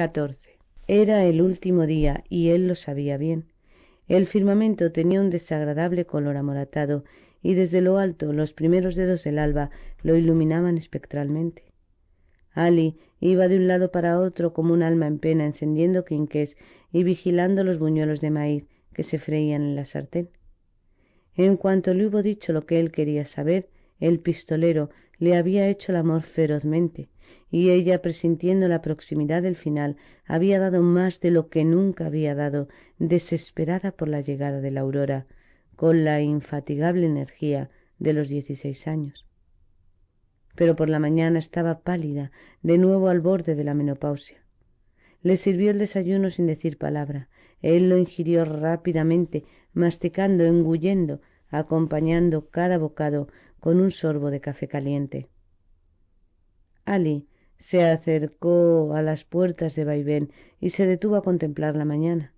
14. Era el último día y él lo sabía bien. El firmamento tenía un desagradable color amoratado y desde lo alto los primeros dedos del alba lo iluminaban espectralmente. Ali iba de un lado para otro como un alma en pena encendiendo quinqués y vigilando los buñuelos de maíz que se freían en la sartén. En cuanto le hubo dicho lo que él quería saber, el pistolero le había hecho el amor ferozmente, y ella, presintiendo la proximidad del final, había dado más de lo que nunca había dado, desesperada por la llegada de la aurora, con la infatigable energía de los dieciséis años. Pero por la mañana estaba pálida, de nuevo al borde de la menopausia. Le sirvió el desayuno sin decir palabra. Él lo ingirió rápidamente, masticando, engullendo, acompañando cada bocado con un sorbo de café caliente. Ali se acercó a las puertas de vaivén y se detuvo a contemplar la mañana,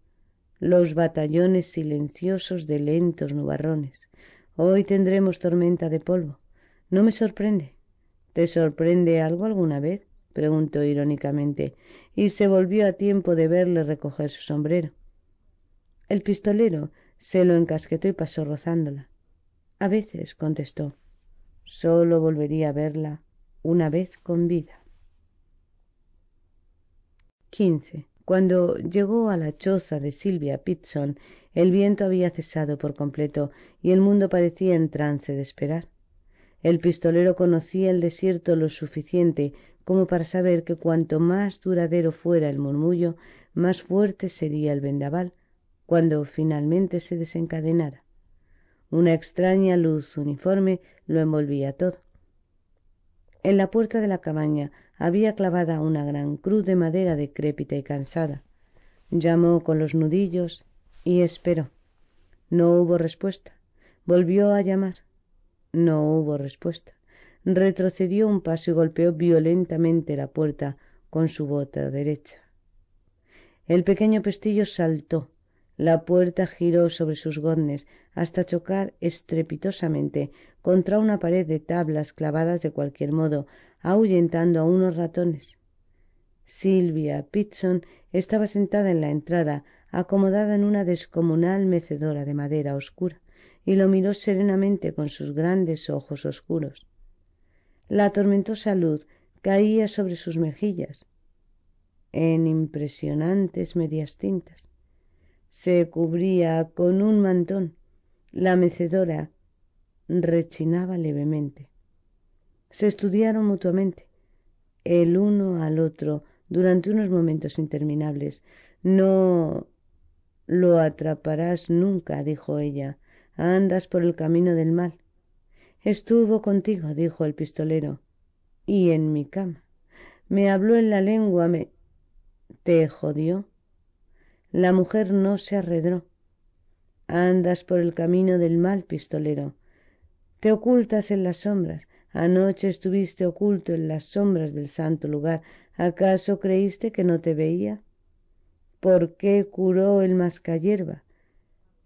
los batallones silenciosos de lentos nubarrones. Hoy tendremos tormenta de polvo. No me sorprende. ¿Te sorprende algo alguna vez? preguntó irónicamente, y se volvió a tiempo de verle recoger su sombrero. El pistolero se lo encasquetó y pasó rozándola. A veces, contestó. Solo volvería a verla una vez con vida. 15. Cuando llegó a la choza de Silvia Pitson, el viento había cesado por completo y el mundo parecía en trance de esperar. El pistolero conocía el desierto lo suficiente como para saber que cuanto más duradero fuera el murmullo, más fuerte sería el vendaval cuando finalmente se desencadenara. Una extraña luz uniforme lo envolvía todo. En la puerta de la cabaña había clavada una gran cruz de madera decrépita y cansada. Llamó con los nudillos y esperó. No hubo respuesta. Volvió a llamar. No hubo respuesta. Retrocedió un paso y golpeó violentamente la puerta con su bota derecha. El pequeño pestillo saltó, la puerta giró sobre sus goznes hasta chocar estrepitosamente contra una pared de tablas clavadas de cualquier modo, ahuyentando a unos ratones. Silvia Pitson estaba sentada en la entrada, acomodada en una descomunal mecedora de madera oscura, y lo miró serenamente con sus grandes ojos oscuros. La tormentosa luz caía sobre sus mejillas en impresionantes medias tintas se cubría con un mantón. La mecedora rechinaba levemente. Se estudiaron mutuamente, el uno al otro, durante unos momentos interminables. No lo atraparás nunca, dijo ella. Andas por el camino del mal. Estuvo contigo, dijo el pistolero, y en mi cama. Me habló en la lengua, me... ¿Te jodió? La mujer no se arredró. Andas por el camino del mal, pistolero. Te ocultas en las sombras. Anoche estuviste oculto en las sombras del santo lugar. ¿Acaso creíste que no te veía? ¿Por qué curó el mascayerba?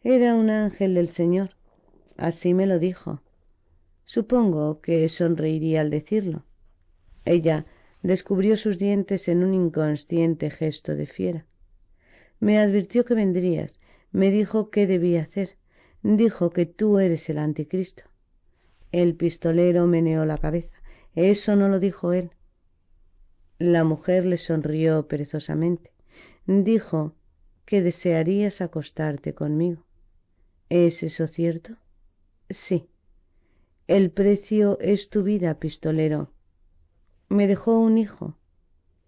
Era un ángel del Señor. Así me lo dijo. Supongo que sonreiría al decirlo. Ella descubrió sus dientes en un inconsciente gesto de fiera. Me advirtió que vendrías, me dijo qué debía hacer, dijo que tú eres el anticristo. El pistolero meneó la cabeza. Eso no lo dijo él. La mujer le sonrió perezosamente. Dijo que desearías acostarte conmigo. ¿Es eso cierto? Sí. El precio es tu vida, pistolero. Me dejó un hijo,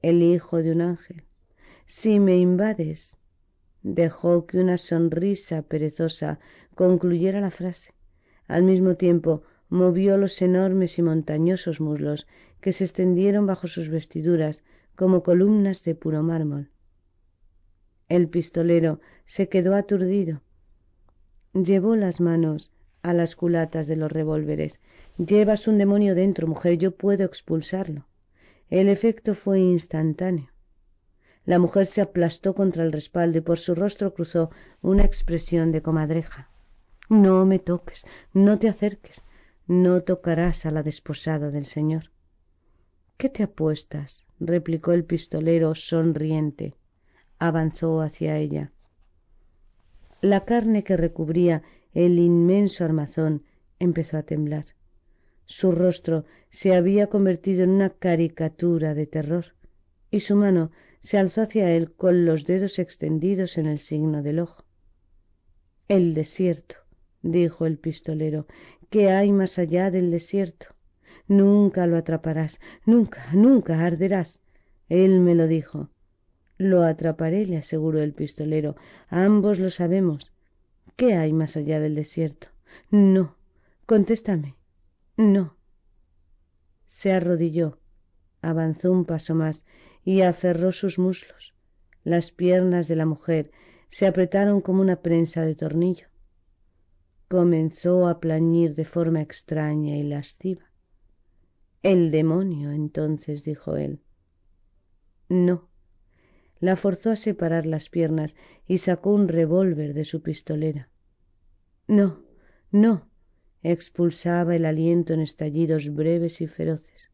el hijo de un ángel. Si me invades, Dejó que una sonrisa perezosa concluyera la frase. Al mismo tiempo movió los enormes y montañosos muslos que se extendieron bajo sus vestiduras como columnas de puro mármol. El pistolero se quedó aturdido. Llevó las manos a las culatas de los revólveres. Llevas un demonio dentro, mujer, yo puedo expulsarlo. El efecto fue instantáneo. La mujer se aplastó contra el respaldo y por su rostro cruzó una expresión de comadreja. No me toques, no te acerques, no tocarás a la desposada del Señor. ¿Qué te apuestas? replicó el pistolero sonriente. Avanzó hacia ella. La carne que recubría el inmenso armazón empezó a temblar. Su rostro se había convertido en una caricatura de terror y su mano se alzó hacia él con los dedos extendidos en el signo del ojo. El desierto, dijo el pistolero, ¿qué hay más allá del desierto? Nunca lo atraparás, nunca, nunca arderás. Él me lo dijo. Lo atraparé, le aseguró el pistolero. Ambos lo sabemos. ¿Qué hay más allá del desierto? No. Contéstame. No. Se arrodilló, avanzó un paso más y aferró sus muslos. Las piernas de la mujer se apretaron como una prensa de tornillo. Comenzó a plañir de forma extraña y lasciva. El demonio, entonces, dijo él. No. La forzó a separar las piernas y sacó un revólver de su pistolera. No, no, expulsaba el aliento en estallidos breves y feroces.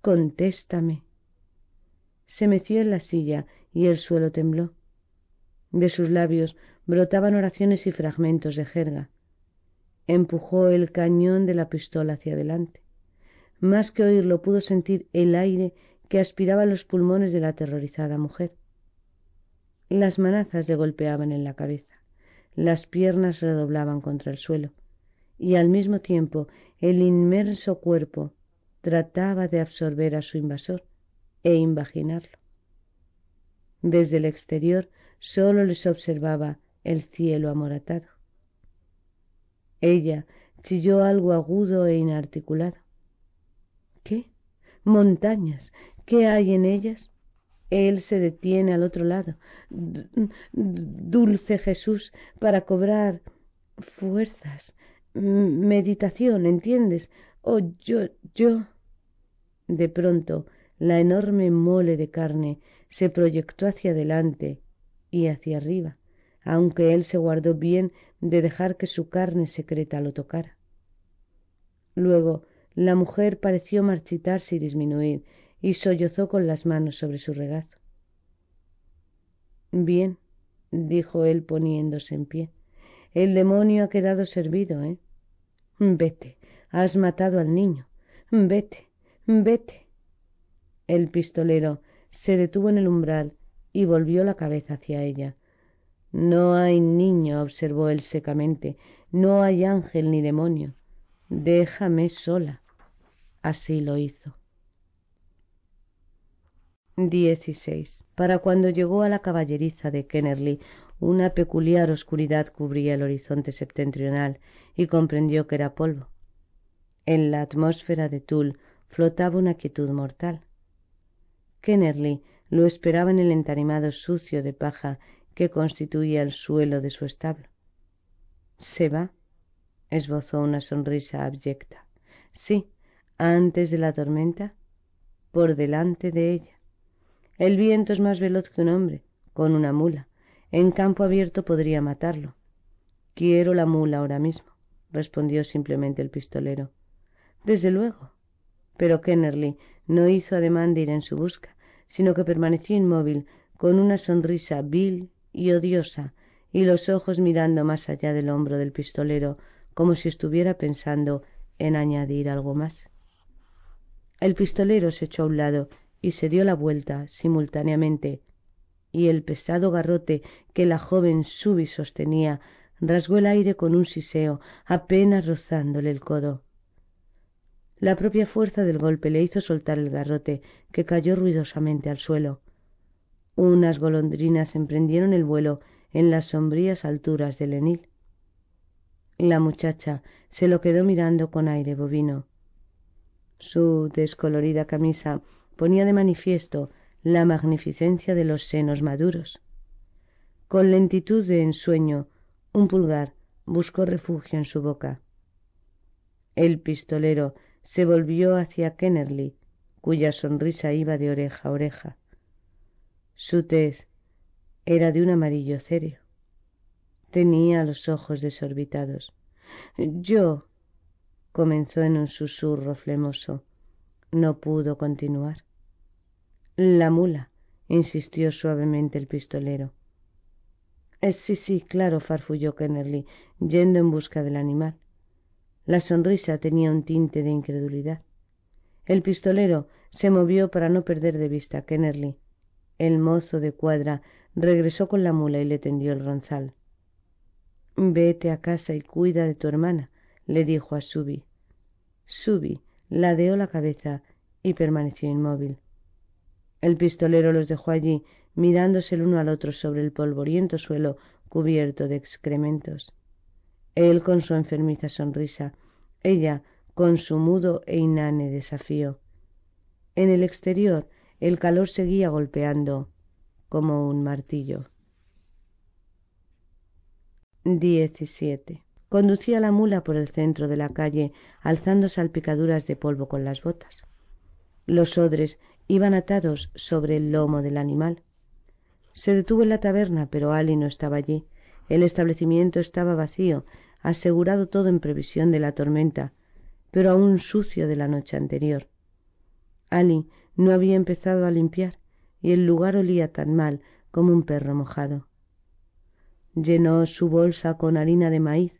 Contéstame, se meció en la silla y el suelo tembló. De sus labios brotaban oraciones y fragmentos de jerga. Empujó el cañón de la pistola hacia adelante. Más que oírlo pudo sentir el aire que aspiraba los pulmones de la aterrorizada mujer. Las manazas le golpeaban en la cabeza, las piernas redoblaban contra el suelo, y al mismo tiempo el inmerso cuerpo trataba de absorber a su invasor, e imaginarlo. Desde el exterior solo les observaba el cielo amoratado. Ella chilló algo agudo e inarticulado. ¿Qué? Montañas. ¿Qué hay en ellas? Él se detiene al otro lado. dulce Jesús, para cobrar fuerzas, meditación, ¿entiendes? Oh, yo, yo. De pronto la enorme mole de carne se proyectó hacia adelante y hacia arriba, aunque él se guardó bien de dejar que su carne secreta lo tocara. Luego la mujer pareció marchitarse y disminuir, y sollozó con las manos sobre su regazo. Bien, dijo él poniéndose en pie. El demonio ha quedado servido, ¿eh? Vete, has matado al niño. Vete, vete. El pistolero se detuvo en el umbral y volvió la cabeza hacia ella. No hay niño, observó él secamente, no hay ángel ni demonio. Déjame sola. Así lo hizo. 16. Para cuando llegó a la caballeriza de Kennerly, una peculiar oscuridad cubría el horizonte septentrional y comprendió que era polvo. En la atmósfera de Tul flotaba una quietud mortal. Kennerly lo esperaba en el entarimado sucio de paja que constituía el suelo de su establo. ¿Se va? esbozó una sonrisa abyecta. Sí, antes de la tormenta, por delante de ella. El viento es más veloz que un hombre, con una mula. En campo abierto podría matarlo. Quiero la mula ahora mismo, respondió simplemente el pistolero. Desde luego, pero Kennerly no hizo ademán de ir en su busca, sino que permaneció inmóvil, con una sonrisa vil y odiosa, y los ojos mirando más allá del hombro del pistolero, como si estuviera pensando en añadir algo más. El pistolero se echó a un lado y se dio la vuelta simultáneamente, y el pesado garrote que la joven Subi sostenía rasgó el aire con un siseo, apenas rozándole el codo. La propia fuerza del golpe le hizo soltar el garrote, que cayó ruidosamente al suelo. Unas golondrinas emprendieron el vuelo en las sombrías alturas del Enil. La muchacha se lo quedó mirando con aire bovino. Su descolorida camisa ponía de manifiesto la magnificencia de los senos maduros. Con lentitud de ensueño, un pulgar buscó refugio en su boca. El pistolero se volvió hacia Kennerly, cuya sonrisa iba de oreja a oreja. Su tez era de un amarillo céreo. Tenía los ojos desorbitados. Yo comenzó en un susurro flemoso. No pudo continuar. La mula, insistió suavemente el pistolero. Eh, sí, sí, claro, farfulló Kennerly, yendo en busca del animal. La sonrisa tenía un tinte de incredulidad. El pistolero se movió para no perder de vista a Kennerly. El mozo de cuadra regresó con la mula y le tendió el ronzal. Vete a casa y cuida de tu hermana, le dijo a Subi. Subi ladeó la cabeza y permaneció inmóvil. El pistolero los dejó allí, mirándose el uno al otro sobre el polvoriento suelo cubierto de excrementos él con su enfermiza sonrisa, ella con su mudo e inane desafío. En el exterior el calor seguía golpeando como un martillo. Diecisiete. Conducía la mula por el centro de la calle, alzando salpicaduras de polvo con las botas. Los odres iban atados sobre el lomo del animal. Se detuvo en la taberna, pero Ali no estaba allí. El establecimiento estaba vacío, asegurado todo en previsión de la tormenta, pero aún sucio de la noche anterior. Ali no había empezado a limpiar y el lugar olía tan mal como un perro mojado. Llenó su bolsa con harina de maíz,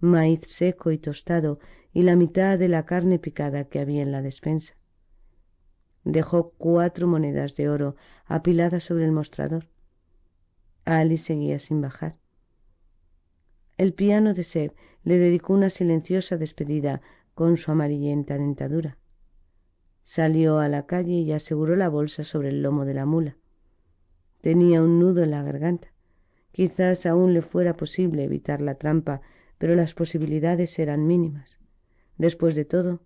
maíz seco y tostado y la mitad de la carne picada que había en la despensa. Dejó cuatro monedas de oro apiladas sobre el mostrador. Ali seguía sin bajar. El piano de Seb le dedicó una silenciosa despedida con su amarillenta dentadura. Salió a la calle y aseguró la bolsa sobre el lomo de la mula. Tenía un nudo en la garganta. Quizás aún le fuera posible evitar la trampa, pero las posibilidades eran mínimas. Después de todo,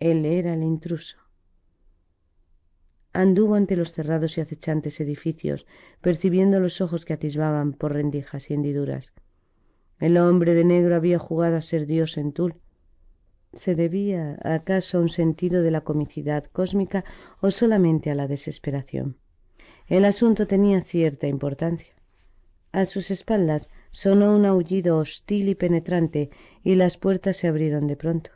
él era el intruso. Anduvo ante los cerrados y acechantes edificios, percibiendo los ojos que atisbaban por rendijas y hendiduras. El hombre de negro había jugado a ser Dios en Tul. ¿Se debía acaso a un sentido de la comicidad cósmica o solamente a la desesperación? El asunto tenía cierta importancia. A sus espaldas sonó un aullido hostil y penetrante y las puertas se abrieron de pronto.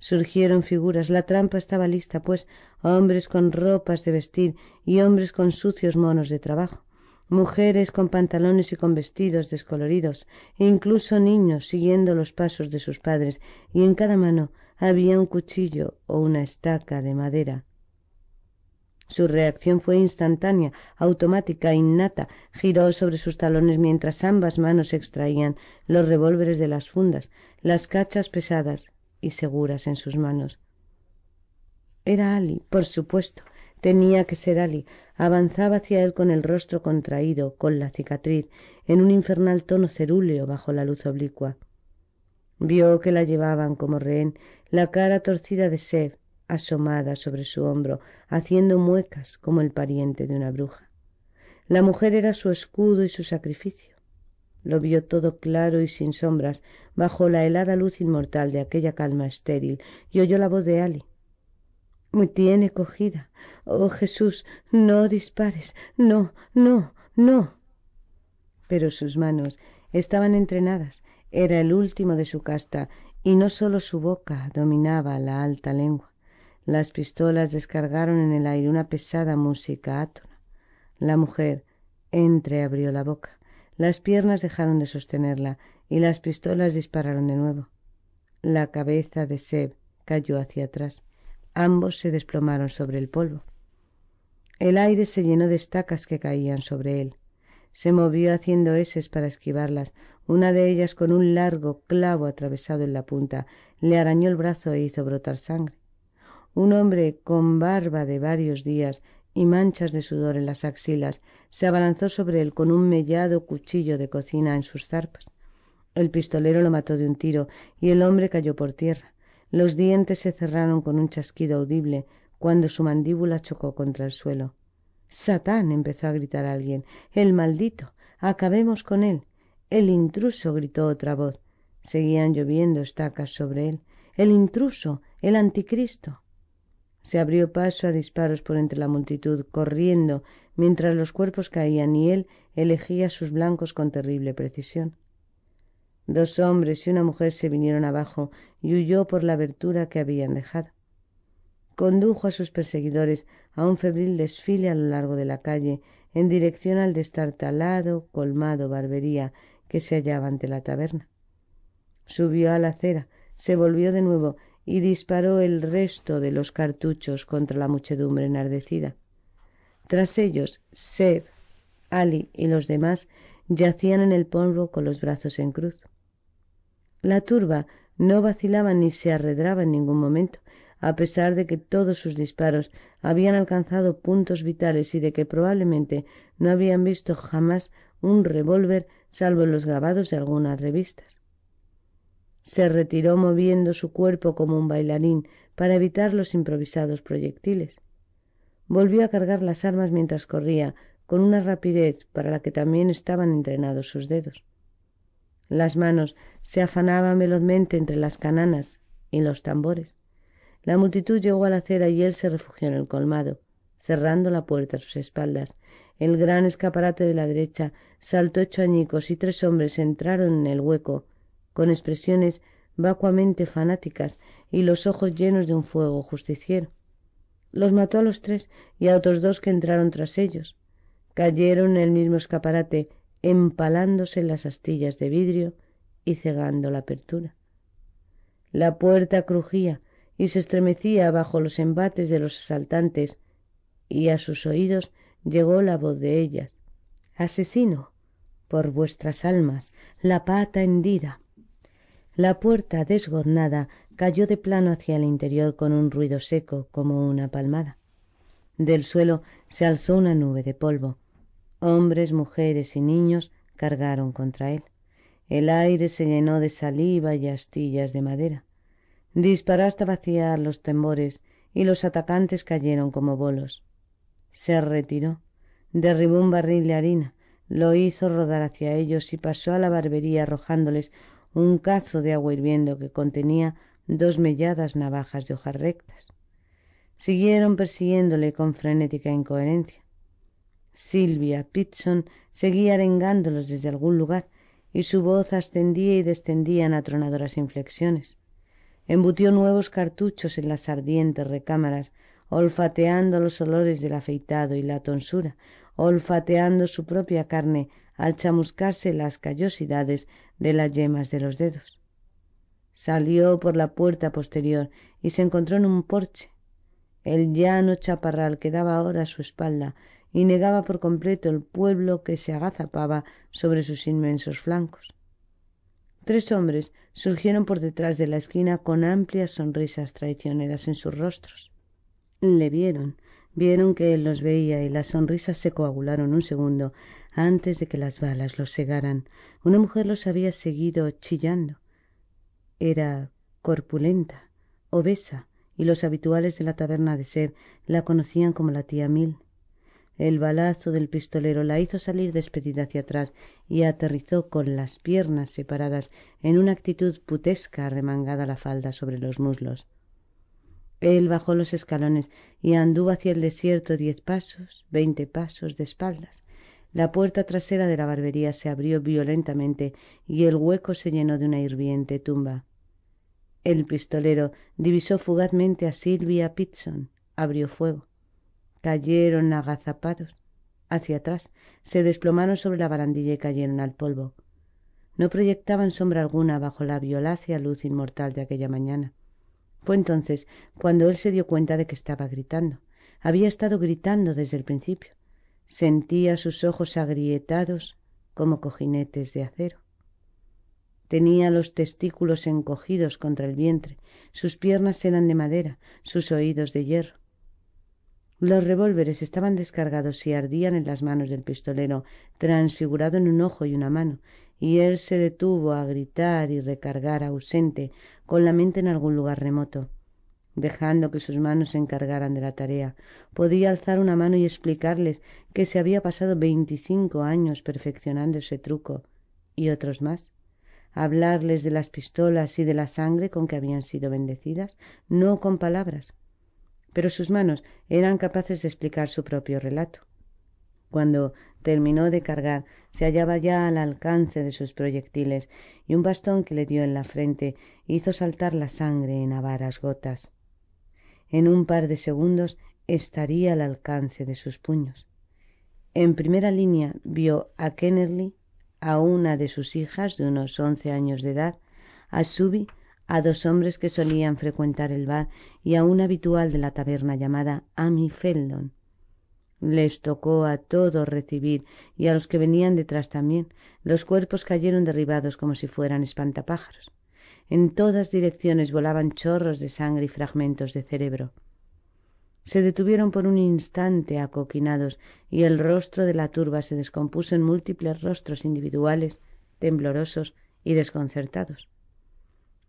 Surgieron figuras, la trampa estaba lista, pues hombres con ropas de vestir y hombres con sucios monos de trabajo mujeres con pantalones y con vestidos descoloridos, e incluso niños siguiendo los pasos de sus padres, y en cada mano había un cuchillo o una estaca de madera. Su reacción fue instantánea, automática, innata. Giró sobre sus talones mientras ambas manos extraían los revólveres de las fundas, las cachas pesadas y seguras en sus manos. Era Ali, por supuesto tenía que ser Ali. Avanzaba hacia él con el rostro contraído, con la cicatriz, en un infernal tono cerúleo bajo la luz oblicua. Vio que la llevaban como rehén, la cara torcida de sed, asomada sobre su hombro, haciendo muecas como el pariente de una bruja. La mujer era su escudo y su sacrificio. Lo vio todo claro y sin sombras, bajo la helada luz inmortal de aquella calma estéril, y oyó la voz de Ali me tiene cogida. Oh Jesús, no dispares, no, no, no. Pero sus manos estaban entrenadas, era el último de su casta, y no solo su boca dominaba la alta lengua. Las pistolas descargaron en el aire una pesada música átona. La mujer entreabrió la boca. Las piernas dejaron de sostenerla y las pistolas dispararon de nuevo. La cabeza de Seb cayó hacia atrás. Ambos se desplomaron sobre el polvo. El aire se llenó de estacas que caían sobre él. Se movió haciendo eses para esquivarlas. Una de ellas, con un largo clavo atravesado en la punta, le arañó el brazo e hizo brotar sangre. Un hombre con barba de varios días y manchas de sudor en las axilas se abalanzó sobre él con un mellado cuchillo de cocina en sus zarpas. El pistolero lo mató de un tiro y el hombre cayó por tierra. Los dientes se cerraron con un chasquido audible cuando su mandíbula chocó contra el suelo. Satán. empezó a gritar alguien. El maldito. Acabemos con él. El intruso. gritó otra voz. Seguían lloviendo estacas sobre él. El intruso. el anticristo. Se abrió paso a disparos por entre la multitud, corriendo, mientras los cuerpos caían y él elegía sus blancos con terrible precisión. Dos hombres y una mujer se vinieron abajo y huyó por la abertura que habían dejado. Condujo a sus perseguidores a un febril desfile a lo largo de la calle, en dirección al destartalado, colmado barbería que se hallaba ante la taberna. Subió a la acera, se volvió de nuevo y disparó el resto de los cartuchos contra la muchedumbre enardecida. Tras ellos, Seb, Ali y los demás yacían en el polvo con los brazos en cruz. La turba no vacilaba ni se arredraba en ningún momento, a pesar de que todos sus disparos habían alcanzado puntos vitales y de que probablemente no habían visto jamás un revólver salvo en los grabados de algunas revistas. Se retiró moviendo su cuerpo como un bailarín para evitar los improvisados proyectiles. Volvió a cargar las armas mientras corría, con una rapidez para la que también estaban entrenados sus dedos. Las manos se afanaban velozmente entre las cananas y los tambores. La multitud llegó a la acera y él se refugió en el colmado, cerrando la puerta a sus espaldas. El gran escaparate de la derecha saltó hecho añicos y tres hombres entraron en el hueco, con expresiones vacuamente fanáticas y los ojos llenos de un fuego justiciero. Los mató a los tres y a otros dos que entraron tras ellos. Cayeron en el mismo escaparate empalándose las astillas de vidrio y cegando la apertura. La puerta crujía y se estremecía bajo los embates de los asaltantes y a sus oídos llegó la voz de ella. Asesino, por vuestras almas, la pata hendida. La puerta desgornada cayó de plano hacia el interior con un ruido seco como una palmada. Del suelo se alzó una nube de polvo hombres, mujeres y niños cargaron contra él. El aire se llenó de saliva y astillas de madera. Disparó hasta vaciar los temores y los atacantes cayeron como bolos. Se retiró, derribó un barril de harina, lo hizo rodar hacia ellos y pasó a la barbería arrojándoles un cazo de agua hirviendo que contenía dos melladas navajas de hojas rectas. Siguieron persiguiéndole con frenética incoherencia silvia pitson seguía arengándolos desde algún lugar y su voz ascendía y descendía en atronadoras inflexiones embutió nuevos cartuchos en las ardientes recámaras olfateando los olores del afeitado y la tonsura olfateando su propia carne al chamuscarse las callosidades de las yemas de los dedos salió por la puerta posterior y se encontró en un porche el llano chaparral que daba ahora a su espalda y negaba por completo el pueblo que se agazapaba sobre sus inmensos flancos. Tres hombres surgieron por detrás de la esquina con amplias sonrisas traicioneras en sus rostros. Le vieron, vieron que él los veía y las sonrisas se coagularon un segundo antes de que las balas los cegaran. Una mujer los había seguido chillando. Era corpulenta, obesa, y los habituales de la taberna de ser la conocían como la tía Mil. El balazo del pistolero la hizo salir despedida hacia atrás y aterrizó con las piernas separadas en una actitud putesca remangada la falda sobre los muslos. Él bajó los escalones y anduvo hacia el desierto diez pasos, veinte pasos de espaldas. La puerta trasera de la barbería se abrió violentamente y el hueco se llenó de una hirviente tumba. El pistolero divisó fugazmente a Silvia Pitson. Abrió fuego. Cayeron agazapados hacia atrás, se desplomaron sobre la barandilla y cayeron al polvo. No proyectaban sombra alguna bajo la violácea luz inmortal de aquella mañana. Fue entonces cuando él se dio cuenta de que estaba gritando. Había estado gritando desde el principio. Sentía sus ojos agrietados como cojinetes de acero. Tenía los testículos encogidos contra el vientre, sus piernas eran de madera, sus oídos de hierro los revólveres estaban descargados y ardían en las manos del pistolero, transfigurado en un ojo y una mano, y él se detuvo a gritar y recargar ausente, con la mente en algún lugar remoto dejando que sus manos se encargaran de la tarea. Podía alzar una mano y explicarles que se había pasado veinticinco años perfeccionando ese truco y otros más. Hablarles de las pistolas y de la sangre con que habían sido bendecidas, no con palabras, pero sus manos eran capaces de explicar su propio relato. Cuando terminó de cargar, se hallaba ya al alcance de sus proyectiles, y un bastón que le dio en la frente hizo saltar la sangre en avaras gotas. En un par de segundos estaría al alcance de sus puños. En primera línea vio a Kennerly, a una de sus hijas de unos once años de edad, a Subi, a dos hombres que solían frecuentar el bar y a un habitual de la taberna llamada Amy Feldon. Les tocó a todos recibir y a los que venían detrás también. Los cuerpos cayeron derribados como si fueran espantapájaros. En todas direcciones volaban chorros de sangre y fragmentos de cerebro. Se detuvieron por un instante acoquinados y el rostro de la turba se descompuso en múltiples rostros individuales, temblorosos y desconcertados.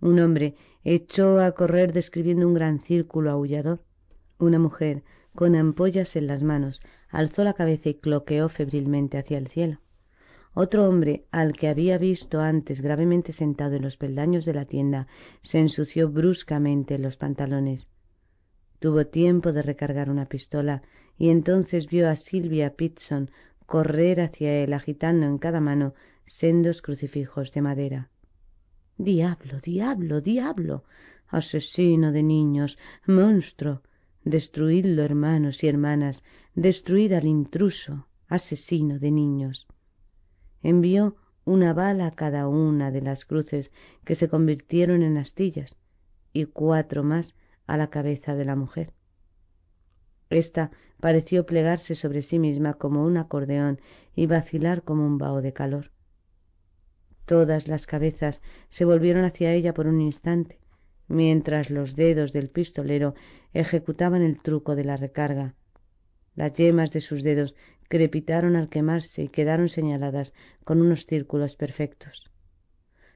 Un hombre echó a correr describiendo un gran círculo aullador. Una mujer, con ampollas en las manos, alzó la cabeza y cloqueó febrilmente hacia el cielo. Otro hombre, al que había visto antes gravemente sentado en los peldaños de la tienda, se ensució bruscamente los pantalones. Tuvo tiempo de recargar una pistola y entonces vio a Silvia Pitson correr hacia él agitando en cada mano sendos crucifijos de madera. Diablo, diablo, diablo. Asesino de niños, monstruo. Destruidlo, hermanos y hermanas, destruid al intruso, asesino de niños. Envió una bala a cada una de las cruces que se convirtieron en astillas y cuatro más a la cabeza de la mujer. Esta pareció plegarse sobre sí misma como un acordeón y vacilar como un vaho de calor. Todas las cabezas se volvieron hacia ella por un instante, mientras los dedos del pistolero ejecutaban el truco de la recarga. Las yemas de sus dedos crepitaron al quemarse y quedaron señaladas con unos círculos perfectos.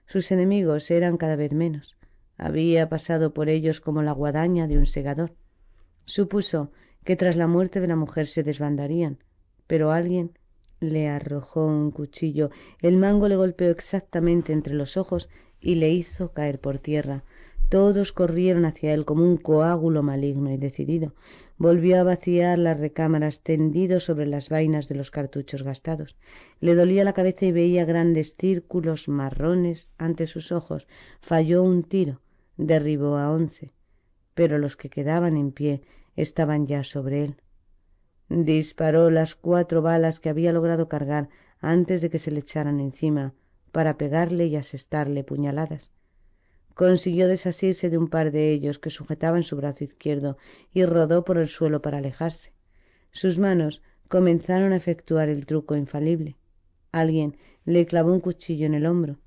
Sus enemigos eran cada vez menos. Había pasado por ellos como la guadaña de un segador. Supuso que tras la muerte de la mujer se desbandarían, pero alguien le arrojó un cuchillo. El mango le golpeó exactamente entre los ojos y le hizo caer por tierra. Todos corrieron hacia él como un coágulo maligno y decidido. Volvió a vaciar las recámaras tendido sobre las vainas de los cartuchos gastados. Le dolía la cabeza y veía grandes círculos marrones ante sus ojos. Falló un tiro, derribó a once, pero los que quedaban en pie estaban ya sobre él. Disparó las cuatro balas que había logrado cargar antes de que se le echaran encima para pegarle y asestarle puñaladas. Consiguió desasirse de un par de ellos que sujetaban su brazo izquierdo y rodó por el suelo para alejarse. Sus manos comenzaron a efectuar el truco infalible. Alguien le clavó un cuchillo en el hombro.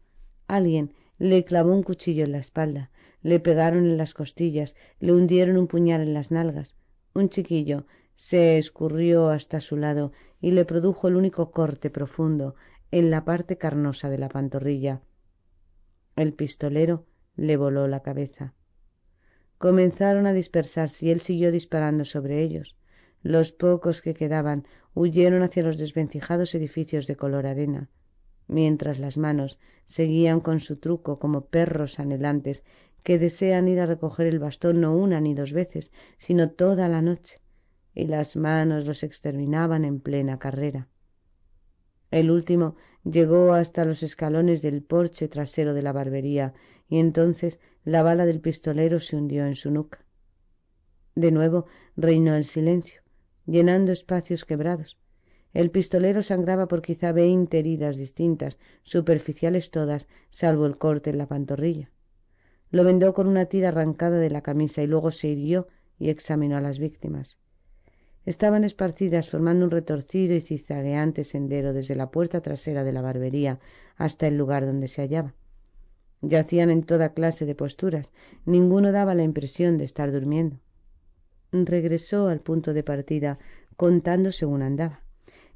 Alguien le clavó un cuchillo en la espalda. Le pegaron en las costillas. Le hundieron un puñal en las nalgas. Un chiquillo se escurrió hasta su lado y le produjo el único corte profundo en la parte carnosa de la pantorrilla. El pistolero le voló la cabeza. Comenzaron a dispersarse y él siguió disparando sobre ellos. Los pocos que quedaban huyeron hacia los desvencijados edificios de color arena, mientras las manos seguían con su truco como perros anhelantes que desean ir a recoger el bastón no una ni dos veces, sino toda la noche y las manos los exterminaban en plena carrera. El último llegó hasta los escalones del porche trasero de la barbería y entonces la bala del pistolero se hundió en su nuca. De nuevo reinó el silencio, llenando espacios quebrados. El pistolero sangraba por quizá veinte heridas distintas, superficiales todas, salvo el corte en la pantorrilla. Lo vendó con una tira arrancada de la camisa y luego se hirió y examinó a las víctimas estaban esparcidas formando un retorcido y cizagueante sendero desde la puerta trasera de la barbería hasta el lugar donde se hallaba. Yacían en toda clase de posturas, ninguno daba la impresión de estar durmiendo. Regresó al punto de partida, contando según andaba.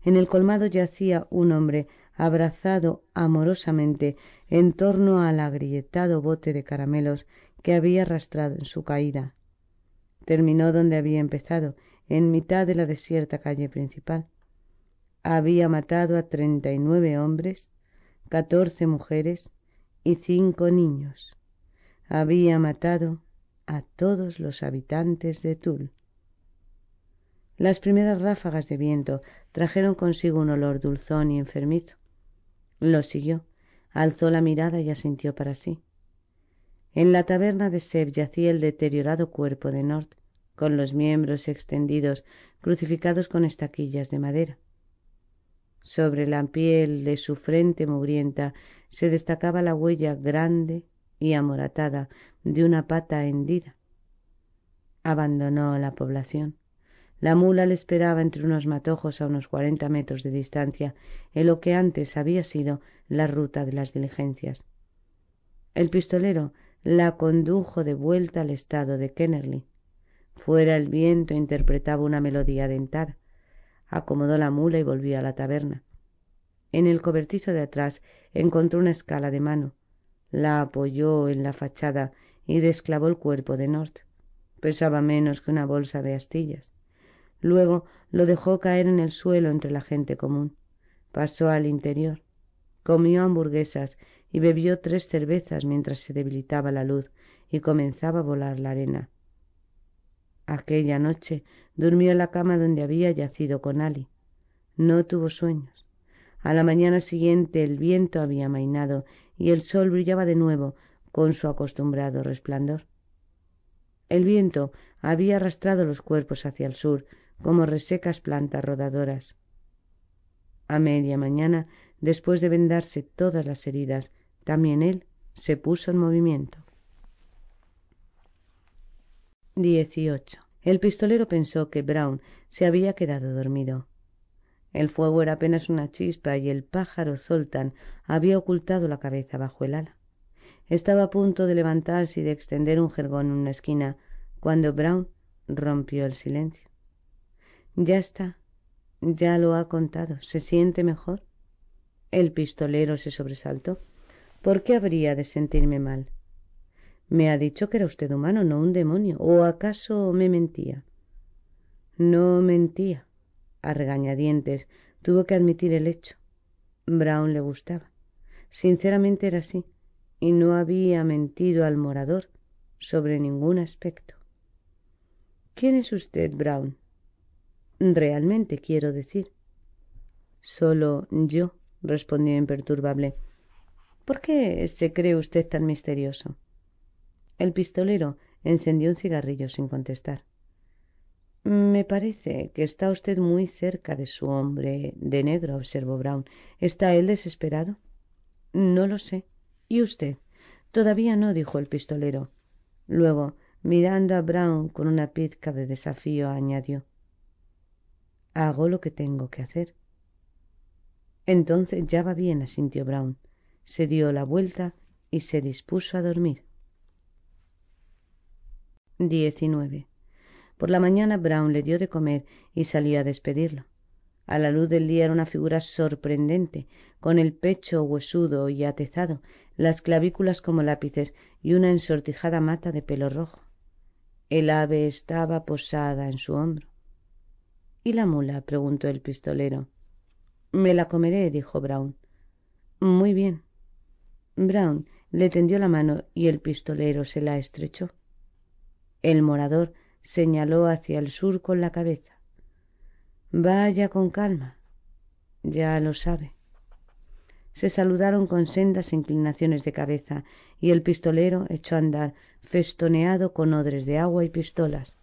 En el colmado yacía un hombre abrazado amorosamente en torno al agrietado bote de caramelos que había arrastrado en su caída. Terminó donde había empezado en mitad de la desierta calle principal. Había matado a treinta y nueve hombres, catorce mujeres y cinco niños. Había matado a todos los habitantes de Tul. Las primeras ráfagas de viento trajeron consigo un olor dulzón y enfermizo. Lo siguió, alzó la mirada y asintió para sí. En la taberna de Seb yacía el deteriorado cuerpo de North con los miembros extendidos, crucificados con estaquillas de madera. Sobre la piel de su frente mugrienta se destacaba la huella grande y amoratada de una pata hendida. Abandonó la población. La mula le esperaba entre unos matojos a unos cuarenta metros de distancia, en lo que antes había sido la ruta de las diligencias. El pistolero la condujo de vuelta al estado de Kennerly, Fuera el viento interpretaba una melodía dentada. Acomodó la mula y volvió a la taberna. En el cobertizo de atrás encontró una escala de mano. La apoyó en la fachada y desclavó el cuerpo de North. Pesaba menos que una bolsa de astillas. Luego lo dejó caer en el suelo entre la gente común. Pasó al interior. Comió hamburguesas y bebió tres cervezas mientras se debilitaba la luz y comenzaba a volar la arena. Aquella noche durmió en la cama donde había yacido con Ali. No tuvo sueños. A la mañana siguiente el viento había mainado y el sol brillaba de nuevo con su acostumbrado resplandor. El viento había arrastrado los cuerpos hacia el sur como resecas plantas rodadoras. A media mañana, después de vendarse todas las heridas, también él se puso en movimiento. El pistolero pensó que Brown se había quedado dormido. El fuego era apenas una chispa y el pájaro Zoltan había ocultado la cabeza bajo el ala. Estaba a punto de levantarse y de extender un jergón en una esquina cuando Brown rompió el silencio. Ya está, ya lo ha contado. ¿Se siente mejor? El pistolero se sobresaltó. ¿Por qué habría de sentirme mal? Me ha dicho que era usted humano, no un demonio. ¿O acaso me mentía? No mentía. A regañadientes tuvo que admitir el hecho. Brown le gustaba. Sinceramente era así, y no había mentido al morador sobre ningún aspecto. ¿Quién es usted, Brown? Realmente quiero decir. Solo yo, respondió imperturbable. ¿Por qué se cree usted tan misterioso? El pistolero encendió un cigarrillo sin contestar. Me parece que está usted muy cerca de su hombre de negro, observó Brown. ¿Está él desesperado? No lo sé. ¿Y usted? Todavía no, dijo el pistolero. Luego, mirando a Brown con una pizca de desafío, añadió Hago lo que tengo que hacer. Entonces ya va bien, asintió Brown. Se dio la vuelta y se dispuso a dormir diecinueve Por la mañana Brown le dio de comer y salió a despedirlo. A la luz del día era una figura sorprendente, con el pecho huesudo y atezado, las clavículas como lápices y una ensortijada mata de pelo rojo. El ave estaba posada en su hombro. ¿Y la mula? preguntó el pistolero. Me la comeré, dijo Brown. Muy bien. Brown le tendió la mano y el pistolero se la estrechó. El morador señaló hacia el sur con la cabeza. Vaya con calma. Ya lo sabe. Se saludaron con sendas inclinaciones de cabeza y el pistolero echó a andar, festoneado con odres de agua y pistolas.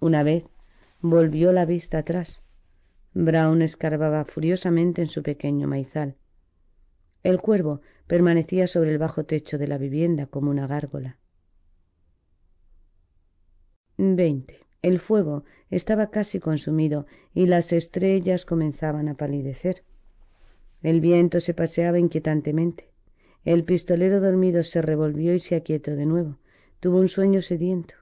Una vez volvió la vista atrás. Brown escarbaba furiosamente en su pequeño maizal. El cuervo permanecía sobre el bajo techo de la vivienda como una gárgola veinte el fuego estaba casi consumido y las estrellas comenzaban a palidecer el viento se paseaba inquietantemente el pistolero dormido se revolvió y se aquietó de nuevo tuvo un sueño sediento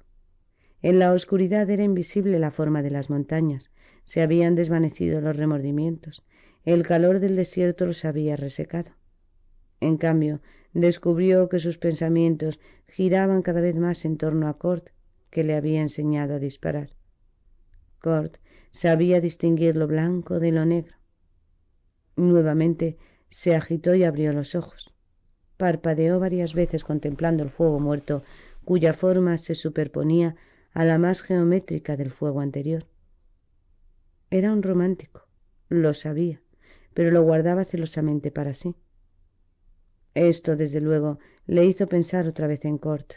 en la oscuridad era invisible la forma de las montañas se habían desvanecido los remordimientos el calor del desierto los había resecado en cambio descubrió que sus pensamientos giraban cada vez más en torno a Cort que le había enseñado a disparar. Cort sabía distinguir lo blanco de lo negro. Nuevamente se agitó y abrió los ojos. Parpadeó varias veces contemplando el fuego muerto, cuya forma se superponía a la más geométrica del fuego anterior. Era un romántico, lo sabía, pero lo guardaba celosamente para sí. Esto, desde luego, le hizo pensar otra vez en Cort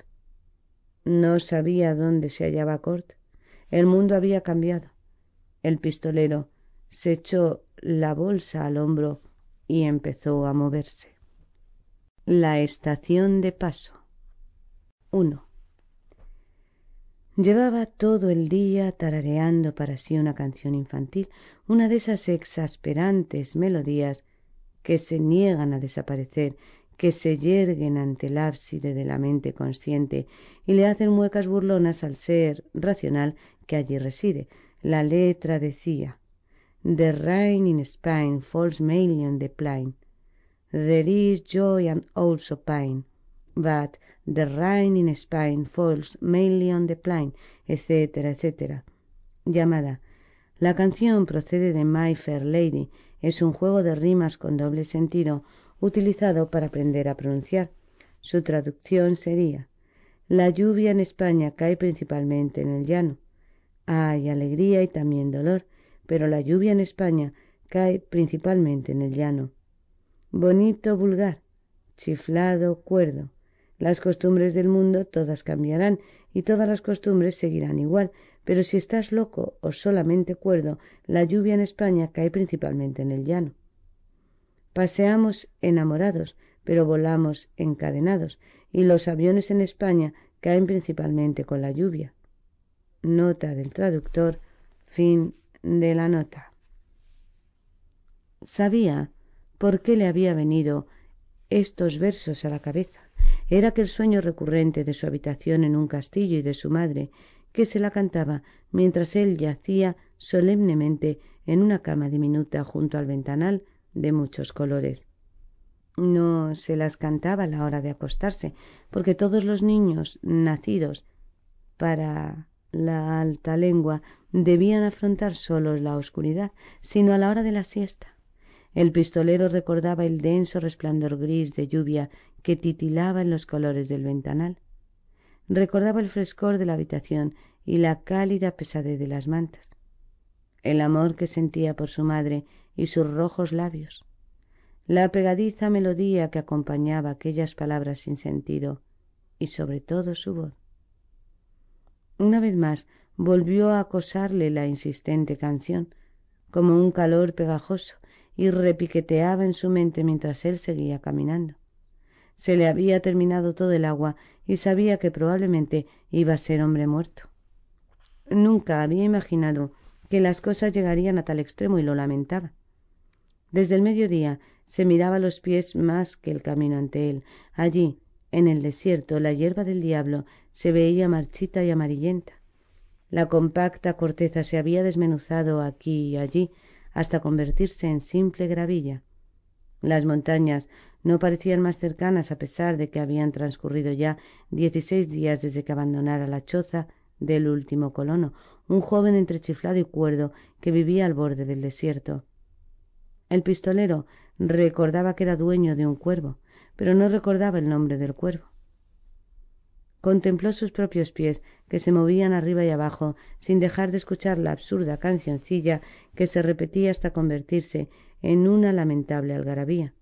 no sabía dónde se hallaba Cort. El mundo había cambiado. El pistolero se echó la bolsa al hombro y empezó a moverse. La estación de paso. 1. Llevaba todo el día tarareando para sí una canción infantil, una de esas exasperantes melodías que se niegan a desaparecer que se yerguen ante el ábside de la mente consciente y le hacen muecas burlonas al ser racional que allí reside. La letra decía: The rain in Spain falls mainly on the plain. There is joy and also pain, but the rain in Spain falls mainly on the plain, etc., etc.». Llamada. La canción procede de My Fair Lady. Es un juego de rimas con doble sentido utilizado para aprender a pronunciar. Su traducción sería La lluvia en España cae principalmente en el llano. Hay alegría y también dolor, pero la lluvia en España cae principalmente en el llano. Bonito vulgar, chiflado cuerdo. Las costumbres del mundo todas cambiarán y todas las costumbres seguirán igual, pero si estás loco o solamente cuerdo, la lluvia en España cae principalmente en el llano. Paseamos enamorados, pero volamos encadenados, y los aviones en España caen principalmente con la lluvia. Nota del traductor, fin de la nota. Sabía por qué le había venido estos versos a la cabeza. Era aquel sueño recurrente de su habitación en un castillo y de su madre, que se la cantaba mientras él yacía solemnemente en una cama diminuta junto al ventanal de muchos colores. No se las cantaba a la hora de acostarse, porque todos los niños nacidos para la alta lengua debían afrontar solo la oscuridad, sino a la hora de la siesta. El pistolero recordaba el denso resplandor gris de lluvia que titilaba en los colores del ventanal. Recordaba el frescor de la habitación y la cálida pesadez de las mantas. El amor que sentía por su madre y sus rojos labios. La pegadiza melodía que acompañaba aquellas palabras sin sentido y sobre todo su voz. Una vez más volvió a acosarle la insistente canción, como un calor pegajoso, y repiqueteaba en su mente mientras él seguía caminando. Se le había terminado todo el agua y sabía que probablemente iba a ser hombre muerto. Nunca había imaginado que las cosas llegarían a tal extremo y lo lamentaba. Desde el mediodía se miraba los pies más que el camino ante él. Allí, en el desierto, la hierba del diablo se veía marchita y amarillenta. La compacta corteza se había desmenuzado aquí y allí hasta convertirse en simple gravilla. Las montañas no parecían más cercanas a pesar de que habían transcurrido ya dieciséis días desde que abandonara la choza del último colono, un joven entrechiflado y cuerdo que vivía al borde del desierto. El pistolero recordaba que era dueño de un cuervo, pero no recordaba el nombre del cuervo. Contempló sus propios pies, que se movían arriba y abajo, sin dejar de escuchar la absurda cancioncilla que se repetía hasta convertirse en una lamentable algarabía.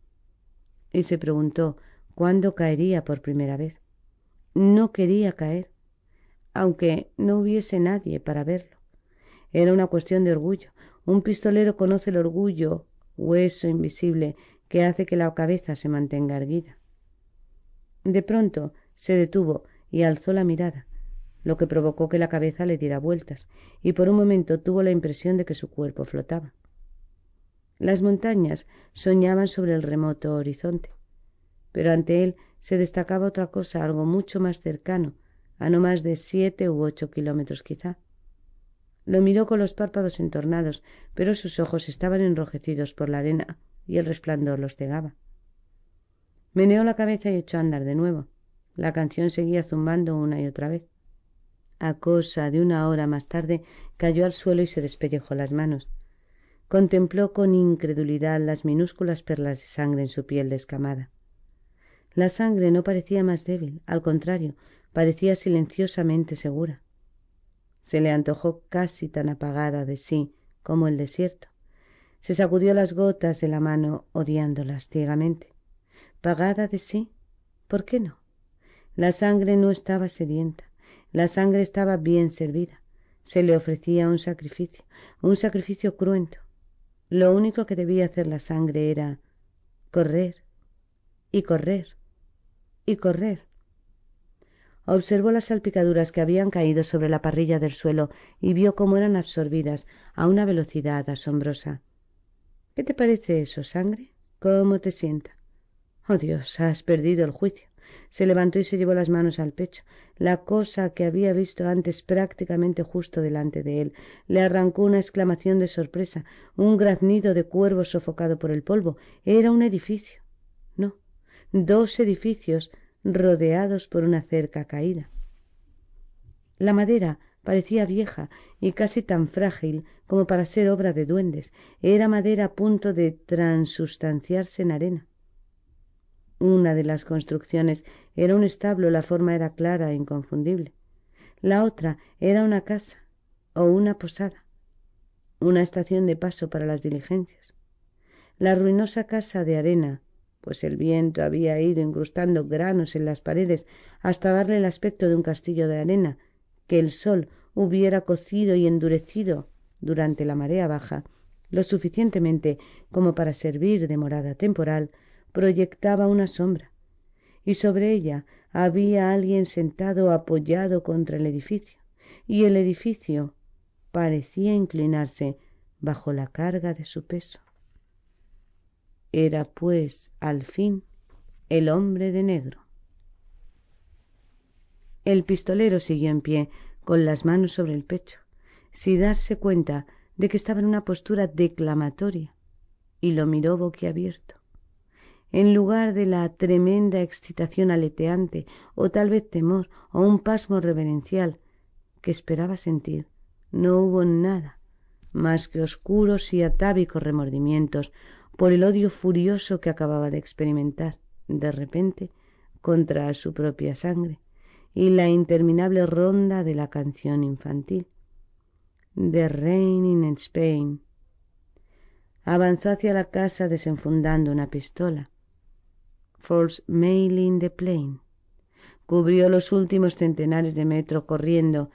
Y se preguntó cuándo caería por primera vez. No quería caer, aunque no hubiese nadie para verlo. Era una cuestión de orgullo. Un pistolero conoce el orgullo hueso invisible que hace que la cabeza se mantenga erguida. De pronto se detuvo y alzó la mirada, lo que provocó que la cabeza le diera vueltas, y por un momento tuvo la impresión de que su cuerpo flotaba. Las montañas soñaban sobre el remoto horizonte, pero ante él se destacaba otra cosa, algo mucho más cercano, a no más de siete u ocho kilómetros quizá. Lo miró con los párpados entornados, pero sus ojos estaban enrojecidos por la arena y el resplandor los cegaba. Meneó la cabeza y echó a andar de nuevo. La canción seguía zumbando una y otra vez. A cosa de una hora más tarde cayó al suelo y se despellejó las manos. Contempló con incredulidad las minúsculas perlas de sangre en su piel descamada. La sangre no parecía más débil, al contrario, parecía silenciosamente segura. Se le antojó casi tan apagada de sí como el desierto. Se sacudió las gotas de la mano odiándolas ciegamente. Pagada de sí, ¿por qué no? La sangre no estaba sedienta, la sangre estaba bien servida. Se le ofrecía un sacrificio, un sacrificio cruento. Lo único que debía hacer la sangre era correr y correr y correr observó las salpicaduras que habían caído sobre la parrilla del suelo y vio cómo eran absorbidas a una velocidad asombrosa. ¿Qué te parece eso, sangre? ¿Cómo te sienta? Oh Dios, has perdido el juicio. Se levantó y se llevó las manos al pecho. La cosa que había visto antes prácticamente justo delante de él le arrancó una exclamación de sorpresa, un graznido de cuervo sofocado por el polvo. Era un edificio. No, dos edificios rodeados por una cerca caída. La madera parecía vieja y casi tan frágil como para ser obra de duendes. Era madera a punto de transustanciarse en arena. Una de las construcciones era un establo, la forma era clara e inconfundible. La otra era una casa o una posada, una estación de paso para las diligencias. La ruinosa casa de arena pues el viento había ido incrustando granos en las paredes hasta darle el aspecto de un castillo de arena, que el sol hubiera cocido y endurecido durante la marea baja, lo suficientemente como para servir de morada temporal, proyectaba una sombra, y sobre ella había alguien sentado apoyado contra el edificio, y el edificio parecía inclinarse bajo la carga de su peso. Era pues, al fin, el hombre de negro. El pistolero siguió en pie, con las manos sobre el pecho, sin darse cuenta de que estaba en una postura declamatoria, y lo miró boquiabierto. En lugar de la tremenda excitación aleteante, o tal vez temor, o un pasmo reverencial que esperaba sentir, no hubo nada más que oscuros y atávicos remordimientos, por el odio furioso que acababa de experimentar, de repente, contra su propia sangre, y la interminable ronda de la canción infantil. The Rain in Spain. Avanzó hacia la casa desenfundando una pistola. Falls in the plane. Cubrió los últimos centenares de metro corriendo,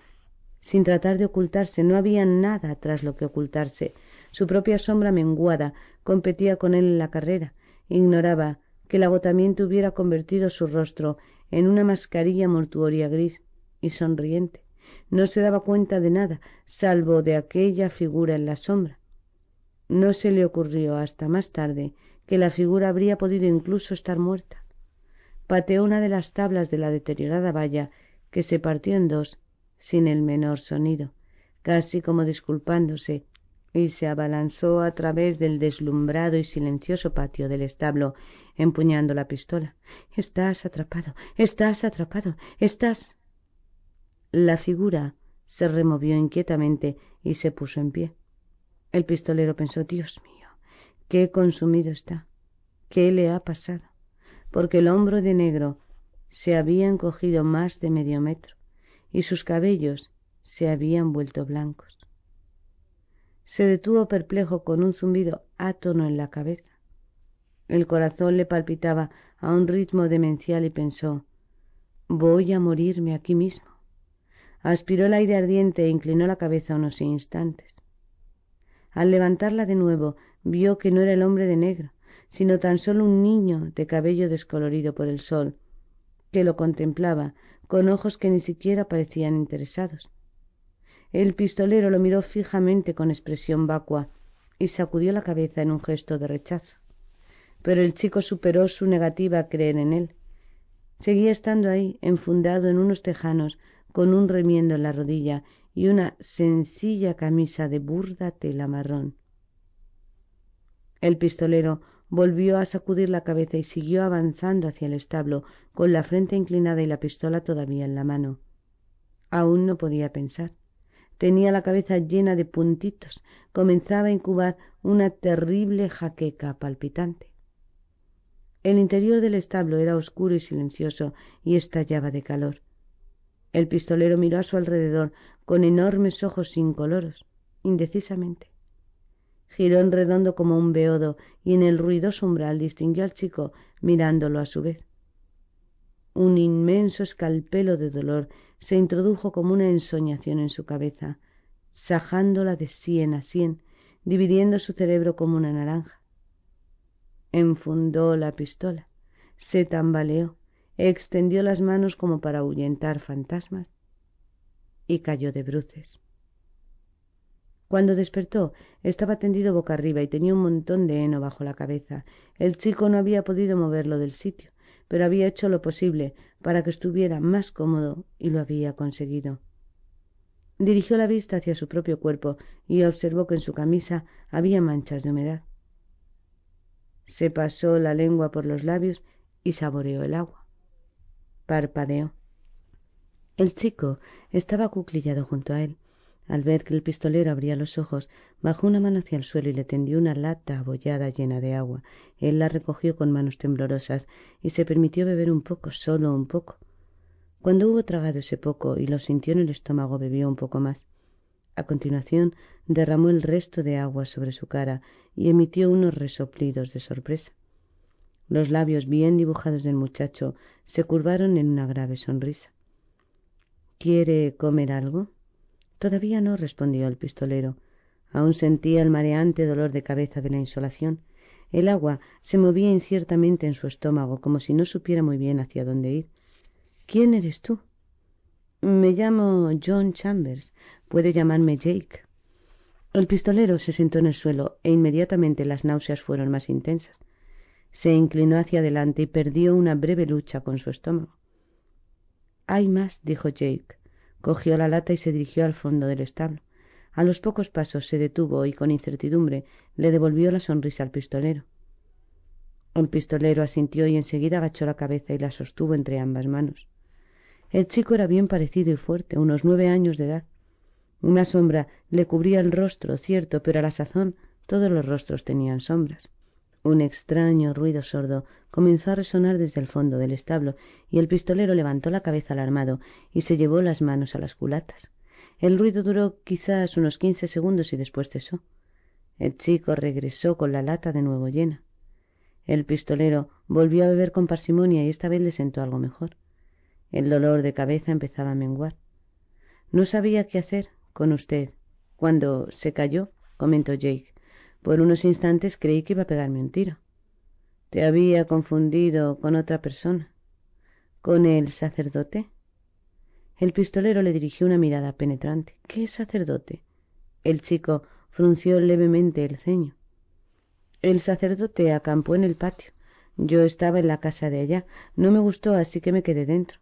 sin tratar de ocultarse. No había nada tras lo que ocultarse. Su propia sombra menguada competía con él en la carrera. Ignoraba que el agotamiento hubiera convertido su rostro en una mascarilla mortuoria gris y sonriente. No se daba cuenta de nada, salvo de aquella figura en la sombra. No se le ocurrió hasta más tarde que la figura habría podido incluso estar muerta. Pateó una de las tablas de la deteriorada valla, que se partió en dos, sin el menor sonido, casi como disculpándose y se abalanzó a través del deslumbrado y silencioso patio del establo, empuñando la pistola. Estás atrapado, estás atrapado, estás. La figura se removió inquietamente y se puso en pie. El pistolero pensó Dios mío, qué consumido está, qué le ha pasado, porque el hombro de negro se había encogido más de medio metro y sus cabellos se habían vuelto blancos. Se detuvo perplejo con un zumbido átono en la cabeza. El corazón le palpitaba a un ritmo demencial y pensó Voy a morirme aquí mismo. Aspiró el aire ardiente e inclinó la cabeza unos instantes. Al levantarla de nuevo, vio que no era el hombre de negro, sino tan solo un niño de cabello descolorido por el sol, que lo contemplaba con ojos que ni siquiera parecían interesados. El pistolero lo miró fijamente con expresión vacua y sacudió la cabeza en un gesto de rechazo. Pero el chico superó su negativa a creer en él. Seguía estando ahí, enfundado en unos tejanos, con un remiendo en la rodilla y una sencilla camisa de burda tela marrón. El pistolero volvió a sacudir la cabeza y siguió avanzando hacia el establo, con la frente inclinada y la pistola todavía en la mano. Aún no podía pensar. Tenía la cabeza llena de puntitos. Comenzaba a incubar una terrible jaqueca palpitante. El interior del establo era oscuro y silencioso y estallaba de calor. El pistolero miró a su alrededor con enormes ojos incoloros, indecisamente. Giró en redondo como un beodo y en el ruidoso umbral distinguió al chico mirándolo a su vez. Un inmenso escalpelo de dolor se introdujo como una ensoñación en su cabeza, sajándola de sien a sien, dividiendo su cerebro como una naranja. Enfundó la pistola, se tambaleó, extendió las manos como para ahuyentar fantasmas y cayó de bruces. Cuando despertó, estaba tendido boca arriba y tenía un montón de heno bajo la cabeza. El chico no había podido moverlo del sitio pero había hecho lo posible para que estuviera más cómodo y lo había conseguido. Dirigió la vista hacia su propio cuerpo y observó que en su camisa había manchas de humedad. Se pasó la lengua por los labios y saboreó el agua. Parpadeó. El chico estaba cuclillado junto a él, al ver que el pistolero abría los ojos, bajó una mano hacia el suelo y le tendió una lata abollada llena de agua. Él la recogió con manos temblorosas y se permitió beber un poco, solo un poco. Cuando hubo tragado ese poco y lo sintió en el estómago, bebió un poco más. A continuación, derramó el resto de agua sobre su cara y emitió unos resoplidos de sorpresa. Los labios bien dibujados del muchacho se curvaron en una grave sonrisa. ¿Quiere comer algo? Todavía no respondió el pistolero. Aún sentía el mareante dolor de cabeza de la insolación. El agua se movía inciertamente en su estómago, como si no supiera muy bien hacia dónde ir. ¿Quién eres tú? Me llamo John Chambers. Puede llamarme Jake. El pistolero se sentó en el suelo e inmediatamente las náuseas fueron más intensas. Se inclinó hacia adelante y perdió una breve lucha con su estómago. Hay más, dijo Jake cogió la lata y se dirigió al fondo del establo. A los pocos pasos se detuvo y con incertidumbre le devolvió la sonrisa al pistolero. El pistolero asintió y enseguida agachó la cabeza y la sostuvo entre ambas manos. El chico era bien parecido y fuerte, unos nueve años de edad. Una sombra le cubría el rostro, cierto, pero a la sazón todos los rostros tenían sombras. Un extraño ruido sordo comenzó a resonar desde el fondo del establo, y el pistolero levantó la cabeza alarmado y se llevó las manos a las culatas. El ruido duró quizás unos quince segundos y después cesó. El chico regresó con la lata de nuevo llena. El pistolero volvió a beber con parsimonia y esta vez le sentó algo mejor. El dolor de cabeza empezaba a menguar. No sabía qué hacer con usted cuando se cayó, comentó Jake, por unos instantes creí que iba a pegarme un tiro. Te había confundido con otra persona. ¿Con el sacerdote? El pistolero le dirigió una mirada penetrante. ¿Qué sacerdote? El chico frunció levemente el ceño. El sacerdote acampó en el patio. Yo estaba en la casa de allá. No me gustó, así que me quedé dentro.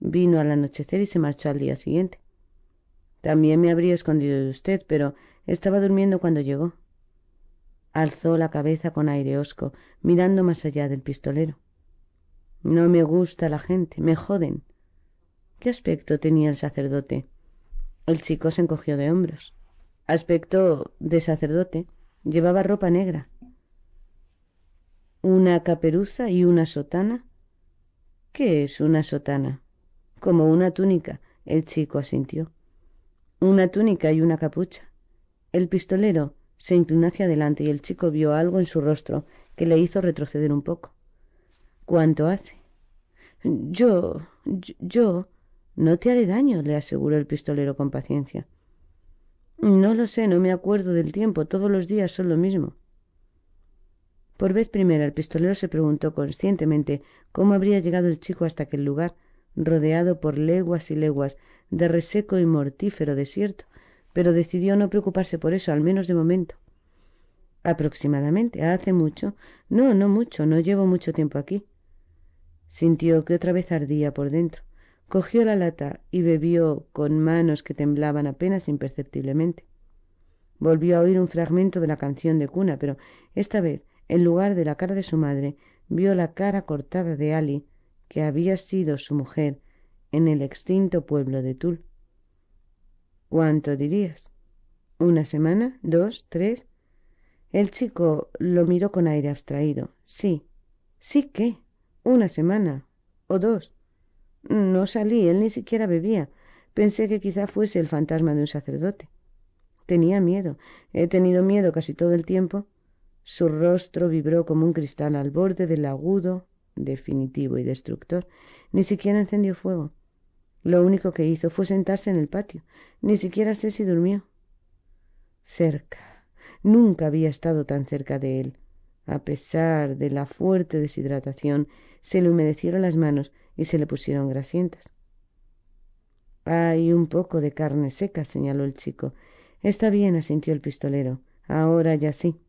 Vino al anochecer y se marchó al día siguiente. También me habría escondido de usted, pero estaba durmiendo cuando llegó. Alzó la cabeza con aire hosco, mirando más allá del pistolero. No me gusta la gente, me joden. ¿Qué aspecto tenía el sacerdote? El chico se encogió de hombros. Aspecto de sacerdote. Llevaba ropa negra. Una caperuza y una sotana. ¿Qué es una sotana? Como una túnica, el chico asintió. Una túnica y una capucha. El pistolero se inclinó hacia adelante y el chico vio algo en su rostro que le hizo retroceder un poco. ¿Cuánto hace? Yo. yo. No te haré daño, le aseguró el pistolero con paciencia. No lo sé, no me acuerdo del tiempo. Todos los días son lo mismo. Por vez primera el pistolero se preguntó conscientemente cómo habría llegado el chico hasta aquel lugar, rodeado por leguas y leguas de reseco y mortífero desierto, pero decidió no preocuparse por eso, al menos de momento. Aproximadamente, hace mucho. No, no mucho, no llevo mucho tiempo aquí. Sintió que otra vez ardía por dentro. Cogió la lata y bebió con manos que temblaban apenas imperceptiblemente. Volvió a oír un fragmento de la canción de cuna, pero esta vez, en lugar de la cara de su madre, vio la cara cortada de Ali, que había sido su mujer, en el extinto pueblo de Tul. ¿Cuánto dirías? ¿Una semana? ¿Dos? ¿Tres? El chico lo miró con aire abstraído. Sí. ¿Sí qué? ¿Una semana? ¿O dos? No salí, él ni siquiera bebía. Pensé que quizá fuese el fantasma de un sacerdote. Tenía miedo. He tenido miedo casi todo el tiempo. Su rostro vibró como un cristal al borde del agudo, definitivo y destructor. Ni siquiera encendió fuego. Lo único que hizo fue sentarse en el patio. Ni siquiera sé si durmió. Cerca. Nunca había estado tan cerca de él. A pesar de la fuerte deshidratación, se le humedecieron las manos y se le pusieron grasientas. Hay un poco de carne seca, señaló el chico. Está bien, asintió el pistolero. Ahora ya sí.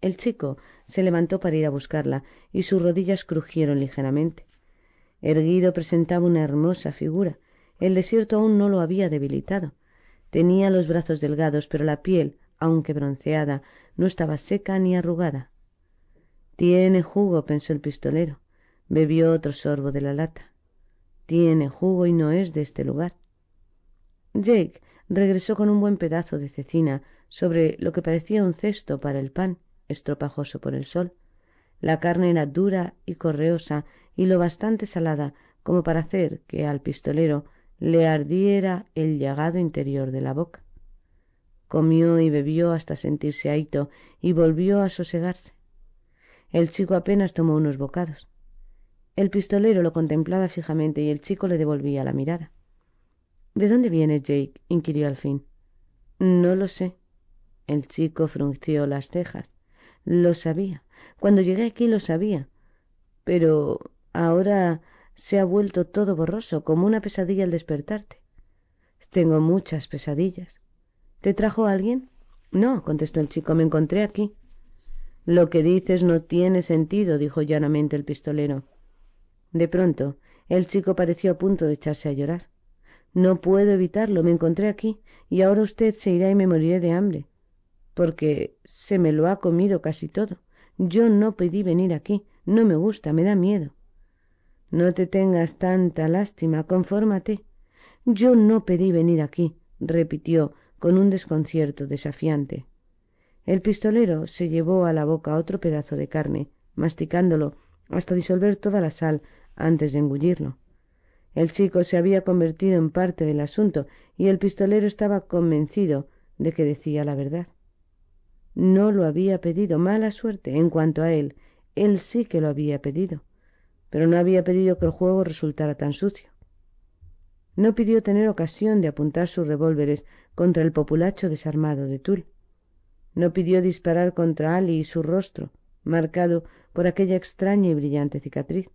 El chico se levantó para ir a buscarla y sus rodillas crujieron ligeramente. Erguido presentaba una hermosa figura. El desierto aún no lo había debilitado. Tenía los brazos delgados, pero la piel, aunque bronceada, no estaba seca ni arrugada. Tiene jugo, pensó el pistolero. Bebió otro sorbo de la lata. Tiene jugo y no es de este lugar. Jake regresó con un buen pedazo de cecina sobre lo que parecía un cesto para el pan, estropajoso por el sol. La carne era dura y correosa y lo bastante salada como para hacer que al pistolero le ardiera el llagado interior de la boca. Comió y bebió hasta sentirse ahito y volvió a sosegarse. El chico apenas tomó unos bocados. El pistolero lo contemplaba fijamente y el chico le devolvía la mirada. ¿De dónde viene Jake? inquirió al fin. No lo sé. El chico frunció las cejas. Lo sabía. Cuando llegué aquí lo sabía. Pero Ahora se ha vuelto todo borroso, como una pesadilla al despertarte. Tengo muchas pesadillas. ¿Te trajo alguien? No, contestó el chico, me encontré aquí. Lo que dices no tiene sentido, dijo llanamente el pistolero. De pronto, el chico pareció a punto de echarse a llorar. No puedo evitarlo, me encontré aquí, y ahora usted se irá y me moriré de hambre, porque se me lo ha comido casi todo. Yo no pedí venir aquí, no me gusta, me da miedo. No te tengas tanta lástima, confórmate. Yo no pedí venir aquí, repitió con un desconcierto desafiante. El pistolero se llevó a la boca otro pedazo de carne, masticándolo hasta disolver toda la sal antes de engullirlo. El chico se había convertido en parte del asunto y el pistolero estaba convencido de que decía la verdad. No lo había pedido mala suerte en cuanto a él, él sí que lo había pedido pero no había pedido que el juego resultara tan sucio. No pidió tener ocasión de apuntar sus revólveres contra el populacho desarmado de Tul. No pidió disparar contra Ali y su rostro, marcado por aquella extraña y brillante cicatriz.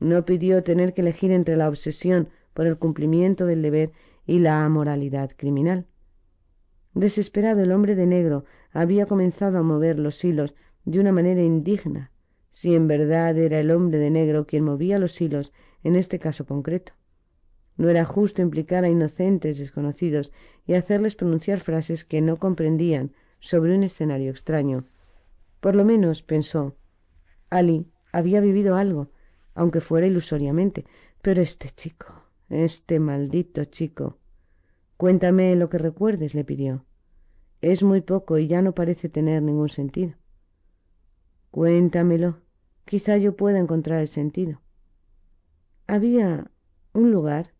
No pidió tener que elegir entre la obsesión por el cumplimiento del deber y la amoralidad criminal. Desesperado, el hombre de negro había comenzado a mover los hilos de una manera indigna si en verdad era el hombre de negro quien movía los hilos en este caso concreto. No era justo implicar a inocentes desconocidos y hacerles pronunciar frases que no comprendían sobre un escenario extraño. Por lo menos, pensó, Ali había vivido algo, aunque fuera ilusoriamente, pero este chico, este maldito chico. Cuéntame lo que recuerdes, le pidió. Es muy poco y ya no parece tener ningún sentido. Cuéntamelo, Quizá yo pueda encontrar el sentido. Había un lugar,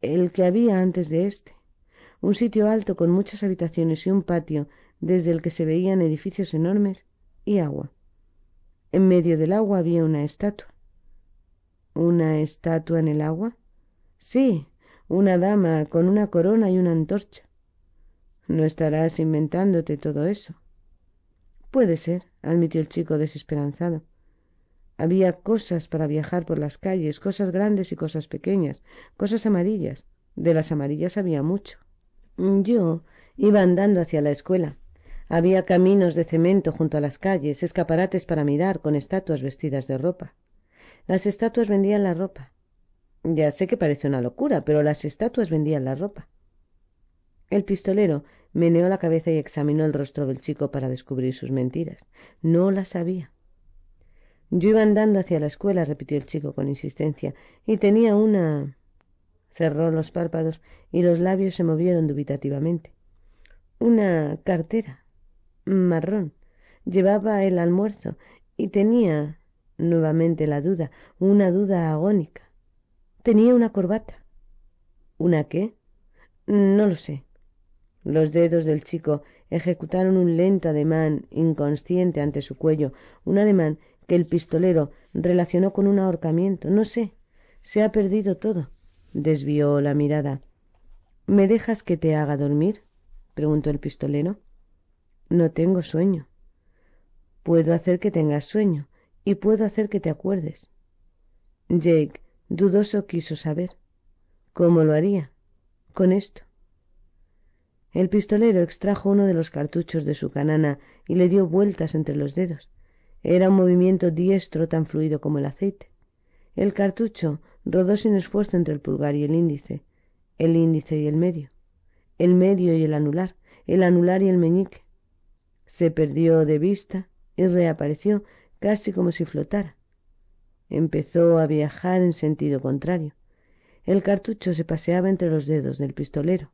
el que había antes de este, un sitio alto con muchas habitaciones y un patio desde el que se veían edificios enormes y agua. En medio del agua había una estatua. ¿Una estatua en el agua? Sí, una dama con una corona y una antorcha. No estarás inventándote todo eso. Puede ser, admitió el chico desesperanzado. Había cosas para viajar por las calles, cosas grandes y cosas pequeñas, cosas amarillas. De las amarillas había mucho. Mm, yo iba andando hacia la escuela. Había caminos de cemento junto a las calles, escaparates para mirar con estatuas vestidas de ropa. Las estatuas vendían la ropa. Ya sé que parece una locura, pero las estatuas vendían la ropa. El pistolero meneó la cabeza y examinó el rostro del chico para descubrir sus mentiras. No las sabía. Yo iba andando hacia la escuela, repitió el chico con insistencia, y tenía una. Cerró los párpados y los labios se movieron dubitativamente. Una cartera marrón. Llevaba el almuerzo y tenía nuevamente la duda, una duda agónica. Tenía una corbata. ¿Una qué? No lo sé. Los dedos del chico ejecutaron un lento ademán inconsciente ante su cuello, un ademán que el pistolero relacionó con un ahorcamiento. No sé. Se ha perdido todo. Desvió la mirada. ¿Me dejas que te haga dormir? preguntó el pistolero. No tengo sueño. Puedo hacer que tengas sueño y puedo hacer que te acuerdes. Jake, dudoso, quiso saber. ¿Cómo lo haría? Con esto. El pistolero extrajo uno de los cartuchos de su canana y le dio vueltas entre los dedos. Era un movimiento diestro tan fluido como el aceite. El cartucho rodó sin esfuerzo entre el pulgar y el índice, el índice y el medio, el medio y el anular, el anular y el meñique. Se perdió de vista y reapareció casi como si flotara. Empezó a viajar en sentido contrario. El cartucho se paseaba entre los dedos del pistolero.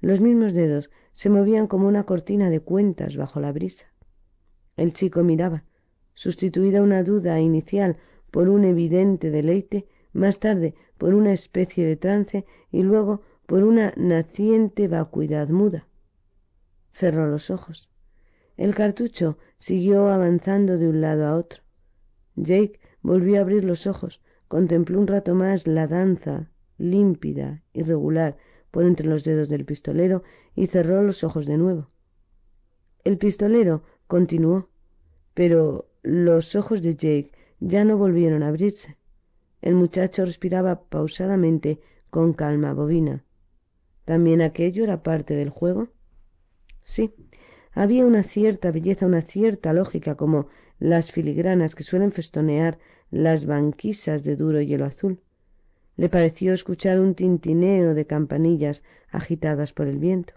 Los mismos dedos se movían como una cortina de cuentas bajo la brisa. El chico miraba. Sustituida una duda inicial por un evidente deleite, más tarde por una especie de trance y luego por una naciente vacuidad muda. Cerró los ojos. El cartucho siguió avanzando de un lado a otro. Jake volvió a abrir los ojos, contempló un rato más la danza, límpida, irregular, por entre los dedos del pistolero, y cerró los ojos de nuevo. El pistolero continuó, pero los ojos de Jake ya no volvieron a abrirse. El muchacho respiraba pausadamente con calma bovina. ¿También aquello era parte del juego? Sí, había una cierta belleza, una cierta lógica, como las filigranas que suelen festonear las banquisas de duro hielo azul. Le pareció escuchar un tintineo de campanillas agitadas por el viento.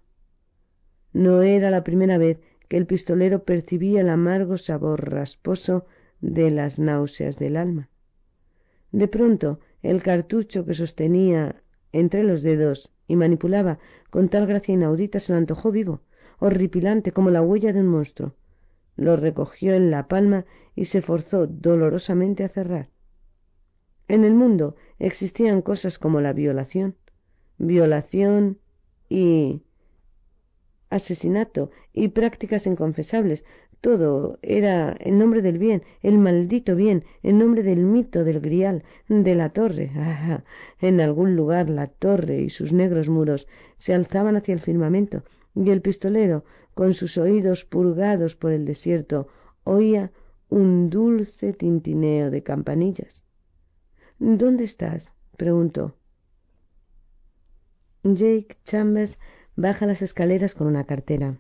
No era la primera vez que el pistolero percibía el amargo sabor rasposo de las náuseas del alma. De pronto, el cartucho que sostenía entre los dedos y manipulaba con tal gracia inaudita se lo antojó vivo, horripilante como la huella de un monstruo. Lo recogió en la palma y se forzó dolorosamente a cerrar. En el mundo existían cosas como la violación, violación y asesinato y prácticas inconfesables todo era en nombre del bien el maldito bien en nombre del mito del grial de la torre en algún lugar la torre y sus negros muros se alzaban hacia el firmamento y el pistolero con sus oídos purgados por el desierto oía un dulce tintineo de campanillas dónde estás preguntó jake Chambers Baja las escaleras con una cartera.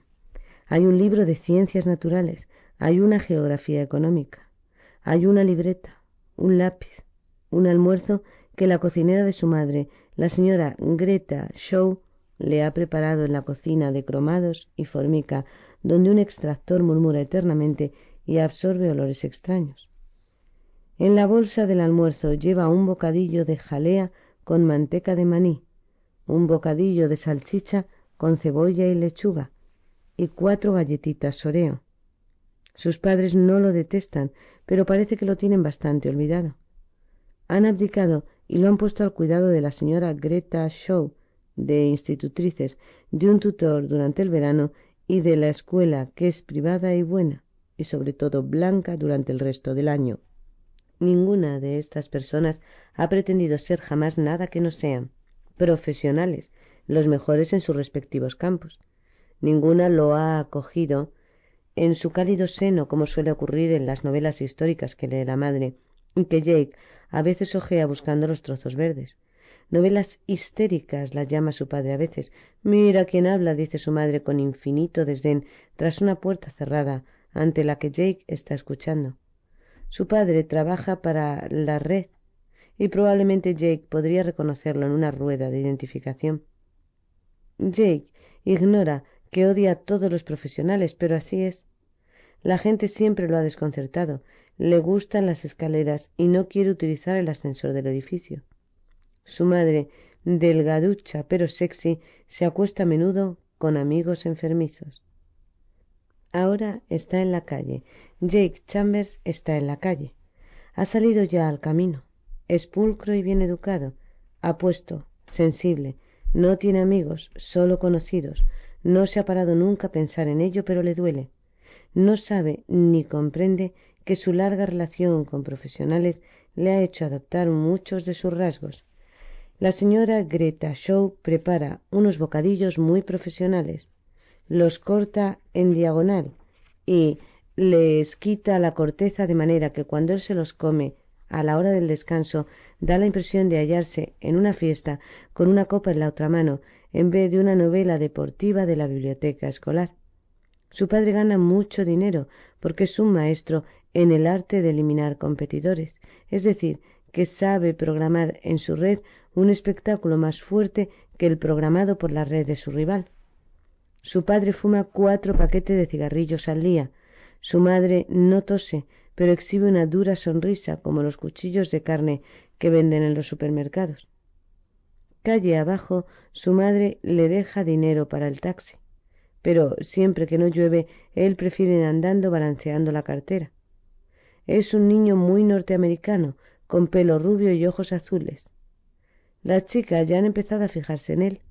Hay un libro de ciencias naturales, hay una geografía económica, hay una libreta, un lápiz, un almuerzo que la cocinera de su madre, la señora Greta Shaw, le ha preparado en la cocina de cromados y formica, donde un extractor murmura eternamente y absorbe olores extraños. En la bolsa del almuerzo lleva un bocadillo de jalea con manteca de maní, un bocadillo de salchicha con cebolla y lechuga, y cuatro galletitas oreo. Sus padres no lo detestan, pero parece que lo tienen bastante olvidado. Han abdicado y lo han puesto al cuidado de la señora Greta Shaw, de institutrices, de un tutor durante el verano y de la escuela, que es privada y buena, y sobre todo blanca durante el resto del año. Ninguna de estas personas ha pretendido ser jamás nada que no sean profesionales, los mejores en sus respectivos campos. Ninguna lo ha acogido en su cálido seno, como suele ocurrir en las novelas históricas que lee la madre, y que Jake a veces ojea buscando los trozos verdes. Novelas histéricas las llama su padre a veces. Mira quién habla, dice su madre con infinito desdén, tras una puerta cerrada, ante la que Jake está escuchando. Su padre trabaja para la red, y probablemente Jake podría reconocerlo en una rueda de identificación. Jake ignora que odia a todos los profesionales, pero así es. La gente siempre lo ha desconcertado. Le gustan las escaleras y no quiere utilizar el ascensor del edificio. Su madre, delgaducha pero sexy, se acuesta a menudo con amigos enfermizos. Ahora está en la calle. Jake Chambers está en la calle. Ha salido ya al camino. Es pulcro y bien educado, apuesto, sensible, no tiene amigos, solo conocidos. No se ha parado nunca a pensar en ello, pero le duele. No sabe ni comprende que su larga relación con profesionales le ha hecho adoptar muchos de sus rasgos. La señora Greta Shaw prepara unos bocadillos muy profesionales, los corta en diagonal y les quita la corteza de manera que cuando él se los come a la hora del descanso da la impresión de hallarse en una fiesta con una copa en la otra mano en vez de una novela deportiva de la biblioteca escolar. Su padre gana mucho dinero porque es un maestro en el arte de eliminar competidores, es decir, que sabe programar en su red un espectáculo más fuerte que el programado por la red de su rival. Su padre fuma cuatro paquetes de cigarrillos al día. Su madre no tose, pero exhibe una dura sonrisa como los cuchillos de carne que venden en los supermercados. Calle abajo, su madre le deja dinero para el taxi, pero siempre que no llueve, él prefiere andando balanceando la cartera. Es un niño muy norteamericano, con pelo rubio y ojos azules. Las chicas ya han empezado a fijarse en él.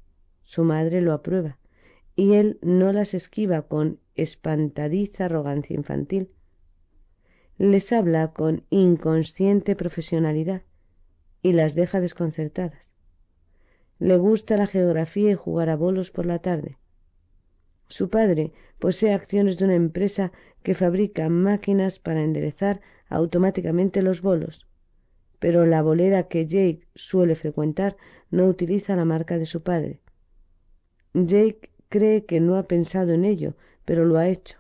Su madre lo aprueba, y él no las esquiva con espantadiza arrogancia infantil les habla con inconsciente profesionalidad y las deja desconcertadas. Le gusta la geografía y jugar a bolos por la tarde. Su padre posee acciones de una empresa que fabrica máquinas para enderezar automáticamente los bolos, pero la bolera que Jake suele frecuentar no utiliza la marca de su padre. Jake cree que no ha pensado en ello, pero lo ha hecho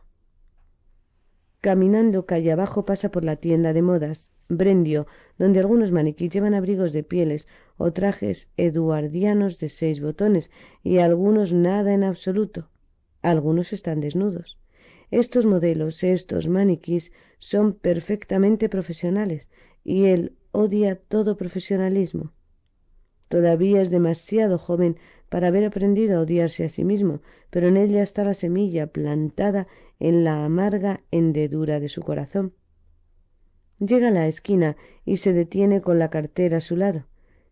caminando calle abajo pasa por la tienda de modas brendio donde algunos maniquís llevan abrigos de pieles o trajes eduardianos de seis botones y algunos nada en absoluto algunos están desnudos estos modelos estos maniquís son perfectamente profesionales y él odia todo profesionalismo todavía es demasiado joven para haber aprendido a odiarse a sí mismo pero en ella está la semilla plantada en la amarga hendedura de su corazón. Llega a la esquina y se detiene con la cartera a su lado.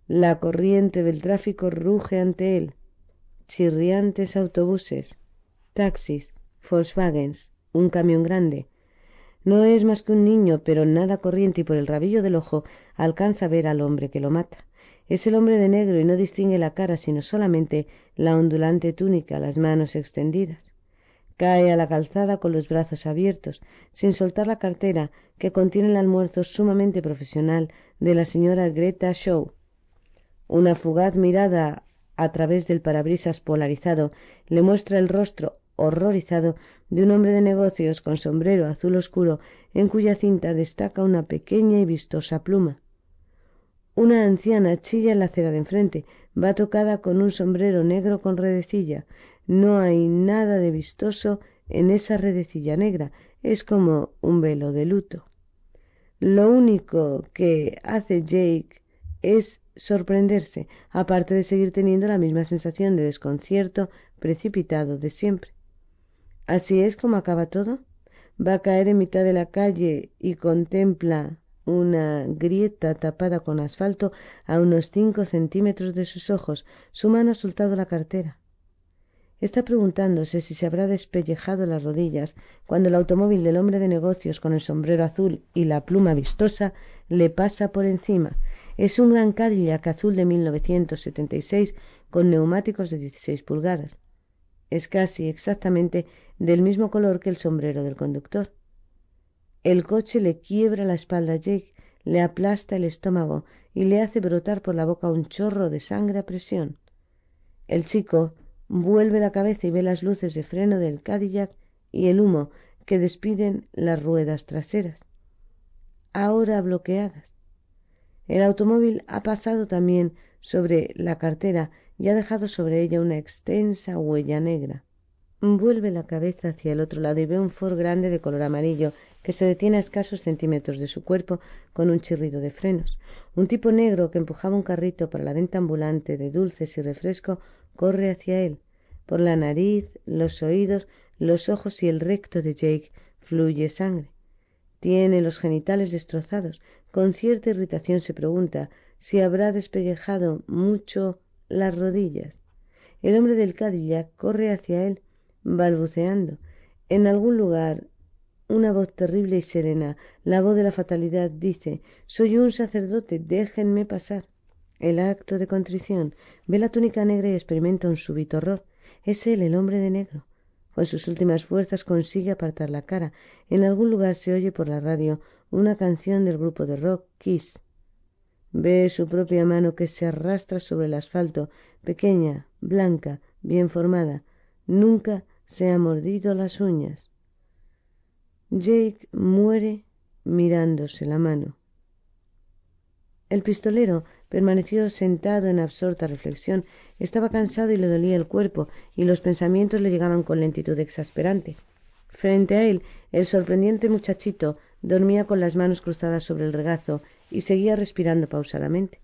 La corriente del tráfico ruge ante él. Chirriantes autobuses, taxis, Volkswagens, un camión grande. No es más que un niño, pero nada corriente y por el rabillo del ojo alcanza a ver al hombre que lo mata. Es el hombre de negro y no distingue la cara, sino solamente la ondulante túnica, las manos extendidas. Cae a la calzada con los brazos abiertos, sin soltar la cartera que contiene el almuerzo sumamente profesional de la señora Greta Shaw. Una fugaz mirada a través del parabrisas polarizado le muestra el rostro horrorizado de un hombre de negocios con sombrero azul oscuro en cuya cinta destaca una pequeña y vistosa pluma. Una anciana chilla en la acera de enfrente, va tocada con un sombrero negro con redecilla, no hay nada de vistoso en esa redecilla negra, es como un velo de luto. Lo único que hace Jake es sorprenderse, aparte de seguir teniendo la misma sensación de desconcierto precipitado de siempre. Así es como acaba todo. Va a caer en mitad de la calle y contempla una grieta tapada con asfalto a unos cinco centímetros de sus ojos. Su mano ha soltado la cartera. Está preguntándose si se habrá despellejado las rodillas cuando el automóvil del hombre de negocios con el sombrero azul y la pluma vistosa le pasa por encima. Es un gran Cadillac azul de 1976 con neumáticos de 16 pulgadas. Es casi exactamente del mismo color que el sombrero del conductor. El coche le quiebra la espalda a Jake, le aplasta el estómago y le hace brotar por la boca un chorro de sangre a presión. El chico vuelve la cabeza y ve las luces de freno del Cadillac y el humo que despiden las ruedas traseras, ahora bloqueadas. El automóvil ha pasado también sobre la cartera y ha dejado sobre ella una extensa huella negra. Vuelve la cabeza hacia el otro lado y ve un Ford grande de color amarillo que se detiene a escasos centímetros de su cuerpo con un chirrido de frenos. Un tipo negro que empujaba un carrito para la venta ambulante de dulces y refresco corre hacia él. Por la nariz, los oídos, los ojos y el recto de Jake fluye sangre. Tiene los genitales destrozados. Con cierta irritación se pregunta si habrá despellejado mucho las rodillas. El hombre del Cadillac corre hacia él, balbuceando. En algún lugar, una voz terrible y serena, la voz de la fatalidad, dice Soy un sacerdote, déjenme pasar. El acto de contrición ve la túnica negra y experimenta un súbito horror. Es él el hombre de negro. Con sus últimas fuerzas consigue apartar la cara. En algún lugar se oye por la radio una canción del grupo de rock Kiss. Ve su propia mano que se arrastra sobre el asfalto, pequeña, blanca, bien formada. Nunca se ha mordido las uñas. Jake muere mirándose la mano. El pistolero permaneció sentado en absorta reflexión estaba cansado y le dolía el cuerpo, y los pensamientos le llegaban con lentitud exasperante. Frente a él, el sorprendente muchachito dormía con las manos cruzadas sobre el regazo y seguía respirando pausadamente.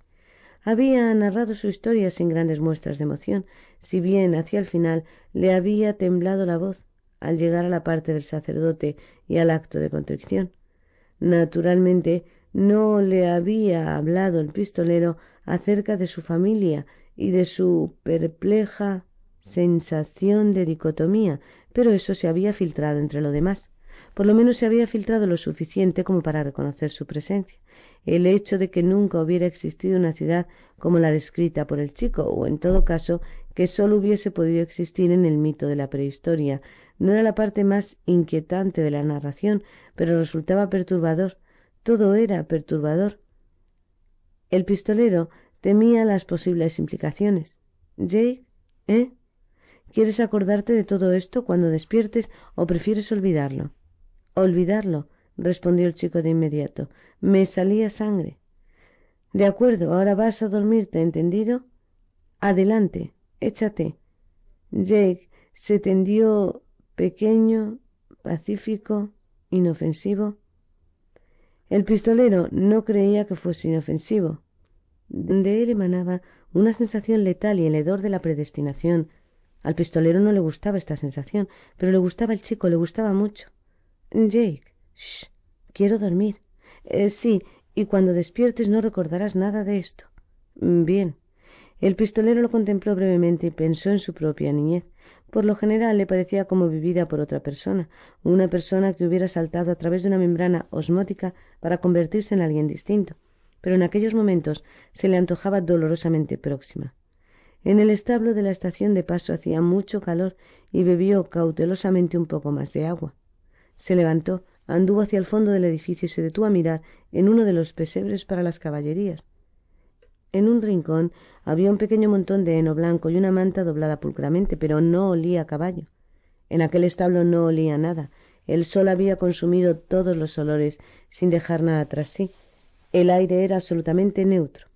Había narrado su historia sin grandes muestras de emoción, si bien hacia el final le había temblado la voz al llegar a la parte del sacerdote y al acto de contrición. Naturalmente, no le había hablado el pistolero acerca de su familia y de su perpleja sensación de dicotomía, pero eso se había filtrado entre lo demás. Por lo menos se había filtrado lo suficiente como para reconocer su presencia. El hecho de que nunca hubiera existido una ciudad como la descrita por el chico, o en todo caso, que sólo hubiese podido existir en el mito de la prehistoria, no era la parte más inquietante de la narración, pero resultaba perturbador. Todo era perturbador. El pistolero Temía las posibles implicaciones. Jake, ¿eh? ¿Quieres acordarte de todo esto cuando despiertes o prefieres olvidarlo? Olvidarlo, respondió el chico de inmediato. Me salía sangre. De acuerdo, ahora vas a dormirte, ¿entendido? Adelante, échate. Jake se tendió pequeño, pacífico, inofensivo. El pistolero no creía que fuese inofensivo. De él emanaba una sensación letal y el hedor de la predestinación. Al pistolero no le gustaba esta sensación, pero le gustaba el chico, le gustaba mucho. Jake, shh, quiero dormir. Eh, sí, y cuando despiertes no recordarás nada de esto. Mm, bien. El pistolero lo contempló brevemente y pensó en su propia niñez. Por lo general le parecía como vivida por otra persona, una persona que hubiera saltado a través de una membrana osmótica para convertirse en alguien distinto pero en aquellos momentos se le antojaba dolorosamente próxima. En el establo de la estación de paso hacía mucho calor y bebió cautelosamente un poco más de agua. Se levantó, anduvo hacia el fondo del edificio y se detuvo a mirar en uno de los pesebres para las caballerías. En un rincón había un pequeño montón de heno blanco y una manta doblada pulcramente, pero no olía a caballo. En aquel establo no olía nada. El sol había consumido todos los olores sin dejar nada tras sí el aire era absolutamente neutro.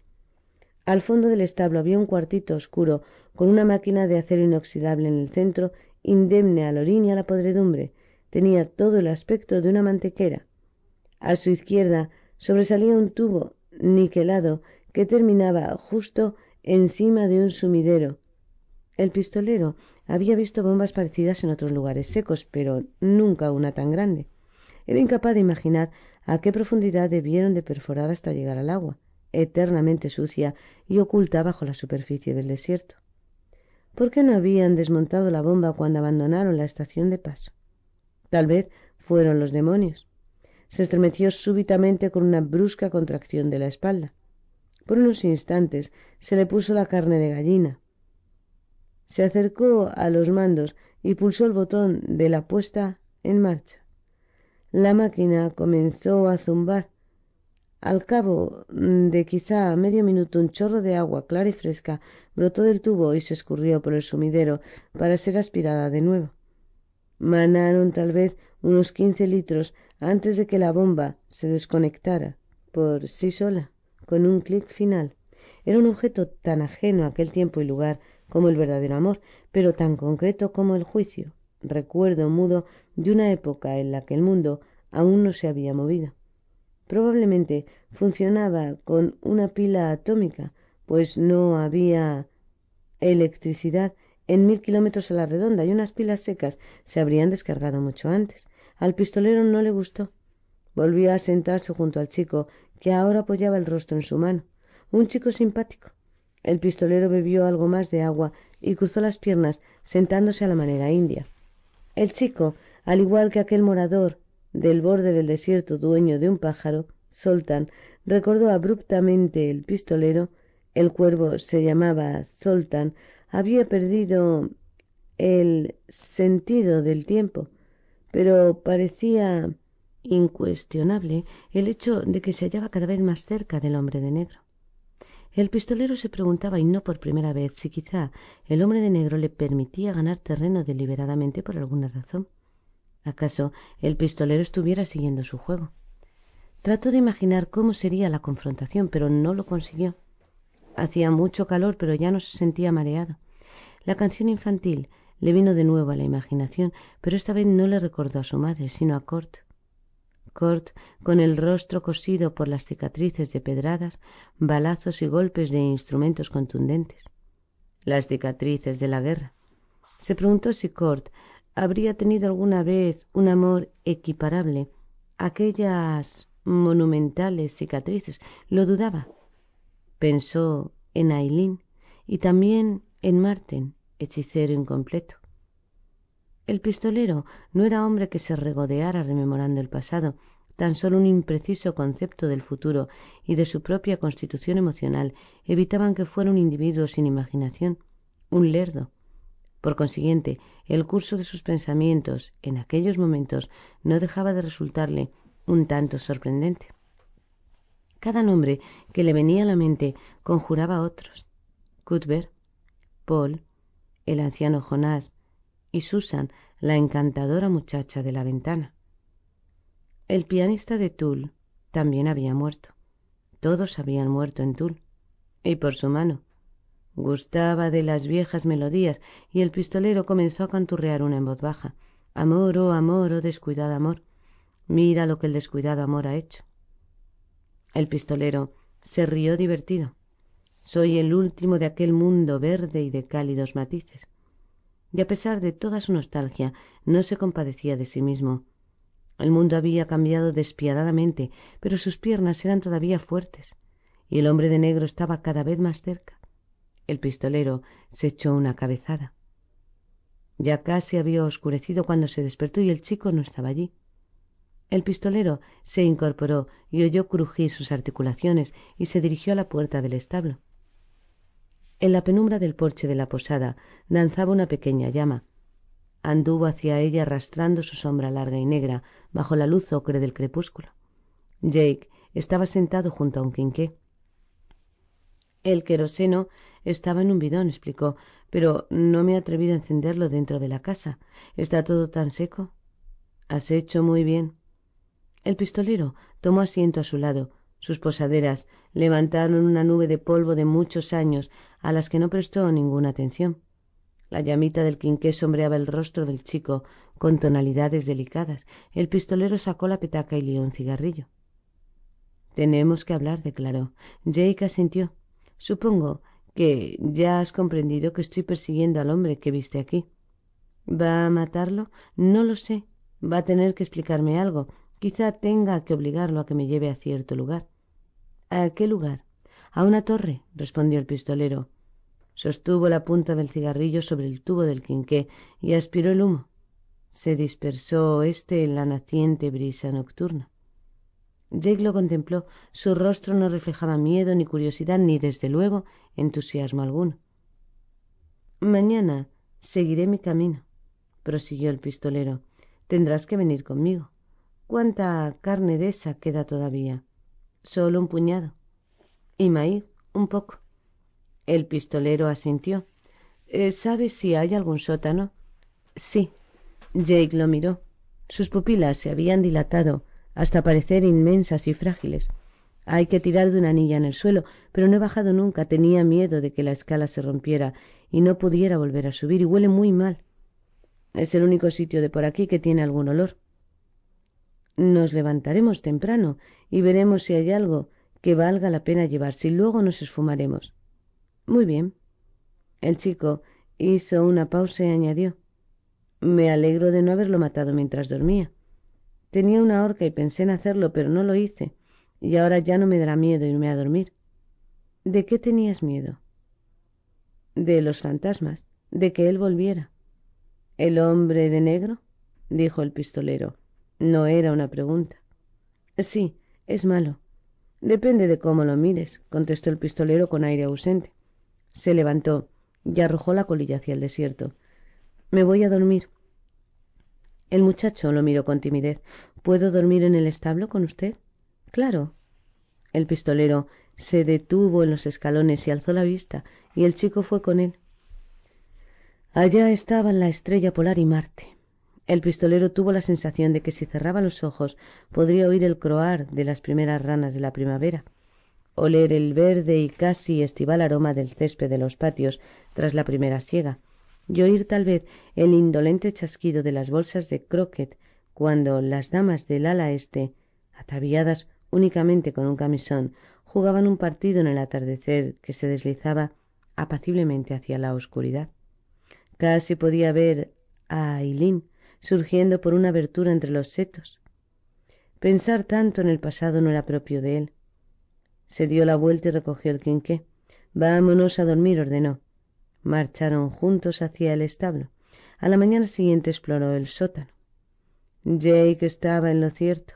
Al fondo del establo había un cuartito oscuro con una máquina de acero inoxidable en el centro, indemne al orín y a la podredumbre. Tenía todo el aspecto de una mantequera. A su izquierda sobresalía un tubo niquelado que terminaba justo encima de un sumidero. El pistolero había visto bombas parecidas en otros lugares secos, pero nunca una tan grande. Era incapaz de imaginar a qué profundidad debieron de perforar hasta llegar al agua, eternamente sucia y oculta bajo la superficie del desierto. ¿Por qué no habían desmontado la bomba cuando abandonaron la estación de paso? Tal vez fueron los demonios. Se estremeció súbitamente con una brusca contracción de la espalda. Por unos instantes se le puso la carne de gallina. Se acercó a los mandos y pulsó el botón de la puesta en marcha la máquina comenzó a zumbar. Al cabo de quizá medio minuto un chorro de agua clara y fresca brotó del tubo y se escurrió por el sumidero para ser aspirada de nuevo. Manaron tal vez unos quince litros antes de que la bomba se desconectara por sí sola, con un clic final. Era un objeto tan ajeno a aquel tiempo y lugar como el verdadero amor, pero tan concreto como el juicio, recuerdo mudo de una época en la que el mundo aún no se había movido. Probablemente funcionaba con una pila atómica, pues no había electricidad en mil kilómetros a la redonda y unas pilas secas se habrían descargado mucho antes. Al pistolero no le gustó. Volvió a sentarse junto al chico, que ahora apoyaba el rostro en su mano. Un chico simpático. El pistolero bebió algo más de agua y cruzó las piernas, sentándose a la manera india. El chico al igual que aquel morador del borde del desierto dueño de un pájaro, Soltan, recordó abruptamente el pistolero, el cuervo se llamaba Soltan. había perdido el sentido del tiempo, pero parecía incuestionable el hecho de que se hallaba cada vez más cerca del hombre de negro. El pistolero se preguntaba, y no por primera vez, si quizá el hombre de negro le permitía ganar terreno deliberadamente por alguna razón. ¿Acaso el pistolero estuviera siguiendo su juego? Trató de imaginar cómo sería la confrontación, pero no lo consiguió. Hacía mucho calor, pero ya no se sentía mareado. La canción infantil le vino de nuevo a la imaginación, pero esta vez no le recordó a su madre, sino a Cort. Cort, con el rostro cosido por las cicatrices de pedradas, balazos y golpes de instrumentos contundentes. Las cicatrices de la guerra. Se preguntó si Cort habría tenido alguna vez un amor equiparable aquellas monumentales cicatrices. Lo dudaba. Pensó en Aileen y también en Marten, hechicero incompleto. El pistolero no era hombre que se regodeara rememorando el pasado, tan solo un impreciso concepto del futuro y de su propia constitución emocional evitaban que fuera un individuo sin imaginación, un lerdo, por consiguiente, el curso de sus pensamientos en aquellos momentos no dejaba de resultarle un tanto sorprendente. Cada nombre que le venía a la mente conjuraba a otros. Cuthbert, Paul, el anciano Jonás y Susan, la encantadora muchacha de la ventana. El pianista de Toul también había muerto. Todos habían muerto en Toul, Y por su mano, Gustaba de las viejas melodías y el pistolero comenzó a canturrear una en voz baja. Amor, oh amor, oh descuidado amor. Mira lo que el descuidado amor ha hecho. El pistolero se rió divertido. Soy el último de aquel mundo verde y de cálidos matices. Y a pesar de toda su nostalgia, no se compadecía de sí mismo. El mundo había cambiado despiadadamente, pero sus piernas eran todavía fuertes, y el hombre de negro estaba cada vez más cerca. El pistolero se echó una cabezada. Ya casi había oscurecido cuando se despertó y el chico no estaba allí. El pistolero se incorporó y oyó crujir sus articulaciones y se dirigió a la puerta del establo. En la penumbra del porche de la posada danzaba una pequeña llama. Anduvo hacia ella arrastrando su sombra larga y negra bajo la luz ocre del crepúsculo. Jake estaba sentado junto a un quinqué. El queroseno estaba en un bidón, explicó, pero no me he atrevido a encenderlo dentro de la casa. Está todo tan seco. Has hecho muy bien. El pistolero tomó asiento a su lado. Sus posaderas levantaron una nube de polvo de muchos años a las que no prestó ninguna atención. La llamita del quinqué sombreaba el rostro del chico con tonalidades delicadas. El pistolero sacó la petaca y lió un cigarrillo. Tenemos que hablar, declaró. Jake asintió. Supongo que ya has comprendido que estoy persiguiendo al hombre que viste aquí. ¿Va a matarlo? No lo sé. Va a tener que explicarme algo. Quizá tenga que obligarlo a que me lleve a cierto lugar. ¿A qué lugar? A una torre, respondió el pistolero. Sostuvo la punta del cigarrillo sobre el tubo del quinqué y aspiró el humo. Se dispersó éste en la naciente brisa nocturna. Jake lo contempló. Su rostro no reflejaba miedo, ni curiosidad, ni desde luego entusiasmo alguno. Mañana seguiré mi camino, prosiguió el pistolero. Tendrás que venir conmigo. ¿Cuánta carne de esa queda todavía? Solo un puñado. Y maíz, un poco. El pistolero asintió. Eh, ¿Sabes si hay algún sótano? Sí. Jake lo miró. Sus pupilas se habían dilatado hasta parecer inmensas y frágiles. Hay que tirar de una anilla en el suelo, pero no he bajado nunca, tenía miedo de que la escala se rompiera y no pudiera volver a subir, y huele muy mal. Es el único sitio de por aquí que tiene algún olor. Nos levantaremos temprano y veremos si hay algo que valga la pena llevar, si luego nos esfumaremos. Muy bien. El chico hizo una pausa y añadió Me alegro de no haberlo matado mientras dormía. Tenía una horca y pensé en hacerlo, pero no lo hice, y ahora ya no me dará miedo irme a dormir. ¿De qué tenías miedo? De los fantasmas, de que él volviera. ¿El hombre de negro? dijo el pistolero. No era una pregunta. Sí, es malo. Depende de cómo lo mires, contestó el pistolero con aire ausente. Se levantó y arrojó la colilla hacia el desierto. Me voy a dormir. El muchacho lo miró con timidez. ¿Puedo dormir en el establo con usted? Claro. El pistolero se detuvo en los escalones y alzó la vista, y el chico fue con él. Allá estaban la estrella polar y Marte. El pistolero tuvo la sensación de que si cerraba los ojos podría oír el croar de las primeras ranas de la primavera, oler el verde y casi estival aroma del césped de los patios tras la primera siega yo oír tal vez el indolente chasquido de las bolsas de croquet cuando las damas del ala este, ataviadas únicamente con un camisón, jugaban un partido en el atardecer que se deslizaba apaciblemente hacia la oscuridad. Casi podía ver a Ailín surgiendo por una abertura entre los setos. Pensar tanto en el pasado no era propio de él. Se dio la vuelta y recogió el quinqué. Vámonos a dormir, ordenó. Marcharon juntos hacia el establo. A la mañana siguiente exploró el sótano. Jake estaba en lo cierto.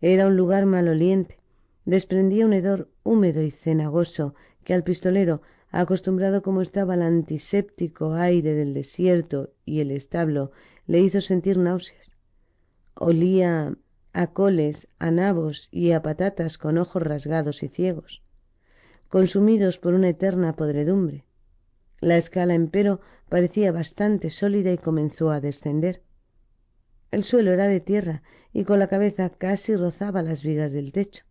Era un lugar maloliente. Desprendía un hedor húmedo y cenagoso que al pistolero, acostumbrado como estaba al antiséptico aire del desierto y el establo, le hizo sentir náuseas. Olía a coles, a nabos y a patatas con ojos rasgados y ciegos, consumidos por una eterna podredumbre. La escala, empero, parecía bastante sólida y comenzó a descender. El suelo era de tierra y con la cabeza casi rozaba las vigas del techo.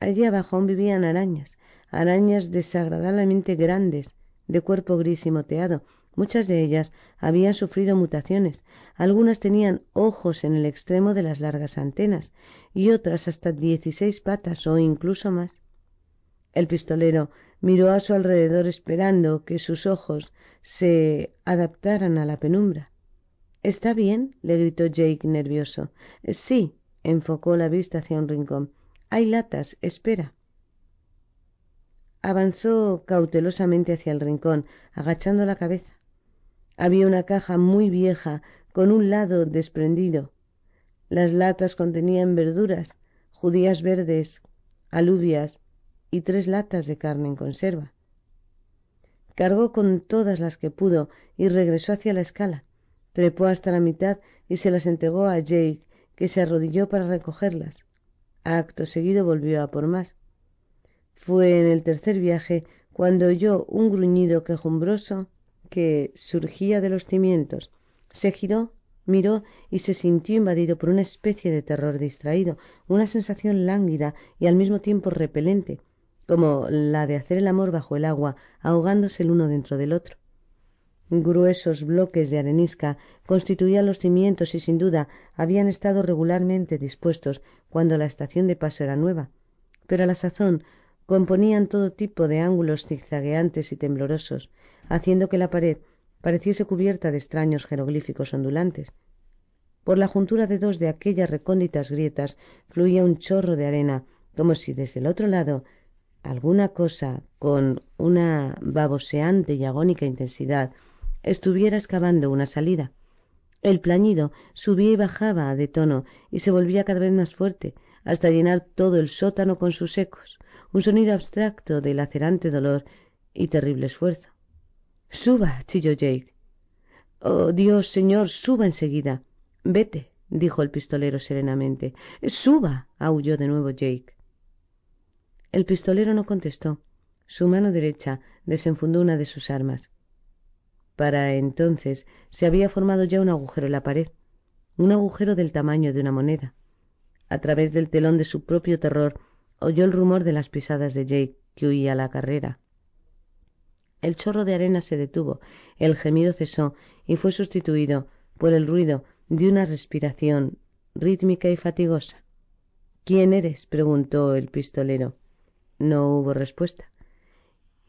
Allí abajo vivían arañas, arañas desagradablemente grandes, de cuerpo gris y moteado. Muchas de ellas habían sufrido mutaciones, algunas tenían ojos en el extremo de las largas antenas y otras hasta dieciséis patas o incluso más. El pistolero miró a su alrededor esperando que sus ojos se adaptaran a la penumbra. ¿Está bien? le gritó Jake nervioso. Sí, enfocó la vista hacia un rincón. Hay latas, espera. Avanzó cautelosamente hacia el rincón, agachando la cabeza. Había una caja muy vieja, con un lado desprendido. Las latas contenían verduras, judías verdes, alubias, y tres latas de carne en conserva. Cargó con todas las que pudo y regresó hacia la escala. Trepó hasta la mitad y se las entregó a Jake, que se arrodilló para recogerlas. acto seguido volvió a por más. Fue en el tercer viaje cuando oyó un gruñido quejumbroso que surgía de los cimientos. Se giró, miró y se sintió invadido por una especie de terror distraído, una sensación lánguida y al mismo tiempo repelente como la de hacer el amor bajo el agua, ahogándose el uno dentro del otro. Gruesos bloques de arenisca constituían los cimientos y sin duda habían estado regularmente dispuestos cuando la estación de paso era nueva, pero a la sazón componían todo tipo de ángulos zigzagueantes y temblorosos, haciendo que la pared pareciese cubierta de extraños jeroglíficos ondulantes. Por la juntura de dos de aquellas recónditas grietas fluía un chorro de arena, como si desde el otro lado alguna cosa con una baboseante y agónica intensidad estuviera excavando una salida. El plañido subía y bajaba de tono y se volvía cada vez más fuerte, hasta llenar todo el sótano con sus ecos, un sonido abstracto de lacerante dolor y terrible esfuerzo. Suba, chilló Jake. Oh, Dios, señor, suba enseguida. Vete, dijo el pistolero serenamente. Suba, aulló de nuevo Jake. El pistolero no contestó. Su mano derecha desenfundó una de sus armas. Para entonces se había formado ya un agujero en la pared, un agujero del tamaño de una moneda. A través del telón de su propio terror oyó el rumor de las pisadas de Jake que huía a la carrera. El chorro de arena se detuvo, el gemido cesó y fue sustituido por el ruido de una respiración rítmica y fatigosa. ¿Quién eres? preguntó el pistolero. No hubo respuesta.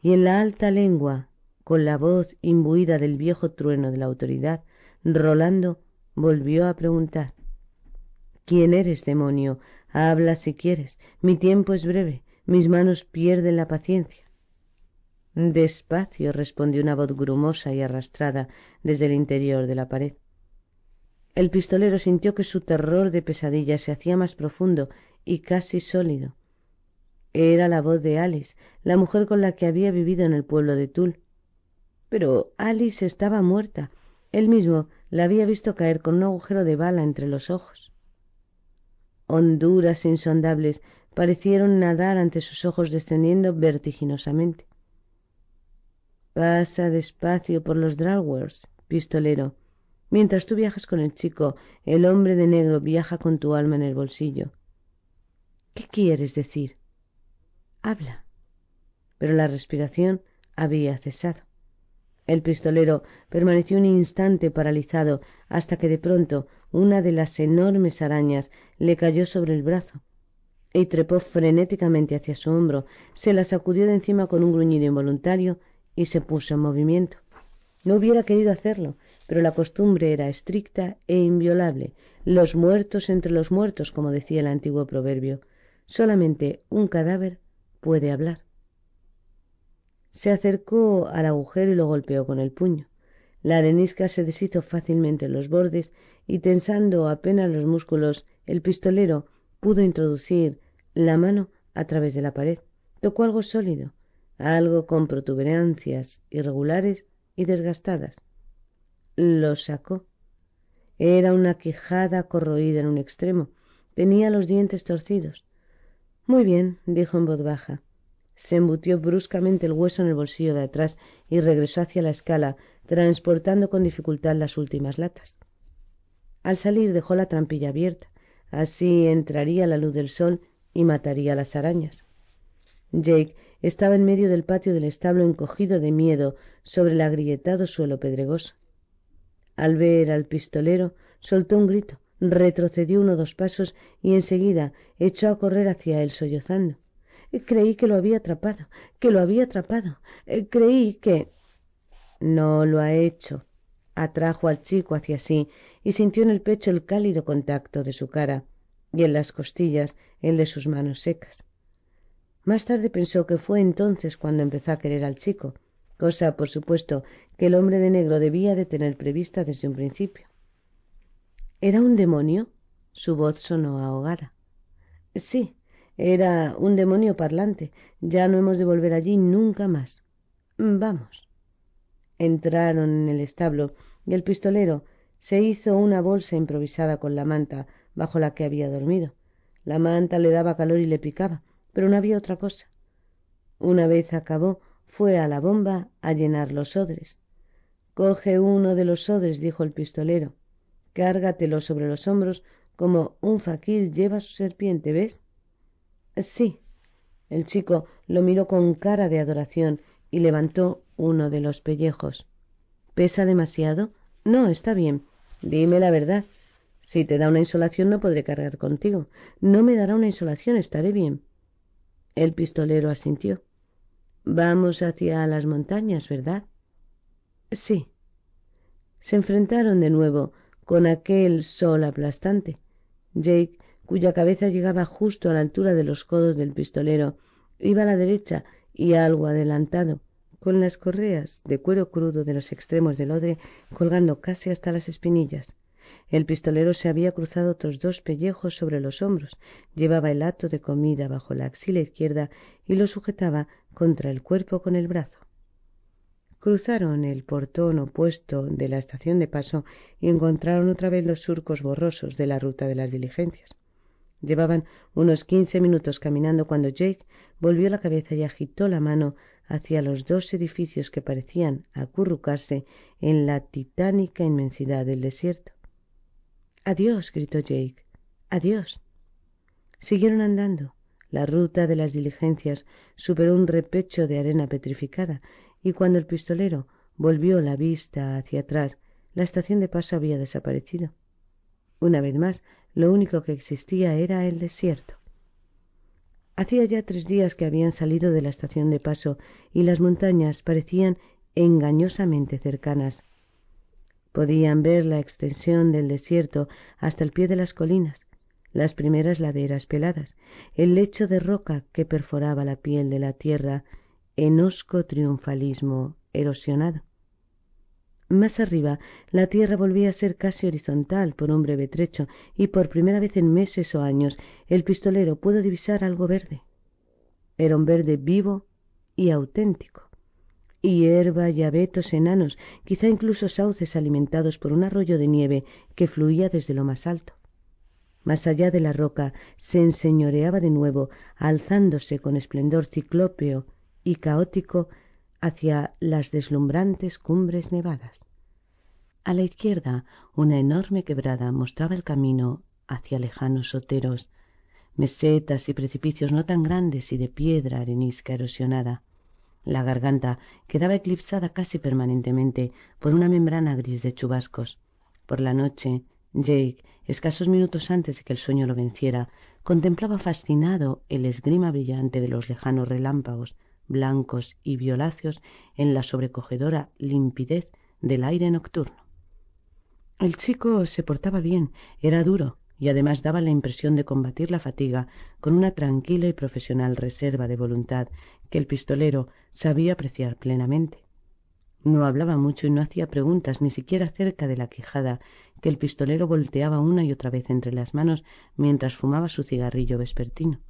Y en la alta lengua, con la voz imbuida del viejo trueno de la autoridad, Rolando volvió a preguntar. ¿Quién eres, demonio? Habla si quieres. Mi tiempo es breve. Mis manos pierden la paciencia. Despacio, respondió una voz grumosa y arrastrada desde el interior de la pared. El pistolero sintió que su terror de pesadilla se hacía más profundo y casi sólido. Era la voz de Alice, la mujer con la que había vivido en el pueblo de Tul. Pero Alice estaba muerta. Él mismo la había visto caer con un agujero de bala entre los ojos. Honduras insondables parecieron nadar ante sus ojos descendiendo vertiginosamente. Pasa despacio por los Drawers, pistolero. Mientras tú viajas con el chico, el hombre de negro viaja con tu alma en el bolsillo. ¿Qué quieres decir? Habla. Pero la respiración había cesado. El pistolero permaneció un instante paralizado hasta que de pronto una de las enormes arañas le cayó sobre el brazo y trepó frenéticamente hacia su hombro, se la sacudió de encima con un gruñido involuntario y se puso en movimiento. No hubiera querido hacerlo, pero la costumbre era estricta e inviolable, los muertos entre los muertos, como decía el antiguo proverbio. Solamente un cadáver puede hablar. Se acercó al agujero y lo golpeó con el puño. La arenisca se deshizo fácilmente en los bordes y tensando apenas los músculos, el pistolero pudo introducir la mano a través de la pared. Tocó algo sólido, algo con protuberancias irregulares y desgastadas. Lo sacó. Era una quijada corroída en un extremo. Tenía los dientes torcidos. Muy bien, dijo en voz baja. Se embutió bruscamente el hueso en el bolsillo de atrás y regresó hacia la escala, transportando con dificultad las últimas latas. Al salir dejó la trampilla abierta. Así entraría la luz del sol y mataría las arañas. Jake estaba en medio del patio del establo encogido de miedo sobre el agrietado suelo pedregoso. Al ver al pistolero, soltó un grito retrocedió uno o dos pasos y enseguida echó a correr hacia él sollozando eh, creí que lo había atrapado que lo había atrapado eh, creí que no lo ha hecho atrajo al chico hacia sí y sintió en el pecho el cálido contacto de su cara y en las costillas el de sus manos secas más tarde pensó que fue entonces cuando empezó a querer al chico cosa por supuesto que el hombre de negro debía de tener prevista desde un principio era un demonio su voz sonó ahogada sí era un demonio parlante ya no hemos de volver allí nunca más vamos entraron en el establo y el pistolero se hizo una bolsa improvisada con la manta bajo la que había dormido la manta le daba calor y le picaba pero no había otra cosa una vez acabó fue a la bomba a llenar los odres coge uno de los odres dijo el pistolero Cárgatelo sobre los hombros como un faquir lleva su serpiente, ¿ves? Sí. El chico lo miró con cara de adoración y levantó uno de los pellejos. ¿Pesa demasiado? No, está bien. Dime la verdad. Si te da una insolación no podré cargar contigo. No me dará una insolación, estaré bien. El pistolero asintió. Vamos hacia las montañas, ¿verdad? Sí. Se enfrentaron de nuevo con aquel sol aplastante. Jake, cuya cabeza llegaba justo a la altura de los codos del pistolero, iba a la derecha y algo adelantado, con las correas de cuero crudo de los extremos del odre colgando casi hasta las espinillas. El pistolero se había cruzado otros dos pellejos sobre los hombros, llevaba el hato de comida bajo la axila izquierda y lo sujetaba contra el cuerpo con el brazo. Cruzaron el portón opuesto de la estación de paso y encontraron otra vez los surcos borrosos de la ruta de las diligencias. Llevaban unos quince minutos caminando cuando Jake volvió la cabeza y agitó la mano hacia los dos edificios que parecían acurrucarse en la titánica inmensidad del desierto. Adiós, gritó Jake. Adiós. Siguieron andando. La ruta de las diligencias superó un repecho de arena petrificada y cuando el pistolero volvió la vista hacia atrás, la estación de paso había desaparecido. Una vez más, lo único que existía era el desierto. Hacía ya tres días que habían salido de la estación de paso y las montañas parecían engañosamente cercanas. Podían ver la extensión del desierto hasta el pie de las colinas, las primeras laderas peladas, el lecho de roca que perforaba la piel de la tierra enosco triunfalismo erosionado. Más arriba, la tierra volvía a ser casi horizontal por un breve trecho, y por primera vez en meses o años el pistolero pudo divisar algo verde. Era un verde vivo y auténtico. Hierba y abetos enanos, quizá incluso sauces alimentados por un arroyo de nieve que fluía desde lo más alto. Más allá de la roca se enseñoreaba de nuevo, alzándose con esplendor ciclópeo y caótico hacia las deslumbrantes cumbres nevadas. A la izquierda, una enorme quebrada mostraba el camino hacia lejanos soteros, mesetas y precipicios no tan grandes y de piedra arenisca erosionada. La garganta quedaba eclipsada casi permanentemente por una membrana gris de chubascos. Por la noche, Jake, escasos minutos antes de que el sueño lo venciera, contemplaba fascinado el esgrima brillante de los lejanos relámpagos blancos y violáceos en la sobrecogedora limpidez del aire nocturno. El chico se portaba bien, era duro y además daba la impresión de combatir la fatiga con una tranquila y profesional reserva de voluntad que el pistolero sabía apreciar plenamente. No hablaba mucho y no hacía preguntas ni siquiera acerca de la quijada que el pistolero volteaba una y otra vez entre las manos mientras fumaba su cigarrillo vespertino.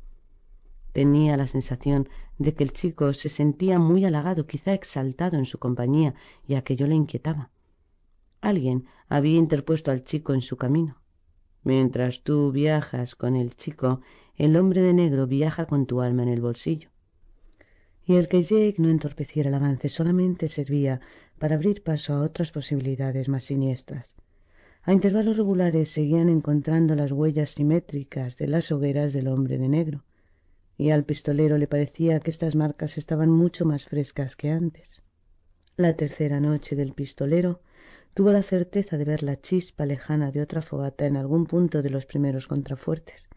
Tenía la sensación de que el chico se sentía muy halagado, quizá exaltado en su compañía, y yo le inquietaba. Alguien había interpuesto al chico en su camino. Mientras tú viajas con el chico, el hombre de negro viaja con tu alma en el bolsillo. Y el que Jake no entorpeciera el avance solamente servía para abrir paso a otras posibilidades más siniestras. A intervalos regulares seguían encontrando las huellas simétricas de las hogueras del hombre de negro, y al pistolero le parecía que estas marcas estaban mucho más frescas que antes. La tercera noche del pistolero tuvo la certeza de ver la chispa lejana de otra fogata en algún punto de los primeros contrafuertes.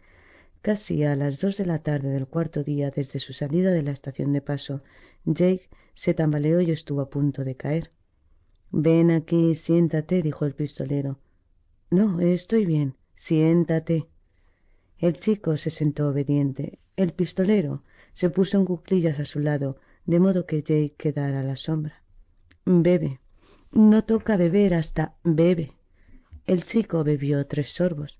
Casi a las dos de la tarde del cuarto día desde su salida de la estación de paso, Jake se tambaleó y estuvo a punto de caer. Ven aquí, siéntate, dijo el pistolero. No, estoy bien. Siéntate el chico se sentó obediente. El pistolero se puso en cuclillas a su lado, de modo que Jay quedara a la sombra. Bebe. No toca beber hasta bebe. El chico bebió tres sorbos.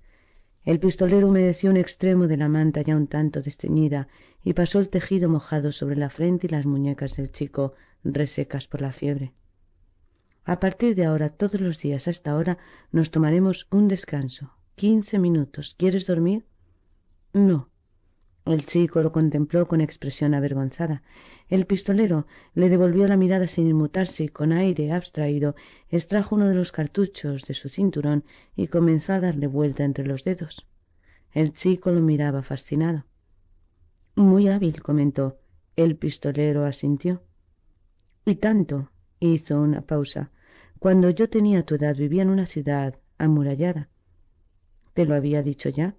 El pistolero humedeció un extremo de la manta ya un tanto desteñida y pasó el tejido mojado sobre la frente y las muñecas del chico, resecas por la fiebre. A partir de ahora, todos los días hasta ahora, nos tomaremos un descanso. Quince minutos. ¿Quieres dormir? no el chico lo contempló con expresión avergonzada el pistolero le devolvió la mirada sin inmutarse con aire abstraído, extrajo uno de los cartuchos de su cinturón y comenzó a darle vuelta entre los dedos el chico lo miraba fascinado muy hábil comentó el pistolero asintió y tanto hizo una pausa cuando yo tenía tu edad vivía en una ciudad amurallada te lo había dicho ya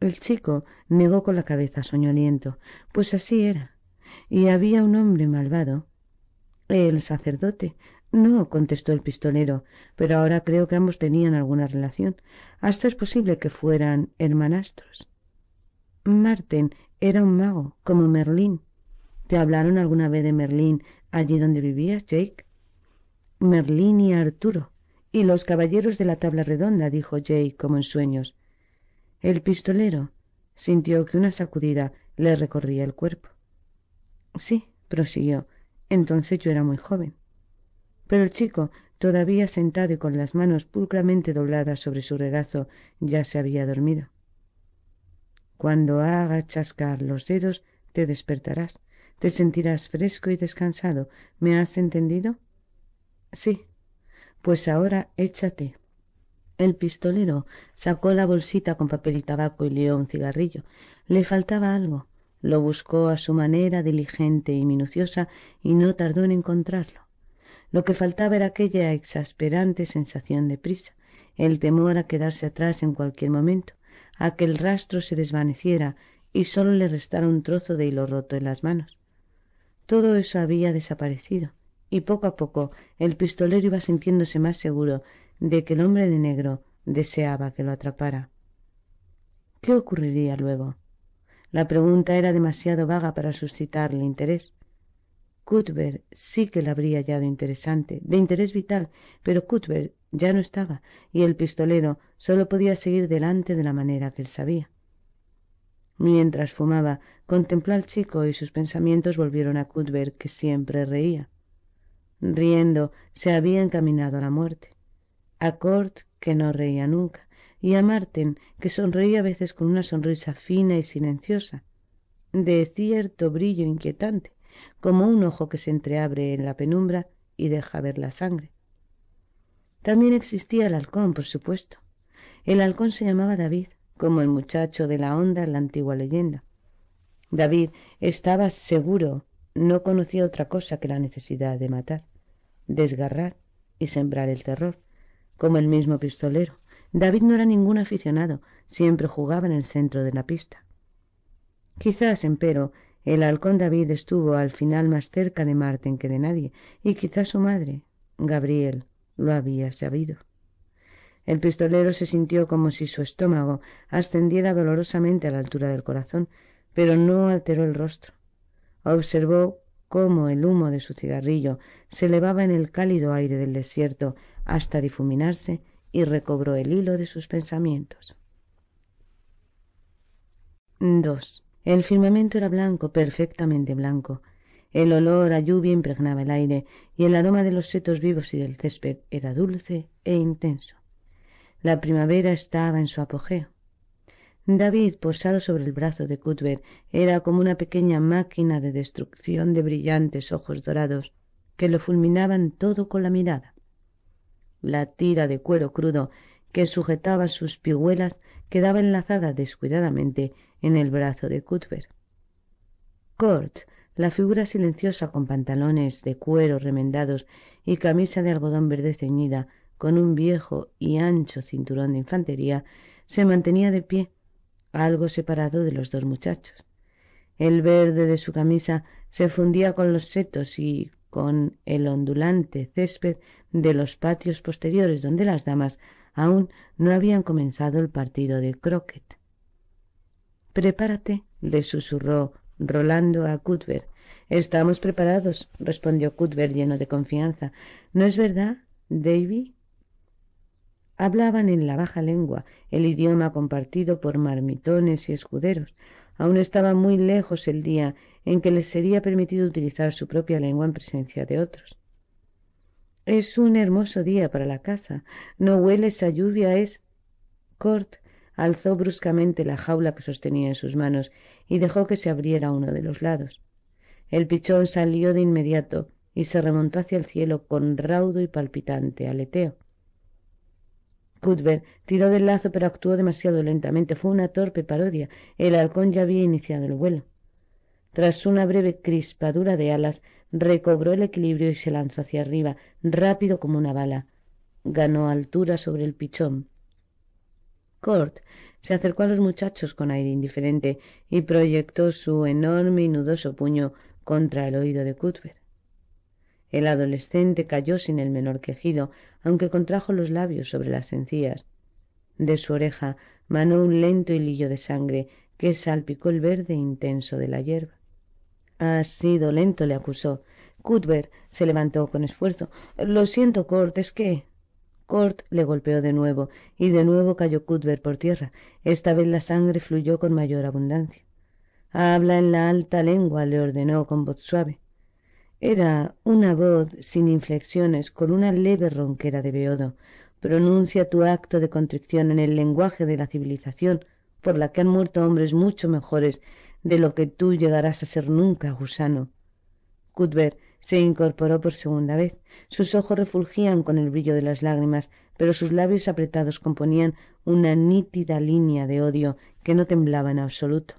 el chico negó con la cabeza soñoliento, pues así era. Y había un hombre malvado. El sacerdote. No, contestó el pistolero, pero ahora creo que ambos tenían alguna relación. Hasta es posible que fueran hermanastros. Marten era un mago, como Merlín. ¿Te hablaron alguna vez de Merlín allí donde vivías, Jake? Merlín y Arturo, y los caballeros de la tabla redonda, dijo Jake como en sueños. El pistolero sintió que una sacudida le recorría el cuerpo. Sí, prosiguió, entonces yo era muy joven. Pero el chico, todavía sentado y con las manos pulcramente dobladas sobre su regazo, ya se había dormido. Cuando haga chascar los dedos, te despertarás. Te sentirás fresco y descansado. ¿Me has entendido? Sí. Pues ahora échate. El pistolero sacó la bolsita con papel y tabaco y lió un cigarrillo. Le faltaba algo. Lo buscó a su manera diligente y minuciosa y no tardó en encontrarlo. Lo que faltaba era aquella exasperante sensación de prisa, el temor a quedarse atrás en cualquier momento, a que el rastro se desvaneciera y sólo le restara un trozo de hilo roto en las manos. Todo eso había desaparecido y poco a poco el pistolero iba sintiéndose más seguro de que el hombre de negro deseaba que lo atrapara. ¿Qué ocurriría luego? La pregunta era demasiado vaga para suscitarle interés. Cuthbert sí que la habría hallado interesante, de interés vital, pero Cuthbert ya no estaba y el pistolero solo podía seguir delante de la manera que él sabía. Mientras fumaba, contempló al chico y sus pensamientos volvieron a Cuthbert, que siempre reía. Riendo, se había encaminado a la muerte a Cort, que no reía nunca, y a Marten, que sonreía a veces con una sonrisa fina y silenciosa, de cierto brillo inquietante, como un ojo que se entreabre en la penumbra y deja ver la sangre. También existía el halcón, por supuesto. El halcón se llamaba David, como el muchacho de la onda en la antigua leyenda. David estaba seguro, no conocía otra cosa que la necesidad de matar, desgarrar y sembrar el terror como el mismo pistolero. David no era ningún aficionado, siempre jugaba en el centro de la pista. Quizás, empero, el halcón David estuvo al final más cerca de Marten que de nadie, y quizás su madre, Gabriel, lo había sabido. El pistolero se sintió como si su estómago ascendiera dolorosamente a la altura del corazón, pero no alteró el rostro. Observó cómo el humo de su cigarrillo se elevaba en el cálido aire del desierto hasta difuminarse y recobró el hilo de sus pensamientos. 2. El firmamento era blanco, perfectamente blanco. El olor a lluvia impregnaba el aire y el aroma de los setos vivos y del césped era dulce e intenso. La primavera estaba en su apogeo. David, posado sobre el brazo de Cuthbert, era como una pequeña máquina de destrucción de brillantes ojos dorados que lo fulminaban todo con la mirada. La tira de cuero crudo que sujetaba sus piguelas quedaba enlazada descuidadamente en el brazo de Cuthbert. Cort, la figura silenciosa con pantalones de cuero remendados y camisa de algodón verde ceñida con un viejo y ancho cinturón de infantería, se mantenía de pie, algo separado de los dos muchachos. El verde de su camisa se fundía con los setos y con el ondulante césped de los patios posteriores donde las damas aún no habían comenzado el partido de croquet. Prepárate, le susurró Rolando a Cuthbert. Estamos preparados, respondió Cuthbert lleno de confianza. ¿No es verdad, Davy? Hablaban en la baja lengua, el idioma compartido por marmitones y escuderos. Aún estaba muy lejos el día en que les sería permitido utilizar su propia lengua en presencia de otros. Es un hermoso día para la caza. No huele esa lluvia, es... Cort alzó bruscamente la jaula que sostenía en sus manos y dejó que se abriera uno de los lados. El pichón salió de inmediato y se remontó hacia el cielo con raudo y palpitante aleteo. Cuthbert tiró del lazo pero actuó demasiado lentamente. Fue una torpe parodia. El halcón ya había iniciado el vuelo. Tras una breve crispadura de alas, recobró el equilibrio y se lanzó hacia arriba, rápido como una bala. Ganó altura sobre el pichón. Cort se acercó a los muchachos con aire indiferente y proyectó su enorme y nudoso puño contra el oído de Cuthbert. El adolescente cayó sin el menor quejido, aunque contrajo los labios sobre las encías. De su oreja manó un lento hilillo de sangre que salpicó el verde intenso de la hierba. Has sido lento, le acusó. Cuthbert se levantó con esfuerzo. Lo siento, Cort, es que. Cort le golpeó de nuevo, y de nuevo cayó Cuthbert por tierra. Esta vez la sangre fluyó con mayor abundancia. Habla en la alta lengua, le ordenó con voz suave. Era una voz sin inflexiones, con una leve ronquera de beodo. Pronuncia tu acto de contrición en el lenguaje de la civilización, por la que han muerto hombres mucho mejores de lo que tú llegarás a ser nunca, gusano. Cuthbert se incorporó por segunda vez. Sus ojos refulgían con el brillo de las lágrimas, pero sus labios apretados componían una nítida línea de odio que no temblaba en absoluto.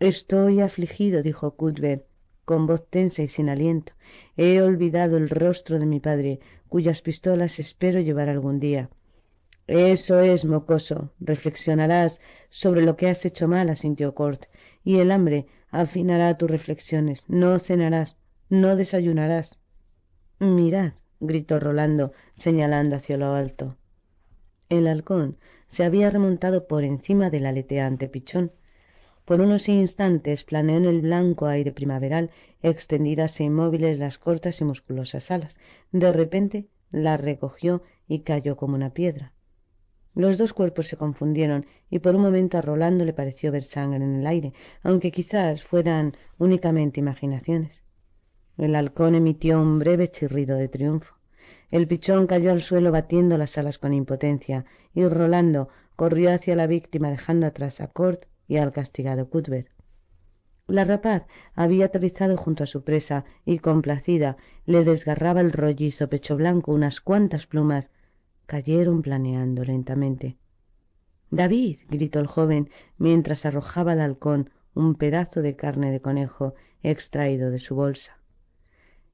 Estoy afligido, dijo Cuthbert, con voz tensa y sin aliento. He olvidado el rostro de mi padre, cuyas pistolas espero llevar algún día. Eso es, mocoso. Reflexionarás sobre lo que has hecho mal, asintió Cort, y el hambre afinará tus reflexiones. No cenarás, no desayunarás. Mirad, gritó Rolando, señalando hacia lo alto. El halcón se había remontado por encima del aleteante pichón. Por unos instantes planeó en el blanco aire primaveral, extendidas e inmóviles las cortas y musculosas alas. De repente las recogió y cayó como una piedra los dos cuerpos se confundieron y por un momento a rolando le pareció ver sangre en el aire aunque quizás fueran únicamente imaginaciones el halcón emitió un breve chirrido de triunfo el pichón cayó al suelo batiendo las alas con impotencia y rolando corrió hacia la víctima dejando atrás a cort y al castigado cuthbert la rapaz había aterrizado junto a su presa y complacida le desgarraba el rollizo pecho blanco unas cuantas plumas cayeron planeando lentamente. David, gritó el joven mientras arrojaba al halcón un pedazo de carne de conejo extraído de su bolsa.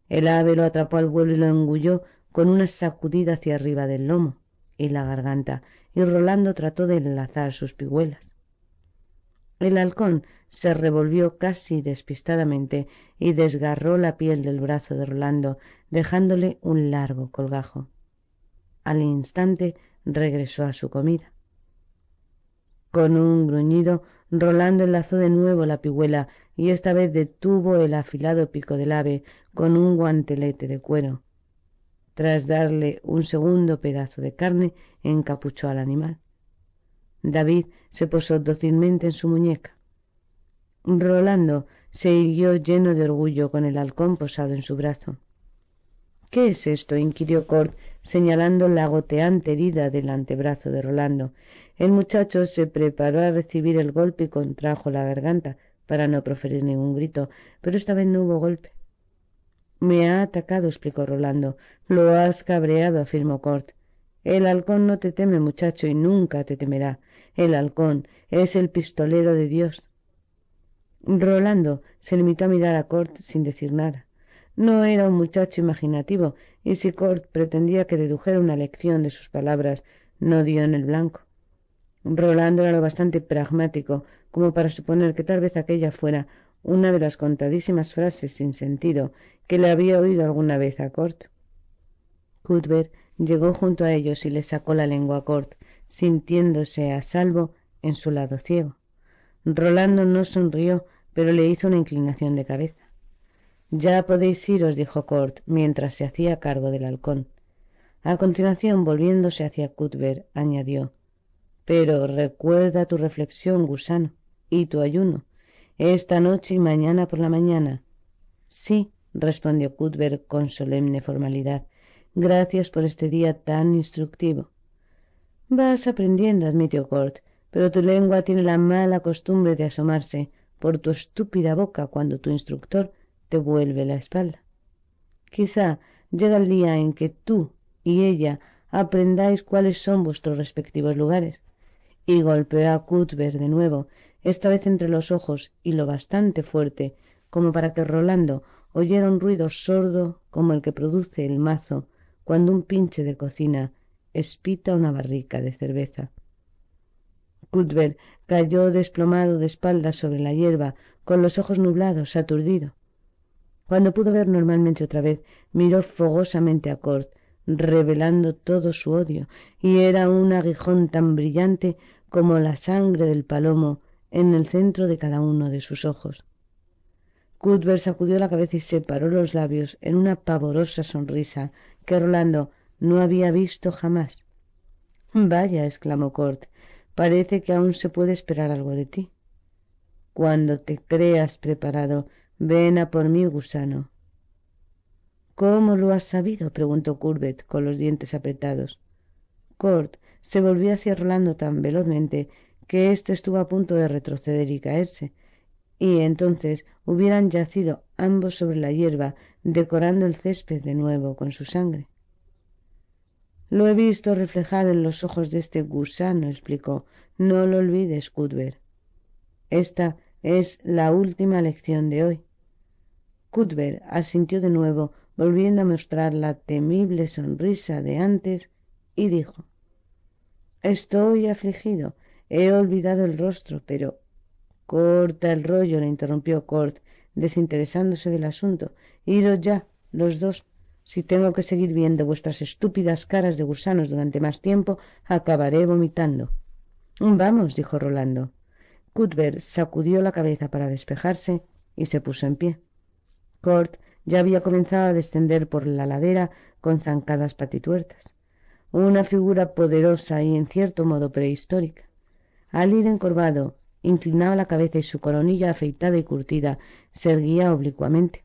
El ave lo atrapó al vuelo y lo engulló con una sacudida hacia arriba del lomo y la garganta, y Rolando trató de enlazar sus pigüelas. El halcón se revolvió casi despistadamente y desgarró la piel del brazo de Rolando, dejándole un largo colgajo al instante regresó a su comida. Con un gruñido, Rolando enlazó de nuevo la pigüela y esta vez detuvo el afilado pico del ave con un guantelete de cuero. Tras darle un segundo pedazo de carne, encapuchó al animal. David se posó dócilmente en su muñeca. Rolando se irguió lleno de orgullo con el halcón posado en su brazo. ¿Qué es esto? inquirió Cord señalando la goteante herida del antebrazo de Rolando. El muchacho se preparó a recibir el golpe y contrajo la garganta para no proferir ningún grito, pero esta vez no hubo golpe. Me ha atacado, explicó Rolando. Lo has cabreado, afirmó Cort. El halcón no te teme, muchacho, y nunca te temerá. El halcón es el pistolero de Dios. Rolando se limitó a mirar a Cort sin decir nada. No era un muchacho imaginativo, y si Cort pretendía que dedujera una lección de sus palabras, no dio en el blanco. Rolando era lo bastante pragmático como para suponer que tal vez aquella fuera una de las contadísimas frases sin sentido que le había oído alguna vez a Cort. Cuthbert llegó junto a ellos y le sacó la lengua a Cort, sintiéndose a salvo en su lado ciego. Rolando no sonrió, pero le hizo una inclinación de cabeza. Ya podéis iros, dijo Cort, mientras se hacía cargo del halcón. A continuación, volviéndose hacia Cuthbert, añadió Pero recuerda tu reflexión, gusano, y tu ayuno, esta noche y mañana por la mañana. Sí, respondió Cuthbert con solemne formalidad. Gracias por este día tan instructivo. Vas aprendiendo, admitió Cort, pero tu lengua tiene la mala costumbre de asomarse por tu estúpida boca cuando tu instructor te vuelve la espalda. Quizá llega el día en que tú y ella aprendáis cuáles son vuestros respectivos lugares. Y golpeó a Cuthbert de nuevo, esta vez entre los ojos y lo bastante fuerte como para que Rolando oyera un ruido sordo como el que produce el mazo cuando un pinche de cocina espita una barrica de cerveza. Cuthbert cayó desplomado de espaldas sobre la hierba, con los ojos nublados, aturdido. Cuando pudo ver normalmente otra vez, miró fogosamente a Cort, revelando todo su odio, y era un aguijón tan brillante como la sangre del palomo en el centro de cada uno de sus ojos. Cuthbert sacudió la cabeza y separó los labios en una pavorosa sonrisa que Rolando no había visto jamás. Vaya, exclamó Cort, parece que aún se puede esperar algo de ti. Cuando te creas preparado Ven a por mí, gusano. ¿Cómo lo has sabido? preguntó Curbet con los dientes apretados. Cort se volvió hacia Rolando tan velozmente que éste estuvo a punto de retroceder y caerse, y entonces hubieran yacido ambos sobre la hierba, decorando el césped de nuevo con su sangre. Lo he visto reflejado en los ojos de este gusano, explicó. No lo olvides, Cuthbert. Esta es la última lección de hoy cuthbert asintió de nuevo volviendo a mostrar la temible sonrisa de antes y dijo estoy afligido he olvidado el rostro pero corta el rollo le interrumpió cort desinteresándose del asunto iros ya los dos si tengo que seguir viendo vuestras estúpidas caras de gusanos durante más tiempo acabaré vomitando vamos dijo rolando cuthbert sacudió la cabeza para despejarse y se puso en pie Cort ya había comenzado a descender por la ladera con zancadas patituertas. Una figura poderosa y en cierto modo prehistórica. Al ir encorvado, inclinaba la cabeza y su coronilla afeitada y curtida se erguía oblicuamente.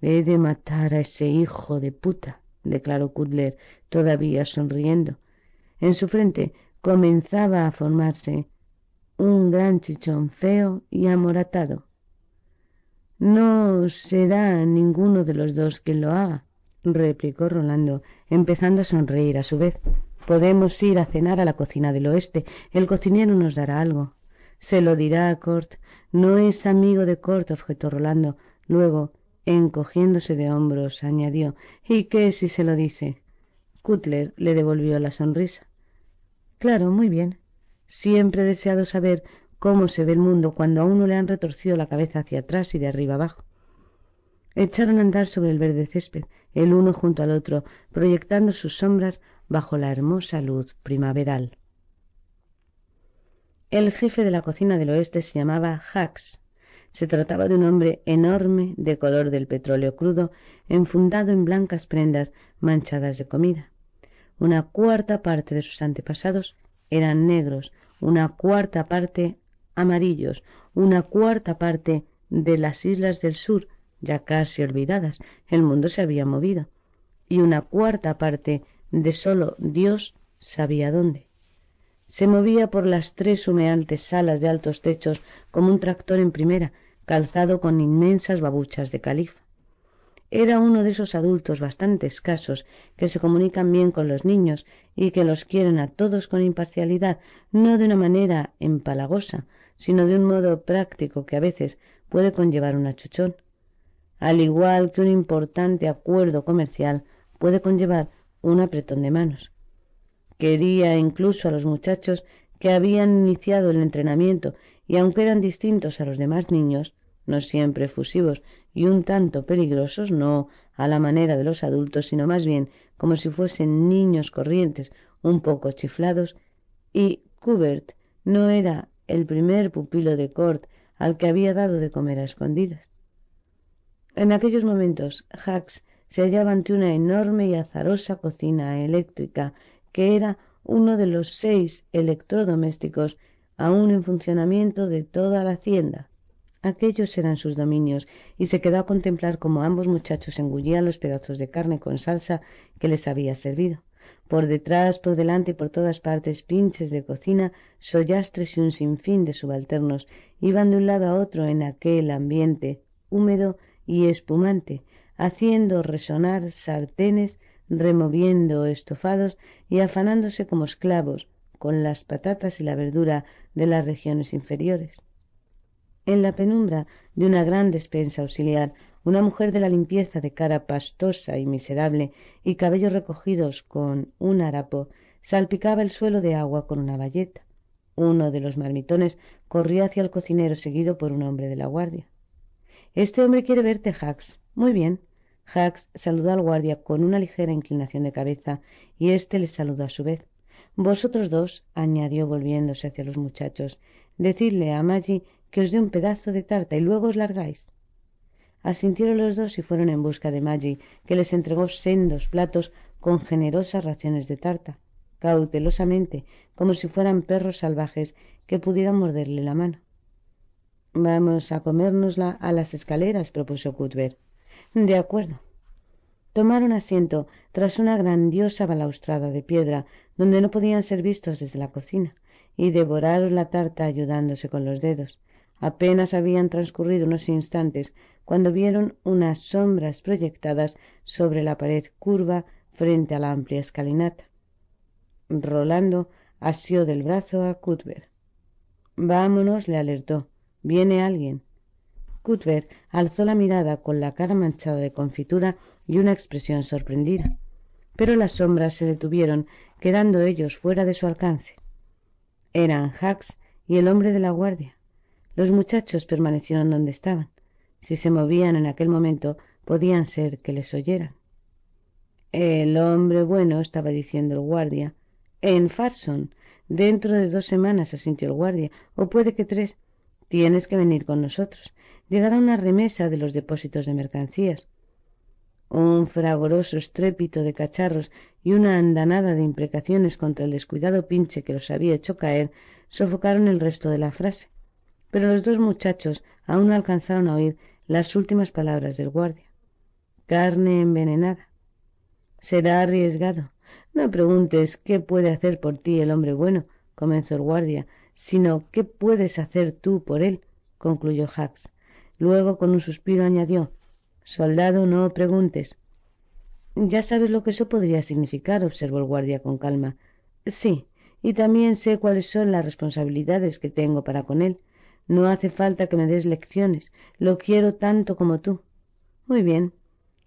He de matar a ese hijo de puta, declaró Cudler, todavía sonriendo. En su frente comenzaba a formarse un gran chichón feo y amoratado. No será ninguno de los dos quien lo haga, replicó Rolando, empezando a sonreír a su vez. Podemos ir a cenar a la cocina del oeste. El cocinero nos dará algo. Se lo dirá a Cort. No es amigo de Cort, objetó Rolando. Luego, encogiéndose de hombros, añadió ¿Y qué si se lo dice? Cutler le devolvió la sonrisa. Claro, muy bien. Siempre he deseado saber cómo se ve el mundo cuando a uno le han retorcido la cabeza hacia atrás y de arriba abajo. Echaron a andar sobre el verde césped, el uno junto al otro, proyectando sus sombras bajo la hermosa luz primaveral. El jefe de la cocina del oeste se llamaba Hacks. Se trataba de un hombre enorme, de color del petróleo crudo, enfundado en blancas prendas manchadas de comida. Una cuarta parte de sus antepasados eran negros, una cuarta parte amarillos, una cuarta parte de las islas del sur, ya casi olvidadas, el mundo se había movido, y una cuarta parte de sólo Dios sabía dónde. Se movía por las tres humeantes salas de altos techos como un tractor en primera, calzado con inmensas babuchas de califa. Era uno de esos adultos bastante escasos que se comunican bien con los niños y que los quieren a todos con imparcialidad, no de una manera empalagosa, sino de un modo práctico que a veces puede conllevar un achuchón, al igual que un importante acuerdo comercial puede conllevar un apretón de manos. Quería incluso a los muchachos que habían iniciado el entrenamiento y aunque eran distintos a los demás niños, no siempre efusivos y un tanto peligrosos, no a la manera de los adultos, sino más bien como si fuesen niños corrientes, un poco chiflados, y Kubert no era el primer pupilo de Cort al que había dado de comer a escondidas. En aquellos momentos, Hacks se hallaba ante una enorme y azarosa cocina eléctrica que era uno de los seis electrodomésticos aún en funcionamiento de toda la hacienda. Aquellos eran sus dominios, y se quedó a contemplar cómo ambos muchachos engullían los pedazos de carne con salsa que les había servido por detrás, por delante y por todas partes pinches de cocina, sollastres y un sinfín de subalternos iban de un lado a otro en aquel ambiente húmedo y espumante, haciendo resonar sartenes, removiendo estofados y afanándose como esclavos con las patatas y la verdura de las regiones inferiores. En la penumbra de una gran despensa auxiliar una mujer de la limpieza de cara pastosa y miserable y cabellos recogidos con un harapo salpicaba el suelo de agua con una bayeta. Uno de los marmitones corrió hacia el cocinero seguido por un hombre de la guardia. Este hombre quiere verte, Hacks. Muy bien. Hacks saludó al guardia con una ligera inclinación de cabeza y éste le saludó a su vez. Vosotros dos, añadió volviéndose hacia los muchachos, decidle a Maggie que os dé un pedazo de tarta y luego os largáis. Asintieron los dos y fueron en busca de Maggie que les entregó sendos platos con generosas raciones de tarta, cautelosamente, como si fueran perros salvajes que pudieran morderle la mano. Vamos a comérnosla a las escaleras, propuso Cuthbert. De acuerdo. Tomaron asiento tras una grandiosa balaustrada de piedra, donde no podían ser vistos desde la cocina, y devoraron la tarta ayudándose con los dedos apenas habían transcurrido unos instantes cuando vieron unas sombras proyectadas sobre la pared curva frente a la amplia escalinata. Rolando asió del brazo a Cuthbert. Vámonos, le alertó. Viene alguien. Cuthbert alzó la mirada con la cara manchada de confitura y una expresión sorprendida. Pero las sombras se detuvieron, quedando ellos fuera de su alcance. Eran Hacks y el hombre de la guardia. Los muchachos permanecieron donde estaban. Si se movían en aquel momento, podían ser que les oyeran. El hombre bueno, estaba diciendo el guardia. En Farson. Dentro de dos semanas, asintió el guardia, o puede que tres. Tienes que venir con nosotros. Llegará una remesa de los depósitos de mercancías. Un fragoroso estrépito de cacharros y una andanada de imprecaciones contra el descuidado pinche que los había hecho caer sofocaron el resto de la frase pero los dos muchachos aún no alcanzaron a oír las últimas palabras del guardia. Carne envenenada. Será arriesgado. No preguntes qué puede hacer por ti el hombre bueno, comenzó el guardia, sino qué puedes hacer tú por él, concluyó Hacks. Luego, con un suspiro, añadió Soldado, no preguntes. Ya sabes lo que eso podría significar, observó el guardia con calma. Sí, y también sé cuáles son las responsabilidades que tengo para con él. No hace falta que me des lecciones. Lo quiero tanto como tú. Muy bien.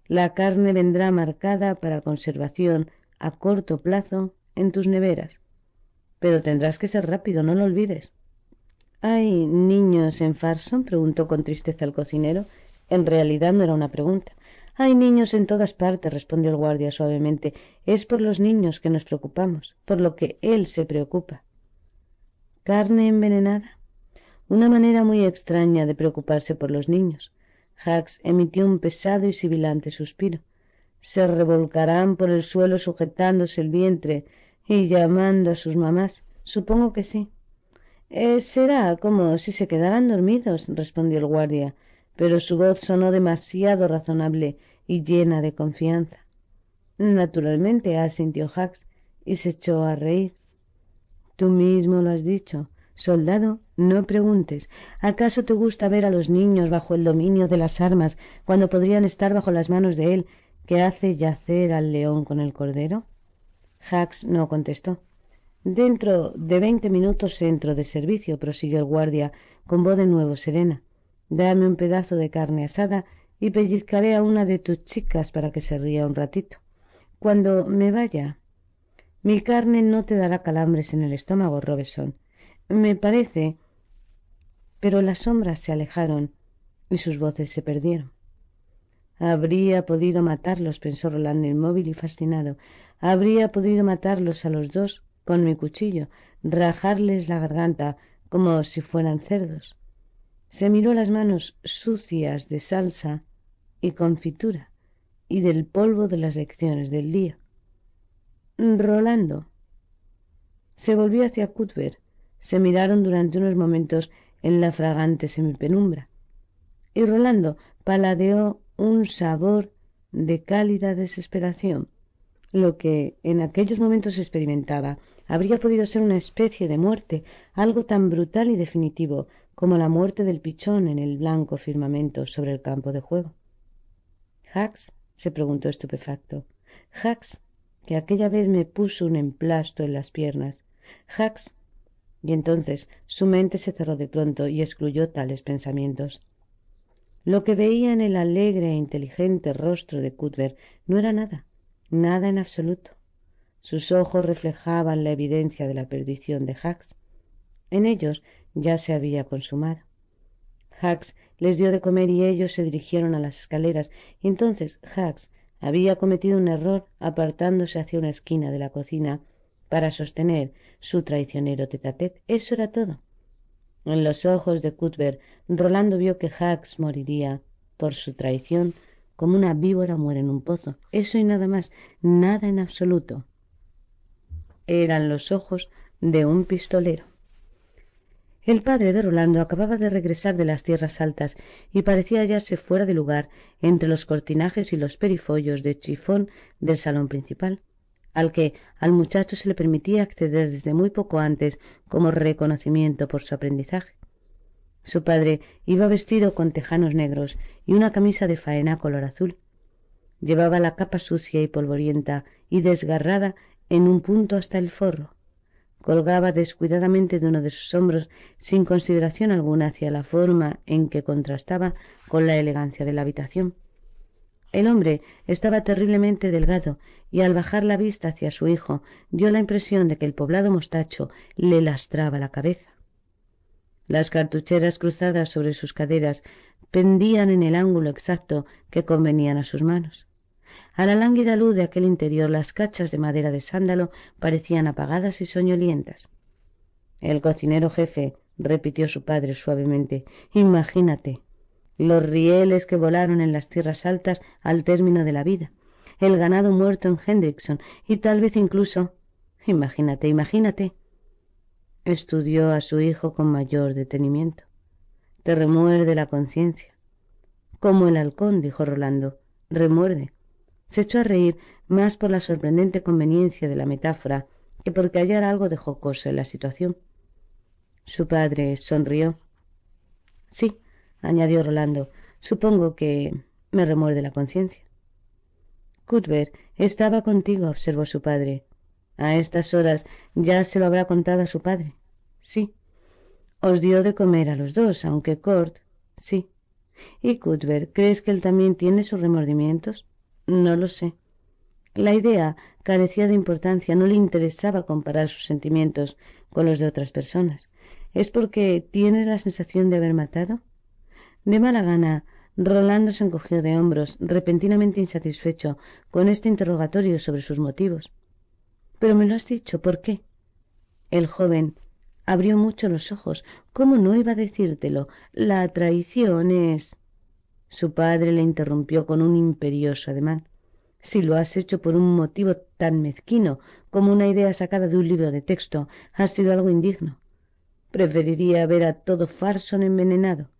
La carne vendrá marcada para conservación a corto plazo en tus neveras. Pero tendrás que ser rápido, no lo olvides. ¿Hay niños en Farson? preguntó con tristeza el cocinero. En realidad no era una pregunta. Hay niños en todas partes, respondió el guardia suavemente. Es por los niños que nos preocupamos, por lo que él se preocupa. ¿Carne envenenada? una manera muy extraña de preocuparse por los niños. Hacks emitió un pesado y sibilante suspiro. Se revolcarán por el suelo sujetándose el vientre y llamando a sus mamás. Supongo que sí. Eh, será como si se quedaran dormidos, respondió el guardia, pero su voz sonó demasiado razonable y llena de confianza. Naturalmente, asintió Hacks y se echó a reír. Tú mismo lo has dicho, soldado, no preguntes, ¿acaso te gusta ver a los niños bajo el dominio de las armas cuando podrían estar bajo las manos de él que hace yacer al león con el cordero? Hax no contestó. Dentro de veinte minutos entro de servicio, prosiguió el guardia, con voz de nuevo serena. Dame un pedazo de carne asada y pellizcaré a una de tus chicas para que se ría un ratito. Cuando me vaya. Mi carne no te dará calambres en el estómago, Robeson. Me parece pero las sombras se alejaron y sus voces se perdieron. Habría podido matarlos, pensó Rolando inmóvil y fascinado. Habría podido matarlos a los dos con mi cuchillo, rajarles la garganta como si fueran cerdos. Se miró las manos sucias de salsa y confitura y del polvo de las lecciones del día. Rolando. Se volvió hacia Cuthbert. Se miraron durante unos momentos en la fragante semipenumbra. Y Rolando paladeó un sabor de cálida desesperación. Lo que en aquellos momentos experimentaba habría podido ser una especie de muerte, algo tan brutal y definitivo como la muerte del pichón en el blanco firmamento sobre el campo de juego. Hax se preguntó estupefacto. Hax, que aquella vez me puso un emplasto en las piernas y entonces su mente se cerró de pronto y excluyó tales pensamientos. Lo que veía en el alegre e inteligente rostro de Cuthbert no era nada, nada en absoluto. Sus ojos reflejaban la evidencia de la perdición de Hax. En ellos ya se había consumado. Hax les dio de comer y ellos se dirigieron a las escaleras, y entonces Hax había cometido un error apartándose hacia una esquina de la cocina para sostener su traicionero tetatet. Eso era todo. En los ojos de Cuthbert, Rolando vio que Hax moriría por su traición como una víbora muere en un pozo. Eso y nada más, nada en absoluto. Eran los ojos de un pistolero. El padre de Rolando acababa de regresar de las tierras altas y parecía hallarse fuera de lugar entre los cortinajes y los perifollos de chifón del salón principal al que al muchacho se le permitía acceder desde muy poco antes como reconocimiento por su aprendizaje. Su padre iba vestido con tejanos negros y una camisa de faena color azul. Llevaba la capa sucia y polvorienta y desgarrada en un punto hasta el forro. Colgaba descuidadamente de uno de sus hombros sin consideración alguna hacia la forma en que contrastaba con la elegancia de la habitación el hombre estaba terriblemente delgado y al bajar la vista hacia su hijo dio la impresión de que el poblado mostacho le lastraba la cabeza. Las cartucheras cruzadas sobre sus caderas pendían en el ángulo exacto que convenían a sus manos. A la lánguida luz de aquel interior las cachas de madera de sándalo parecían apagadas y soñolientas. El cocinero jefe, repitió su padre suavemente, imagínate los rieles que volaron en las tierras altas al término de la vida, el ganado muerto en Hendrickson y tal vez incluso... Imagínate, imagínate. Estudió a su hijo con mayor detenimiento. Te remuerde la conciencia. Como el halcón, dijo Rolando, remuerde. Se echó a reír más por la sorprendente conveniencia de la metáfora que porque hallar algo de jocoso en la situación. Su padre sonrió. Sí, añadió Rolando. Supongo que me remuerde la conciencia. Cuthbert estaba contigo, observó su padre. A estas horas ya se lo habrá contado a su padre. Sí. Os dio de comer a los dos, aunque Cort. Sí. ¿Y Cuthbert, crees que él también tiene sus remordimientos? No lo sé. La idea carecía de importancia, no le interesaba comparar sus sentimientos con los de otras personas. ¿Es porque tienes la sensación de haber matado? De mala gana, Rolando se encogió de hombros, repentinamente insatisfecho con este interrogatorio sobre sus motivos. Pero me lo has dicho, ¿por qué? El joven abrió mucho los ojos. ¿Cómo no iba a decírtelo? La traición es. Su padre le interrumpió con un imperioso ademán. Si lo has hecho por un motivo tan mezquino como una idea sacada de un libro de texto, has sido algo indigno. Preferiría ver a todo Farson envenenado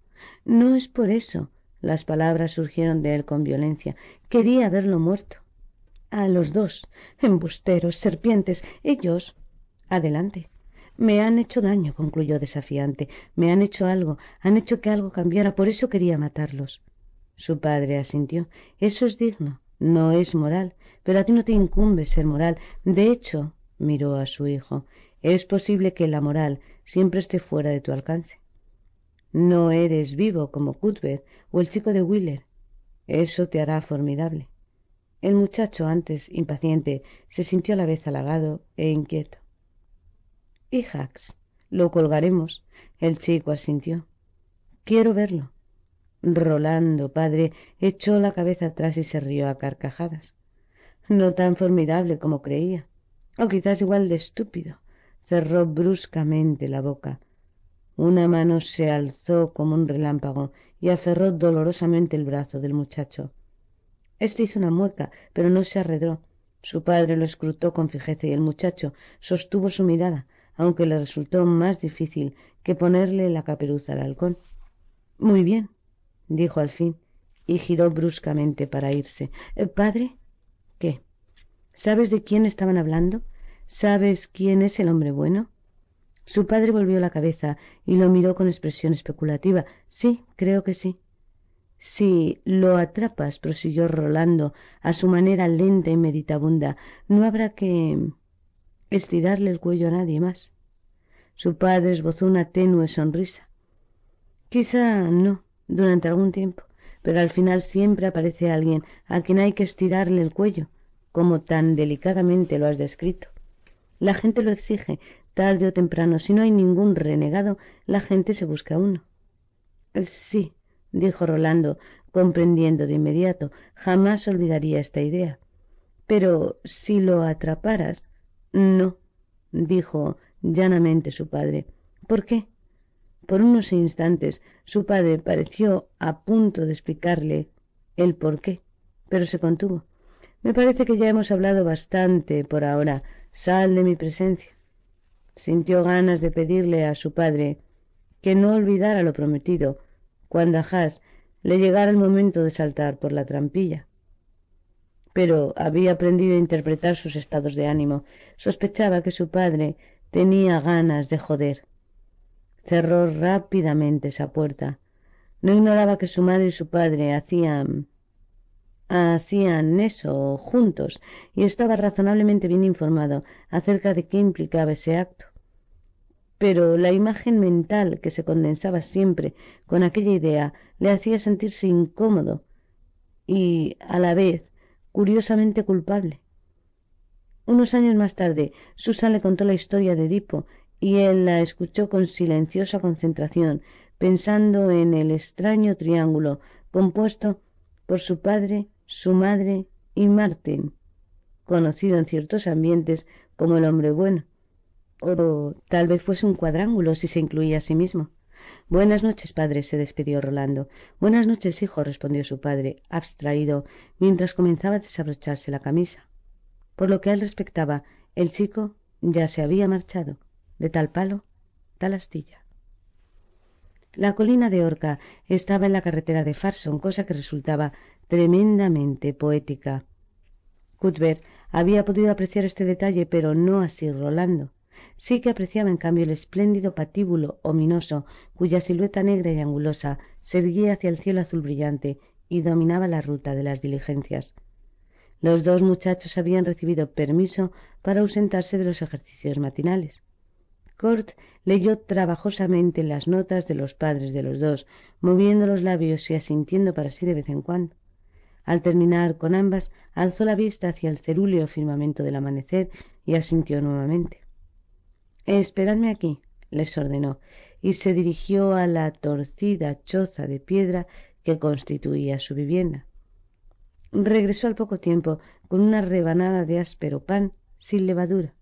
no es por eso. Las palabras surgieron de él con violencia. Quería verlo muerto. A los dos, embusteros, serpientes, ellos. Adelante. Me han hecho daño, concluyó desafiante. Me han hecho algo, han hecho que algo cambiara, por eso quería matarlos. Su padre asintió. Eso es digno, no es moral, pero a ti no te incumbe ser moral. De hecho, miró a su hijo, es posible que la moral siempre esté fuera de tu alcance. No eres vivo como Cuthbert o el chico de Wheeler. Eso te hará formidable. El muchacho, antes impaciente, se sintió a la vez halagado e inquieto. Y lo colgaremos. El chico asintió. Quiero verlo. Rolando, padre, echó la cabeza atrás y se rió a carcajadas. No tan formidable como creía, o quizás igual de estúpido. Cerró bruscamente la boca una mano se alzó como un relámpago y aferró dolorosamente el brazo del muchacho. Este hizo una mueca, pero no se arredró. Su padre lo escrutó con fijeza y el muchacho sostuvo su mirada, aunque le resultó más difícil que ponerle la caperuza al halcón. Muy bien, dijo al fin, y giró bruscamente para irse. Eh, padre, ¿qué? ¿Sabes de quién estaban hablando? ¿Sabes quién es el hombre bueno? Su padre volvió la cabeza y lo miró con expresión especulativa. Sí, creo que sí. Si lo atrapas, prosiguió Rolando, a su manera lenta y meditabunda, no habrá que estirarle el cuello a nadie más. Su padre esbozó una tenue sonrisa. Quizá no, durante algún tiempo, pero al final siempre aparece alguien a quien hay que estirarle el cuello, como tan delicadamente lo has descrito. La gente lo exige, Tarde o temprano, si no hay ningún renegado, la gente se busca uno. Eh, sí, dijo Rolando, comprendiendo de inmediato. Jamás olvidaría esta idea. Pero si lo atraparas. No, dijo llanamente su padre. ¿Por qué? Por unos instantes su padre pareció a punto de explicarle el por qué, pero se contuvo. Me parece que ya hemos hablado bastante por ahora. Sal de mi presencia sintió ganas de pedirle a su padre que no olvidara lo prometido cuando a le llegara el momento de saltar por la trampilla. Pero había aprendido a interpretar sus estados de ánimo. Sospechaba que su padre tenía ganas de joder. Cerró rápidamente esa puerta. No ignoraba que su madre y su padre hacían hacían eso juntos y estaba razonablemente bien informado acerca de qué implicaba ese acto. Pero la imagen mental que se condensaba siempre con aquella idea le hacía sentirse incómodo y, a la vez, curiosamente culpable. Unos años más tarde, Susa le contó la historia de Edipo y él la escuchó con silenciosa concentración, pensando en el extraño triángulo compuesto por su padre, su madre y Martin, conocido en ciertos ambientes como el hombre bueno, o tal vez fuese un cuadrángulo si se incluía a sí mismo. Buenas noches, padre, se despidió Rolando. Buenas noches, hijo, respondió su padre, abstraído, mientras comenzaba a desabrocharse la camisa. Por lo que él respectaba, el chico ya se había marchado, de tal palo, tal astilla. La colina de Orca estaba en la carretera de Farson, cosa que resultaba tremendamente poética. Cuthbert había podido apreciar este detalle, pero no así Rolando. Sí que apreciaba en cambio el espléndido patíbulo ominoso, cuya silueta negra y angulosa se erguía hacia el cielo azul brillante y dominaba la ruta de las diligencias. Los dos muchachos habían recibido permiso para ausentarse de los ejercicios matinales. Cort leyó trabajosamente las notas de los padres de los dos, moviendo los labios y asintiendo para sí de vez en cuando. Al terminar con ambas, alzó la vista hacia el cerúleo firmamento del amanecer y asintió nuevamente. Esperadme aquí, les ordenó, y se dirigió a la torcida choza de piedra que constituía su vivienda. Regresó al poco tiempo con una rebanada de áspero pan sin levadura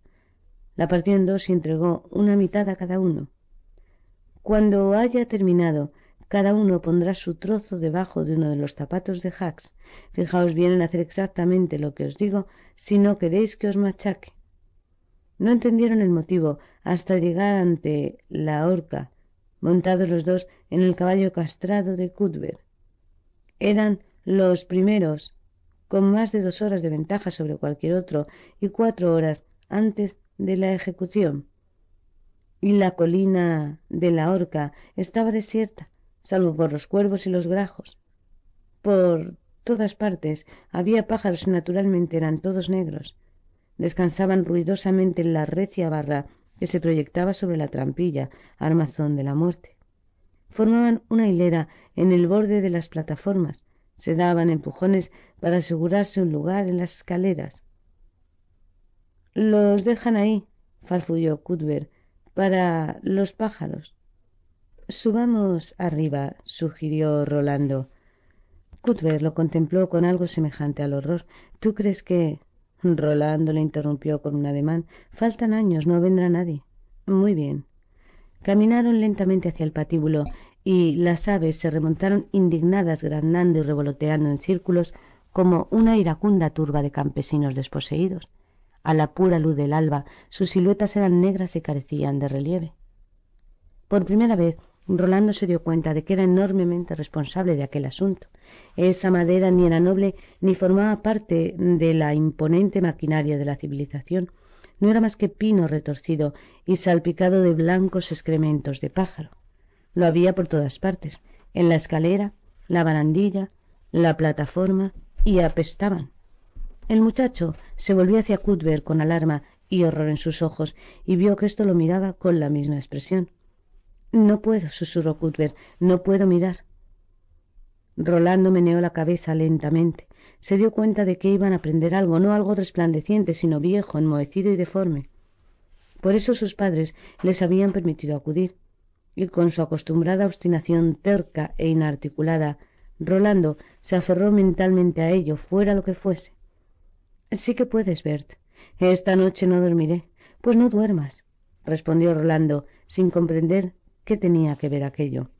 la partió en dos y entregó una mitad a cada uno. Cuando haya terminado, cada uno pondrá su trozo debajo de uno de los zapatos de Hacks. Fijaos bien en hacer exactamente lo que os digo, si no queréis que os machaque. No entendieron el motivo hasta llegar ante la horca, montados los dos en el caballo castrado de Cuthbert. Eran los primeros, con más de dos horas de ventaja sobre cualquier otro, y cuatro horas antes de la ejecución. Y la colina de la horca estaba desierta, salvo por los cuervos y los grajos. Por todas partes había pájaros y naturalmente eran todos negros. Descansaban ruidosamente en la recia barra que se proyectaba sobre la trampilla, armazón de la muerte. Formaban una hilera en el borde de las plataformas, se daban empujones para asegurarse un lugar en las escaleras. Los dejan ahí, farfulló Cuthbert, para los pájaros. Subamos arriba, sugirió Rolando. Cuthbert lo contempló con algo semejante al horror. ¿Tú crees que...? Rolando le interrumpió con un ademán. Faltan años, no vendrá nadie. Muy bien. Caminaron lentamente hacia el patíbulo y las aves se remontaron indignadas, grandando y revoloteando en círculos como una iracunda turba de campesinos desposeídos a la pura luz del alba, sus siluetas eran negras y carecían de relieve. Por primera vez, Rolando se dio cuenta de que era enormemente responsable de aquel asunto. Esa madera ni era noble ni formaba parte de la imponente maquinaria de la civilización. No era más que pino retorcido y salpicado de blancos excrementos de pájaro. Lo había por todas partes, en la escalera, la barandilla, la plataforma, y apestaban el muchacho se volvió hacia cuthbert con alarma y horror en sus ojos y vio que esto lo miraba con la misma expresión. no puedo susurró cuthbert no puedo mirar rolando meneó la cabeza lentamente se dio cuenta de que iban a aprender algo no algo resplandeciente sino viejo enmohecido y deforme por eso sus padres les habían permitido acudir y con su acostumbrada obstinación terca e inarticulada rolando se aferró mentalmente a ello fuera lo que fuese Sí que puedes, Bert. Esta noche no dormiré. Pues no duermas, respondió Rolando, sin comprender qué tenía que ver aquello.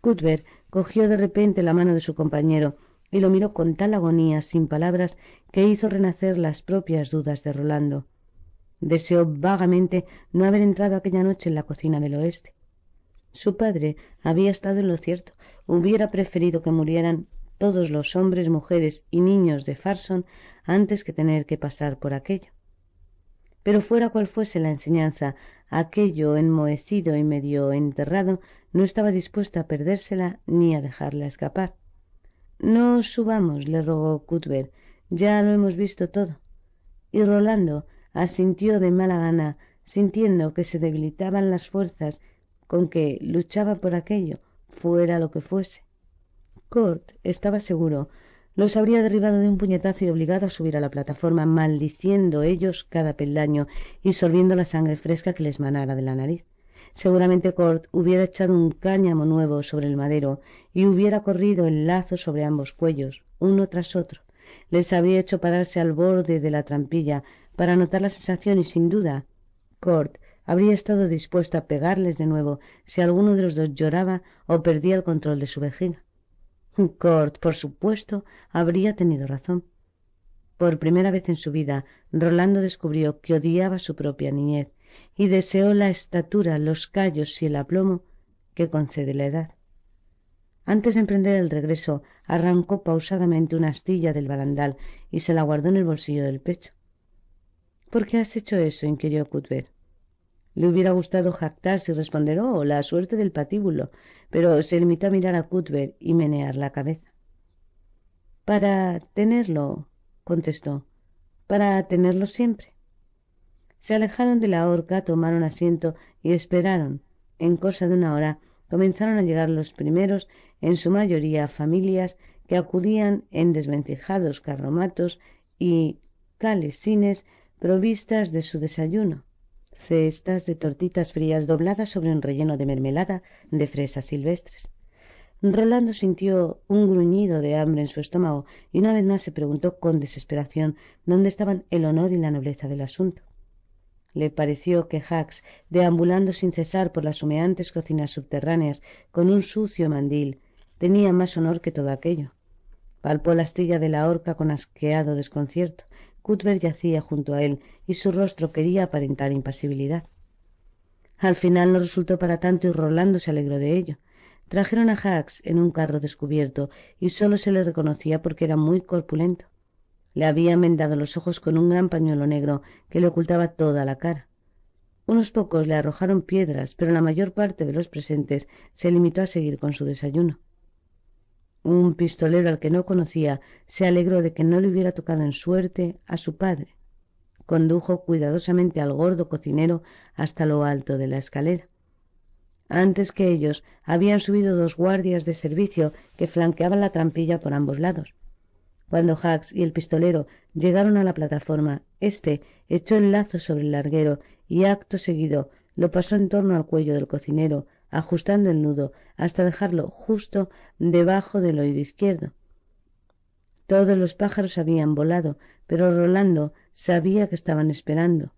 Cuthbert cogió de repente la mano de su compañero y lo miró con tal agonía sin palabras que hizo renacer las propias dudas de Rolando. Deseó vagamente no haber entrado aquella noche en la cocina del oeste. Su padre había estado en lo cierto, hubiera preferido que murieran todos los hombres, mujeres y niños de Farson antes que tener que pasar por aquello. Pero fuera cual fuese la enseñanza, aquello enmohecido y medio enterrado no estaba dispuesto a perdérsela ni a dejarla escapar. No subamos, le rogó Cuthbert, ya lo hemos visto todo. Y Rolando asintió de mala gana, sintiendo que se debilitaban las fuerzas con que luchaba por aquello, fuera lo que fuese. Cort estaba seguro. Los habría derribado de un puñetazo y obligado a subir a la plataforma, maldiciendo ellos cada peldaño y sorbiendo la sangre fresca que les manara de la nariz. Seguramente Cort hubiera echado un cáñamo nuevo sobre el madero y hubiera corrido el lazo sobre ambos cuellos, uno tras otro. Les habría hecho pararse al borde de la trampilla para notar la sensación y sin duda Cort habría estado dispuesto a pegarles de nuevo si alguno de los dos lloraba o perdía el control de su vejiga. Cort, por supuesto, habría tenido razón. Por primera vez en su vida, Rolando descubrió que odiaba su propia niñez y deseó la estatura, los callos y el aplomo que concede la edad. Antes de emprender el regreso, arrancó pausadamente una astilla del barandal y se la guardó en el bolsillo del pecho. ¿Por qué has hecho eso? inquirió Cuthbert. Le hubiera gustado jactarse y responder, oh, la suerte del patíbulo, pero se limitó a mirar a Cuthbert y menear la cabeza. Para tenerlo, contestó, para tenerlo siempre. Se alejaron de la horca, tomaron asiento y esperaron. En cosa de una hora comenzaron a llegar los primeros, en su mayoría familias, que acudían en desventijados carromatos y calesines provistas de su desayuno cestas de tortitas frías dobladas sobre un relleno de mermelada de fresas silvestres. Rolando sintió un gruñido de hambre en su estómago y una vez más se preguntó con desesperación dónde estaban el honor y la nobleza del asunto. Le pareció que Hacks, deambulando sin cesar por las humeantes cocinas subterráneas con un sucio mandil, tenía más honor que todo aquello. Palpó la astilla de la horca con asqueado desconcierto Cuthbert yacía junto a él y su rostro quería aparentar impasibilidad. Al final no resultó para tanto y Rolando se alegró de ello. Trajeron a Hacks en un carro descubierto y solo se le reconocía porque era muy corpulento. Le había vendado los ojos con un gran pañuelo negro que le ocultaba toda la cara. Unos pocos le arrojaron piedras, pero la mayor parte de los presentes se limitó a seguir con su desayuno. Un pistolero al que no conocía se alegró de que no le hubiera tocado en suerte a su padre. Condujo cuidadosamente al gordo cocinero hasta lo alto de la escalera. Antes que ellos habían subido dos guardias de servicio que flanqueaban la trampilla por ambos lados. Cuando Hacks y el pistolero llegaron a la plataforma, éste echó el lazo sobre el larguero y acto seguido lo pasó en torno al cuello del cocinero, ajustando el nudo hasta dejarlo justo debajo del oído izquierdo. Todos los pájaros habían volado, pero Rolando sabía que estaban esperando.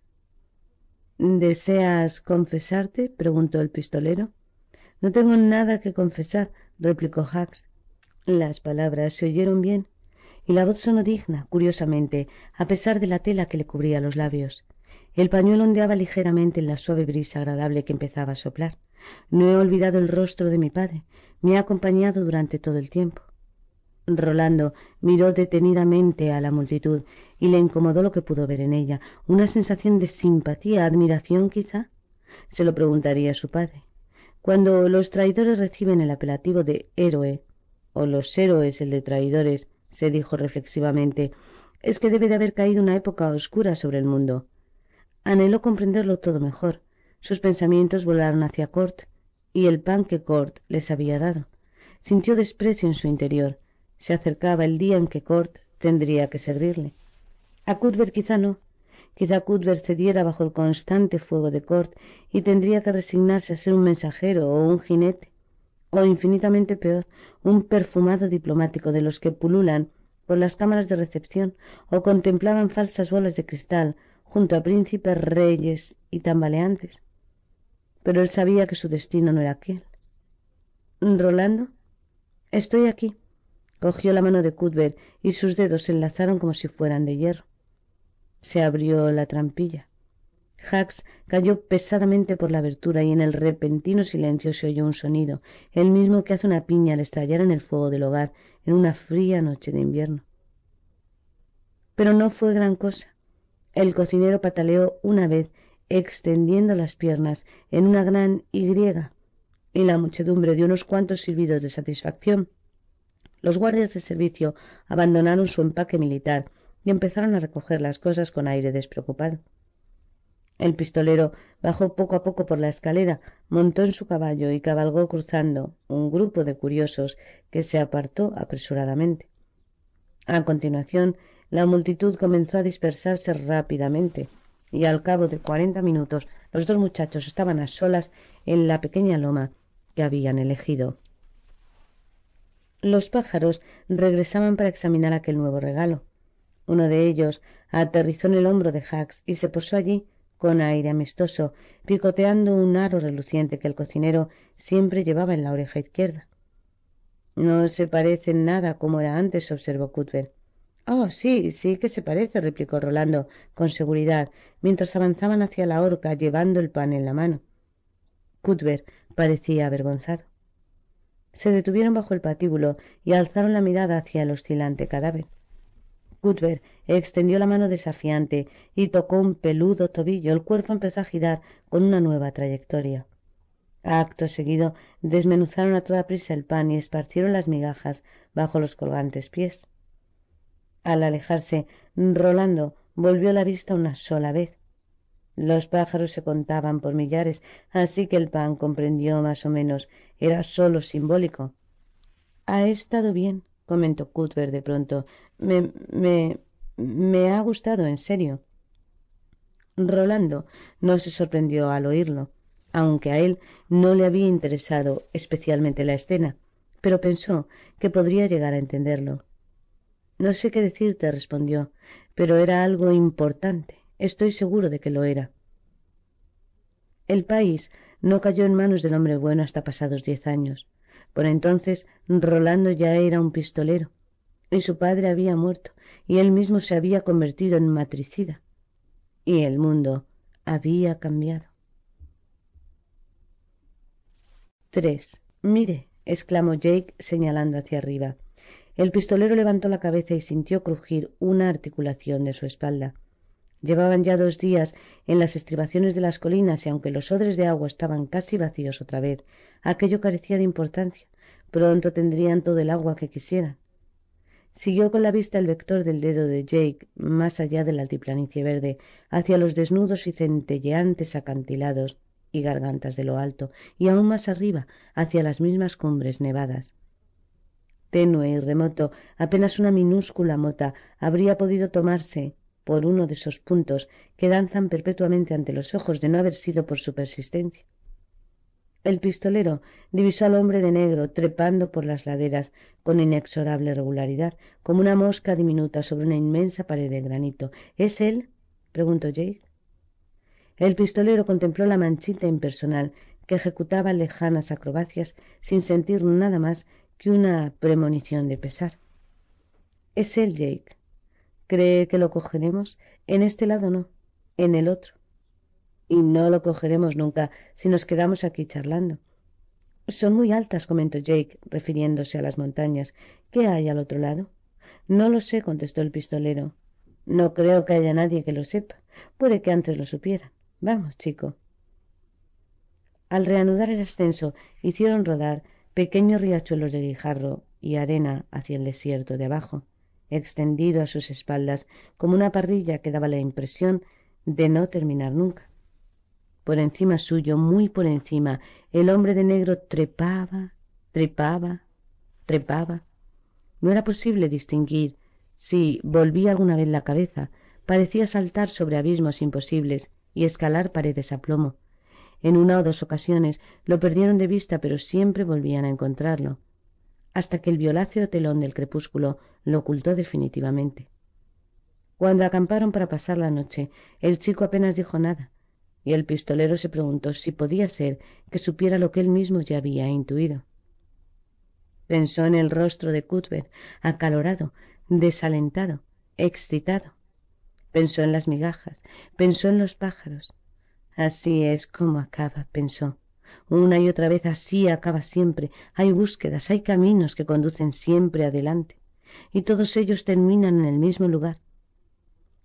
¿Deseas confesarte? preguntó el pistolero. No tengo nada que confesar, replicó Hacks. Las palabras se oyeron bien, y la voz sonó digna, curiosamente, a pesar de la tela que le cubría los labios. El pañuelo ondeaba ligeramente en la suave brisa agradable que empezaba a soplar. No he olvidado el rostro de mi padre. Me ha acompañado durante todo el tiempo. Rolando miró detenidamente a la multitud y le incomodó lo que pudo ver en ella. Una sensación de simpatía, admiración quizá. Se lo preguntaría su padre. Cuando los traidores reciben el apelativo de héroe, o los héroes el de traidores, se dijo reflexivamente, es que debe de haber caído una época oscura sobre el mundo anheló comprenderlo todo mejor sus pensamientos volaron hacia cort y el pan que cort les había dado sintió desprecio en su interior se acercaba el día en que cort tendría que servirle a cuthbert quizá no quizá cuthbert cediera bajo el constante fuego de cort y tendría que resignarse a ser un mensajero o un jinete o infinitamente peor un perfumado diplomático de los que pululan por las cámaras de recepción o contemplaban falsas bolas de cristal junto a príncipes, reyes y tambaleantes. Pero él sabía que su destino no era aquel. Rolando, estoy aquí. Cogió la mano de Cuthbert y sus dedos se enlazaron como si fueran de hierro. Se abrió la trampilla. Hax cayó pesadamente por la abertura y en el repentino silencio se oyó un sonido, el mismo que hace una piña al estallar en el fuego del hogar en una fría noche de invierno. Pero no fue gran cosa. El cocinero pataleó una vez, extendiendo las piernas en una gran Y, y la muchedumbre dio unos cuantos silbidos de satisfacción. Los guardias de servicio abandonaron su empaque militar y empezaron a recoger las cosas con aire despreocupado. El pistolero bajó poco a poco por la escalera, montó en su caballo y cabalgó cruzando un grupo de curiosos que se apartó apresuradamente. A continuación, la multitud comenzó a dispersarse rápidamente y al cabo de cuarenta minutos los dos muchachos estaban a solas en la pequeña loma que habían elegido. Los pájaros regresaban para examinar aquel nuevo regalo. Uno de ellos aterrizó en el hombro de Hax y se posó allí con aire amistoso, picoteando un aro reluciente que el cocinero siempre llevaba en la oreja izquierda. No se parece nada como era antes, observó Cuthbert. Oh, sí, sí que se parece, replicó Rolando con seguridad, mientras avanzaban hacia la horca llevando el pan en la mano. Cuthbert parecía avergonzado. Se detuvieron bajo el patíbulo y alzaron la mirada hacia el oscilante cadáver. Cuthbert extendió la mano desafiante y tocó un peludo tobillo. El cuerpo empezó a girar con una nueva trayectoria. acto seguido desmenuzaron a toda prisa el pan y esparcieron las migajas bajo los colgantes pies. Al alejarse, Rolando volvió la vista una sola vez. Los pájaros se contaban por millares, así que el pan comprendió más o menos, era solo simbólico. Ha estado bien, comentó Cuthbert de pronto. Me, me, me ha gustado, en serio. Rolando no se sorprendió al oírlo, aunque a él no le había interesado especialmente la escena, pero pensó que podría llegar a entenderlo. No sé qué decirte, respondió, pero era algo importante. Estoy seguro de que lo era. El país no cayó en manos del hombre bueno hasta pasados diez años. Por entonces Rolando ya era un pistolero, y su padre había muerto, y él mismo se había convertido en matricida. Y el mundo había cambiado. «Tres, Mire, exclamó Jake señalando hacia arriba. El pistolero levantó la cabeza y sintió crujir una articulación de su espalda. Llevaban ya dos días en las estribaciones de las colinas y aunque los odres de agua estaban casi vacíos otra vez, aquello carecía de importancia. Pronto tendrían todo el agua que quisieran. Siguió con la vista el vector del dedo de Jake más allá de la altiplanicie verde, hacia los desnudos y centelleantes acantilados y gargantas de lo alto, y aún más arriba, hacia las mismas cumbres nevadas tenue y remoto, apenas una minúscula mota habría podido tomarse por uno de esos puntos que danzan perpetuamente ante los ojos de no haber sido por su persistencia. El pistolero divisó al hombre de negro trepando por las laderas con inexorable regularidad, como una mosca diminuta sobre una inmensa pared de granito. ¿Es él? preguntó Jake. El pistolero contempló la manchita impersonal que ejecutaba lejanas acrobacias sin sentir nada más que una premonición de pesar. Es él, Jake. Cree que lo cogeremos en este lado, no, en el otro. Y no lo cogeremos nunca si nos quedamos aquí charlando. Son muy altas, comentó Jake, refiriéndose a las montañas. ¿Qué hay al otro lado? No lo sé, contestó el pistolero. No creo que haya nadie que lo sepa. Puede que antes lo supiera. Vamos, chico. Al reanudar el ascenso, hicieron rodar pequeños riachuelos de guijarro y arena hacia el desierto de abajo, extendido a sus espaldas como una parrilla que daba la impresión de no terminar nunca. Por encima suyo, muy por encima, el hombre de negro trepaba, trepaba, trepaba. No era posible distinguir si volvía alguna vez la cabeza, parecía saltar sobre abismos imposibles y escalar paredes a plomo, en una o dos ocasiones lo perdieron de vista, pero siempre volvían a encontrarlo, hasta que el violáceo telón del crepúsculo lo ocultó definitivamente. Cuando acamparon para pasar la noche, el chico apenas dijo nada, y el pistolero se preguntó si podía ser que supiera lo que él mismo ya había intuido. Pensó en el rostro de Cuthbert, acalorado, desalentado, excitado. Pensó en las migajas, pensó en los pájaros, Así es como acaba, pensó. Una y otra vez así acaba siempre. Hay búsquedas, hay caminos que conducen siempre adelante. Y todos ellos terminan en el mismo lugar,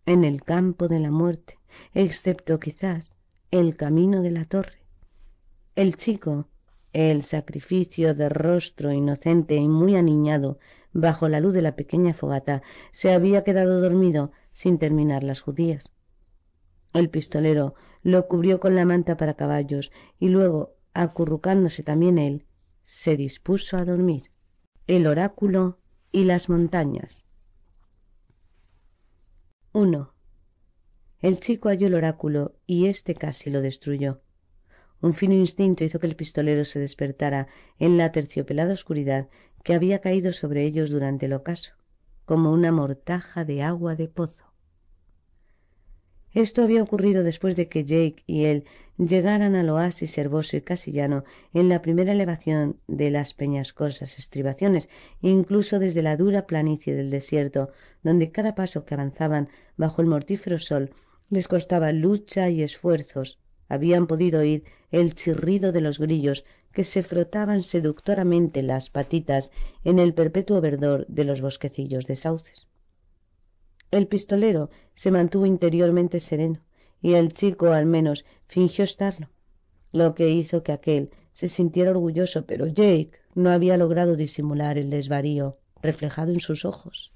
en el campo de la muerte, excepto quizás el camino de la torre. El chico, el sacrificio de rostro inocente y muy aniñado bajo la luz de la pequeña fogata, se había quedado dormido sin terminar las judías. El pistolero lo cubrió con la manta para caballos y luego, acurrucándose también él, se dispuso a dormir. El oráculo y las montañas. 1. El chico halló el oráculo y éste casi lo destruyó. Un fino instinto hizo que el pistolero se despertara en la terciopelada oscuridad que había caído sobre ellos durante el ocaso, como una mortaja de agua de pozo esto había ocurrido después de que jake y él llegaran al oasis herboso y casillano en la primera elevación de las peñascosas estribaciones incluso desde la dura planicie del desierto donde cada paso que avanzaban bajo el mortífero sol les costaba lucha y esfuerzos habían podido oír el chirrido de los grillos que se frotaban seductoramente las patitas en el perpetuo verdor de los bosquecillos de sauces el pistolero se mantuvo interiormente sereno y el chico al menos fingió estarlo lo que hizo que aquel se sintiera orgulloso pero jake no había logrado disimular el desvarío reflejado en sus ojos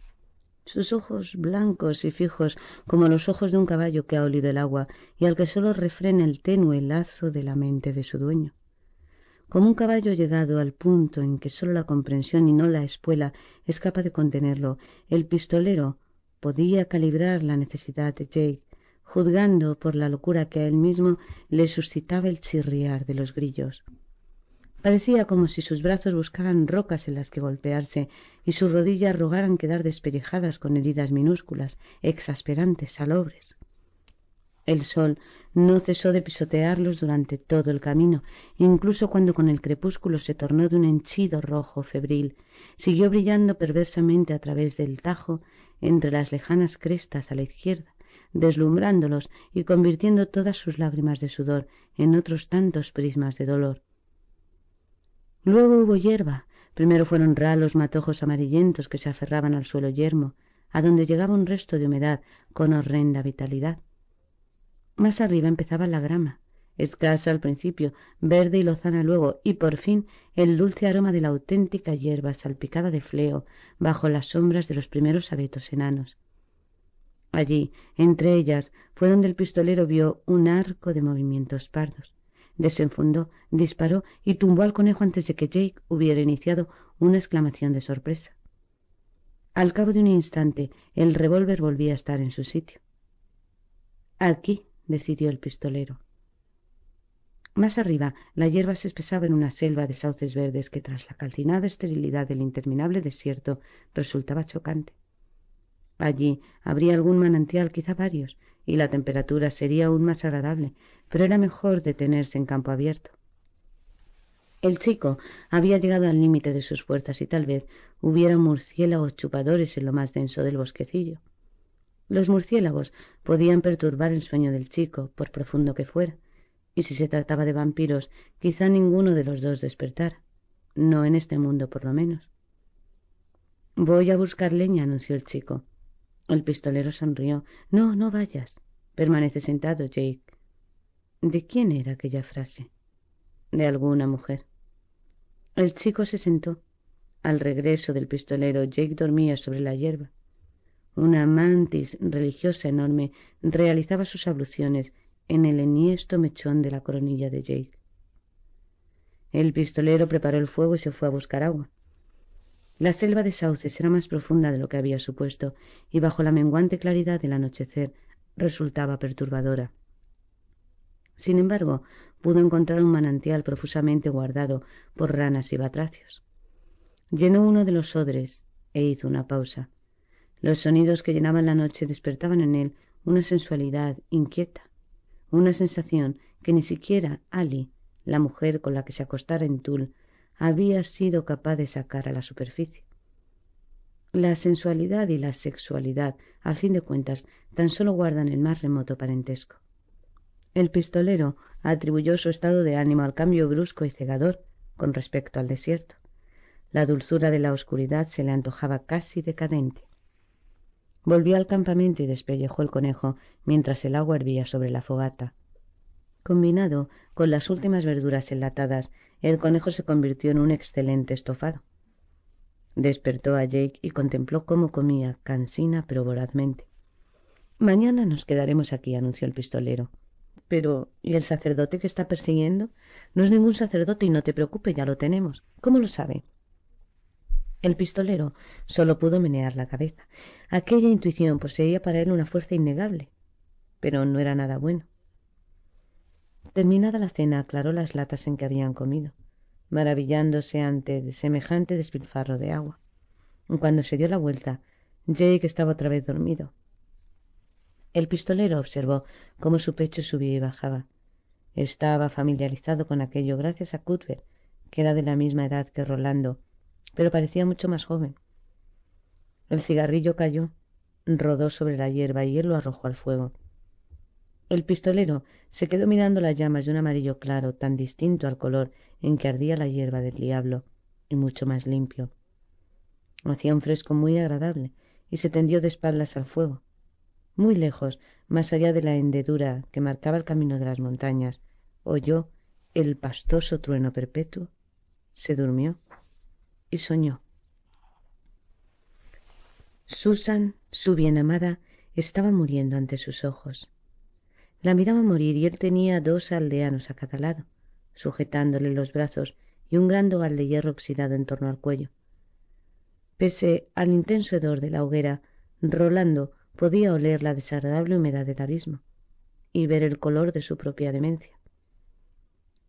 sus ojos blancos y fijos como los ojos de un caballo que ha olido el agua y al que sólo refrena el tenue lazo de la mente de su dueño como un caballo llegado al punto en que sólo la comprensión y no la espuela es capaz de contenerlo el pistolero podía calibrar la necesidad de Jake, juzgando por la locura que a él mismo le suscitaba el chirriar de los grillos. Parecía como si sus brazos buscaran rocas en las que golpearse y sus rodillas rogaran quedar despellejadas con heridas minúsculas, exasperantes, salobres. El sol no cesó de pisotearlos durante todo el camino, incluso cuando con el crepúsculo se tornó de un henchido rojo febril, siguió brillando perversamente a través del tajo entre las lejanas crestas a la izquierda, deslumbrándolos y convirtiendo todas sus lágrimas de sudor en otros tantos prismas de dolor. Luego hubo hierba, primero fueron ralos matojos amarillentos que se aferraban al suelo yermo, a donde llegaba un resto de humedad con horrenda vitalidad. Más arriba empezaba la grama, escasa al principio, verde y lozana luego, y por fin el dulce aroma de la auténtica hierba salpicada de fleo bajo las sombras de los primeros abetos enanos. Allí, entre ellas, fue donde el pistolero vio un arco de movimientos pardos. Desenfundó, disparó y tumbó al conejo antes de que Jake hubiera iniciado una exclamación de sorpresa. Al cabo de un instante, el revólver volvía a estar en su sitio. Aquí, decidió el pistolero. Más arriba, la hierba se espesaba en una selva de sauces verdes que tras la calcinada esterilidad del interminable desierto resultaba chocante. Allí habría algún manantial, quizá varios, y la temperatura sería aún más agradable, pero era mejor detenerse en campo abierto. El chico había llegado al límite de sus fuerzas y tal vez hubiera murciélagos chupadores en lo más denso del bosquecillo. Los murciélagos podían perturbar el sueño del chico, por profundo que fuera, y si se trataba de vampiros, quizá ninguno de los dos despertara. No en este mundo, por lo menos. Voy a buscar leña, anunció el chico. El pistolero sonrió. No, no vayas. Permanece sentado, Jake. ¿De quién era aquella frase? De alguna mujer. El chico se sentó. Al regreso del pistolero, Jake dormía sobre la hierba. Una mantis religiosa enorme realizaba sus abluciones en el enhiesto mechón de la coronilla de Jake. El pistolero preparó el fuego y se fue a buscar agua. La selva de sauces era más profunda de lo que había supuesto, y bajo la menguante claridad del anochecer resultaba perturbadora. Sin embargo, pudo encontrar un manantial profusamente guardado por ranas y batracios. Llenó uno de los odres e hizo una pausa. Los sonidos que llenaban la noche despertaban en él una sensualidad inquieta una sensación que ni siquiera Ali, la mujer con la que se acostara en Tul, había sido capaz de sacar a la superficie. La sensualidad y la sexualidad, a fin de cuentas, tan solo guardan el más remoto parentesco. El pistolero atribuyó su estado de ánimo al cambio brusco y cegador con respecto al desierto. La dulzura de la oscuridad se le antojaba casi decadente. Volvió al campamento y despellejó el conejo mientras el agua hervía sobre la fogata. Combinado con las últimas verduras enlatadas, el conejo se convirtió en un excelente estofado. Despertó a Jake y contempló cómo comía cansina pero vorazmente. Mañana nos quedaremos aquí, anunció el pistolero. Pero, ¿y el sacerdote que está persiguiendo? No es ningún sacerdote y no te preocupes, ya lo tenemos. ¿Cómo lo sabe? El pistolero solo pudo menear la cabeza. Aquella intuición poseía para él una fuerza innegable, pero no era nada bueno. Terminada la cena, aclaró las latas en que habían comido, maravillándose ante semejante despilfarro de agua. Cuando se dio la vuelta, Jake estaba otra vez dormido. El pistolero observó cómo su pecho subía y bajaba. Estaba familiarizado con aquello gracias a Cuthbert, que era de la misma edad que Rolando pero parecía mucho más joven. El cigarrillo cayó, rodó sobre la hierba y él lo arrojó al fuego. El pistolero se quedó mirando las llamas de un amarillo claro tan distinto al color en que ardía la hierba del diablo y mucho más limpio. Hacía un fresco muy agradable y se tendió de espaldas al fuego, muy lejos, más allá de la hendedura que marcaba el camino de las montañas, oyó el pastoso trueno perpetuo, se durmió y soñó. Susan, su bien amada, estaba muriendo ante sus ojos. La miraba morir y él tenía dos aldeanos a cada lado, sujetándole los brazos y un gran dogal de hierro oxidado en torno al cuello. Pese al intenso hedor de la hoguera, Rolando podía oler la desagradable humedad del abismo y ver el color de su propia demencia.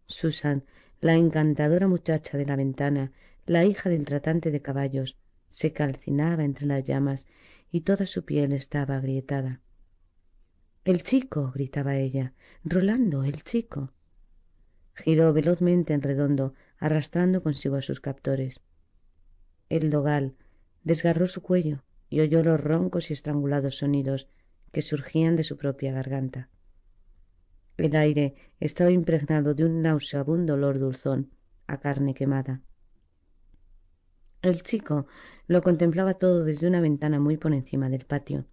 Susan, la encantadora muchacha de la ventana, la hija del tratante de caballos, se calcinaba entre las llamas y toda su piel estaba agrietada. El chico, gritaba ella, Rolando, el chico. Giró velozmente en redondo, arrastrando consigo a sus captores. El dogal desgarró su cuello y oyó los roncos y estrangulados sonidos que surgían de su propia garganta. El aire estaba impregnado de un nauseabundo olor dulzón a carne quemada. El chico lo contemplaba todo desde una ventana muy por encima del patio,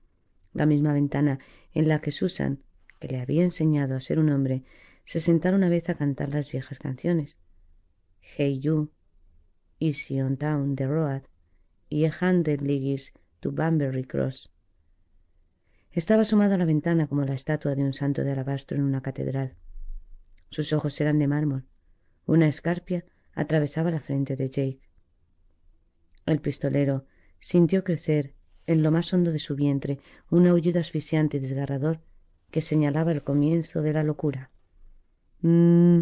la misma ventana en la que Susan, que le había enseñado a ser un hombre, se sentara una vez a cantar las viejas canciones. Hey You, Easy on town, the Road y A Hundred Leagues to Banbury Cross. Estaba asomado a la ventana como la estatua de un santo de alabastro en una catedral. Sus ojos eran de mármol. Una escarpia atravesaba la frente de Jake. El pistolero sintió crecer en lo más hondo de su vientre un aullido asfixiante y desgarrador que señalaba el comienzo de la locura. Mmm.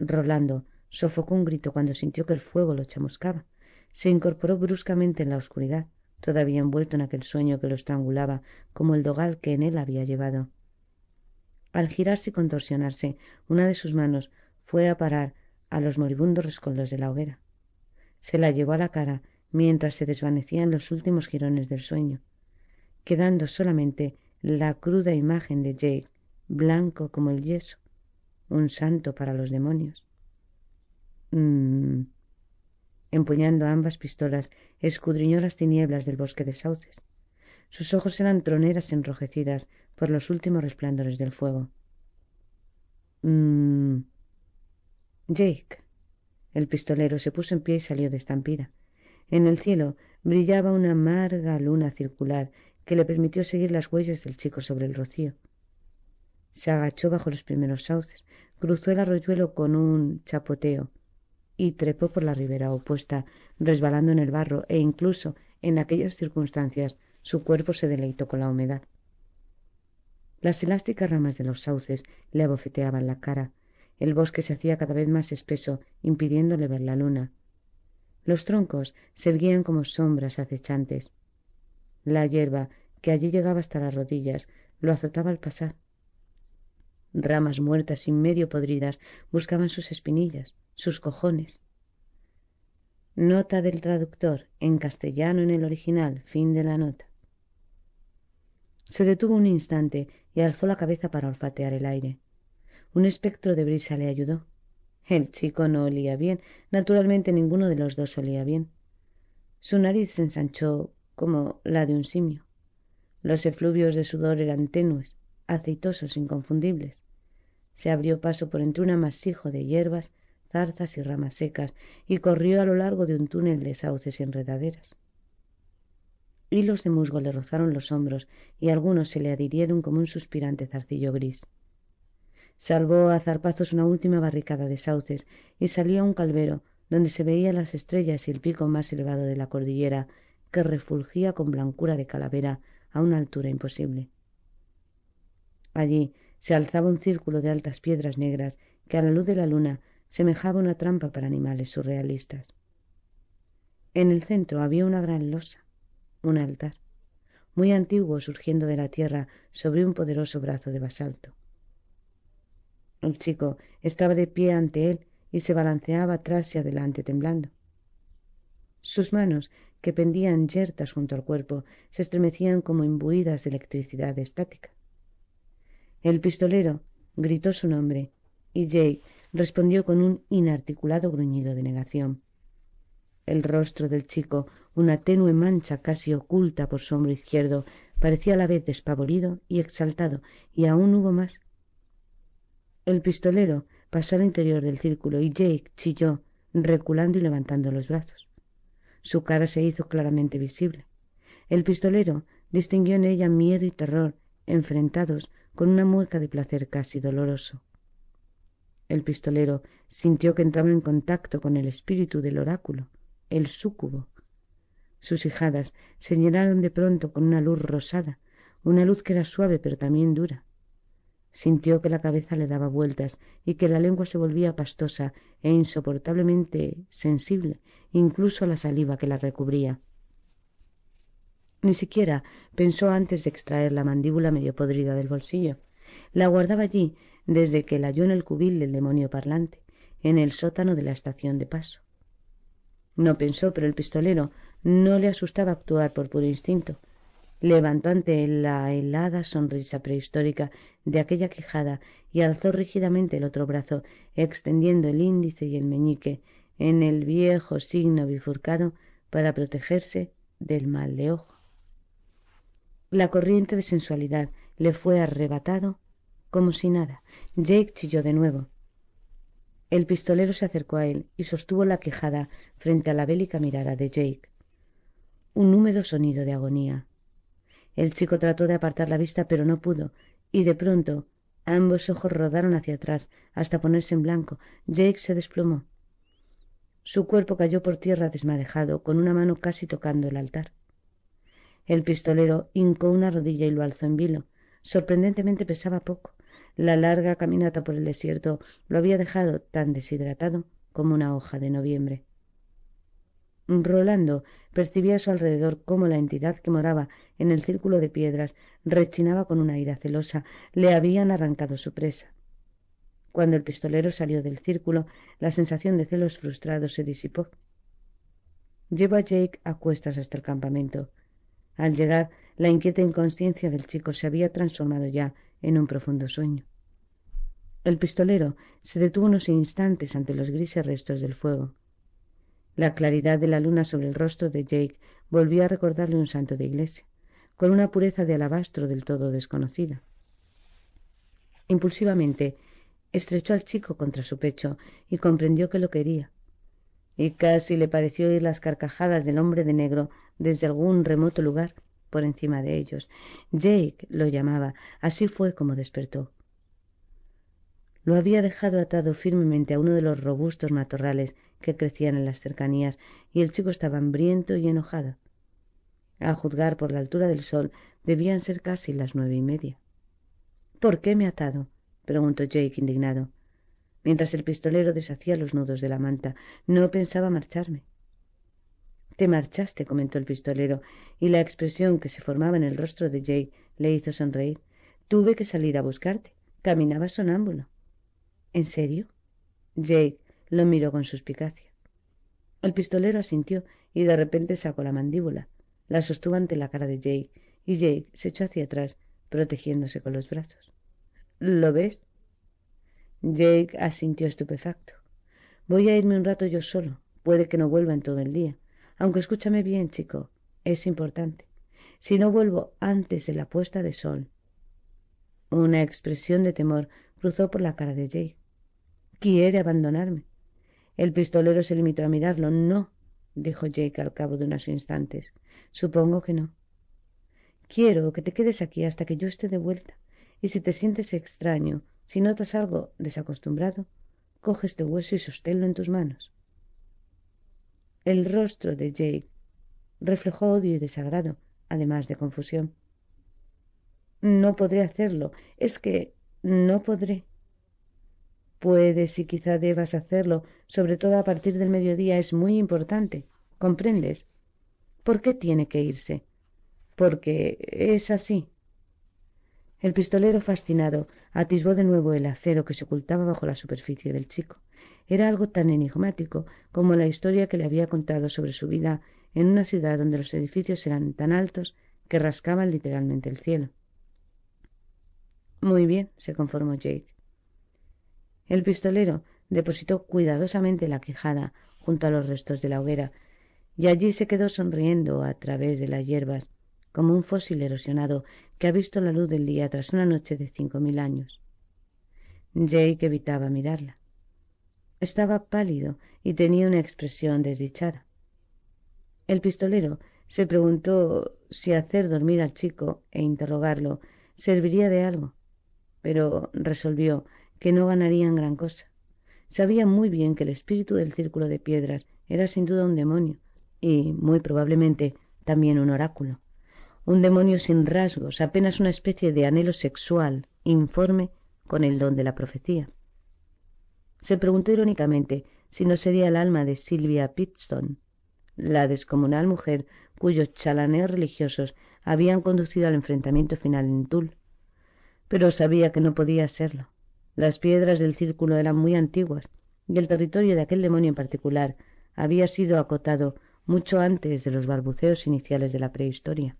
Rolando sofocó un grito cuando sintió que el fuego lo chamuscaba. Se incorporó bruscamente en la oscuridad, todavía envuelto en aquel sueño que lo estrangulaba como el dogal que en él había llevado. Al girarse y contorsionarse, una de sus manos fue a parar a los moribundos rescoldos de la hoguera se la llevó a la cara mientras se desvanecían los últimos jirones del sueño, quedando solamente la cruda imagen de Jake, blanco como el yeso, un santo para los demonios. Mm. Empuñando ambas pistolas, escudriñó las tinieblas del bosque de sauces. Sus ojos eran troneras enrojecidas por los últimos resplandores del fuego. Mm. Jake, el pistolero se puso en pie y salió de estampida. En el cielo brillaba una amarga luna circular que le permitió seguir las huellas del chico sobre el rocío. Se agachó bajo los primeros sauces, cruzó el arroyuelo con un chapoteo y trepó por la ribera opuesta, resbalando en el barro e incluso en aquellas circunstancias su cuerpo se deleitó con la humedad. Las elásticas ramas de los sauces le abofeteaban la cara, el bosque se hacía cada vez más espeso, impidiéndole ver la luna. Los troncos se erguían como sombras acechantes. La hierba, que allí llegaba hasta las rodillas, lo azotaba al pasar. Ramas muertas y medio podridas buscaban sus espinillas, sus cojones. Nota del traductor, en castellano en el original, fin de la nota. Se detuvo un instante y alzó la cabeza para olfatear el aire. Un espectro de brisa le ayudó. El chico no olía bien. Naturalmente ninguno de los dos olía bien. Su nariz se ensanchó como la de un simio. Los efluvios de sudor eran tenues, aceitosos, inconfundibles. Se abrió paso por entre un amasijo de hierbas, zarzas y ramas secas y corrió a lo largo de un túnel de sauces y enredaderas. Hilos de musgo le rozaron los hombros y algunos se le adhirieron como un suspirante zarcillo gris. Salvó a zarpazos una última barricada de sauces y salió a un calvero, donde se veían las estrellas y el pico más elevado de la cordillera, que refulgía con blancura de calavera a una altura imposible. Allí se alzaba un círculo de altas piedras negras que a la luz de la luna semejaba una trampa para animales surrealistas. En el centro había una gran losa, un altar, muy antiguo surgiendo de la tierra sobre un poderoso brazo de basalto. El chico estaba de pie ante él y se balanceaba atrás y adelante temblando. Sus manos, que pendían yertas junto al cuerpo, se estremecían como imbuidas de electricidad estática. El pistolero gritó su nombre y Jay respondió con un inarticulado gruñido de negación. El rostro del chico, una tenue mancha casi oculta por su hombro izquierdo, parecía a la vez despavorido y exaltado, y aún hubo más el pistolero pasó al interior del círculo y Jake chilló, reculando y levantando los brazos. Su cara se hizo claramente visible. El pistolero distinguió en ella miedo y terror, enfrentados con una mueca de placer casi doloroso. El pistolero sintió que entraba en contacto con el espíritu del oráculo, el súcubo. Sus hijadas se llenaron de pronto con una luz rosada, una luz que era suave pero también dura. Sintió que la cabeza le daba vueltas y que la lengua se volvía pastosa e insoportablemente sensible, incluso la saliva que la recubría. Ni siquiera pensó antes de extraer la mandíbula medio podrida del bolsillo. La guardaba allí desde que la halló en el cubil del demonio parlante, en el sótano de la estación de paso. No pensó, pero el pistolero no le asustaba actuar por puro instinto levantó ante él la helada sonrisa prehistórica de aquella quejada y alzó rígidamente el otro brazo, extendiendo el índice y el meñique en el viejo signo bifurcado para protegerse del mal de ojo. La corriente de sensualidad le fue arrebatado como si nada. Jake chilló de nuevo. El pistolero se acercó a él y sostuvo la quejada frente a la bélica mirada de Jake. Un húmedo sonido de agonía. El chico trató de apartar la vista, pero no pudo, y de pronto ambos ojos rodaron hacia atrás hasta ponerse en blanco. Jake se desplomó. Su cuerpo cayó por tierra desmadejado, con una mano casi tocando el altar. El pistolero hincó una rodilla y lo alzó en vilo. Sorprendentemente pesaba poco. La larga caminata por el desierto lo había dejado tan deshidratado como una hoja de noviembre. Rolando percibía a su alrededor cómo la entidad que moraba en el círculo de piedras rechinaba con una ira celosa. Le habían arrancado su presa. Cuando el pistolero salió del círculo, la sensación de celos frustrados se disipó. Llevó a Jake a cuestas hasta el campamento. Al llegar, la inquieta inconsciencia del chico se había transformado ya en un profundo sueño. El pistolero se detuvo unos instantes ante los grises restos del fuego. La claridad de la luna sobre el rostro de Jake volvió a recordarle un santo de iglesia, con una pureza de alabastro del todo desconocida. Impulsivamente estrechó al chico contra su pecho y comprendió que lo quería. Y casi le pareció oír las carcajadas del hombre de negro desde algún remoto lugar por encima de ellos. Jake lo llamaba. Así fue como despertó. Lo había dejado atado firmemente a uno de los robustos matorrales que crecían en las cercanías y el chico estaba hambriento y enojado. A juzgar por la altura del sol, debían ser casi las nueve y media. ¿Por qué me ha atado? preguntó Jake indignado. Mientras el pistolero deshacía los nudos de la manta, no pensaba marcharme. Te marchaste, comentó el pistolero, y la expresión que se formaba en el rostro de Jake le hizo sonreír. Tuve que salir a buscarte. Caminaba sonámbulo. ¿En serio? Jake lo miró con suspicacia. El pistolero asintió y de repente sacó la mandíbula. La sostuvo ante la cara de Jake y Jake se echó hacia atrás, protegiéndose con los brazos. ¿Lo ves? Jake asintió estupefacto. Voy a irme un rato yo solo. Puede que no vuelva en todo el día. Aunque escúchame bien, chico. Es importante. Si no vuelvo antes de la puesta de sol. Una expresión de temor cruzó por la cara de Jake. Quiere abandonarme. El pistolero se limitó a mirarlo. No, dijo Jake al cabo de unos instantes. Supongo que no. Quiero que te quedes aquí hasta que yo esté de vuelta, y si te sientes extraño, si notas algo desacostumbrado, coge este hueso y sosténlo en tus manos. El rostro de Jake reflejó odio y desagrado, además de confusión. No podré hacerlo, es que no podré. Puedes y quizá debas hacerlo, sobre todo a partir del mediodía es muy importante. ¿Comprendes? ¿Por qué tiene que irse? Porque es así. El pistolero, fascinado, atisbó de nuevo el acero que se ocultaba bajo la superficie del chico. Era algo tan enigmático como la historia que le había contado sobre su vida en una ciudad donde los edificios eran tan altos que rascaban literalmente el cielo. Muy bien, se conformó Jake. El pistolero depositó cuidadosamente la quejada junto a los restos de la hoguera, y allí se quedó sonriendo a través de las hierbas, como un fósil erosionado que ha visto la luz del día tras una noche de cinco mil años. Jake evitaba mirarla. Estaba pálido y tenía una expresión desdichada. El pistolero se preguntó si hacer dormir al chico e interrogarlo serviría de algo, pero resolvió que no ganarían gran cosa. Sabía muy bien que el espíritu del círculo de piedras era sin duda un demonio, y muy probablemente también un oráculo. Un demonio sin rasgos, apenas una especie de anhelo sexual, informe con el don de la profecía. Se preguntó irónicamente si no sería el alma de Silvia Pitstone la descomunal mujer cuyos chalaneos religiosos habían conducido al enfrentamiento final en Tul. Pero sabía que no podía serlo. Las piedras del círculo eran muy antiguas, y el territorio de aquel demonio en particular había sido acotado mucho antes de los balbuceos iniciales de la prehistoria.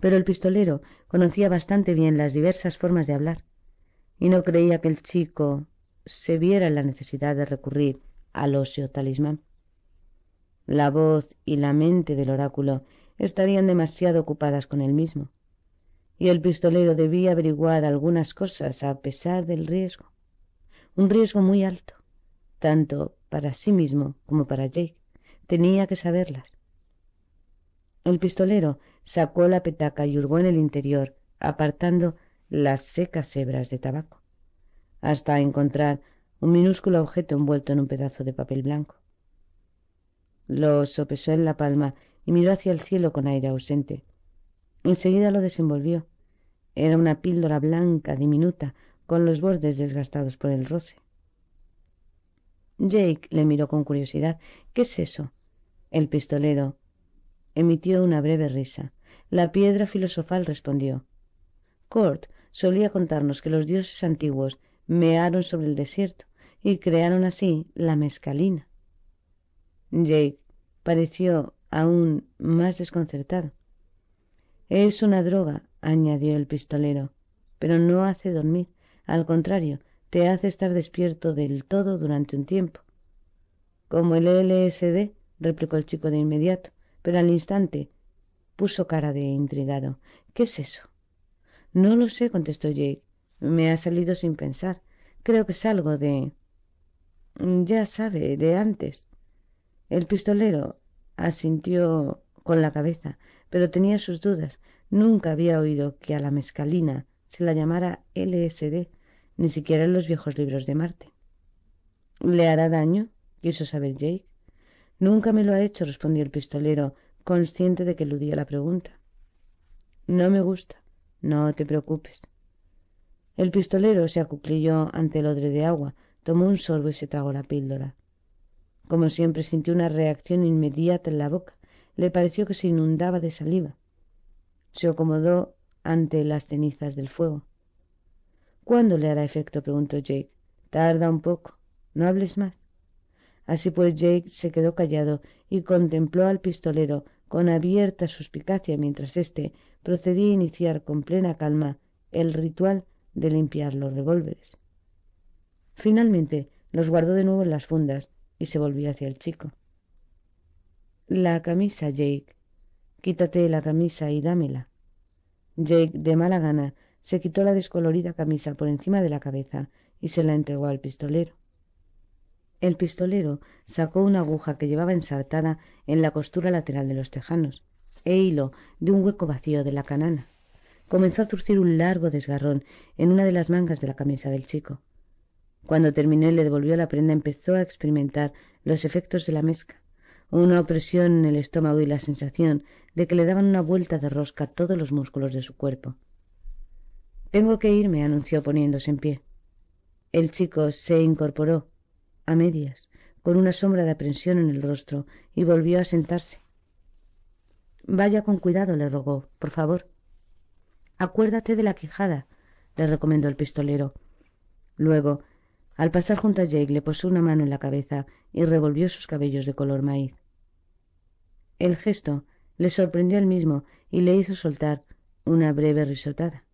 Pero el pistolero conocía bastante bien las diversas formas de hablar, y no creía que el chico se viera en la necesidad de recurrir al óseo talismán. La voz y la mente del oráculo estarían demasiado ocupadas con él mismo y el pistolero debía averiguar algunas cosas a pesar del riesgo. Un riesgo muy alto, tanto para sí mismo como para Jake. Tenía que saberlas. El pistolero sacó la petaca y hurgó en el interior, apartando las secas hebras de tabaco, hasta encontrar un minúsculo objeto envuelto en un pedazo de papel blanco. Lo sopesó en la palma y miró hacia el cielo con aire ausente, Enseguida lo desenvolvió. Era una píldora blanca, diminuta, con los bordes desgastados por el roce. Jake le miró con curiosidad. ¿Qué es eso? El pistolero emitió una breve risa. La piedra filosofal respondió. —Court solía contarnos que los dioses antiguos mearon sobre el desierto y crearon así la mezcalina. Jake pareció aún más desconcertado. Es una droga, añadió el pistolero, pero no hace dormir. Al contrario, te hace estar despierto del todo durante un tiempo. Como el LSD, replicó el chico de inmediato, pero al instante puso cara de intrigado. ¿Qué es eso? No lo sé, contestó Jake. Me ha salido sin pensar. Creo que es algo de... Ya sabe, de antes. El pistolero asintió con la cabeza pero tenía sus dudas. Nunca había oído que a la mescalina se la llamara LSD, ni siquiera en los viejos libros de Marte. ¿Le hará daño? quiso saber Jake. Nunca me lo ha hecho, respondió el pistolero, consciente de que eludía la pregunta. No me gusta. No te preocupes. El pistolero se acuclilló ante el odre de agua, tomó un sorbo y se tragó la píldora. Como siempre sintió una reacción inmediata en la boca, le pareció que se inundaba de saliva. Se acomodó ante las cenizas del fuego. ¿Cuándo le hará efecto? preguntó Jake. Tarda un poco. No hables más. Así pues, Jake se quedó callado y contempló al pistolero con abierta suspicacia mientras éste procedía a iniciar con plena calma el ritual de limpiar los revólveres. Finalmente, los guardó de nuevo en las fundas y se volvió hacia el chico. La camisa, Jake. Quítate la camisa y dámela. Jake, de mala gana, se quitó la descolorida camisa por encima de la cabeza y se la entregó al pistolero. El pistolero sacó una aguja que llevaba ensartada en la costura lateral de los tejanos e hilo de un hueco vacío de la canana. Comenzó a zurcir un largo desgarrón en una de las mangas de la camisa del chico. Cuando terminó y le devolvió la prenda empezó a experimentar los efectos de la mezcla una opresión en el estómago y la sensación de que le daban una vuelta de rosca todos los músculos de su cuerpo. Tengo que irme, anunció poniéndose en pie. El chico se incorporó, a medias, con una sombra de aprensión en el rostro, y volvió a sentarse. Vaya con cuidado, le rogó, por favor. Acuérdate de la quijada, le recomendó el pistolero. Luego, al pasar junto a Jake le posó una mano en la cabeza y revolvió sus cabellos de color maíz. El gesto le sorprendió al mismo y le hizo soltar una breve risotada.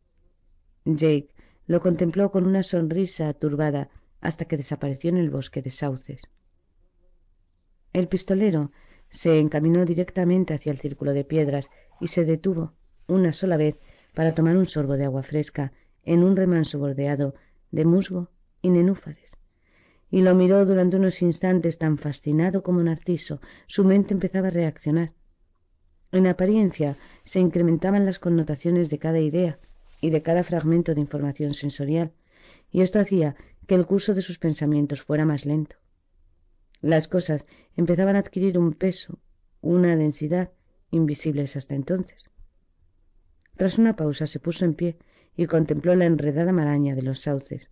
Jake lo contempló con una sonrisa turbada hasta que desapareció en el bosque de sauces. El pistolero se encaminó directamente hacia el círculo de piedras y se detuvo una sola vez para tomar un sorbo de agua fresca en un remanso bordeado de musgo y nenúfares y lo miró durante unos instantes tan fascinado como un Narciso. Su mente empezaba a reaccionar. En apariencia se incrementaban las connotaciones de cada idea y de cada fragmento de información sensorial, y esto hacía que el curso de sus pensamientos fuera más lento. Las cosas empezaban a adquirir un peso, una densidad invisibles hasta entonces. Tras una pausa se puso en pie y contempló la enredada maraña de los sauces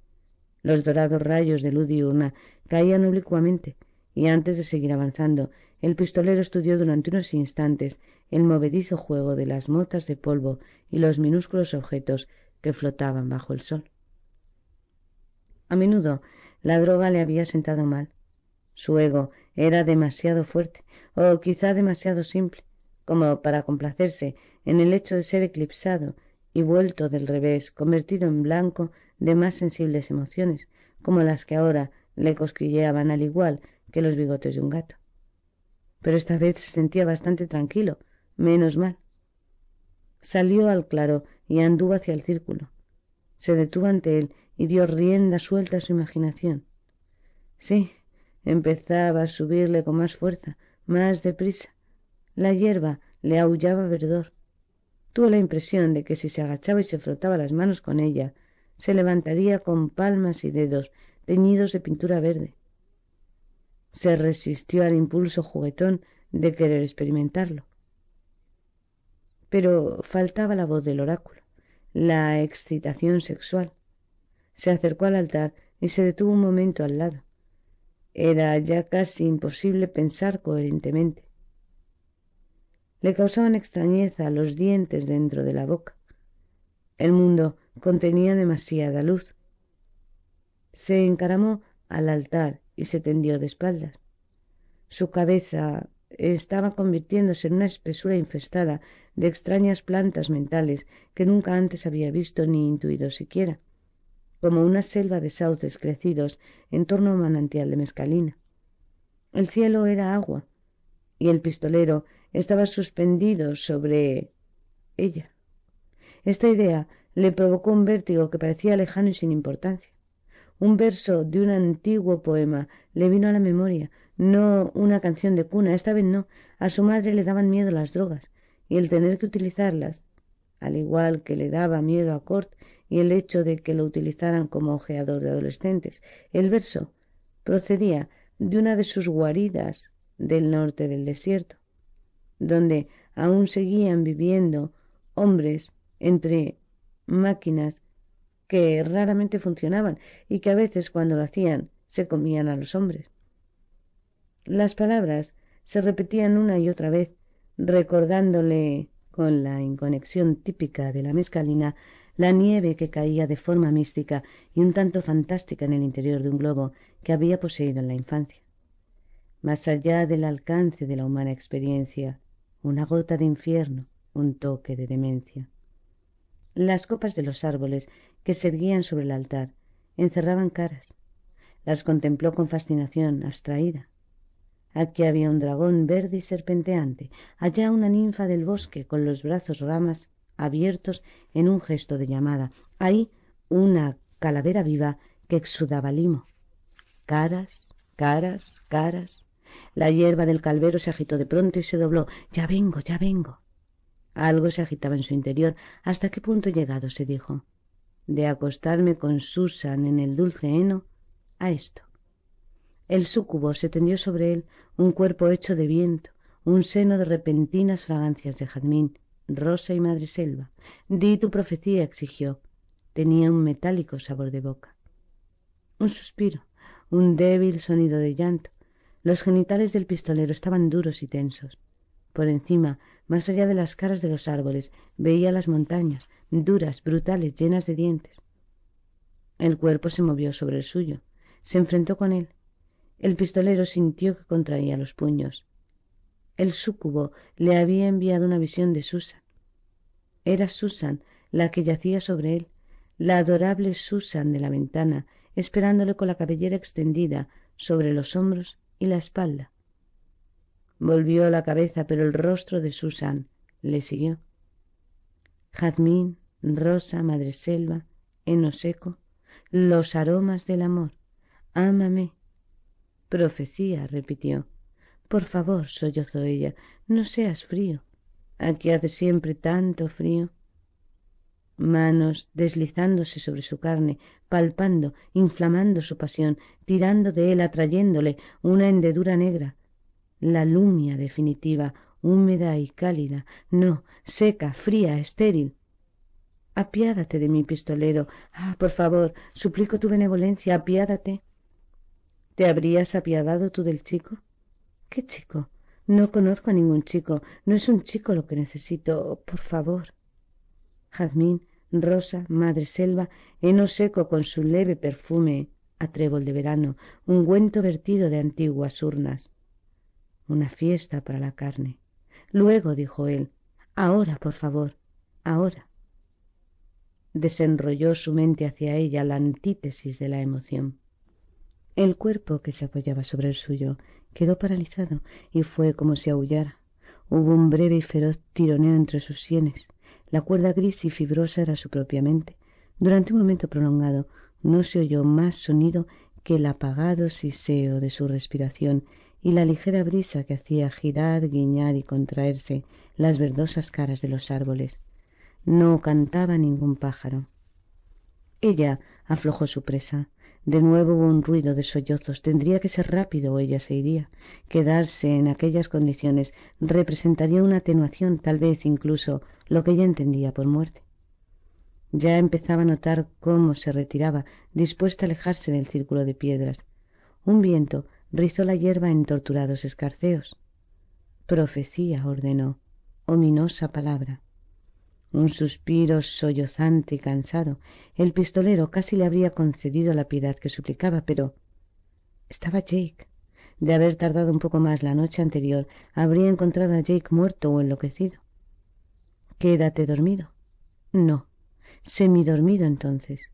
los dorados rayos de luz diurna caían oblicuamente, y antes de seguir avanzando, el pistolero estudió durante unos instantes el movedizo juego de las motas de polvo y los minúsculos objetos que flotaban bajo el sol. A menudo la droga le había sentado mal. Su ego era demasiado fuerte, o quizá demasiado simple, como para complacerse en el hecho de ser eclipsado y vuelto del revés, convertido en blanco de más sensibles emociones, como las que ahora le cosquilleaban al igual que los bigotes de un gato. Pero esta vez se sentía bastante tranquilo, menos mal. Salió al claro y anduvo hacia el círculo. Se detuvo ante él y dio rienda suelta a su imaginación. Sí, empezaba a subirle con más fuerza, más deprisa. La hierba le aullaba verdor. Tuvo la impresión de que si se agachaba y se frotaba las manos con ella, se levantaría con palmas y dedos teñidos de pintura verde. Se resistió al impulso juguetón de querer experimentarlo. Pero faltaba la voz del oráculo, la excitación sexual. Se acercó al altar y se detuvo un momento al lado. Era ya casi imposible pensar coherentemente. Le causaban extrañeza los dientes dentro de la boca. El mundo contenía demasiada luz. Se encaramó al altar y se tendió de espaldas. Su cabeza estaba convirtiéndose en una espesura infestada de extrañas plantas mentales que nunca antes había visto ni intuido siquiera, como una selva de sauces crecidos en torno a un manantial de mezcalina. El cielo era agua, y el pistolero estaba suspendido sobre ella. Esta idea le provocó un vértigo que parecía lejano y sin importancia. Un verso de un antiguo poema le vino a la memoria, no una canción de cuna, esta vez no. A su madre le daban miedo las drogas y el tener que utilizarlas, al igual que le daba miedo a Cort y el hecho de que lo utilizaran como ojeador de adolescentes. El verso procedía de una de sus guaridas del norte del desierto, donde aún seguían viviendo hombres entre máquinas que raramente funcionaban y que a veces cuando lo hacían se comían a los hombres. Las palabras se repetían una y otra vez, recordándole con la inconexión típica de la mezcalina la nieve que caía de forma mística y un tanto fantástica en el interior de un globo que había poseído en la infancia. Más allá del alcance de la humana experiencia, una gota de infierno, un toque de demencia. Las copas de los árboles que se erguían sobre el altar encerraban caras. Las contempló con fascinación abstraída. Aquí había un dragón verde y serpenteante, allá una ninfa del bosque con los brazos ramas abiertos en un gesto de llamada, ahí una calavera viva que exudaba limo. Caras, caras, caras. La hierba del calvero se agitó de pronto y se dobló. Ya vengo, ya vengo. Algo se agitaba en su interior. ¿Hasta qué punto llegado? se dijo. De acostarme con Susan en el dulce heno a esto. El súcubo se tendió sobre él, un cuerpo hecho de viento, un seno de repentinas fragancias de jazmín, rosa y madreselva. Di tu profecía, exigió. Tenía un metálico sabor de boca. Un suspiro, un débil sonido de llanto. Los genitales del pistolero estaban duros y tensos. Por encima, más allá de las caras de los árboles veía las montañas, duras, brutales, llenas de dientes. El cuerpo se movió sobre el suyo, se enfrentó con él. El pistolero sintió que contraía los puños. El súcubo le había enviado una visión de Susan. Era Susan la que yacía sobre él, la adorable Susan de la ventana, esperándole con la cabellera extendida sobre los hombros y la espalda. Volvió la cabeza, pero el rostro de Susan le siguió. Jazmín, rosa, madreselva, eno seco, los aromas del amor. Ámame. Profecía, repitió. Por favor, sollozó ella, no seas frío. Aquí hace siempre tanto frío. Manos deslizándose sobre su carne, palpando, inflamando su pasión, tirando de él, atrayéndole una hendedura negra, la lumia definitiva, húmeda y cálida, no, seca, fría, estéril. Apiádate de mi pistolero. Ah, por favor, suplico tu benevolencia, apiádate. ¿Te habrías apiadado tú del chico? ¿Qué chico? No conozco a ningún chico. No es un chico lo que necesito. Por favor. Jazmín, rosa, madre selva, heno seco con su leve perfume a trébol de verano, ungüento vertido de antiguas urnas una fiesta para la carne. Luego, dijo él, ahora, por favor, ahora. Desenrolló su mente hacia ella la antítesis de la emoción. El cuerpo que se apoyaba sobre el suyo quedó paralizado y fue como si aullara. Hubo un breve y feroz tironeo entre sus sienes. La cuerda gris y fibrosa era su propia mente. Durante un momento prolongado no se oyó más sonido que el apagado siseo de su respiración y la ligera brisa que hacía girar, guiñar y contraerse las verdosas caras de los árboles. No cantaba ningún pájaro. Ella aflojó su presa. De nuevo hubo un ruido de sollozos. Tendría que ser rápido o ella se iría. Quedarse en aquellas condiciones representaría una atenuación, tal vez incluso lo que ella entendía por muerte. Ya empezaba a notar cómo se retiraba, dispuesta a alejarse del círculo de piedras. Un viento rizó la hierba en torturados escarceos. Profecía ordenó, ominosa palabra. Un suspiro sollozante y cansado. El pistolero casi le habría concedido la piedad que suplicaba, pero estaba Jake. De haber tardado un poco más la noche anterior, habría encontrado a Jake muerto o enloquecido. Quédate dormido. No, semidormido entonces.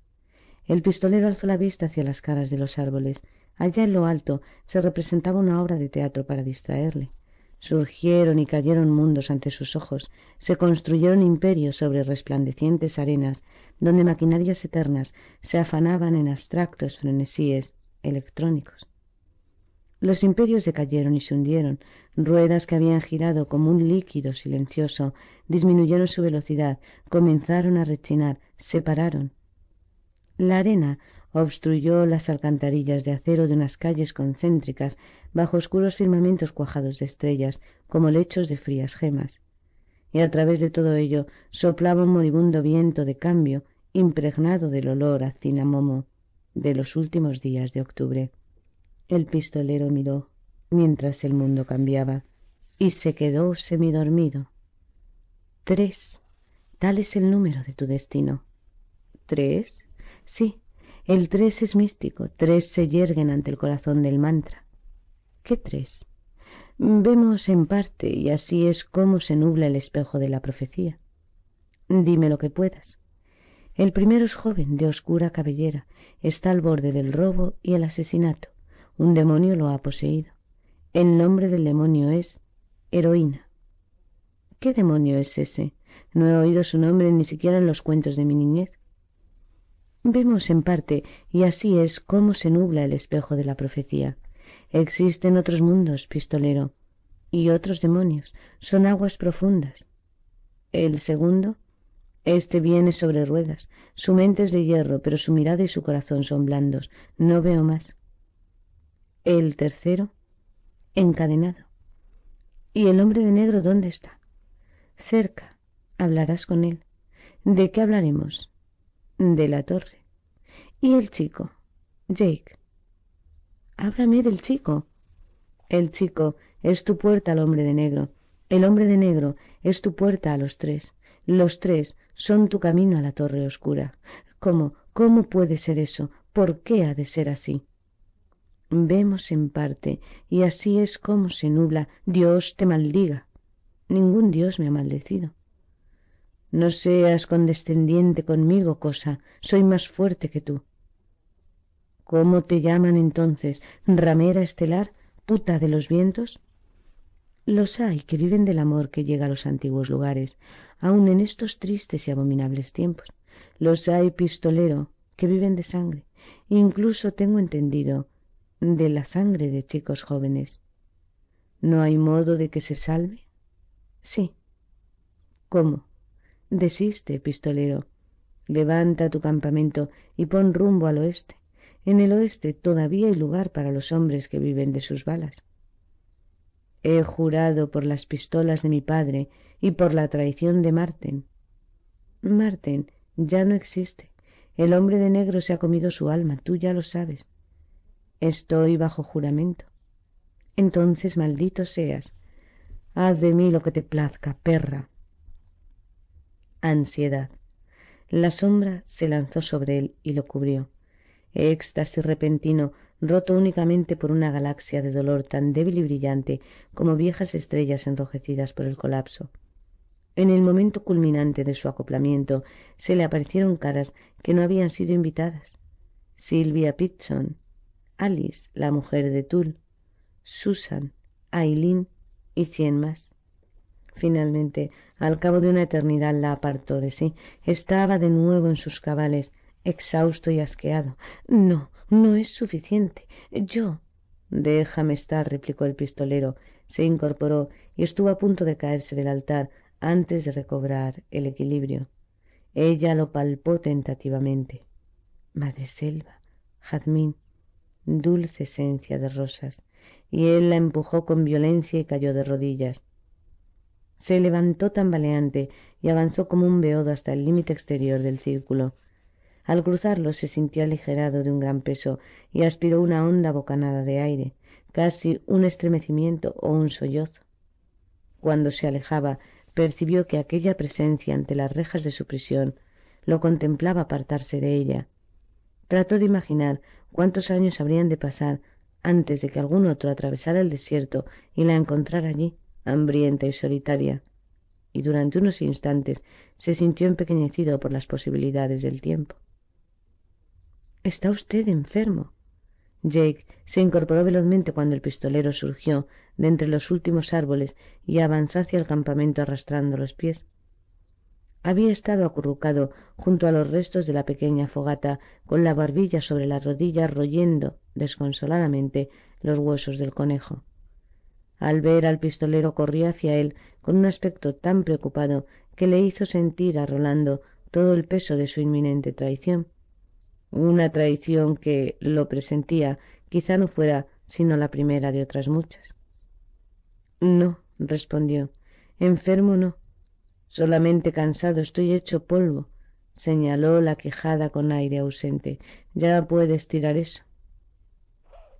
El pistolero alzó la vista hacia las caras de los árboles. Allá en lo alto se representaba una obra de teatro para distraerle. Surgieron y cayeron mundos ante sus ojos, se construyeron imperios sobre resplandecientes arenas, donde maquinarias eternas se afanaban en abstractos frenesíes electrónicos. Los imperios cayeron y se hundieron, ruedas que habían girado como un líquido silencioso, disminuyeron su velocidad, comenzaron a rechinar, se pararon. La arena obstruyó las alcantarillas de acero de unas calles concéntricas bajo oscuros firmamentos cuajados de estrellas como lechos de frías gemas y a través de todo ello soplaba un moribundo viento de cambio impregnado del olor a cinamomo de los últimos días de octubre. El pistolero miró mientras el mundo cambiaba y se quedó semidormido. Tres. Tal es el número de tu destino. ¿Tres? Sí, el tres es místico, tres se yerguen ante el corazón del mantra. ¿Qué tres? Vemos en parte y así es como se nubla el espejo de la profecía. Dime lo que puedas. El primero es joven, de oscura cabellera, está al borde del robo y el asesinato. Un demonio lo ha poseído. El nombre del demonio es heroína. ¿Qué demonio es ese? No he oído su nombre ni siquiera en los cuentos de mi niñez. Vemos en parte, y así es como se nubla el espejo de la profecía. Existen otros mundos, pistolero, y otros demonios, son aguas profundas. El segundo, este viene sobre ruedas, su mente es de hierro, pero su mirada y su corazón son blandos, no veo más. El tercero, encadenado. ¿Y el hombre de negro dónde está? Cerca, hablarás con él. ¿De qué hablaremos? de la torre. Y el chico, Jake. Háblame del chico. El chico es tu puerta al hombre de negro. El hombre de negro es tu puerta a los tres. Los tres son tu camino a la torre oscura. ¿Cómo? ¿Cómo puede ser eso? ¿Por qué ha de ser así? Vemos en parte, y así es como se nubla. Dios te maldiga. Ningún Dios me ha maldecido. No seas condescendiente conmigo, cosa, soy más fuerte que tú. ¿Cómo te llaman entonces? ¿Ramera estelar? ¿Puta de los vientos? Los hay que viven del amor que llega a los antiguos lugares, aun en estos tristes y abominables tiempos. Los hay, pistolero, que viven de sangre. Incluso tengo entendido de la sangre de chicos jóvenes. ¿No hay modo de que se salve? Sí. ¿Cómo? Desiste, pistolero. Levanta tu campamento y pon rumbo al oeste. En el oeste todavía hay lugar para los hombres que viven de sus balas. He jurado por las pistolas de mi padre y por la traición de Marten. Marten ya no existe. El hombre de negro se ha comido su alma, tú ya lo sabes. Estoy bajo juramento. Entonces, maldito seas. Haz de mí lo que te plazca, perra ansiedad. La sombra se lanzó sobre él y lo cubrió. Éxtasis repentino, roto únicamente por una galaxia de dolor tan débil y brillante como viejas estrellas enrojecidas por el colapso. En el momento culminante de su acoplamiento se le aparecieron caras que no habían sido invitadas. Silvia Pitson, Alice, la mujer de Tull, Susan, Aileen y cien más. Finalmente, al cabo de una eternidad la apartó de sí. Estaba de nuevo en sus cabales, exhausto y asqueado. No, no es suficiente. Yo. Déjame estar, replicó el pistolero. Se incorporó y estuvo a punto de caerse del altar antes de recobrar el equilibrio. Ella lo palpó tentativamente. Madre selva, jazmín, dulce esencia de rosas, y él la empujó con violencia y cayó de rodillas. Se levantó tambaleante y avanzó como un beodo hasta el límite exterior del círculo. Al cruzarlo se sintió aligerado de un gran peso y aspiró una honda bocanada de aire, casi un estremecimiento o un sollozo. Cuando se alejaba, percibió que aquella presencia ante las rejas de su prisión lo contemplaba apartarse de ella. Trató de imaginar cuántos años habrían de pasar antes de que algún otro atravesara el desierto y la encontrara allí hambrienta y solitaria, y durante unos instantes se sintió empequeñecido por las posibilidades del tiempo. Está usted enfermo. Jake se incorporó velozmente cuando el pistolero surgió de entre los últimos árboles y avanzó hacia el campamento arrastrando los pies. Había estado acurrucado junto a los restos de la pequeña fogata, con la barbilla sobre la rodilla royendo desconsoladamente los huesos del conejo al ver al pistolero corrió hacia él con un aspecto tan preocupado que le hizo sentir a rolando todo el peso de su inminente traición una traición que lo presentía quizá no fuera sino la primera de otras muchas no respondió enfermo no solamente cansado estoy hecho polvo señaló la quejada con aire ausente ya puedes tirar eso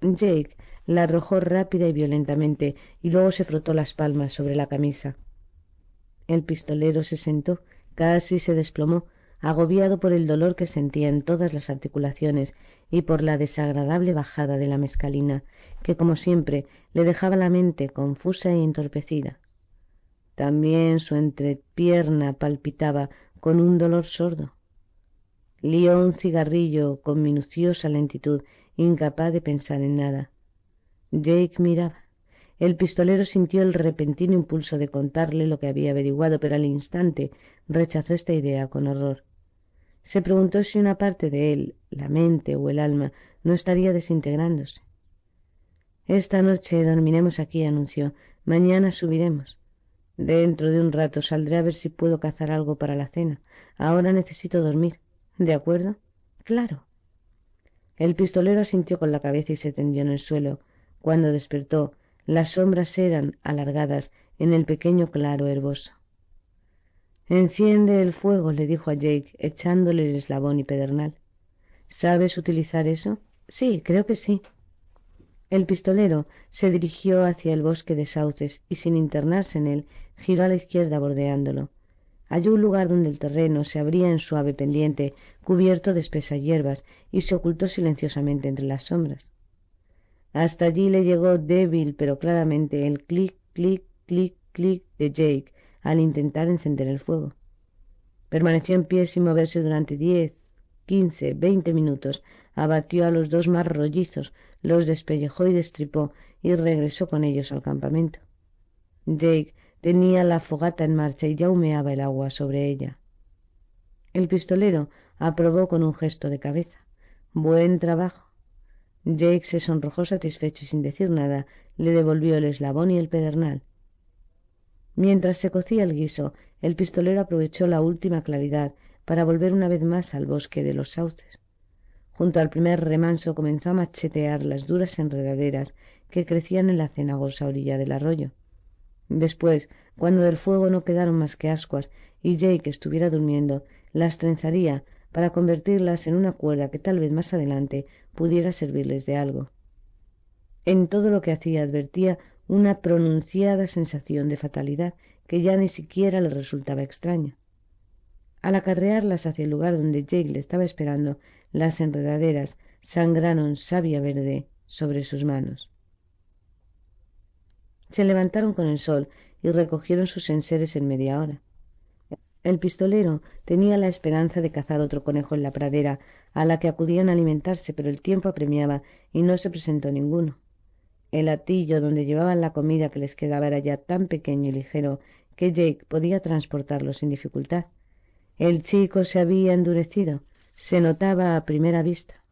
jake la arrojó rápida y violentamente y luego se frotó las palmas sobre la camisa. El pistolero se sentó, casi se desplomó, agobiado por el dolor que sentía en todas las articulaciones y por la desagradable bajada de la mescalina, que como siempre le dejaba la mente confusa y e entorpecida. También su entrepierna palpitaba con un dolor sordo. Lió un cigarrillo con minuciosa lentitud, incapaz de pensar en nada. Jake miraba. El pistolero sintió el repentino impulso de contarle lo que había averiguado, pero al instante rechazó esta idea con horror. Se preguntó si una parte de él, la mente o el alma, no estaría desintegrándose. Esta noche dormiremos aquí, anunció. Mañana subiremos. Dentro de un rato saldré a ver si puedo cazar algo para la cena. Ahora necesito dormir. ¿De acuerdo? Claro. El pistolero asintió con la cabeza y se tendió en el suelo. Cuando despertó, las sombras eran alargadas en el pequeño claro herboso. Enciende el fuego, le dijo a Jake, echándole el eslabón y pedernal. ¿Sabes utilizar eso? Sí, creo que sí. El pistolero se dirigió hacia el bosque de sauces y sin internarse en él, giró a la izquierda bordeándolo. Halló un lugar donde el terreno se abría en suave pendiente, cubierto de espesas hierbas, y se ocultó silenciosamente entre las sombras. Hasta allí le llegó débil pero claramente el clic, clic, clic, clic de Jake al intentar encender el fuego. Permaneció en pie sin moverse durante diez, quince, veinte minutos. Abatió a los dos más rollizos, los despellejó y destripó, y regresó con ellos al campamento. Jake tenía la fogata en marcha y ya humeaba el agua sobre ella. El pistolero aprobó con un gesto de cabeza. Buen trabajo. Jake se sonrojó satisfecho y sin decir nada le devolvió el eslabón y el pedernal. Mientras se cocía el guiso, el pistolero aprovechó la última claridad para volver una vez más al bosque de los sauces. Junto al primer remanso comenzó a machetear las duras enredaderas que crecían en la cenagosa orilla del arroyo. Después, cuando del fuego no quedaron más que ascuas y Jake estuviera durmiendo, las trenzaría para convertirlas en una cuerda que tal vez más adelante pudiera servirles de algo. En todo lo que hacía advertía una pronunciada sensación de fatalidad que ya ni siquiera le resultaba extraña. Al acarrearlas hacia el lugar donde Jake le estaba esperando, las enredaderas sangraron savia verde sobre sus manos. Se levantaron con el sol y recogieron sus enseres en media hora. El pistolero tenía la esperanza de cazar otro conejo en la pradera, a la que acudían a alimentarse, pero el tiempo apremiaba y no se presentó ninguno. El atillo donde llevaban la comida que les quedaba era ya tan pequeño y ligero que Jake podía transportarlo sin dificultad. El chico se había endurecido, se notaba a primera vista.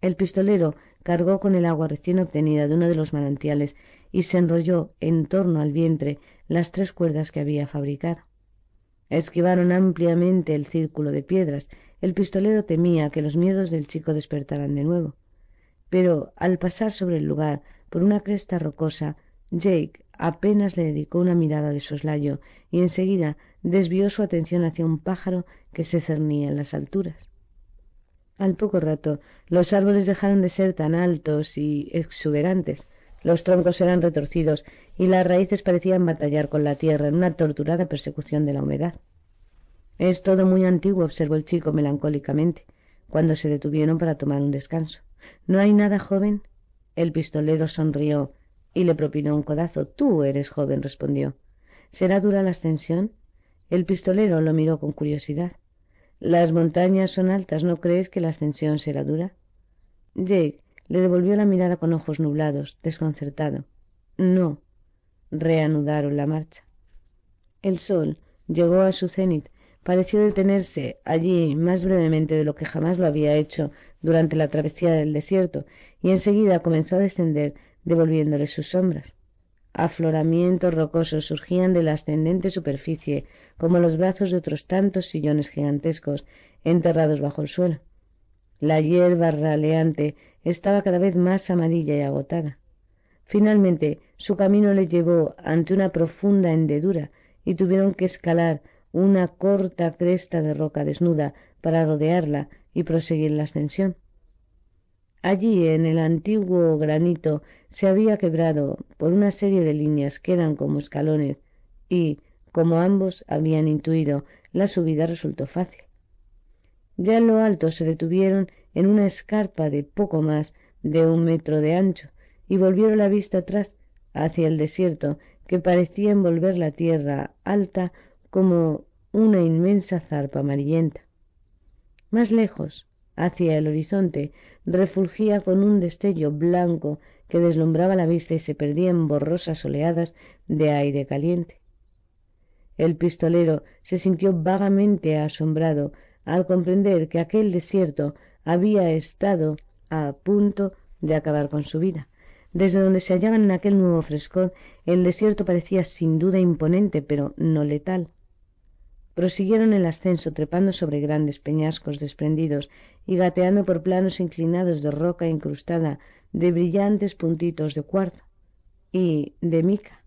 El pistolero cargó con el agua recién obtenida de uno de los manantiales y se enrolló en torno al vientre las tres cuerdas que había fabricado. Esquivaron ampliamente el círculo de piedras. El pistolero temía que los miedos del chico despertaran de nuevo. Pero al pasar sobre el lugar, por una cresta rocosa, Jake apenas le dedicó una mirada de soslayo y enseguida desvió su atención hacia un pájaro que se cernía en las alturas. Al poco rato los árboles dejaron de ser tan altos y exuberantes los troncos eran retorcidos y las raíces parecían batallar con la tierra en una torturada persecución de la humedad. Es todo muy antiguo, observó el chico melancólicamente, cuando se detuvieron para tomar un descanso. ¿No hay nada joven? El pistolero sonrió y le propinó un codazo. Tú eres joven, respondió. ¿Será dura la ascensión? El pistolero lo miró con curiosidad. Las montañas son altas, ¿no crees que la ascensión será dura? Le devolvió la mirada con ojos nublados, desconcertado. No. Reanudaron la marcha. El sol llegó a su cenit. Pareció detenerse allí más brevemente de lo que jamás lo había hecho durante la travesía del desierto, y enseguida comenzó a descender, devolviéndole sus sombras. Afloramientos rocosos surgían de la ascendente superficie, como los brazos de otros tantos sillones gigantescos enterrados bajo el suelo. La hierba raleante estaba cada vez más amarilla y agotada. Finalmente, su camino le llevó ante una profunda hendedura y tuvieron que escalar una corta cresta de roca desnuda para rodearla y proseguir la ascensión. Allí, en el antiguo granito, se había quebrado por una serie de líneas que eran como escalones y, como ambos habían intuido, la subida resultó fácil. Ya en lo alto se detuvieron en una escarpa de poco más de un metro de ancho y volvieron la vista atrás hacia el desierto que parecía envolver la tierra alta como una inmensa zarpa amarillenta. Más lejos, hacia el horizonte, refulgía con un destello blanco que deslumbraba la vista y se perdía en borrosas oleadas de aire caliente. El pistolero se sintió vagamente asombrado al comprender que aquel desierto había estado a punto de acabar con su vida. Desde donde se hallaban en aquel nuevo frescor, el desierto parecía sin duda imponente, pero no letal. Prosiguieron el ascenso trepando sobre grandes peñascos desprendidos y gateando por planos inclinados de roca incrustada de brillantes puntitos de cuarzo y de mica.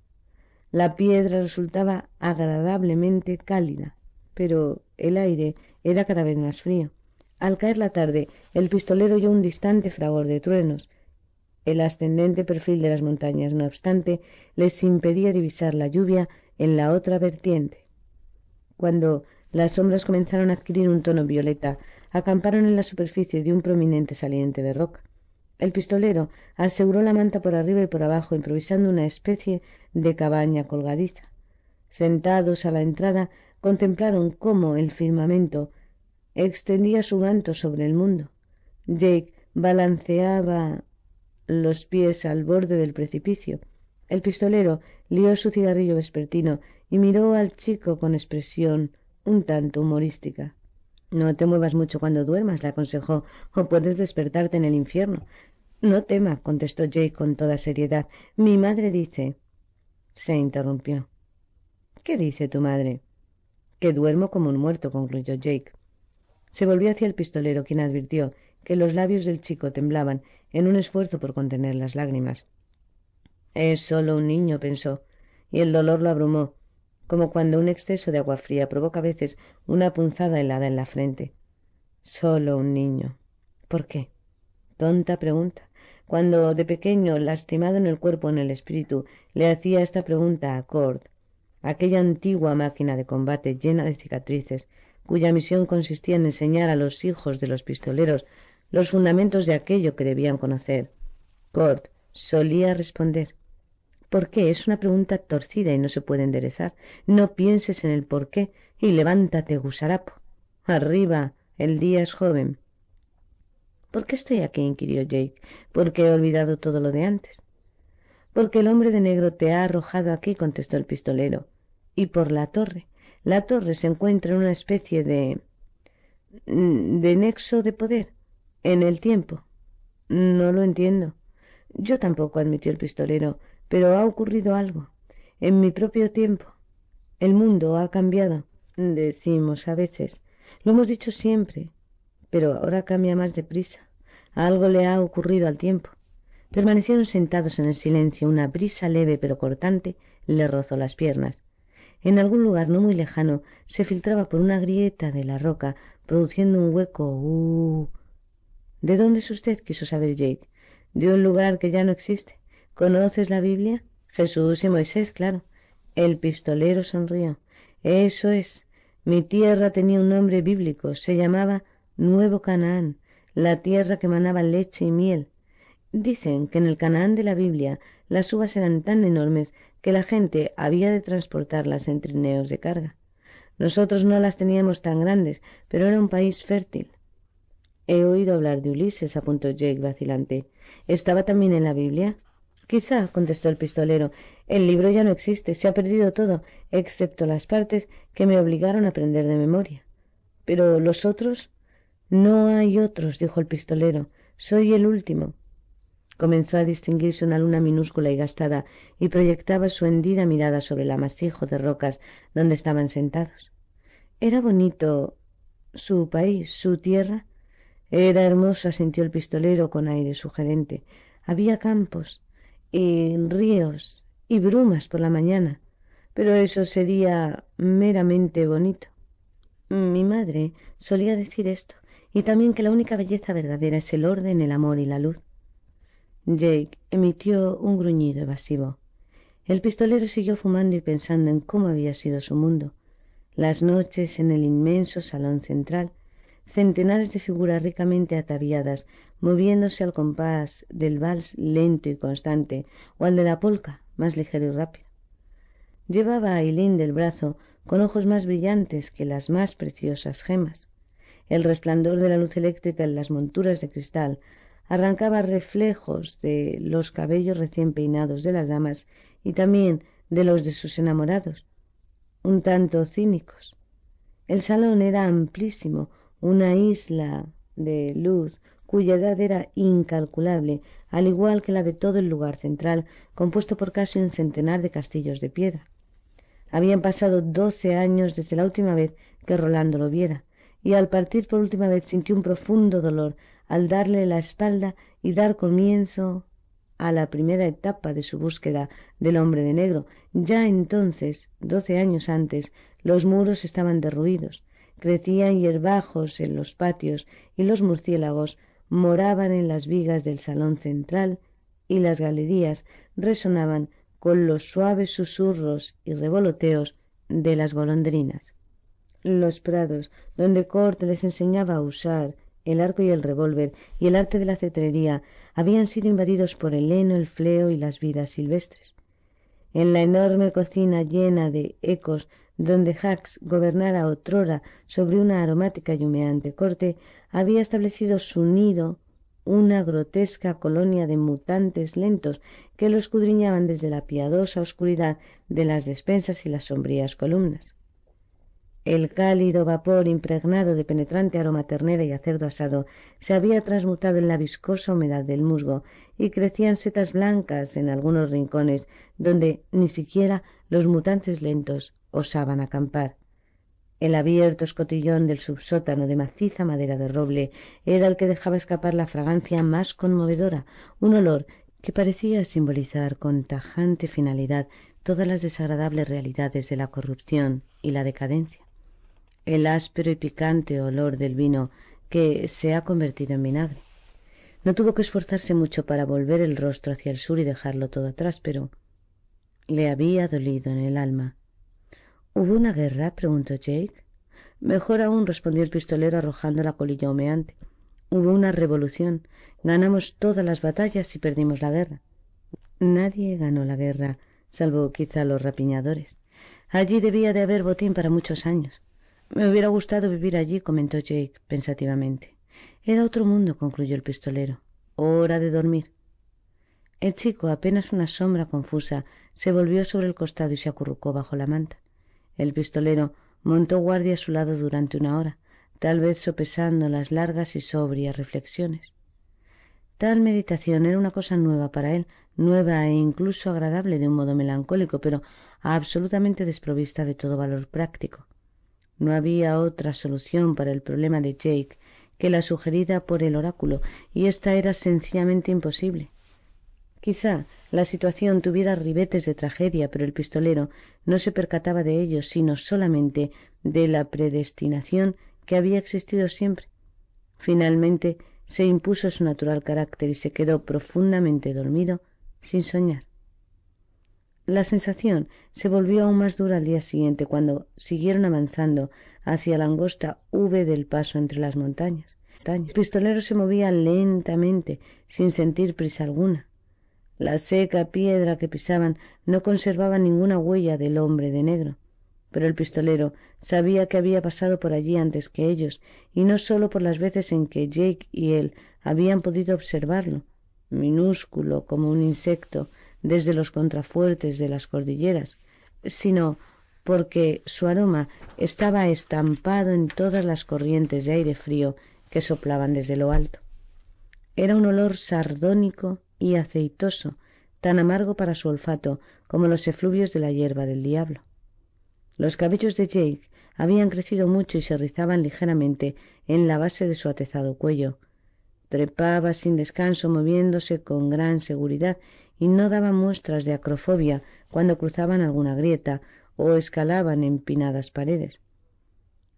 La piedra resultaba agradablemente cálida, pero el aire era cada vez más frío. Al caer la tarde, el pistolero oyó un distante fragor de truenos. El ascendente perfil de las montañas, no obstante, les impedía divisar la lluvia en la otra vertiente. Cuando las sombras comenzaron a adquirir un tono violeta, acamparon en la superficie de un prominente saliente de roca. El pistolero aseguró la manta por arriba y por abajo, improvisando una especie de cabaña colgadiza. Sentados a la entrada, contemplaron cómo el firmamento extendía su manto sobre el mundo. Jake balanceaba los pies al borde del precipicio. El pistolero lió su cigarrillo vespertino y miró al chico con expresión un tanto humorística. No te muevas mucho cuando duermas, le aconsejó, o puedes despertarte en el infierno. No tema, contestó Jake con toda seriedad. Mi madre dice. Se interrumpió. ¿Qué dice tu madre? Que duermo como un muerto, concluyó Jake. Se volvió hacia el pistolero, quien advirtió que los labios del chico temblaban en un esfuerzo por contener las lágrimas. Es solo un niño, pensó, y el dolor lo abrumó, como cuando un exceso de agua fría provoca a veces una punzada helada en la frente. Solo un niño. ¿Por qué? Tonta pregunta. Cuando de pequeño, lastimado en el cuerpo o en el espíritu, le hacía esta pregunta a Cord, aquella antigua máquina de combate llena de cicatrices, cuya misión consistía en enseñar a los hijos de los pistoleros los fundamentos de aquello que debían conocer. Cort solía responder ¿Por qué? Es una pregunta torcida y no se puede enderezar. No pienses en el por qué y levántate, gusarapo. Arriba, el día es joven. ¿Por qué estoy aquí? inquirió Jake. Porque he olvidado todo lo de antes. Porque el hombre de negro te ha arrojado aquí, contestó el pistolero. Y por la torre la torre se encuentra en una especie de mm, de nexo de poder en el tiempo. No lo entiendo. Yo tampoco, admitió el pistolero, pero ha ocurrido algo. En mi propio tiempo. El mundo ha cambiado. Decimos a veces. Lo hemos dicho siempre. Pero ahora cambia más deprisa. Algo le ha ocurrido al tiempo. Permanecieron sentados en el silencio. Una brisa leve pero cortante le rozó las piernas. En algún lugar no muy lejano se filtraba por una grieta de la roca, produciendo un hueco. Uh. ¿De dónde es usted? quiso saber Jake. De un lugar que ya no existe. ¿Conoces la Biblia? Jesús y Moisés, claro. El pistolero sonrió. Eso es. Mi tierra tenía un nombre bíblico. Se llamaba Nuevo Canaán, la tierra que manaba leche y miel. Dicen que en el Canaán de la Biblia las uvas eran tan enormes que la gente había de transportarlas en trineos de carga. Nosotros no las teníamos tan grandes, pero era un país fértil. He oído hablar de Ulises, apuntó Jake vacilante. ¿Estaba también en la Biblia? Quizá, contestó el pistolero. El libro ya no existe, se ha perdido todo, excepto las partes que me obligaron a aprender de memoria. Pero los otros. No hay otros, dijo el pistolero. Soy el último comenzó a distinguirse una luna minúscula y gastada y proyectaba su hendida mirada sobre el amasijo de rocas donde estaban sentados. Era bonito su país, su tierra. Era hermosa, sintió el pistolero con aire sugerente. Había campos y ríos y brumas por la mañana, pero eso sería meramente bonito. Mi madre solía decir esto, y también que la única belleza verdadera es el orden, el amor y la luz. Jake emitió un gruñido evasivo. El pistolero siguió fumando y pensando en cómo había sido su mundo. Las noches en el inmenso salón central, centenares de figuras ricamente ataviadas, moviéndose al compás del vals lento y constante, o al de la polca, más ligero y rápido. Llevaba a Eileen del brazo, con ojos más brillantes que las más preciosas gemas. El resplandor de la luz eléctrica en las monturas de cristal arrancaba reflejos de los cabellos recién peinados de las damas y también de los de sus enamorados, un tanto cínicos. El salón era amplísimo, una isla de luz cuya edad era incalculable, al igual que la de todo el lugar central, compuesto por casi un centenar de castillos de piedra. Habían pasado doce años desde la última vez que Rolando lo viera, y al partir por última vez sintió un profundo dolor al darle la espalda y dar comienzo a la primera etapa de su búsqueda del hombre de negro. Ya entonces, doce años antes, los muros estaban derruidos, crecían hierbajos en los patios y los murciélagos moraban en las vigas del salón central y las galerías resonaban con los suaves susurros y revoloteos de las golondrinas. Los prados, donde Cort les enseñaba a usar el arco y el revólver y el arte de la cetrería habían sido invadidos por el heno, el fleo y las vidas silvestres. En la enorme cocina llena de ecos, donde Hax gobernara otrora sobre una aromática y humeante corte, había establecido su nido una grotesca colonia de mutantes lentos que lo escudriñaban desde la piadosa oscuridad de las despensas y las sombrías columnas. El cálido vapor impregnado de penetrante aroma ternera y acerdo asado se había transmutado en la viscosa humedad del musgo y crecían setas blancas en algunos rincones donde ni siquiera los mutantes lentos osaban acampar. El abierto escotillón del subsótano de maciza madera de roble era el que dejaba escapar la fragancia más conmovedora, un olor que parecía simbolizar con tajante finalidad todas las desagradables realidades de la corrupción y la decadencia el áspero y picante olor del vino que se ha convertido en vinagre. No tuvo que esforzarse mucho para volver el rostro hacia el sur y dejarlo todo atrás, pero le había dolido en el alma. ¿Hubo una guerra? preguntó Jake. Mejor aún, respondió el pistolero arrojando la colilla humeante. Hubo una revolución. Ganamos todas las batallas y perdimos la guerra. Nadie ganó la guerra, salvo quizá los rapiñadores. Allí debía de haber botín para muchos años. Me hubiera gustado vivir allí, comentó Jake pensativamente. Era otro mundo, concluyó el pistolero. Hora de dormir. El chico, apenas una sombra confusa, se volvió sobre el costado y se acurrucó bajo la manta. El pistolero montó guardia a su lado durante una hora, tal vez sopesando las largas y sobrias reflexiones. Tal meditación era una cosa nueva para él, nueva e incluso agradable de un modo melancólico, pero absolutamente desprovista de todo valor práctico. No había otra solución para el problema de Jake que la sugerida por el oráculo, y esta era sencillamente imposible. Quizá la situación tuviera ribetes de tragedia, pero el pistolero no se percataba de ello, sino solamente de la predestinación que había existido siempre. Finalmente se impuso su natural carácter y se quedó profundamente dormido sin soñar. La sensación se volvió aún más dura al día siguiente cuando siguieron avanzando hacia la angosta V del paso entre las montañas. El pistolero se movía lentamente, sin sentir prisa alguna. La seca piedra que pisaban no conservaba ninguna huella del hombre de negro. Pero el pistolero sabía que había pasado por allí antes que ellos, y no sólo por las veces en que Jake y él habían podido observarlo, minúsculo como un insecto, desde los contrafuertes de las cordilleras, sino porque su aroma estaba estampado en todas las corrientes de aire frío que soplaban desde lo alto. Era un olor sardónico y aceitoso, tan amargo para su olfato como los efluvios de la hierba del diablo. Los cabellos de Jake habían crecido mucho y se rizaban ligeramente en la base de su atezado cuello. Trepaba sin descanso, moviéndose con gran seguridad y no daba muestras de acrofobia cuando cruzaban alguna grieta o escalaban empinadas paredes.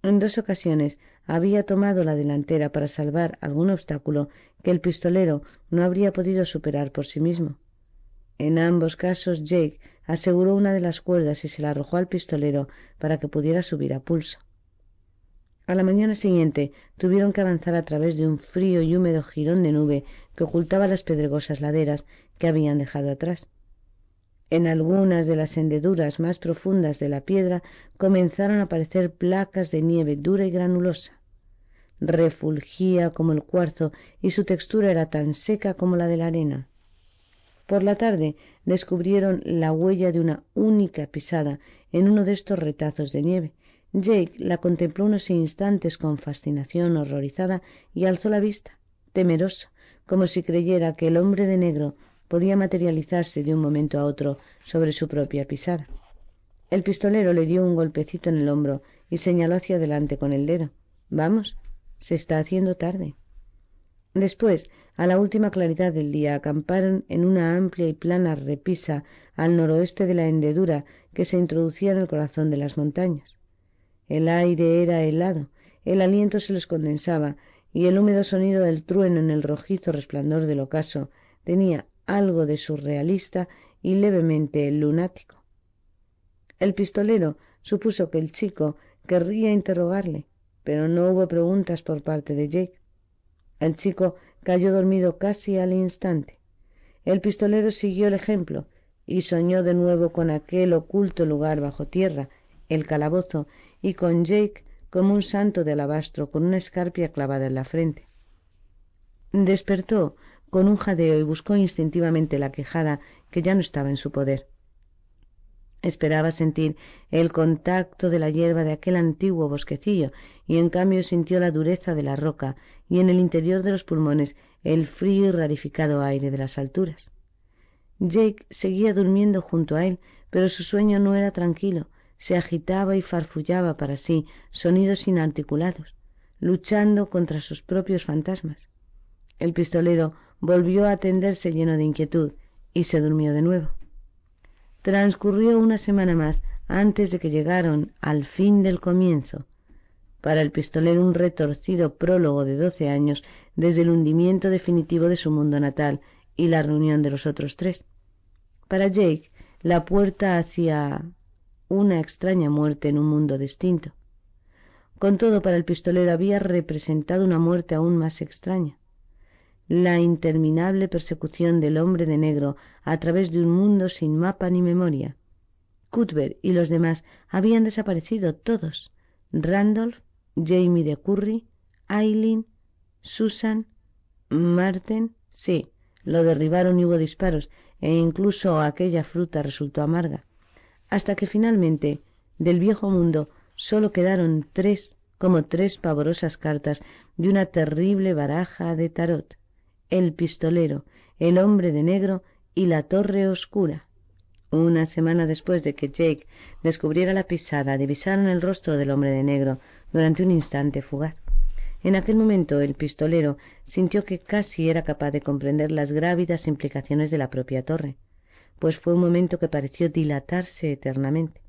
En dos ocasiones había tomado la delantera para salvar algún obstáculo que el pistolero no habría podido superar por sí mismo. En ambos casos Jake aseguró una de las cuerdas y se la arrojó al pistolero para que pudiera subir a pulso a la mañana siguiente tuvieron que avanzar a través de un frío y húmedo jirón de nube que ocultaba las pedregosas laderas que habían dejado atrás. En algunas de las hendeduras más profundas de la piedra comenzaron a aparecer placas de nieve dura y granulosa. Refulgía como el cuarzo y su textura era tan seca como la de la arena. Por la tarde descubrieron la huella de una única pisada en uno de estos retazos de nieve, Jake la contempló unos instantes con fascinación horrorizada y alzó la vista, temerosa, como si creyera que el hombre de negro podía materializarse de un momento a otro sobre su propia pisada. El pistolero le dio un golpecito en el hombro y señaló hacia adelante con el dedo. Vamos, se está haciendo tarde. Después, a la última claridad del día, acamparon en una amplia y plana repisa al noroeste de la hendedura que se introducía en el corazón de las montañas. El aire era helado, el aliento se les condensaba y el húmedo sonido del trueno en el rojizo resplandor del ocaso tenía algo de surrealista y levemente lunático. El pistolero supuso que el chico querría interrogarle, pero no hubo preguntas por parte de Jake. El chico cayó dormido casi al instante. El pistolero siguió el ejemplo y soñó de nuevo con aquel oculto lugar bajo tierra, el calabozo, y con Jake como un santo de alabastro con una escarpia clavada en la frente. Despertó con un jadeo y buscó instintivamente la quejada que ya no estaba en su poder. Esperaba sentir el contacto de la hierba de aquel antiguo bosquecillo y en cambio sintió la dureza de la roca y en el interior de los pulmones el frío y rarificado aire de las alturas. Jake seguía durmiendo junto a él, pero su sueño no era tranquilo se agitaba y farfullaba para sí sonidos inarticulados, luchando contra sus propios fantasmas. El pistolero volvió a tenderse lleno de inquietud y se durmió de nuevo. Transcurrió una semana más antes de que llegaron al fin del comienzo. Para el pistolero un retorcido prólogo de doce años desde el hundimiento definitivo de su mundo natal y la reunión de los otros tres. Para Jake, la puerta hacia una extraña muerte en un mundo distinto. Con todo, para el pistolero había representado una muerte aún más extraña. La interminable persecución del hombre de negro a través de un mundo sin mapa ni memoria. Cuthbert y los demás habían desaparecido todos. Randolph, Jamie de Curry, Aileen, Susan, Martin... Sí, lo derribaron y hubo disparos, e incluso aquella fruta resultó amarga hasta que finalmente del viejo mundo solo quedaron tres como tres pavorosas cartas de una terrible baraja de tarot el pistolero el hombre de negro y la torre oscura una semana después de que Jake descubriera la pisada, divisaron el rostro del hombre de negro durante un instante fugaz. En aquel momento el pistolero sintió que casi era capaz de comprender las grávidas implicaciones de la propia torre pues fue un momento que pareció dilatarse eternamente.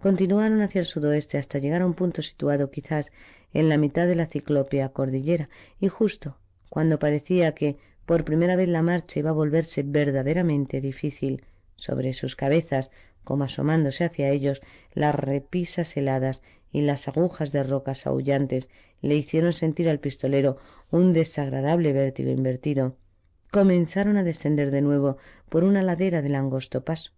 Continuaron hacia el sudoeste hasta llegar a un punto situado quizás en la mitad de la ciclópea cordillera, y justo cuando parecía que por primera vez la marcha iba a volverse verdaderamente difícil, sobre sus cabezas, como asomándose hacia ellos, las repisas heladas y las agujas de rocas aullantes le hicieron sentir al pistolero un desagradable vértigo invertido comenzaron a descender de nuevo por una ladera del angosto paso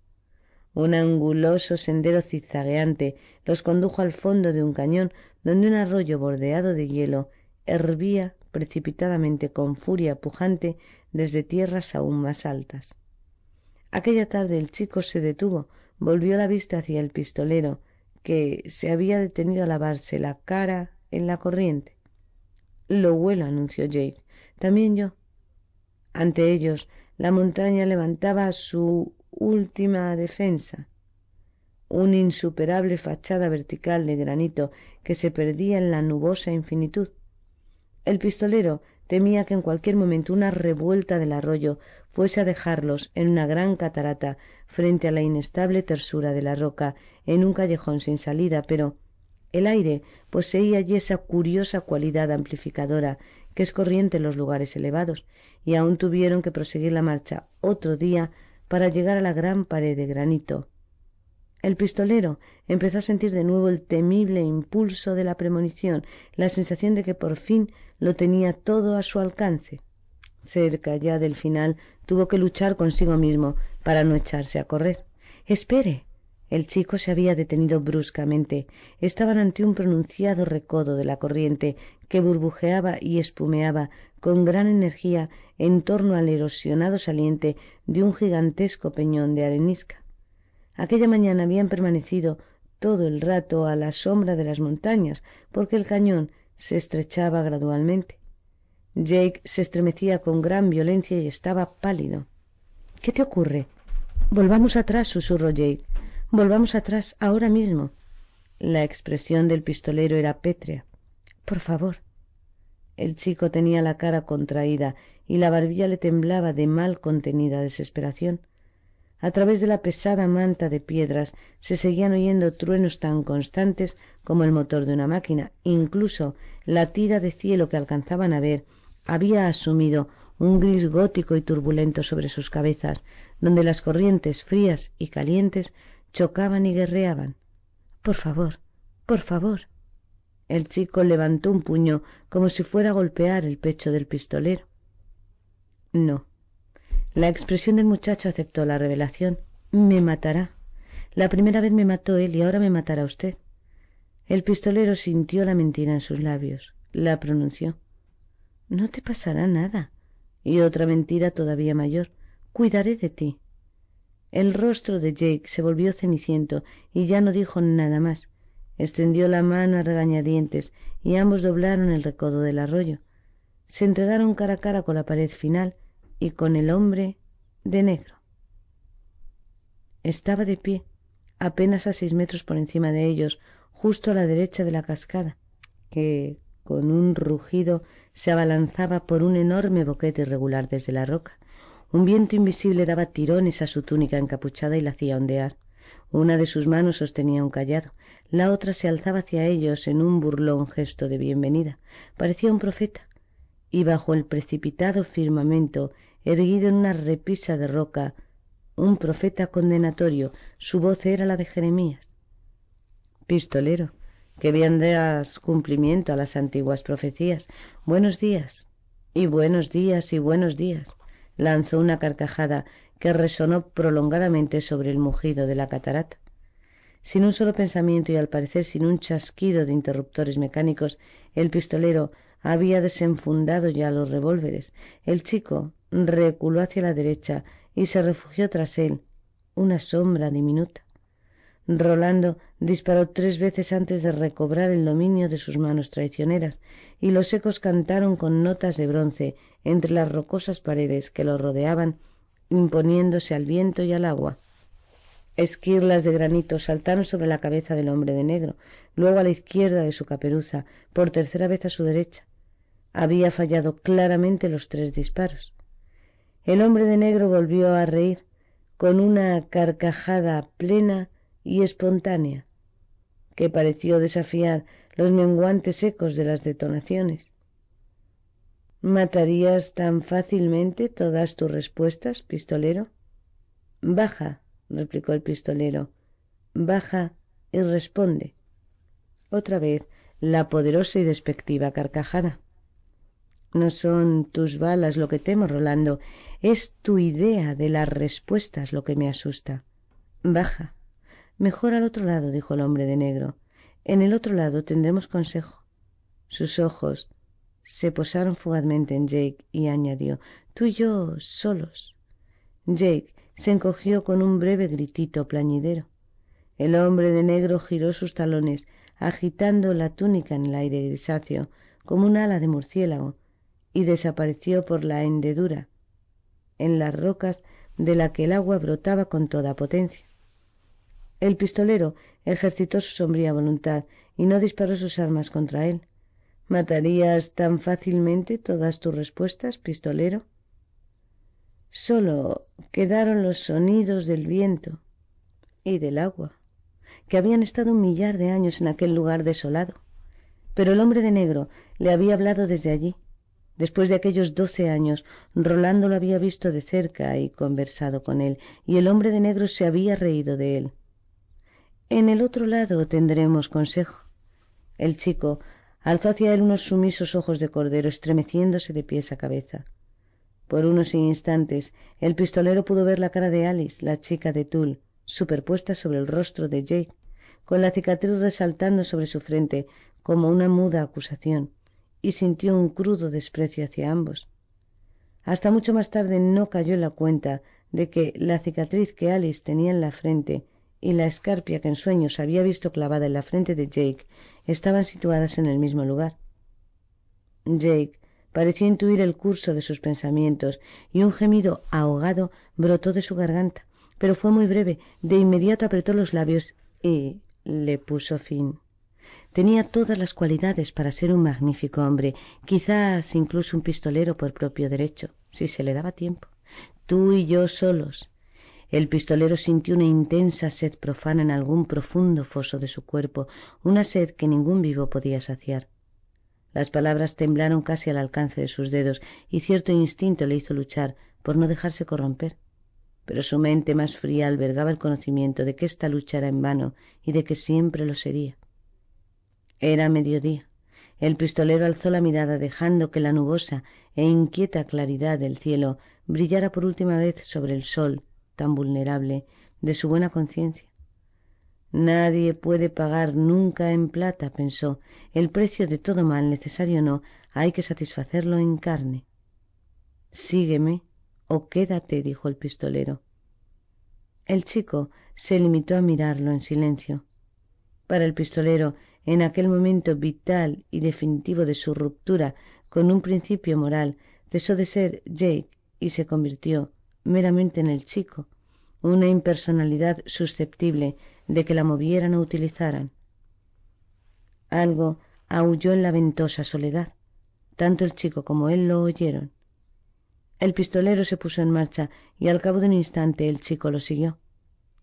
un anguloso sendero zigzagueante los condujo al fondo de un cañón donde un arroyo bordeado de hielo hervía precipitadamente con furia pujante desde tierras aún más altas. Aquella tarde el chico se detuvo, volvió la vista hacia el pistolero, que se había detenido a lavarse la cara en la corriente. Lo huelo, anunció Jake. También yo. Ante ellos, la montaña levantaba su última defensa, una insuperable fachada vertical de granito que se perdía en la nubosa infinitud. El pistolero temía que en cualquier momento una revuelta del arroyo fuese a dejarlos en una gran catarata frente a la inestable tersura de la roca, en un callejón sin salida, pero el aire poseía pues allí esa curiosa cualidad amplificadora que es corriente en los lugares elevados, y aún tuvieron que proseguir la marcha otro día para llegar a la gran pared de granito. El pistolero empezó a sentir de nuevo el temible impulso de la premonición, la sensación de que por fin lo tenía todo a su alcance. Cerca ya del final tuvo que luchar consigo mismo para no echarse a correr. Espere, el chico se había detenido bruscamente estaban ante un pronunciado recodo de la corriente que burbujeaba y espumeaba con gran energía en torno al erosionado saliente de un gigantesco peñón de arenisca aquella mañana habían permanecido todo el rato a la sombra de las montañas porque el cañón se estrechaba gradualmente jake se estremecía con gran violencia y estaba pálido qué te ocurre volvamos atrás susurró jake volvamos atrás ahora mismo. La expresión del pistolero era pétrea. Por favor. El chico tenía la cara contraída y la barbilla le temblaba de mal contenida desesperación. A través de la pesada manta de piedras se seguían oyendo truenos tan constantes como el motor de una máquina. Incluso la tira de cielo que alcanzaban a ver había asumido un gris gótico y turbulento sobre sus cabezas, donde las corrientes frías y calientes chocaban y guerreaban. Por favor, por favor. El chico levantó un puño como si fuera a golpear el pecho del pistolero. No. La expresión del muchacho aceptó la revelación. Me matará. La primera vez me mató él y ahora me matará usted. El pistolero sintió la mentira en sus labios. La pronunció. No te pasará nada. Y otra mentira todavía mayor. Cuidaré de ti el rostro de jake se volvió ceniciento y ya no dijo nada más extendió la mano a regañadientes y ambos doblaron el recodo del arroyo se entregaron cara a cara con la pared final y con el hombre de negro estaba de pie apenas a seis metros por encima de ellos justo a la derecha de la cascada que con un rugido se abalanzaba por un enorme boquete irregular desde la roca un viento invisible daba tirones a su túnica encapuchada y la hacía ondear. Una de sus manos sostenía un callado, la otra se alzaba hacia ellos en un burlón gesto de bienvenida. Parecía un profeta, y bajo el precipitado firmamento, erguido en una repisa de roca, un profeta condenatorio, su voz era la de Jeremías. Pistolero, que bien das cumplimiento a las antiguas profecías. Buenos días, y buenos días, y buenos días lanzó una carcajada que resonó prolongadamente sobre el mugido de la catarata. Sin un solo pensamiento y al parecer sin un chasquido de interruptores mecánicos, el pistolero había desenfundado ya los revólveres. El chico reculó hacia la derecha y se refugió tras él, una sombra diminuta. Rolando disparó tres veces antes de recobrar el dominio de sus manos traicioneras, y los ecos cantaron con notas de bronce entre las rocosas paredes que lo rodeaban, imponiéndose al viento y al agua. Esquirlas de granito saltaron sobre la cabeza del hombre de negro, luego a la izquierda de su caperuza, por tercera vez a su derecha. Había fallado claramente los tres disparos. El hombre de negro volvió a reír, con una carcajada plena y espontánea, que pareció desafiar los menguantes ecos de las detonaciones. ¿Matarías tan fácilmente todas tus respuestas, pistolero? Baja, replicó el pistolero, baja y responde. Otra vez la poderosa y despectiva carcajada. No son tus balas lo que temo, Rolando, es tu idea de las respuestas lo que me asusta. Baja, Mejor al otro lado, dijo el hombre de negro. En el otro lado tendremos consejo. Sus ojos se posaron fugazmente en Jake y añadió Tú y yo solos. Jake se encogió con un breve gritito plañidero. El hombre de negro giró sus talones, agitando la túnica en el aire grisáceo, como un ala de murciélago, y desapareció por la hendedura, en las rocas de la que el agua brotaba con toda potencia el pistolero ejercitó su sombría voluntad y no disparó sus armas contra él matarías tan fácilmente todas tus respuestas pistolero Solo quedaron los sonidos del viento y del agua que habían estado un millar de años en aquel lugar desolado pero el hombre de negro le había hablado desde allí Después de aquellos doce años, Rolando lo había visto de cerca y conversado con él, y el hombre de negro se había reído de él. En el otro lado tendremos consejo. El chico alzó hacia él unos sumisos ojos de cordero, estremeciéndose de pies a cabeza. Por unos instantes el pistolero pudo ver la cara de Alice, la chica de Tull, superpuesta sobre el rostro de Jake, con la cicatriz resaltando sobre su frente como una muda acusación, y sintió un crudo desprecio hacia ambos. Hasta mucho más tarde no cayó en la cuenta de que la cicatriz que Alice tenía en la frente y la escarpia que en sueños había visto clavada en la frente de Jake estaban situadas en el mismo lugar. Jake pareció intuir el curso de sus pensamientos y un gemido ahogado brotó de su garganta, pero fue muy breve. De inmediato apretó los labios y le puso fin. Tenía todas las cualidades para ser un magnífico hombre, quizás incluso un pistolero por propio derecho, si se le daba tiempo. Tú y yo solos, el pistolero sintió una intensa sed profana en algún profundo foso de su cuerpo, una sed que ningún vivo podía saciar. Las palabras temblaron casi al alcance de sus dedos, y cierto instinto le hizo luchar por no dejarse corromper. Pero su mente más fría albergaba el conocimiento de que esta lucha era en vano y de que siempre lo sería. Era mediodía. El pistolero alzó la mirada dejando que la nubosa e inquieta claridad del cielo brillara por última vez sobre el sol tan vulnerable, de su buena conciencia. Nadie puede pagar nunca en plata, pensó, el precio de todo mal, necesario no, hay que satisfacerlo en carne. Sígueme o quédate, dijo el pistolero. El chico se limitó a mirarlo en silencio. Para el pistolero, en aquel momento vital y definitivo de su ruptura con un principio moral, cesó de ser Jake y se convirtió meramente en el chico, una impersonalidad susceptible de que la movieran o utilizaran. Algo aulló en la ventosa soledad. Tanto el chico como él lo oyeron. El pistolero se puso en marcha y al cabo de un instante el chico lo siguió.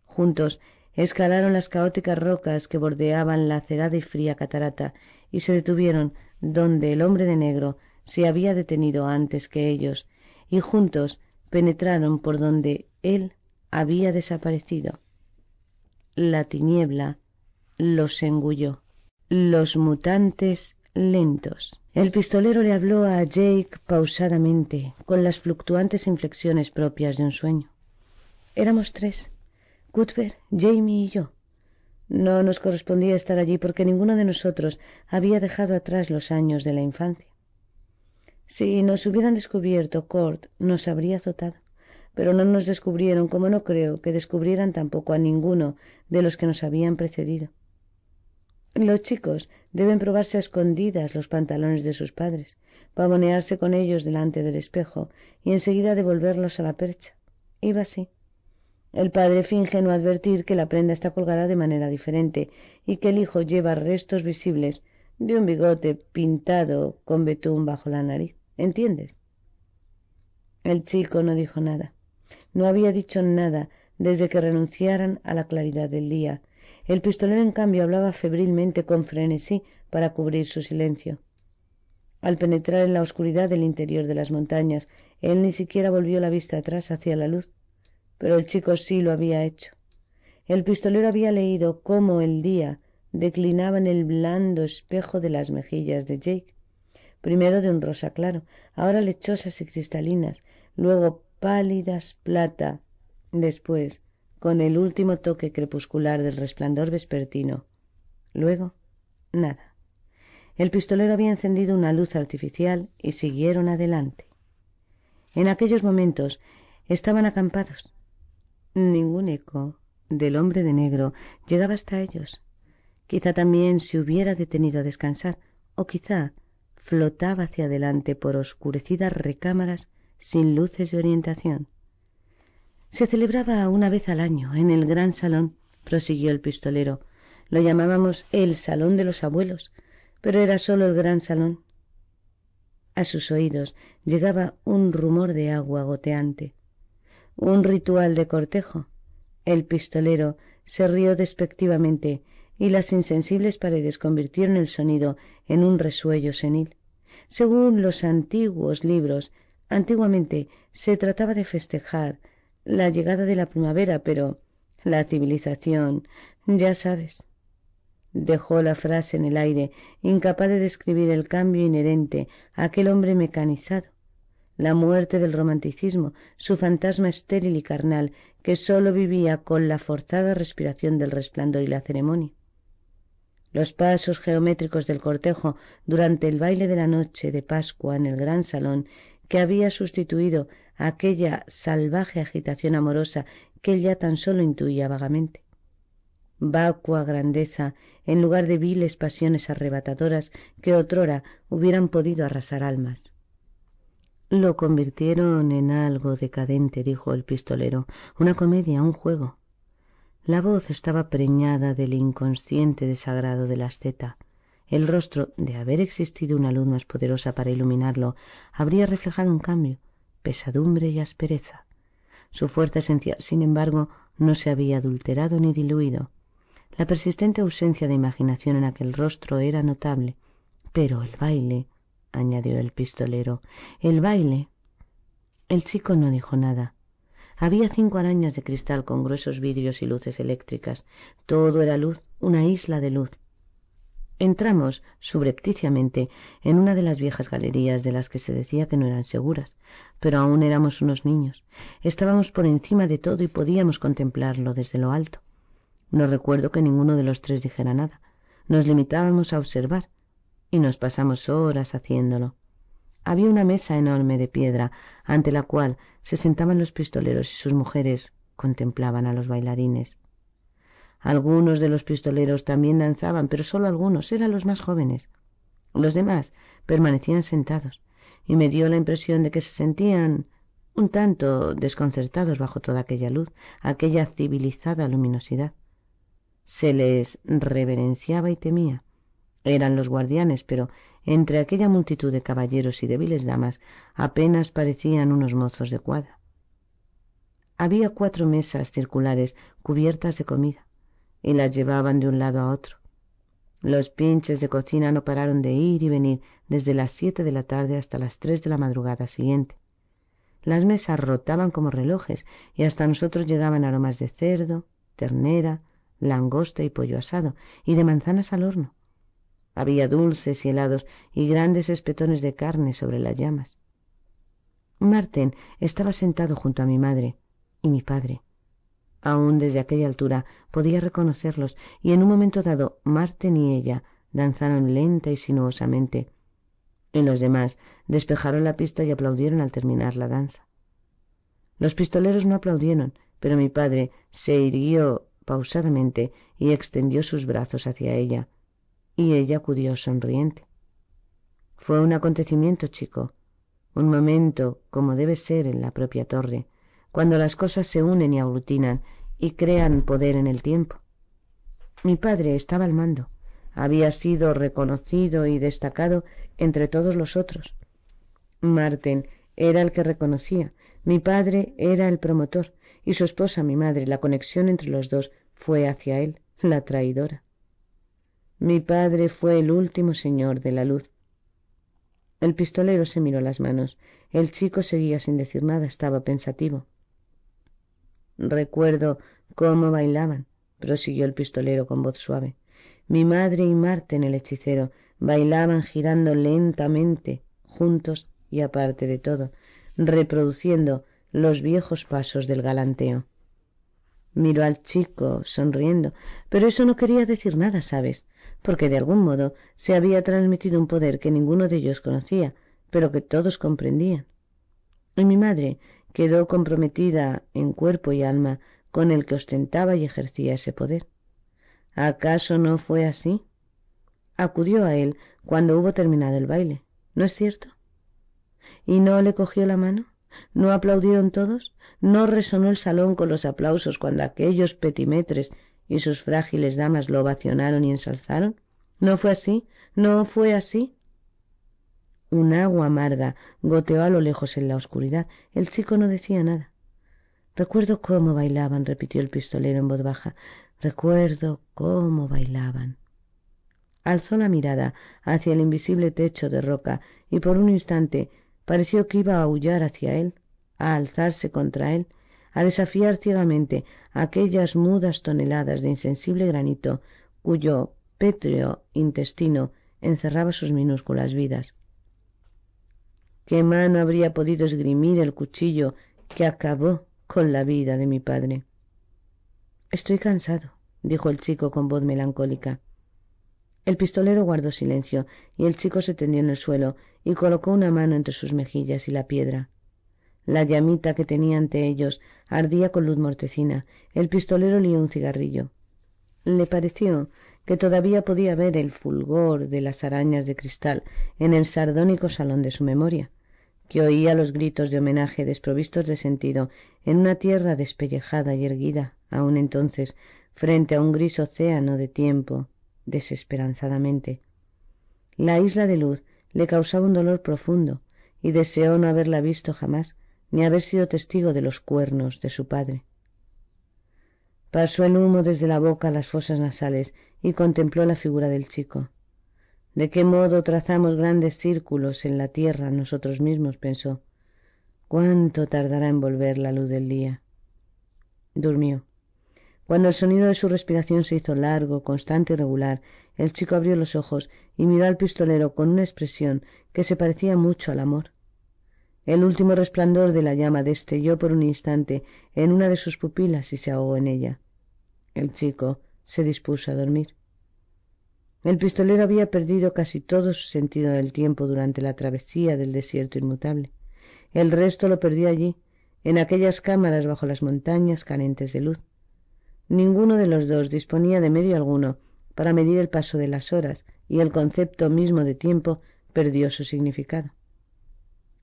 Juntos escalaron las caóticas rocas que bordeaban la cerada y fría catarata y se detuvieron donde el hombre de negro se había detenido antes que ellos, y juntos penetraron por donde él había desaparecido. La tiniebla los engulló. Los mutantes lentos. El pistolero le habló a Jake pausadamente, con las fluctuantes inflexiones propias de un sueño. Éramos tres, Cuthbert, Jamie y yo. No nos correspondía estar allí porque ninguno de nosotros había dejado atrás los años de la infancia si nos hubieran descubierto Cort nos habría azotado pero no nos descubrieron como no creo que descubrieran tampoco a ninguno de los que nos habían precedido los chicos deben probarse a escondidas los pantalones de sus padres pavonearse con ellos delante del espejo y enseguida devolverlos a la percha iba así el padre finge no advertir que la prenda está colgada de manera diferente y que el hijo lleva restos visibles de un bigote pintado con betún bajo la nariz. ¿Entiendes? El chico no dijo nada. No había dicho nada desde que renunciaran a la claridad del día. El pistolero, en cambio, hablaba febrilmente con frenesí para cubrir su silencio. Al penetrar en la oscuridad del interior de las montañas, él ni siquiera volvió la vista atrás hacia la luz, pero el chico sí lo había hecho. El pistolero había leído cómo el día declinaban el blando espejo de las mejillas de Jake, primero de un rosa claro, ahora lechosas y cristalinas, luego pálidas plata, después con el último toque crepuscular del resplandor vespertino, luego nada. El pistolero había encendido una luz artificial y siguieron adelante. En aquellos momentos estaban acampados. Ningún eco del hombre de negro llegaba hasta ellos. Quizá también se hubiera detenido a descansar, o quizá flotaba hacia adelante por oscurecidas recámaras sin luces de orientación. Se celebraba una vez al año en el gran salón, prosiguió el pistolero. Lo llamábamos el salón de los abuelos, pero era solo el gran salón. A sus oídos llegaba un rumor de agua goteante. Un ritual de cortejo. El pistolero se rió despectivamente y las insensibles paredes convirtieron el sonido en un resuello senil. Según los antiguos libros, antiguamente se trataba de festejar la llegada de la primavera, pero la civilización, ya sabes. Dejó la frase en el aire, incapaz de describir el cambio inherente a aquel hombre mecanizado, la muerte del romanticismo, su fantasma estéril y carnal, que sólo vivía con la forzada respiración del resplandor y la ceremonia los pasos geométricos del cortejo durante el baile de la noche de Pascua en el gran salón que había sustituido aquella salvaje agitación amorosa que ella tan solo intuía vagamente. Vacua grandeza en lugar de viles pasiones arrebatadoras que otrora hubieran podido arrasar almas. Lo convirtieron en algo decadente, dijo el pistolero, una comedia, un juego. La voz estaba preñada del inconsciente desagrado de la asceta. El rostro, de haber existido una luz más poderosa para iluminarlo, habría reflejado un cambio pesadumbre y aspereza. Su fuerza esencial, sin embargo, no se había adulterado ni diluido. La persistente ausencia de imaginación en aquel rostro era notable. Pero el baile, añadió el pistolero, el baile. El chico no dijo nada. Había cinco arañas de cristal con gruesos vidrios y luces eléctricas. Todo era luz, una isla de luz. Entramos subrepticiamente en una de las viejas galerías de las que se decía que no eran seguras, pero aún éramos unos niños. Estábamos por encima de todo y podíamos contemplarlo desde lo alto. No recuerdo que ninguno de los tres dijera nada. Nos limitábamos a observar y nos pasamos horas haciéndolo. Había una mesa enorme de piedra, ante la cual se sentaban los pistoleros y sus mujeres contemplaban a los bailarines. Algunos de los pistoleros también danzaban, pero solo algunos eran los más jóvenes. Los demás permanecían sentados, y me dio la impresión de que se sentían un tanto desconcertados bajo toda aquella luz, aquella civilizada luminosidad. Se les reverenciaba y temía. Eran los guardianes, pero entre aquella multitud de caballeros y débiles damas apenas parecían unos mozos de cuadra. Había cuatro mesas circulares cubiertas de comida y las llevaban de un lado a otro. Los pinches de cocina no pararon de ir y venir desde las siete de la tarde hasta las tres de la madrugada siguiente. Las mesas rotaban como relojes y hasta nosotros llegaban aromas de cerdo, ternera, langosta y pollo asado y de manzanas al horno había dulces y helados y grandes espetones de carne sobre las llamas. Marten estaba sentado junto a mi madre y mi padre. Aún desde aquella altura podía reconocerlos y en un momento dado Marten y ella danzaron lenta y sinuosamente. Y los demás despejaron la pista y aplaudieron al terminar la danza. Los pistoleros no aplaudieron, pero mi padre se irguió pausadamente y extendió sus brazos hacia ella, y ella acudió sonriente. Fue un acontecimiento chico, un momento como debe ser en la propia torre, cuando las cosas se unen y aglutinan y crean poder en el tiempo. Mi padre estaba al mando, había sido reconocido y destacado entre todos los otros. Marten era el que reconocía, mi padre era el promotor y su esposa, mi madre, la conexión entre los dos fue hacia él, la traidora. Mi padre fue el último señor de la luz. El pistolero se miró las manos. El chico seguía sin decir nada, estaba pensativo. Recuerdo cómo bailaban, prosiguió el pistolero con voz suave. Mi madre y Marte el hechicero bailaban girando lentamente, juntos y aparte de todo, reproduciendo los viejos pasos del galanteo. Miró al chico, sonriendo, pero eso no quería decir nada, ¿sabes? porque de algún modo se había transmitido un poder que ninguno de ellos conocía, pero que todos comprendían. Y mi madre quedó comprometida en cuerpo y alma con el que ostentaba y ejercía ese poder. ¿Acaso no fue así? Acudió a él cuando hubo terminado el baile, ¿no es cierto? ¿Y no le cogió la mano? ¿No aplaudieron todos? ¿No resonó el salón con los aplausos cuando aquellos petimetres y sus frágiles damas lo ovacionaron y ensalzaron? ¿No fue así? ¿No fue así? Un agua amarga goteó a lo lejos en la oscuridad. El chico no decía nada. Recuerdo cómo bailaban, repitió el pistolero en voz baja. Recuerdo cómo bailaban. Alzó la mirada hacia el invisible techo de roca y por un instante pareció que iba a aullar hacia él, a alzarse contra él, a desafiar ciegamente aquellas mudas toneladas de insensible granito cuyo pétreo intestino encerraba sus minúsculas vidas. ¿Qué mano habría podido esgrimir el cuchillo que acabó con la vida de mi padre? Estoy cansado, dijo el chico con voz melancólica. El pistolero guardó silencio y el chico se tendió en el suelo y colocó una mano entre sus mejillas y la piedra. La llamita que tenía ante ellos Ardía con luz mortecina. El pistolero lió un cigarrillo. Le pareció que todavía podía ver el fulgor de las arañas de cristal en el sardónico salón de su memoria, que oía los gritos de homenaje desprovistos de sentido en una tierra despellejada y erguida, aún entonces, frente a un gris océano de tiempo, desesperanzadamente. La isla de luz le causaba un dolor profundo, y deseó no haberla visto jamás, ni haber sido testigo de los cuernos de su padre. Pasó el humo desde la boca a las fosas nasales y contempló la figura del chico. ¿De qué modo trazamos grandes círculos en la tierra nosotros mismos? pensó. ¿Cuánto tardará en volver la luz del día? Durmió. Cuando el sonido de su respiración se hizo largo, constante y regular, el chico abrió los ojos y miró al pistolero con una expresión que se parecía mucho al amor el último resplandor de la llama destelló por un instante en una de sus pupilas y se ahogó en ella el chico se dispuso a dormir el pistolero había perdido casi todo su sentido del tiempo durante la travesía del desierto inmutable el resto lo perdió allí en aquellas cámaras bajo las montañas carentes de luz ninguno de los dos disponía de medio alguno para medir el paso de las horas y el concepto mismo de tiempo perdió su significado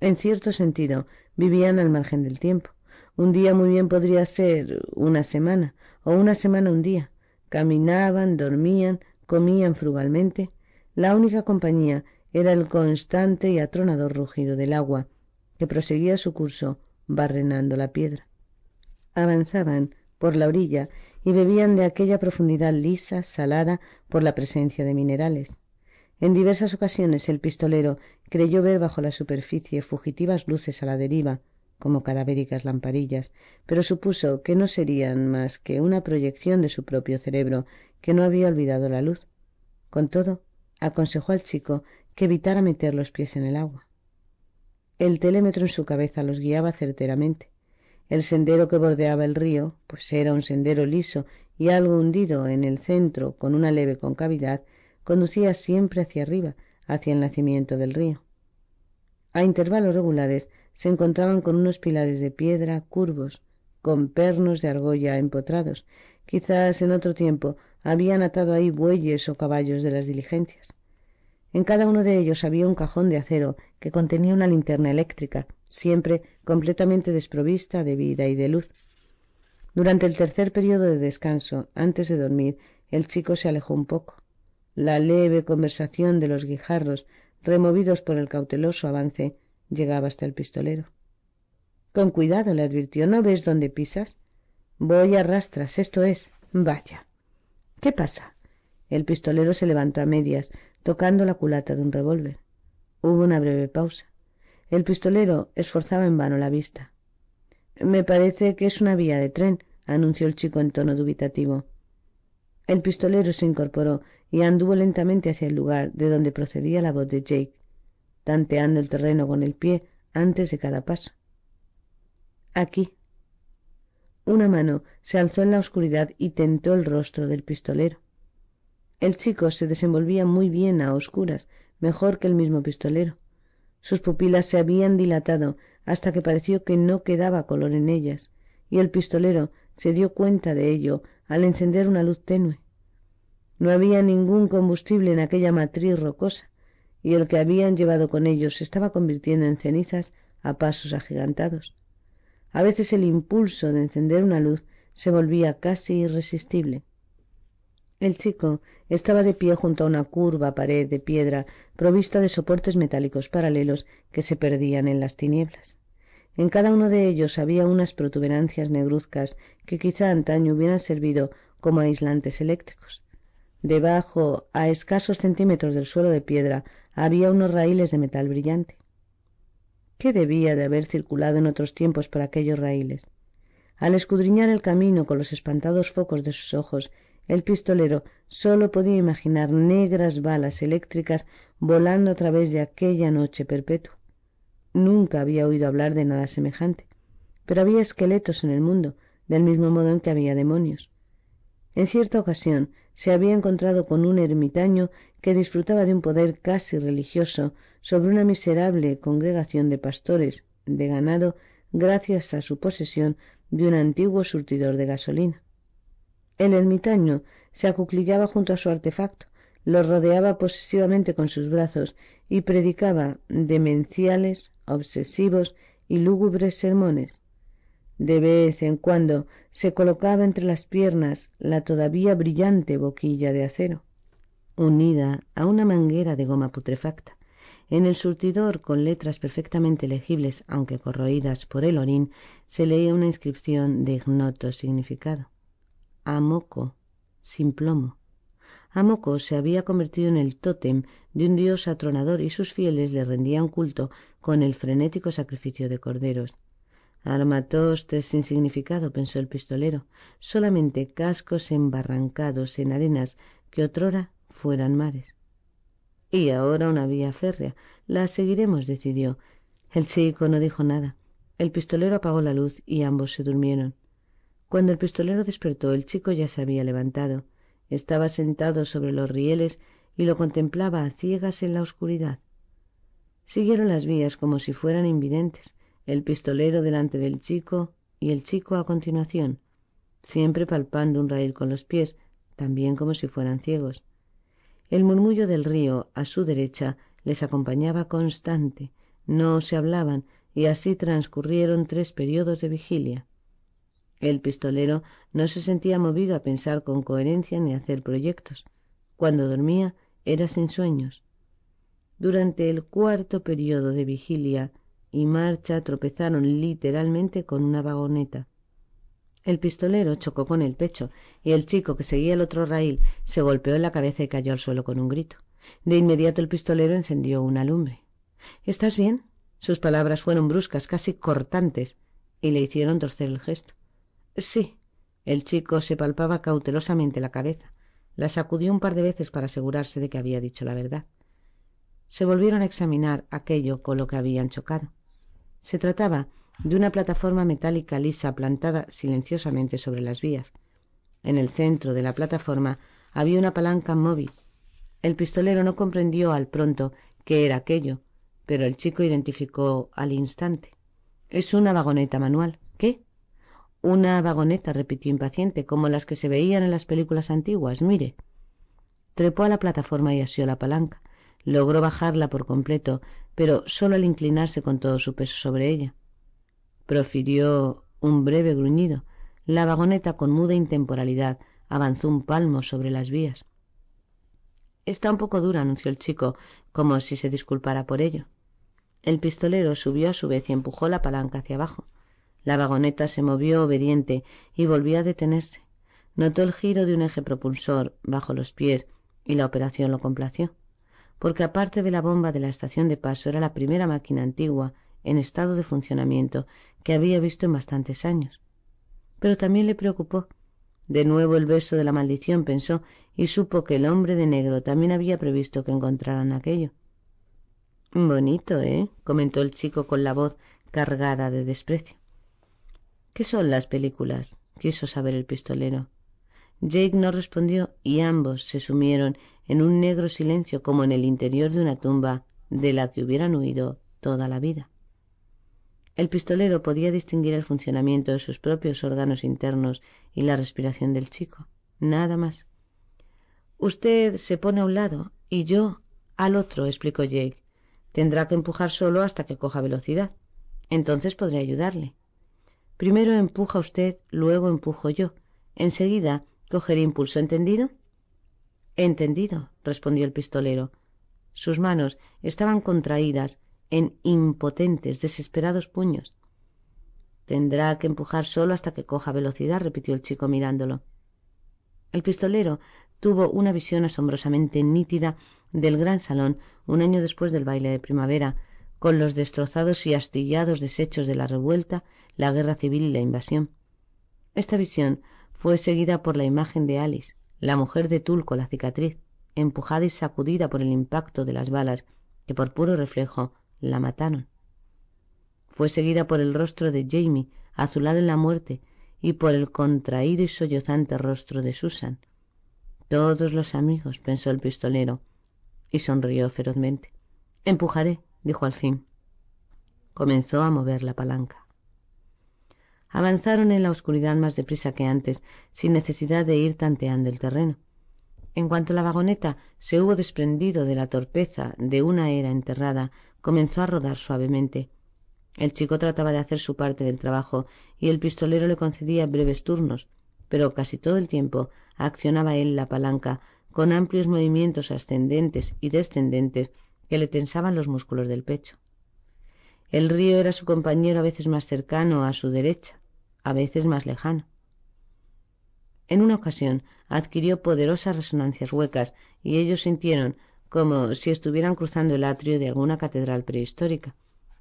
en cierto sentido, vivían al margen del tiempo. Un día muy bien podría ser una semana, o una semana un día. Caminaban, dormían, comían frugalmente. La única compañía era el constante y atronador rugido del agua, que proseguía su curso barrenando la piedra. Avanzaban por la orilla y bebían de aquella profundidad lisa, salada por la presencia de minerales. En diversas ocasiones el pistolero creyó ver bajo la superficie fugitivas luces a la deriva, como cadavéricas lamparillas, pero supuso que no serían más que una proyección de su propio cerebro, que no había olvidado la luz. Con todo, aconsejó al chico que evitara meter los pies en el agua. El telémetro en su cabeza los guiaba certeramente. El sendero que bordeaba el río, pues era un sendero liso y algo hundido en el centro con una leve concavidad, conducía siempre hacia arriba, hacia el nacimiento del río. A intervalos regulares se encontraban con unos pilares de piedra curvos, con pernos de argolla empotrados. Quizás en otro tiempo habían atado ahí bueyes o caballos de las diligencias. En cada uno de ellos había un cajón de acero que contenía una linterna eléctrica, siempre completamente desprovista de vida y de luz. Durante el tercer periodo de descanso, antes de dormir, el chico se alejó un poco la leve conversación de los guijarros removidos por el cauteloso avance llegaba hasta el pistolero con cuidado le advirtió no ves dónde pisas voy a rastras esto es vaya qué pasa el pistolero se levantó a medias tocando la culata de un revólver hubo una breve pausa el pistolero esforzaba en vano la vista me parece que es una vía de tren anunció el chico en tono dubitativo el pistolero se incorporó y anduvo lentamente hacia el lugar de donde procedía la voz de Jake, tanteando el terreno con el pie antes de cada paso. Aquí. Una mano se alzó en la oscuridad y tentó el rostro del pistolero. El chico se desenvolvía muy bien a oscuras, mejor que el mismo pistolero. Sus pupilas se habían dilatado hasta que pareció que no quedaba color en ellas, y el pistolero se dio cuenta de ello al encender una luz tenue. No había ningún combustible en aquella matriz rocosa, y el que habían llevado con ellos se estaba convirtiendo en cenizas a pasos agigantados. A veces el impulso de encender una luz se volvía casi irresistible. El chico estaba de pie junto a una curva pared de piedra provista de soportes metálicos paralelos que se perdían en las tinieblas. En cada uno de ellos había unas protuberancias negruzcas que quizá antaño hubieran servido como aislantes eléctricos. Debajo, a escasos centímetros del suelo de piedra, había unos raíles de metal brillante. ¿Qué debía de haber circulado en otros tiempos por aquellos raíles? Al escudriñar el camino con los espantados focos de sus ojos, el pistolero sólo podía imaginar negras balas eléctricas volando a través de aquella noche perpetua. Nunca había oído hablar de nada semejante, pero había esqueletos en el mundo, del mismo modo en que había demonios. En cierta ocasión, se había encontrado con un ermitaño que disfrutaba de un poder casi religioso sobre una miserable congregación de pastores de ganado gracias a su posesión de un antiguo surtidor de gasolina. El ermitaño se acuclillaba junto a su artefacto, lo rodeaba posesivamente con sus brazos y predicaba demenciales, obsesivos y lúgubres sermones, de vez en cuando se colocaba entre las piernas la todavía brillante boquilla de acero, unida a una manguera de goma putrefacta. En el surtidor, con letras perfectamente legibles, aunque corroídas por el orín, se leía una inscripción de ignoto significado. Amoco, sin plomo. Amoco se había convertido en el tótem de un dios atronador y sus fieles le rendían culto con el frenético sacrificio de corderos, Armatostes sin significado, pensó el pistolero, solamente cascos embarrancados en arenas que otrora fueran mares. Y ahora una vía férrea. La seguiremos, decidió. El chico no dijo nada. El pistolero apagó la luz y ambos se durmieron. Cuando el pistolero despertó, el chico ya se había levantado. Estaba sentado sobre los rieles y lo contemplaba a ciegas en la oscuridad. Siguieron las vías como si fueran invidentes, el pistolero delante del chico y el chico a continuación, siempre palpando un rail con los pies, también como si fueran ciegos. El murmullo del río a su derecha les acompañaba constante, no se hablaban y así transcurrieron tres periodos de vigilia. El pistolero no se sentía movido a pensar con coherencia ni a hacer proyectos. Cuando dormía era sin sueños. Durante el cuarto periodo de vigilia y Marcha tropezaron literalmente con una vagoneta. El pistolero chocó con el pecho y el chico que seguía el otro raíl se golpeó en la cabeza y cayó al suelo con un grito. De inmediato el pistolero encendió una lumbre. ¿Estás bien? Sus palabras fueron bruscas, casi cortantes, y le hicieron torcer el gesto. Sí. El chico se palpaba cautelosamente la cabeza. La sacudió un par de veces para asegurarse de que había dicho la verdad. Se volvieron a examinar aquello con lo que habían chocado. Se trataba de una plataforma metálica lisa plantada silenciosamente sobre las vías. En el centro de la plataforma había una palanca móvil. El pistolero no comprendió al pronto qué era aquello, pero el chico identificó al instante. Es una vagoneta manual. ¿Qué? Una vagoneta, repitió impaciente, como las que se veían en las películas antiguas. Mire. Trepó a la plataforma y asió la palanca. Logró bajarla por completo, pero solo al inclinarse con todo su peso sobre ella. Profirió un breve gruñido. La vagoneta, con muda intemporalidad, avanzó un palmo sobre las vías. Está un poco dura, anunció el chico, como si se disculpara por ello. El pistolero subió a su vez y empujó la palanca hacia abajo. La vagoneta se movió obediente y volvió a detenerse. Notó el giro de un eje propulsor bajo los pies y la operación lo complació porque aparte de la bomba de la estación de paso era la primera máquina antigua en estado de funcionamiento que había visto en bastantes años. Pero también le preocupó. De nuevo el beso de la maldición pensó y supo que el hombre de negro también había previsto que encontraran aquello. Bonito, ¿eh? comentó el chico con la voz cargada de desprecio. ¿Qué son las películas? quiso saber el pistolero. Jake no respondió y ambos se sumieron en un negro silencio como en el interior de una tumba de la que hubieran huido toda la vida. El pistolero podía distinguir el funcionamiento de sus propios órganos internos y la respiración del chico, nada más. Usted se pone a un lado y yo al otro, explicó Jake. Tendrá que empujar solo hasta que coja velocidad. Entonces podré ayudarle. Primero empuja usted, luego empujo yo. Enseguida Coger impulso, ¿entendido? Entendido, respondió el pistolero. Sus manos estaban contraídas en impotentes, desesperados puños. Tendrá que empujar solo hasta que coja velocidad, repitió el chico mirándolo. El pistolero tuvo una visión asombrosamente nítida del gran salón un año después del baile de primavera, con los destrozados y astillados desechos de la revuelta, la guerra civil y la invasión. Esta visión fue seguida por la imagen de Alice, la mujer de Tulco, la cicatriz, empujada y sacudida por el impacto de las balas que por puro reflejo la mataron. Fue seguida por el rostro de Jamie, azulado en la muerte, y por el contraído y sollozante rostro de Susan. Todos los amigos, pensó el pistolero, y sonrió ferozmente. Empujaré, dijo al fin. Comenzó a mover la palanca avanzaron en la oscuridad más deprisa que antes, sin necesidad de ir tanteando el terreno. En cuanto la vagoneta se hubo desprendido de la torpeza de una era enterrada, comenzó a rodar suavemente. El chico trataba de hacer su parte del trabajo y el pistolero le concedía breves turnos, pero casi todo el tiempo accionaba él la palanca con amplios movimientos ascendentes y descendentes que le tensaban los músculos del pecho. El río era su compañero a veces más cercano a su derecha, a veces más lejano. En una ocasión adquirió poderosas resonancias huecas y ellos sintieron como si estuvieran cruzando el atrio de alguna catedral prehistórica.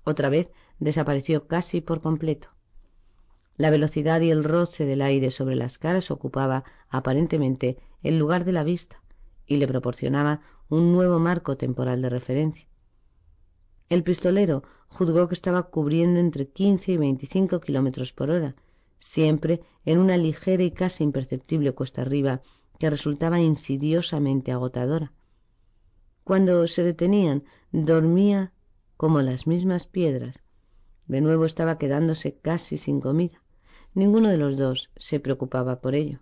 Otra vez desapareció casi por completo. La velocidad y el roce del aire sobre las caras ocupaba, aparentemente, el lugar de la vista y le proporcionaba un nuevo marco temporal de referencia. El pistolero juzgó que estaba cubriendo entre quince y veinticinco kilómetros por hora siempre en una ligera y casi imperceptible cuesta arriba que resultaba insidiosamente agotadora. Cuando se detenían, dormía como las mismas piedras. De nuevo estaba quedándose casi sin comida. Ninguno de los dos se preocupaba por ello.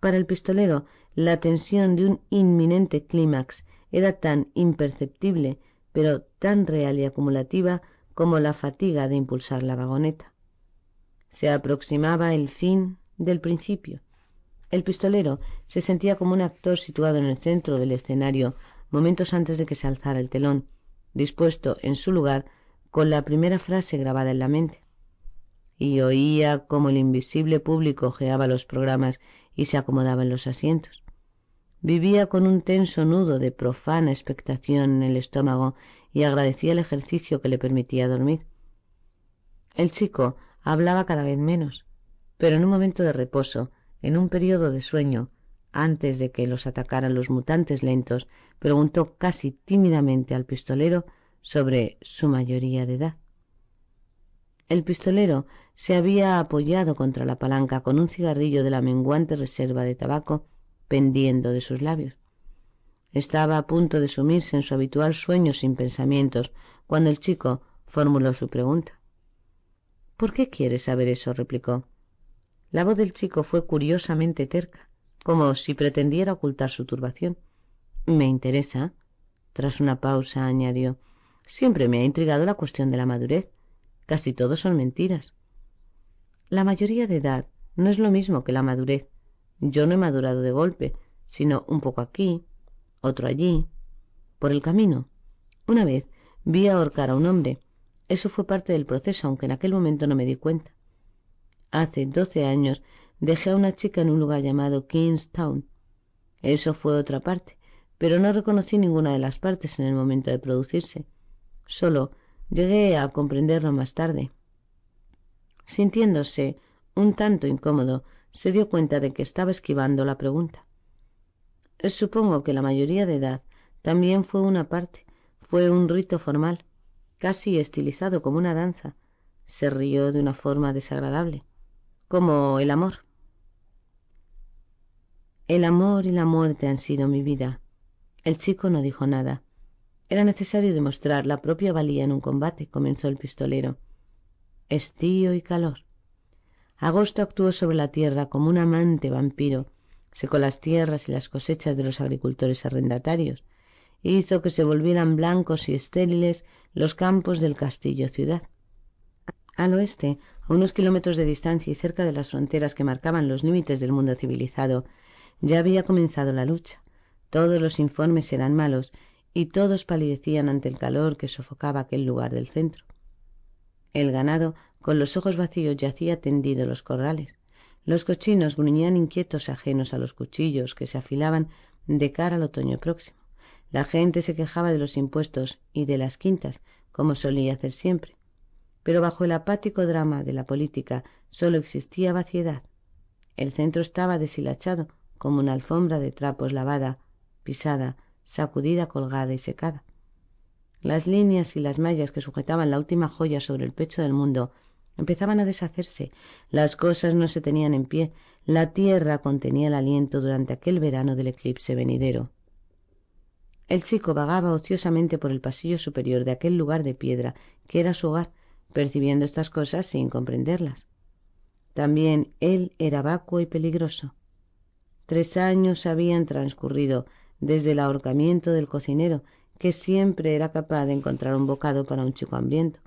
Para el pistolero, la tensión de un inminente clímax era tan imperceptible, pero tan real y acumulativa como la fatiga de impulsar la vagoneta. Se aproximaba el fin del principio. El pistolero se sentía como un actor situado en el centro del escenario momentos antes de que se alzara el telón, dispuesto en su lugar con la primera frase grabada en la mente. Y oía cómo el invisible público ojeaba los programas y se acomodaba en los asientos. Vivía con un tenso nudo de profana expectación en el estómago y agradecía el ejercicio que le permitía dormir. El chico Hablaba cada vez menos, pero en un momento de reposo, en un periodo de sueño, antes de que los atacaran los mutantes lentos, preguntó casi tímidamente al pistolero sobre su mayoría de edad. El pistolero se había apoyado contra la palanca con un cigarrillo de la menguante reserva de tabaco pendiendo de sus labios. Estaba a punto de sumirse en su habitual sueño sin pensamientos cuando el chico formuló su pregunta. ¿Por qué quieres saber eso? replicó. La voz del chico fue curiosamente terca, como si pretendiera ocultar su turbación. Me interesa. Tras una pausa añadió. Siempre me ha intrigado la cuestión de la madurez. Casi todos son mentiras. La mayoría de edad no es lo mismo que la madurez. Yo no he madurado de golpe, sino un poco aquí, otro allí, por el camino. Una vez vi ahorcar a un hombre eso fue parte del proceso, aunque en aquel momento no me di cuenta. Hace doce años dejé a una chica en un lugar llamado Kingstown. Eso fue otra parte, pero no reconocí ninguna de las partes en el momento de producirse. Solo llegué a comprenderlo más tarde. Sintiéndose un tanto incómodo, se dio cuenta de que estaba esquivando la pregunta. Supongo que la mayoría de edad también fue una parte, fue un rito formal casi estilizado como una danza, se rió de una forma desagradable, como el amor. El amor y la muerte han sido mi vida. El chico no dijo nada. Era necesario demostrar la propia valía en un combate, comenzó el pistolero. Estío y calor. Agosto actuó sobre la tierra como un amante vampiro. Secó las tierras y las cosechas de los agricultores arrendatarios, hizo que se volvieran blancos y estériles los campos del castillo ciudad. Al oeste, a unos kilómetros de distancia y cerca de las fronteras que marcaban los límites del mundo civilizado, ya había comenzado la lucha. Todos los informes eran malos y todos palidecían ante el calor que sofocaba aquel lugar del centro. El ganado, con los ojos vacíos, yacía tendido en los corrales. Los cochinos gruñían inquietos ajenos a los cuchillos que se afilaban de cara al otoño próximo. La gente se quejaba de los impuestos y de las quintas, como solía hacer siempre. Pero bajo el apático drama de la política solo existía vaciedad. El centro estaba deshilachado, como una alfombra de trapos lavada, pisada, sacudida, colgada y secada. Las líneas y las mallas que sujetaban la última joya sobre el pecho del mundo empezaban a deshacerse. Las cosas no se tenían en pie. La tierra contenía el aliento durante aquel verano del eclipse venidero. El chico vagaba ociosamente por el pasillo superior de aquel lugar de piedra que era su hogar, percibiendo estas cosas sin comprenderlas. También él era vacuo y peligroso. Tres años habían transcurrido desde el ahorcamiento del cocinero, que siempre era capaz de encontrar un bocado para un chico hambriento.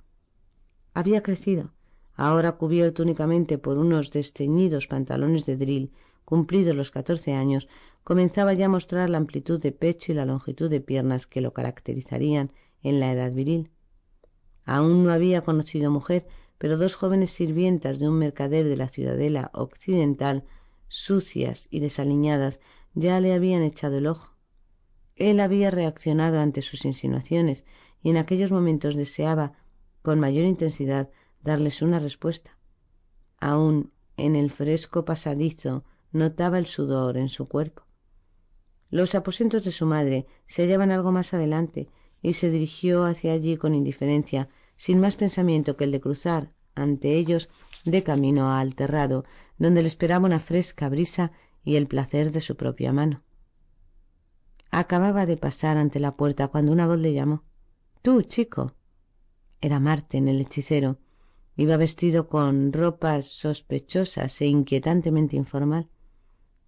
Había crecido, ahora cubierto únicamente por unos desteñidos pantalones de drill, cumplidos los catorce años, comenzaba ya a mostrar la amplitud de pecho y la longitud de piernas que lo caracterizarían en la edad viril. Aún no había conocido mujer, pero dos jóvenes sirvientas de un mercader de la ciudadela occidental, sucias y desaliñadas, ya le habían echado el ojo. Él había reaccionado ante sus insinuaciones y en aquellos momentos deseaba, con mayor intensidad, darles una respuesta. Aún en el fresco pasadizo notaba el sudor en su cuerpo. Los aposentos de su madre se hallaban algo más adelante, y se dirigió hacia allí con indiferencia, sin más pensamiento que el de cruzar, ante ellos, de camino al terrado, donde le esperaba una fresca brisa y el placer de su propia mano. Acababa de pasar ante la puerta cuando una voz le llamó. Tú, chico. Era Marten, el hechicero. Iba vestido con ropas sospechosas e inquietantemente informal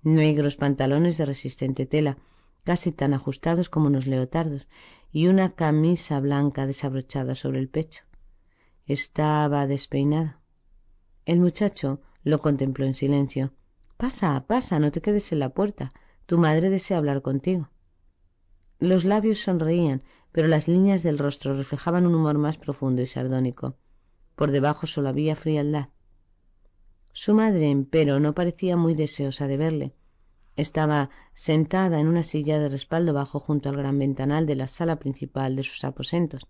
negros pantalones de resistente tela, casi tan ajustados como unos leotardos, y una camisa blanca desabrochada sobre el pecho. Estaba despeinado. El muchacho lo contempló en silencio. Pasa, pasa, no te quedes en la puerta. Tu madre desea hablar contigo. Los labios sonreían, pero las líneas del rostro reflejaban un humor más profundo y sardónico. Por debajo solo había frialdad. Su madre, empero, no parecía muy deseosa de verle. Estaba sentada en una silla de respaldo bajo junto al gran ventanal de la sala principal de sus aposentos.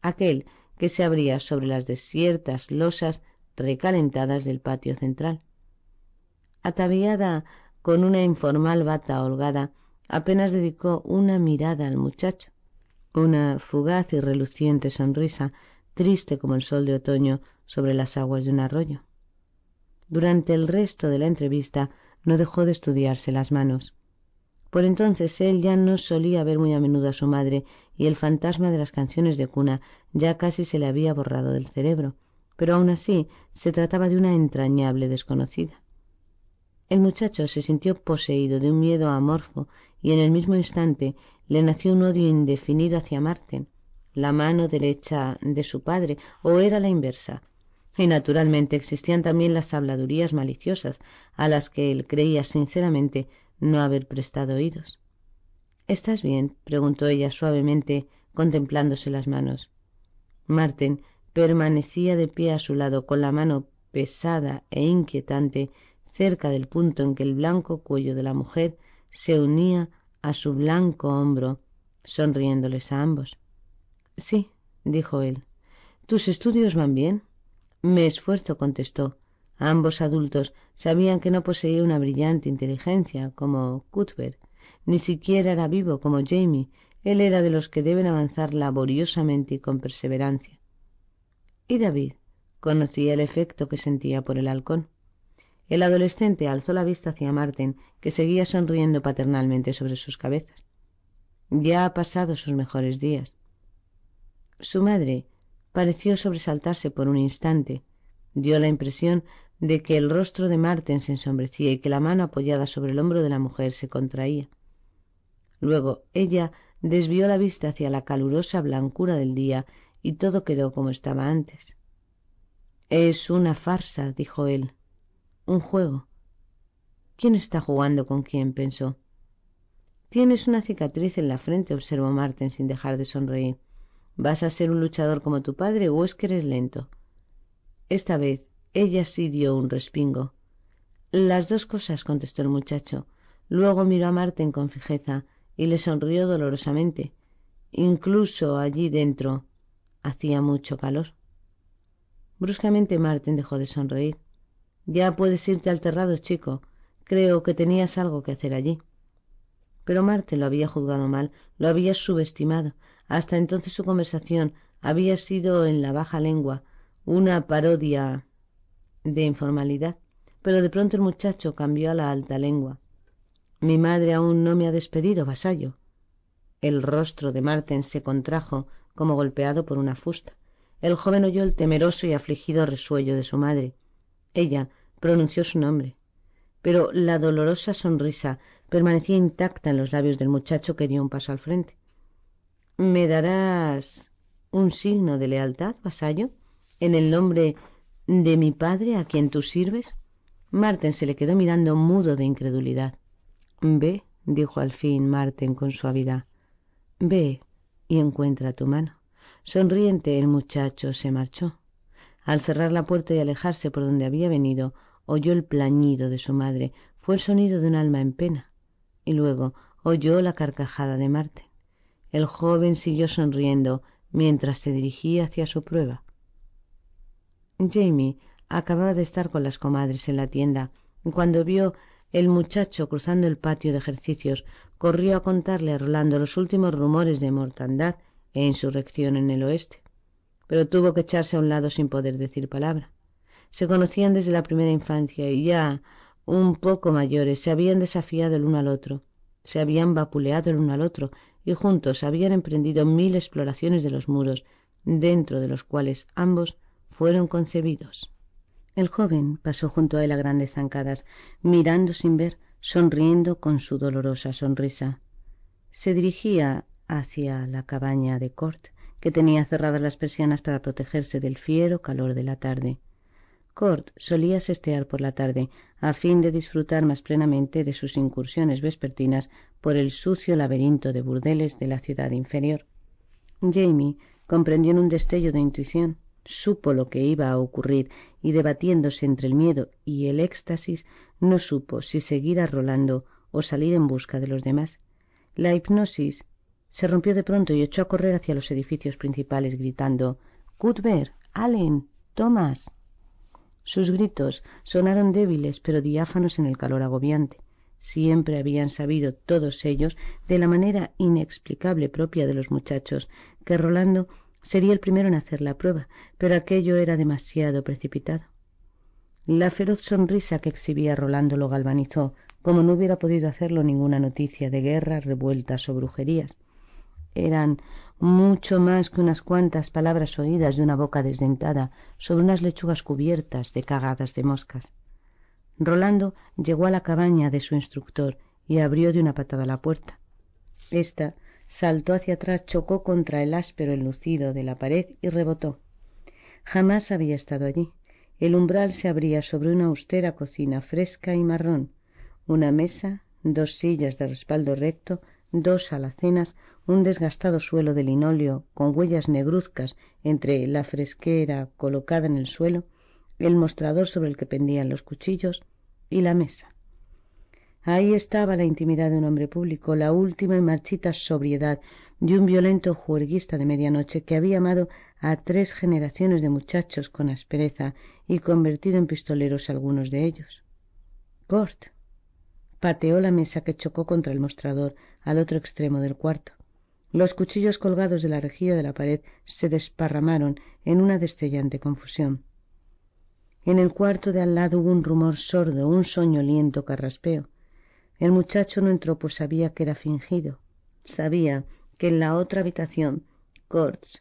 Aquel que se abría sobre las desiertas losas recalentadas del patio central. Ataviada con una informal bata holgada, apenas dedicó una mirada al muchacho. Una fugaz y reluciente sonrisa, triste como el sol de otoño sobre las aguas de un arroyo. Durante el resto de la entrevista no dejó de estudiarse las manos. Por entonces él ya no solía ver muy a menudo a su madre y el fantasma de las canciones de cuna ya casi se le había borrado del cerebro, pero aun así se trataba de una entrañable desconocida. El muchacho se sintió poseído de un miedo amorfo y en el mismo instante le nació un odio indefinido hacia Marten, la mano derecha de su padre, o era la inversa, y naturalmente existían también las habladurías maliciosas, a las que él creía sinceramente no haber prestado oídos. ¿Estás bien? preguntó ella suavemente, contemplándose las manos. Marten permanecía de pie a su lado con la mano pesada e inquietante cerca del punto en que el blanco cuello de la mujer se unía a su blanco hombro, sonriéndoles a ambos. Sí, dijo él. ¿Tus estudios van bien? Me esfuerzo, contestó. Ambos adultos sabían que no poseía una brillante inteligencia como Cuthbert, ni siquiera era vivo como Jamie. Él era de los que deben avanzar laboriosamente y con perseverancia. Y David conocía el efecto que sentía por el halcón. El adolescente alzó la vista hacia Marten, que seguía sonriendo paternalmente sobre sus cabezas. Ya ha pasado sus mejores días. Su madre pareció sobresaltarse por un instante dio la impresión de que el rostro de Marten se ensombrecía y que la mano apoyada sobre el hombro de la mujer se contraía. Luego ella desvió la vista hacia la calurosa blancura del día y todo quedó como estaba antes. Es una farsa, dijo él. Un juego. ¿Quién está jugando con quién? pensó. Tienes una cicatriz en la frente, observó Marten sin dejar de sonreír. ¿Vas a ser un luchador como tu padre o es que eres lento? Esta vez ella sí dio un respingo. Las dos cosas, contestó el muchacho. Luego miró a Marten con fijeza y le sonrió dolorosamente. Incluso allí dentro hacía mucho calor. Bruscamente Marten dejó de sonreír. Ya puedes irte alterrado, chico. Creo que tenías algo que hacer allí. Pero Marten lo había juzgado mal, lo había subestimado, hasta entonces su conversación había sido en la baja lengua, una parodia de informalidad, pero de pronto el muchacho cambió a la alta lengua. Mi madre aún no me ha despedido, vasallo. El rostro de Marten se contrajo como golpeado por una fusta. El joven oyó el temeroso y afligido resuello de su madre. Ella pronunció su nombre, pero la dolorosa sonrisa permanecía intacta en los labios del muchacho que dio un paso al frente. ¿Me darás un signo de lealtad, vasallo, en el nombre de mi padre a quien tú sirves? Marten se le quedó mirando mudo de incredulidad. Ve, dijo al fin Marten con suavidad. Ve y encuentra tu mano. Sonriente el muchacho se marchó. Al cerrar la puerta y alejarse por donde había venido, oyó el plañido de su madre. Fue el sonido de un alma en pena. Y luego oyó la carcajada de Marte el joven siguió sonriendo mientras se dirigía hacia su prueba jamie acababa de estar con las comadres en la tienda cuando vio el muchacho cruzando el patio de ejercicios corrió a contarle a Rolando los últimos rumores de mortandad e insurrección en el oeste pero tuvo que echarse a un lado sin poder decir palabra se conocían desde la primera infancia y ya un poco mayores se habían desafiado el uno al otro se habían vapuleado el uno al otro y juntos habían emprendido mil exploraciones de los muros, dentro de los cuales ambos fueron concebidos. El joven pasó junto a él a grandes zancadas, mirando sin ver, sonriendo con su dolorosa sonrisa. Se dirigía hacia la cabaña de Cort, que tenía cerradas las persianas para protegerse del fiero calor de la tarde. Cort solía sestear por la tarde, a fin de disfrutar más plenamente de sus incursiones vespertinas por el sucio laberinto de burdeles de la ciudad inferior. Jamie comprendió en un destello de intuición, supo lo que iba a ocurrir y debatiéndose entre el miedo y el éxtasis, no supo si seguir a Rolando o salir en busca de los demás. La hipnosis se rompió de pronto y echó a correr hacia los edificios principales gritando Cuthbert, Allen, Thomas. Sus gritos sonaron débiles pero diáfanos en el calor agobiante. Siempre habían sabido todos ellos, de la manera inexplicable propia de los muchachos, que Rolando sería el primero en hacer la prueba, pero aquello era demasiado precipitado. La feroz sonrisa que exhibía Rolando lo galvanizó, como no hubiera podido hacerlo ninguna noticia de guerras, revueltas o brujerías. Eran mucho más que unas cuantas palabras oídas de una boca desdentada sobre unas lechugas cubiertas de cagadas de moscas. Rolando llegó a la cabaña de su instructor y abrió de una patada la puerta. Esta saltó hacia atrás, chocó contra el áspero enlucido de la pared y rebotó. Jamás había estado allí. El umbral se abría sobre una austera cocina fresca y marrón, una mesa, dos sillas de respaldo recto, dos alacenas, un desgastado suelo de linóleo con huellas negruzcas entre la fresquera colocada en el suelo, el mostrador sobre el que pendían los cuchillos, y la mesa. Ahí estaba la intimidad de un hombre público, la última y marchita sobriedad de un violento juerguista de medianoche que había amado a tres generaciones de muchachos con aspereza y convertido en pistoleros algunos de ellos. Cort pateó la mesa que chocó contra el mostrador al otro extremo del cuarto. Los cuchillos colgados de la rejilla de la pared se desparramaron en una destellante confusión. En el cuarto de al lado hubo un rumor sordo, un soñoliento carraspeo. El muchacho no entró, pues sabía que era fingido. Sabía que en la otra habitación Corts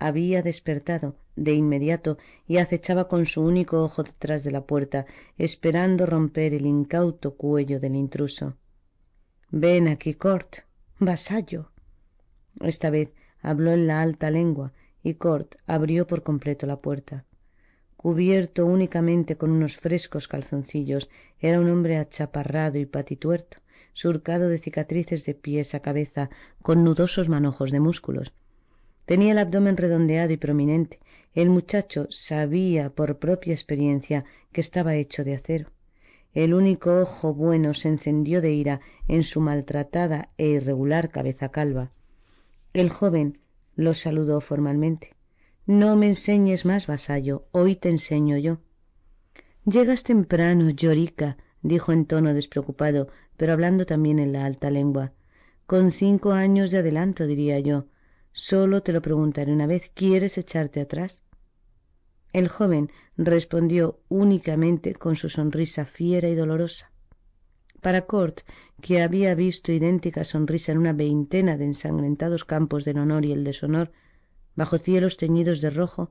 había despertado de inmediato y acechaba con su único ojo detrás de la puerta, esperando romper el incauto cuello del intruso. Ven aquí, Cort, vasallo. Esta vez habló en la alta lengua y Cort abrió por completo la puerta cubierto únicamente con unos frescos calzoncillos, era un hombre achaparrado y patituerto, surcado de cicatrices de pies a cabeza, con nudosos manojos de músculos. Tenía el abdomen redondeado y prominente. El muchacho sabía por propia experiencia que estaba hecho de acero. El único ojo bueno se encendió de ira en su maltratada e irregular cabeza calva. El joven lo saludó formalmente. No me enseñes más, vasallo, hoy te enseño yo. Llegas temprano, llorica, dijo en tono despreocupado, pero hablando también en la alta lengua. Con cinco años de adelanto, diría yo. Solo te lo preguntaré una vez. ¿Quieres echarte atrás? El joven respondió únicamente con su sonrisa fiera y dolorosa. Para Cort, que había visto idéntica sonrisa en una veintena de ensangrentados campos del honor y el deshonor, bajo cielos teñidos de rojo,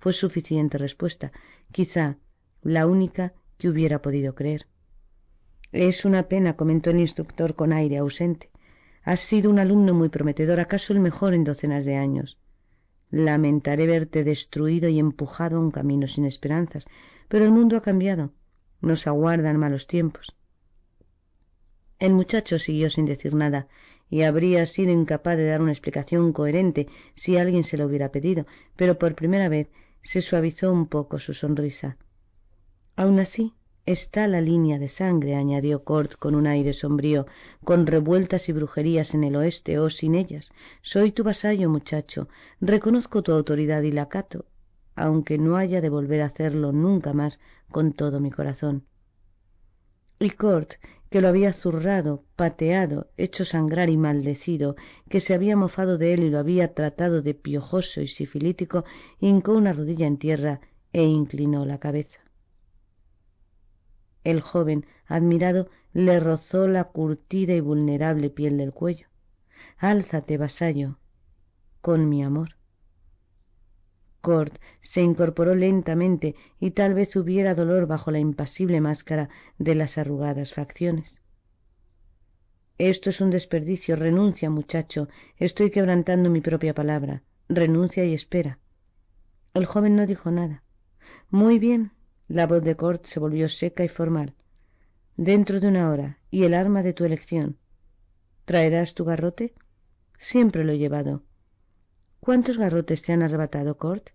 fue suficiente respuesta, quizá la única que hubiera podido creer. Es una pena, comentó el instructor con aire ausente. Has sido un alumno muy prometedor, acaso el mejor en docenas de años. Lamentaré verte destruido y empujado a un camino sin esperanzas, pero el mundo ha cambiado. Nos aguardan malos tiempos. El muchacho siguió sin decir nada y habría sido incapaz de dar una explicación coherente si alguien se lo hubiera pedido pero por primera vez se suavizó un poco su sonrisa aun así está la línea de sangre añadió cort con un aire sombrío con revueltas y brujerías en el oeste o sin ellas soy tu vasallo muchacho reconozco tu autoridad y la acato aunque no haya de volver a hacerlo nunca más con todo mi corazón que lo había zurrado, pateado, hecho sangrar y maldecido, que se había mofado de él y lo había tratado de piojoso y sifilítico, hincó una rodilla en tierra e inclinó la cabeza. El joven, admirado, le rozó la curtida y vulnerable piel del cuello. Álzate, vasallo, con mi amor. Cort se incorporó lentamente y tal vez hubiera dolor bajo la impasible máscara de las arrugadas facciones. Esto es un desperdicio. Renuncia, muchacho. Estoy quebrantando mi propia palabra. Renuncia y espera. El joven no dijo nada. Muy bien. La voz de Cort se volvió seca y formal. Dentro de una hora, y el arma de tu elección. ¿Traerás tu garrote? Siempre lo he llevado cuántos garrotes te han arrebatado cort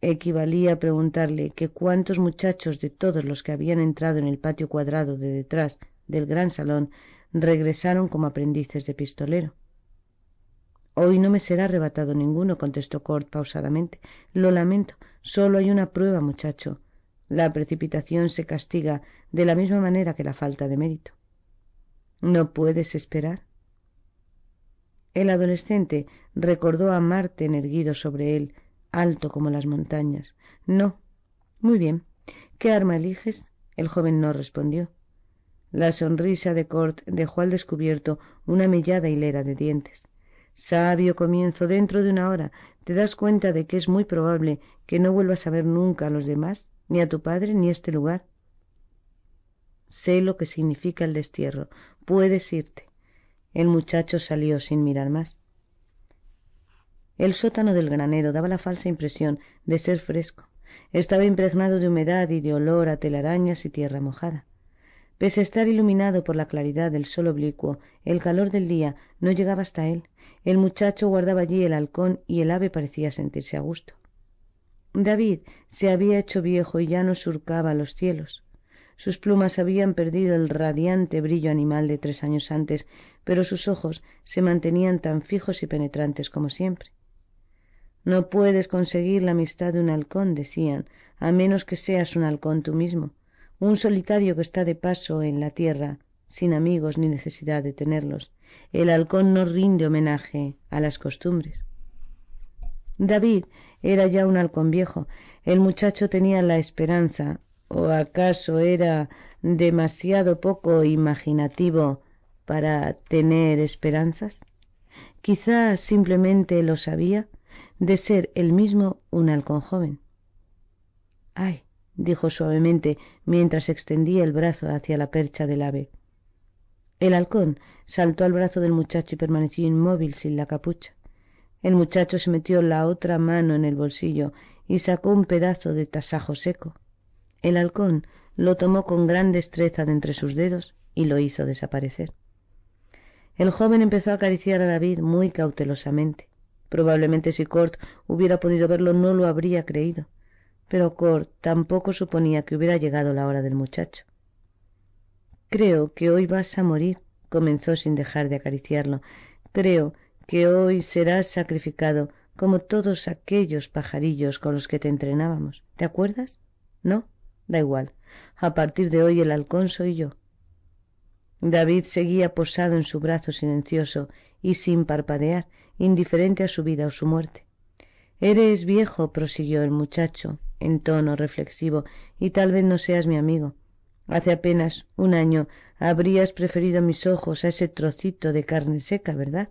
equivalía preguntarle que cuántos muchachos de todos los que habían entrado en el patio cuadrado de detrás del gran salón regresaron como aprendices de pistolero hoy no me será arrebatado ninguno contestó cort pausadamente lo lamento solo hay una prueba muchacho la precipitación se castiga de la misma manera que la falta de mérito no puedes esperar el adolescente recordó a Marte erguido sobre él, alto como las montañas. No. Muy bien. ¿Qué arma eliges? El joven no respondió. La sonrisa de Cort dejó al descubierto una mellada hilera de dientes. Sabio comienzo, dentro de una hora te das cuenta de que es muy probable que no vuelvas a ver nunca a los demás, ni a tu padre, ni a este lugar. Sé lo que significa el destierro. Puedes irte. El muchacho salió sin mirar más. El sótano del granero daba la falsa impresión de ser fresco. Estaba impregnado de humedad y de olor a telarañas y tierra mojada. Pese a estar iluminado por la claridad del sol oblicuo, el calor del día no llegaba hasta él. El muchacho guardaba allí el halcón y el ave parecía sentirse a gusto. David se había hecho viejo y ya no surcaba los cielos. Sus plumas habían perdido el radiante brillo animal de tres años antes, pero sus ojos se mantenían tan fijos y penetrantes como siempre. No puedes conseguir la amistad de un halcón, decían, a menos que seas un halcón tú mismo, un solitario que está de paso en la tierra, sin amigos ni necesidad de tenerlos. El halcón no rinde homenaje a las costumbres. David era ya un halcón viejo. El muchacho tenía la esperanza, o acaso era demasiado poco imaginativo para tener esperanzas? Quizás simplemente lo sabía de ser él mismo un halcón joven. Ay, dijo suavemente mientras extendía el brazo hacia la percha del ave. El halcón saltó al brazo del muchacho y permaneció inmóvil sin la capucha. El muchacho se metió la otra mano en el bolsillo y sacó un pedazo de tasajo seco. El halcón lo tomó con gran destreza de entre sus dedos y lo hizo desaparecer. El joven empezó a acariciar a David muy cautelosamente. Probablemente si Cort hubiera podido verlo no lo habría creído, pero Cort tampoco suponía que hubiera llegado la hora del muchacho. Creo que hoy vas a morir, comenzó sin dejar de acariciarlo. Creo que hoy serás sacrificado como todos aquellos pajarillos con los que te entrenábamos. ¿Te acuerdas? No, da igual. A partir de hoy el halcón soy yo david seguía posado en su brazo silencioso y sin parpadear indiferente a su vida o su muerte eres viejo prosiguió el muchacho en tono reflexivo y tal vez no seas mi amigo hace apenas un año habrías preferido mis ojos a ese trocito de carne seca verdad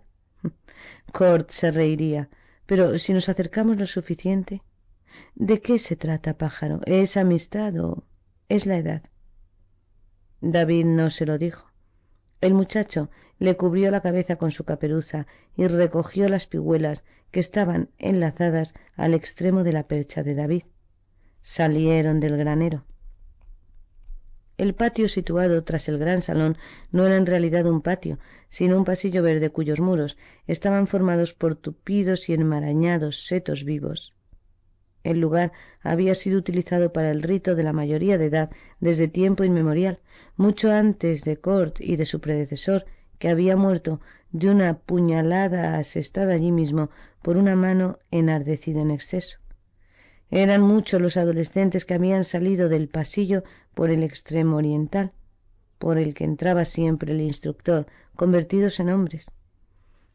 cort se reiría pero si nos acercamos lo suficiente de qué se trata pájaro es amistad o es la edad david no se lo dijo el muchacho le cubrió la cabeza con su caperuza y recogió las pigüelas que estaban enlazadas al extremo de la percha de David. Salieron del granero. El patio situado tras el gran salón no era en realidad un patio, sino un pasillo verde cuyos muros estaban formados por tupidos y enmarañados setos vivos. El lugar había sido utilizado para el rito de la mayoría de edad desde tiempo inmemorial, mucho antes de Cort y de su predecesor, que había muerto de una puñalada asestada allí mismo por una mano enardecida en exceso. Eran muchos los adolescentes que habían salido del pasillo por el extremo oriental, por el que entraba siempre el instructor, convertidos en hombres.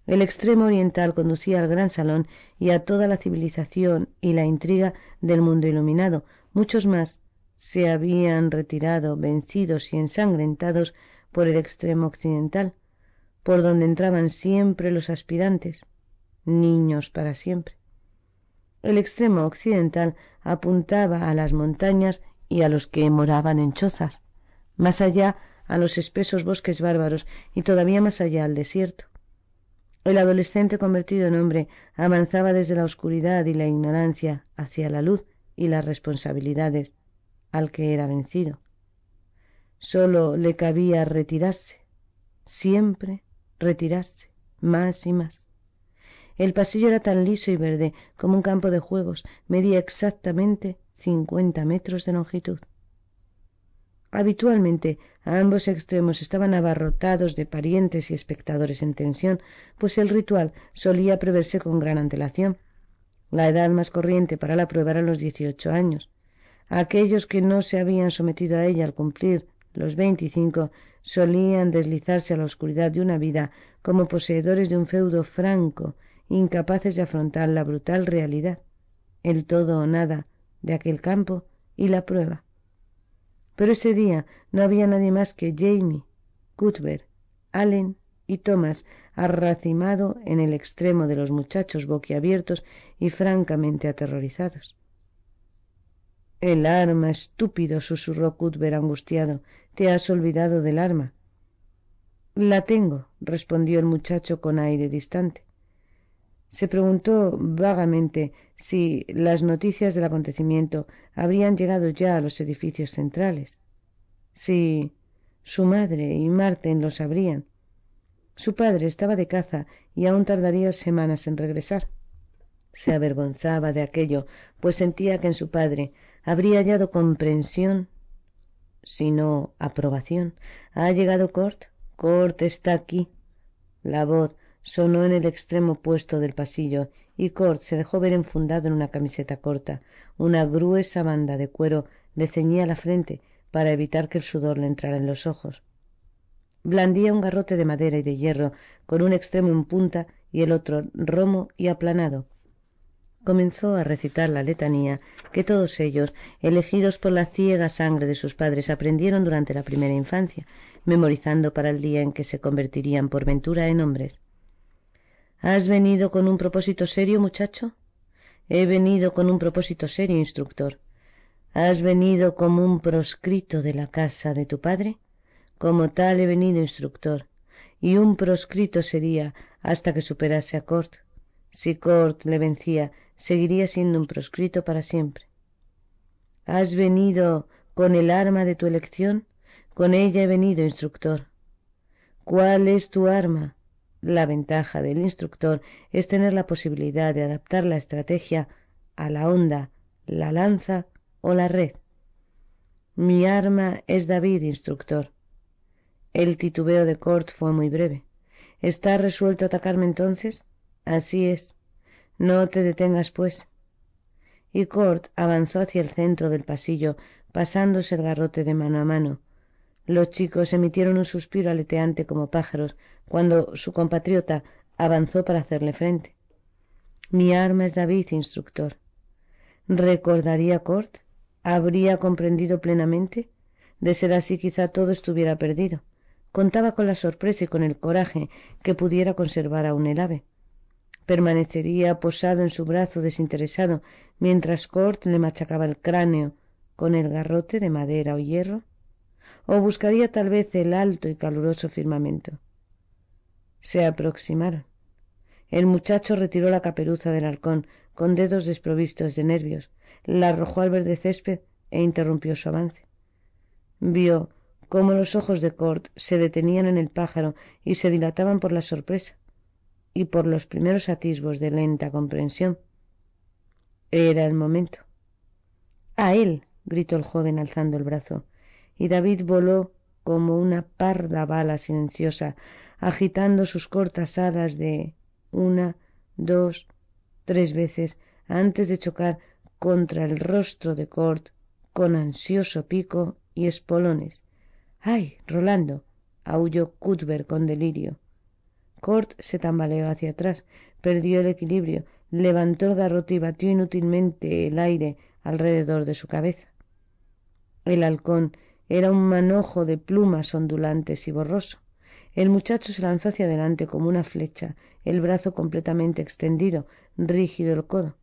El extremo oriental conducía al gran salón y a toda la civilización y la intriga del mundo iluminado. Muchos más se habían retirado, vencidos y ensangrentados por el extremo occidental, por donde entraban siempre los aspirantes, niños para siempre. El extremo occidental apuntaba a las montañas y a los que moraban en chozas, más allá a los espesos bosques bárbaros y todavía más allá al desierto. El adolescente convertido en hombre avanzaba desde la oscuridad y la ignorancia hacia la luz y las responsabilidades al que era vencido. Solo le cabía retirarse, siempre retirarse, más y más. El pasillo era tan liso y verde como un campo de juegos, medía exactamente cincuenta metros de longitud habitualmente a ambos extremos estaban abarrotados de parientes y espectadores en tensión pues el ritual solía preverse con gran antelación la edad más corriente para la prueba era los dieciocho años aquellos que no se habían sometido a ella al cumplir los veinticinco solían deslizarse a la oscuridad de una vida como poseedores de un feudo franco incapaces de afrontar la brutal realidad el todo o nada de aquel campo y la prueba pero ese día no había nadie más que Jamie, Cuthbert, Allen y Thomas, arracimado en el extremo de los muchachos boquiabiertos y francamente aterrorizados. El arma, estúpido, susurró Cuthbert angustiado. Te has olvidado del arma. La tengo, respondió el muchacho con aire distante. Se preguntó vagamente si las noticias del acontecimiento habrían llegado ya a los edificios centrales, si su madre y Marten lo sabrían. Su padre estaba de caza y aún tardaría semanas en regresar. Se avergonzaba de aquello, pues sentía que en su padre habría hallado comprensión, si no aprobación. Ha llegado Cort. Cort está aquí. La voz sonó en el extremo opuesto del pasillo y cort se dejó ver enfundado en una camiseta corta una gruesa banda de cuero le ceñía la frente para evitar que el sudor le entrara en los ojos blandía un garrote de madera y de hierro con un extremo en punta y el otro romo y aplanado comenzó a recitar la letanía que todos ellos, elegidos por la ciega sangre de sus padres, aprendieron durante la primera infancia, memorizando para el día en que se convertirían por ventura en hombres. ¿Has venido con un propósito serio, muchacho? He venido con un propósito serio, instructor. ¿Has venido como un proscrito de la casa de tu padre? Como tal he venido, instructor. Y un proscrito sería hasta que superase a Cort. Si Cort le vencía, seguiría siendo un proscrito para siempre. ¿Has venido con el arma de tu elección? Con ella he venido, instructor. ¿Cuál es tu arma? La ventaja del instructor es tener la posibilidad de adaptar la estrategia a la onda, la lanza o la red. Mi arma es David, instructor. El titubeo de Cort fue muy breve. ¿Estás resuelto a atacarme entonces? Así es. No te detengas, pues. Y Cort avanzó hacia el centro del pasillo, pasándose el garrote de mano a mano, los chicos emitieron un suspiro aleteante como pájaros cuando su compatriota avanzó para hacerle frente. Mi arma es David, instructor. ¿Recordaría Cort? ¿Habría comprendido plenamente? De ser así, quizá todo estuviera perdido. Contaba con la sorpresa y con el coraje que pudiera conservar aún el ave. Permanecería posado en su brazo desinteresado mientras Cort le machacaba el cráneo con el garrote de madera o hierro o buscaría tal vez el alto y caluroso firmamento. Se aproximaron. El muchacho retiró la caperuza del arcón con dedos desprovistos de nervios, la arrojó al verde césped e interrumpió su avance. Vio cómo los ojos de Cort se detenían en el pájaro y se dilataban por la sorpresa y por los primeros atisbos de lenta comprensión. Era el momento. A él, gritó el joven alzando el brazo y David voló como una parda bala silenciosa, agitando sus cortas alas de una, dos, tres veces antes de chocar contra el rostro de Cort con ansioso pico y espolones. ¡Ay, Rolando! aulló Cuthbert con delirio. Cort se tambaleó hacia atrás, perdió el equilibrio, levantó el garrote y batió inútilmente el aire alrededor de su cabeza. El halcón era un manojo de plumas ondulantes y borroso. El muchacho se lanzó hacia adelante como una flecha, el brazo completamente extendido, rígido el codo.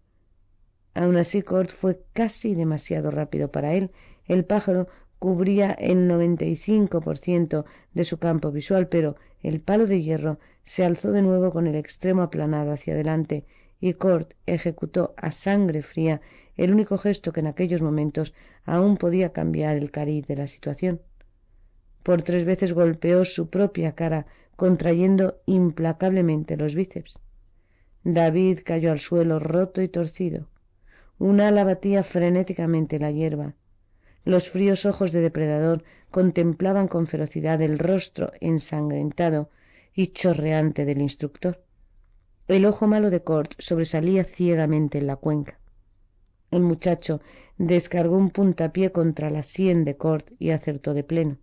Aun así, Cort fue casi demasiado rápido para él. El pájaro cubría el 95% de su campo visual, pero el palo de hierro se alzó de nuevo con el extremo aplanado hacia adelante y Cort ejecutó a sangre fría el único gesto que en aquellos momentos aún podía cambiar el cariz de la situación. Por tres veces golpeó su propia cara, contrayendo implacablemente los bíceps. David cayó al suelo roto y torcido. Un ala batía frenéticamente la hierba. Los fríos ojos de depredador contemplaban con ferocidad el rostro ensangrentado y chorreante del instructor. El ojo malo de Cort sobresalía ciegamente en la cuenca. El muchacho descargó un puntapié contra la sien de Cort y acertó de pleno.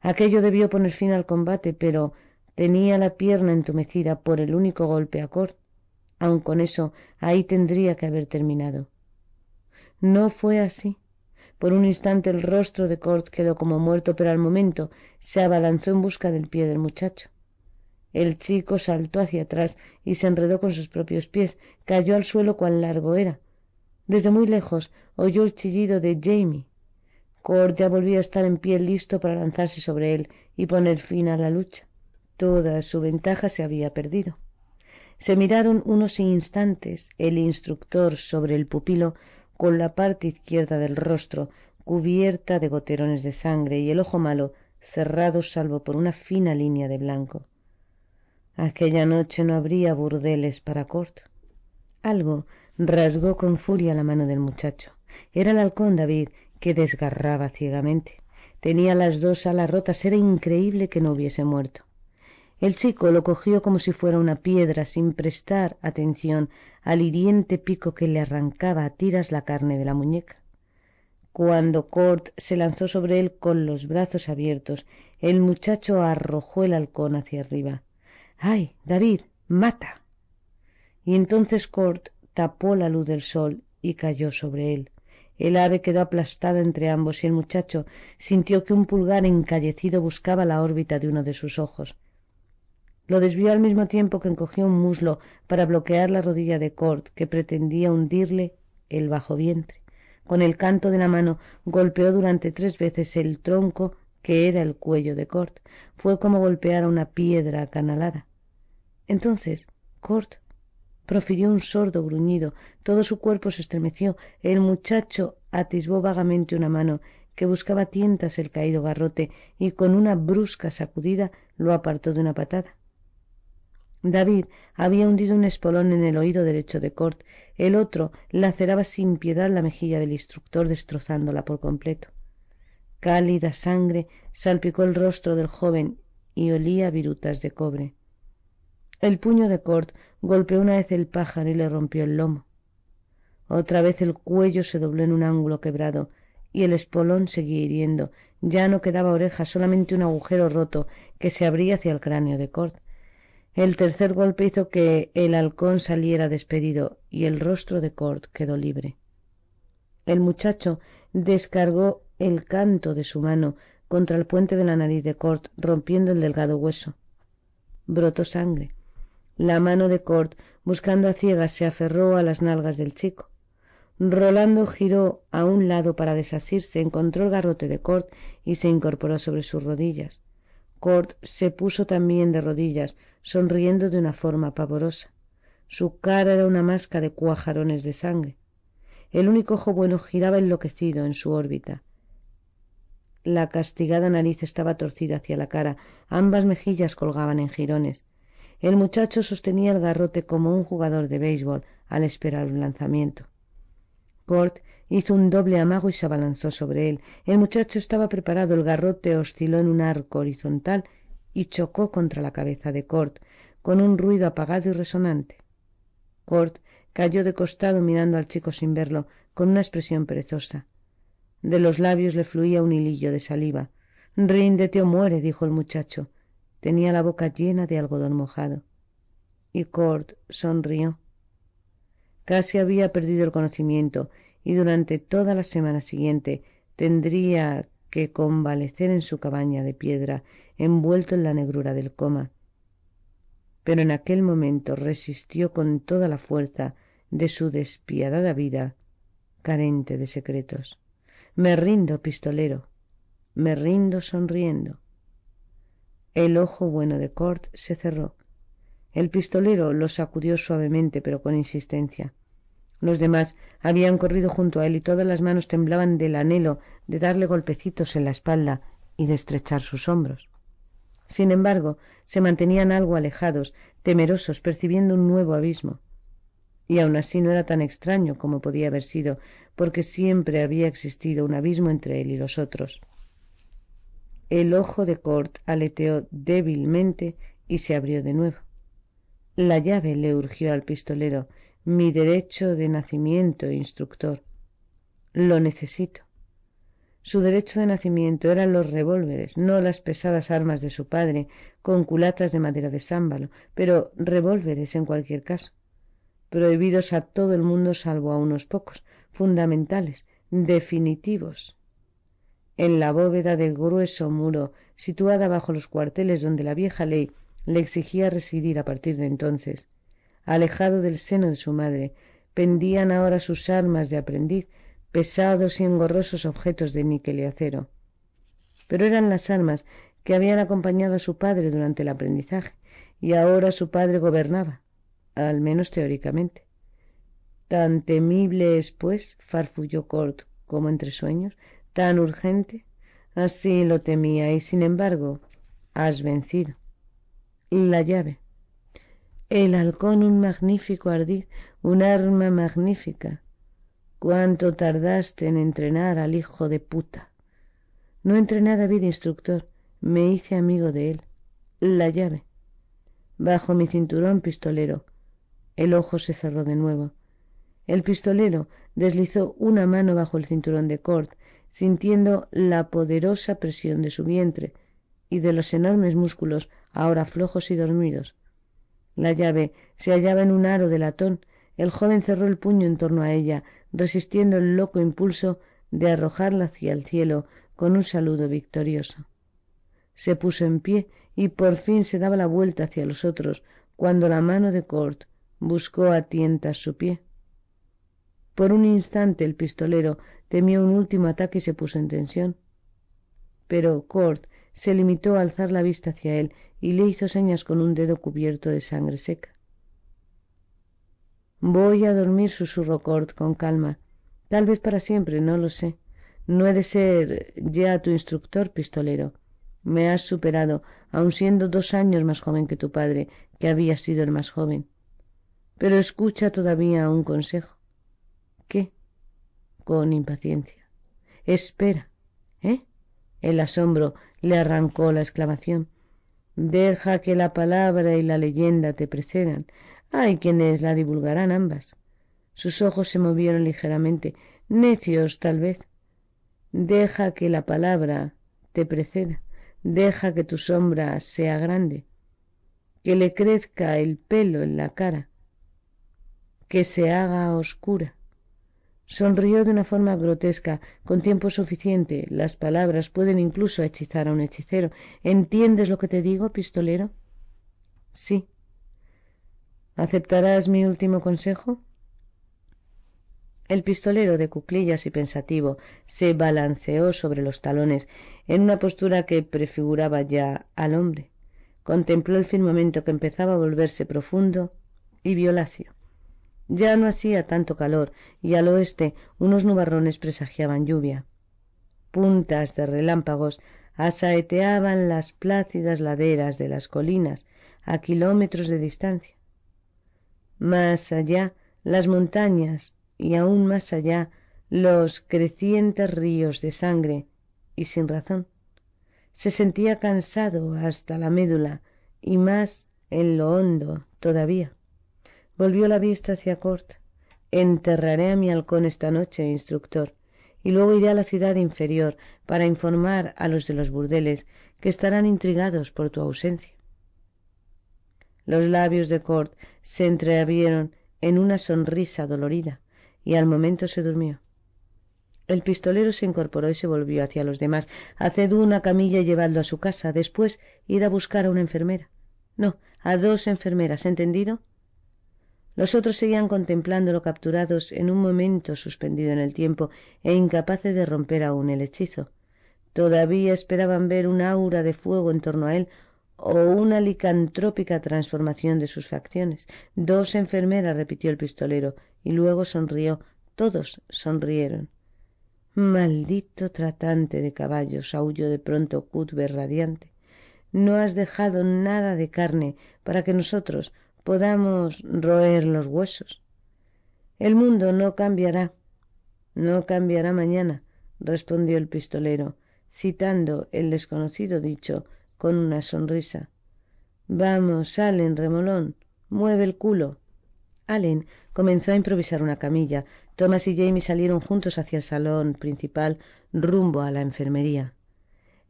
Aquello debió poner fin al combate, pero tenía la pierna entumecida por el único golpe a Cort. Aun con eso, ahí tendría que haber terminado. No fue así. Por un instante el rostro de Cort quedó como muerto, pero al momento se abalanzó en busca del pie del muchacho. El chico saltó hacia atrás y se enredó con sus propios pies. Cayó al suelo cuán largo era desde muy lejos oyó el chillido de jamie Cort ya volvió a estar en pie listo para lanzarse sobre él y poner fin a la lucha. Toda su ventaja se había perdido. Se miraron unos instantes el instructor sobre el pupilo con la parte izquierda del rostro cubierta de goterones de sangre y el ojo malo cerrado salvo por una fina línea de blanco. Aquella noche no habría burdeles para Cort. Algo Rasgó con furia la mano del muchacho. Era el halcón David que desgarraba ciegamente. Tenía las dos alas rotas. Era increíble que no hubiese muerto. El chico lo cogió como si fuera una piedra sin prestar atención al hiriente pico que le arrancaba a tiras la carne de la muñeca. Cuando Cort se lanzó sobre él con los brazos abiertos, el muchacho arrojó el halcón hacia arriba. ¡Ay, David, mata! Y entonces Cort tapó la luz del sol y cayó sobre él. El ave quedó aplastada entre ambos y el muchacho sintió que un pulgar encallecido buscaba la órbita de uno de sus ojos. Lo desvió al mismo tiempo que encogió un muslo para bloquear la rodilla de Cort, que pretendía hundirle el bajo vientre. Con el canto de la mano golpeó durante tres veces el tronco que era el cuello de Cort. Fue como golpear a una piedra acanalada. Entonces Cort profirió un sordo gruñido todo su cuerpo se estremeció el muchacho atisbó vagamente una mano que buscaba tientas el caído garrote y con una brusca sacudida lo apartó de una patada david había hundido un espolón en el oído derecho de cort el otro laceraba sin piedad la mejilla del instructor destrozándola por completo cálida sangre salpicó el rostro del joven y olía virutas de cobre el puño de Cort golpeó una vez el pájaro y le rompió el lomo. Otra vez el cuello se dobló en un ángulo quebrado y el espolón seguía hiriendo. Ya no quedaba oreja, solamente un agujero roto que se abría hacia el cráneo de Cort. El tercer golpe hizo que el halcón saliera despedido y el rostro de Cort quedó libre. El muchacho descargó el canto de su mano contra el puente de la nariz de Cort, rompiendo el delgado hueso. Brotó sangre la mano de Cort, buscando a ciegas, se aferró a las nalgas del chico. Rolando giró a un lado para desasirse, encontró el garrote de Cort y se incorporó sobre sus rodillas. Cort se puso también de rodillas, sonriendo de una forma pavorosa. Su cara era una masca de cuajarones de sangre. El único ojo bueno giraba enloquecido en su órbita. La castigada nariz estaba torcida hacia la cara, ambas mejillas colgaban en jirones. El muchacho sostenía el garrote como un jugador de béisbol al esperar un lanzamiento. Cort hizo un doble amago y se abalanzó sobre él. El muchacho estaba preparado, el garrote osciló en un arco horizontal y chocó contra la cabeza de Cort, con un ruido apagado y resonante. Cort cayó de costado mirando al chico sin verlo, con una expresión perezosa. De los labios le fluía un hilillo de saliva. Ríndete o muere, dijo el muchacho. Tenía la boca llena de algodón mojado. Y Cord sonrió. Casi había perdido el conocimiento y durante toda la semana siguiente tendría que convalecer en su cabaña de piedra, envuelto en la negrura del coma. Pero en aquel momento resistió con toda la fuerza de su despiadada vida, carente de secretos. Me rindo, pistolero. Me rindo sonriendo. El ojo bueno de Cort se cerró. El pistolero lo sacudió suavemente, pero con insistencia. Los demás habían corrido junto a él y todas las manos temblaban del anhelo de darle golpecitos en la espalda y de estrechar sus hombros. Sin embargo, se mantenían algo alejados, temerosos, percibiendo un nuevo abismo. Y aun así no era tan extraño como podía haber sido, porque siempre había existido un abismo entre él y los otros. El ojo de Cort aleteó débilmente y se abrió de nuevo. La llave le urgió al pistolero, mi derecho de nacimiento instructor. Lo necesito. Su derecho de nacimiento eran los revólveres, no las pesadas armas de su padre, con culatas de madera de sámbalo, pero revólveres en cualquier caso, prohibidos a todo el mundo salvo a unos pocos, fundamentales, definitivos, en la bóveda del grueso muro situada bajo los cuarteles donde la vieja ley le exigía residir a partir de entonces. Alejado del seno de su madre, pendían ahora sus armas de aprendiz, pesados y engorrosos objetos de níquel y acero. Pero eran las armas que habían acompañado a su padre durante el aprendizaje, y ahora su padre gobernaba, al menos teóricamente. Tan temible es, pues, farfulló Cort como entre sueños, tan urgente así lo temía y sin embargo has vencido la llave el halcón un magnífico ardid un arma magnífica cuánto tardaste en entrenar al hijo de puta no entrené a David instructor me hice amigo de él la llave bajo mi cinturón pistolero el ojo se cerró de nuevo el pistolero deslizó una mano bajo el cinturón de corte sintiendo la poderosa presión de su vientre y de los enormes músculos ahora flojos y dormidos la llave se hallaba en un aro de latón el joven cerró el puño en torno a ella resistiendo el loco impulso de arrojarla hacia el cielo con un saludo victorioso se puso en pie y por fin se daba la vuelta hacia los otros cuando la mano de Cort buscó a tientas su pie por un instante el pistolero Temió un último ataque y se puso en tensión. Pero Cord se limitó a alzar la vista hacia él y le hizo señas con un dedo cubierto de sangre seca. Voy a dormir, susurró Cord con calma. Tal vez para siempre, no lo sé. No he de ser ya tu instructor, pistolero. Me has superado, aun siendo dos años más joven que tu padre, que había sido el más joven. Pero escucha todavía un consejo. ¿Qué? con impaciencia. Espera. ¿Eh? El asombro le arrancó la exclamación. Deja que la palabra y la leyenda te precedan. Hay quienes la divulgarán ambas. Sus ojos se movieron ligeramente, necios tal vez. Deja que la palabra te preceda. Deja que tu sombra sea grande. Que le crezca el pelo en la cara. Que se haga oscura. Sonrió de una forma grotesca. Con tiempo suficiente, las palabras pueden incluso hechizar a un hechicero. ¿Entiendes lo que te digo, pistolero? Sí. ¿Aceptarás mi último consejo? El pistolero de cuclillas y pensativo se balanceó sobre los talones en una postura que prefiguraba ya al hombre. Contempló el firmamento que empezaba a volverse profundo y violáceo. Ya no hacía tanto calor y al oeste unos nubarrones presagiaban lluvia. Puntas de relámpagos asaeteaban las plácidas laderas de las colinas a kilómetros de distancia. Más allá las montañas y aún más allá los crecientes ríos de sangre y sin razón. Se sentía cansado hasta la médula y más en lo hondo todavía volvió la vista hacia Cort. Enterraré a mi halcón esta noche, instructor, y luego iré a la ciudad inferior para informar a los de los burdeles que estarán intrigados por tu ausencia. Los labios de Cort se entreabrieron en una sonrisa dolorida y al momento se durmió. El pistolero se incorporó y se volvió hacia los demás. Haced una camilla y llevadlo a su casa. Después id a buscar a una enfermera. No, a dos enfermeras, ¿entendido? Los otros seguían contemplándolo capturados en un momento suspendido en el tiempo e incapaces de romper aún el hechizo. Todavía esperaban ver un aura de fuego en torno a él o una licantrópica transformación de sus facciones. Dos enfermeras, repitió el pistolero, y luego sonrió. Todos sonrieron. Maldito tratante de caballos, aulló de pronto Cuthbert radiante. No has dejado nada de carne para que nosotros podamos roer los huesos. El mundo no cambiará, no cambiará mañana, respondió el pistolero, citando el desconocido dicho con una sonrisa. Vamos, Allen, remolón, mueve el culo. Allen comenzó a improvisar una camilla. Thomas y Jamie salieron juntos hacia el salón principal, rumbo a la enfermería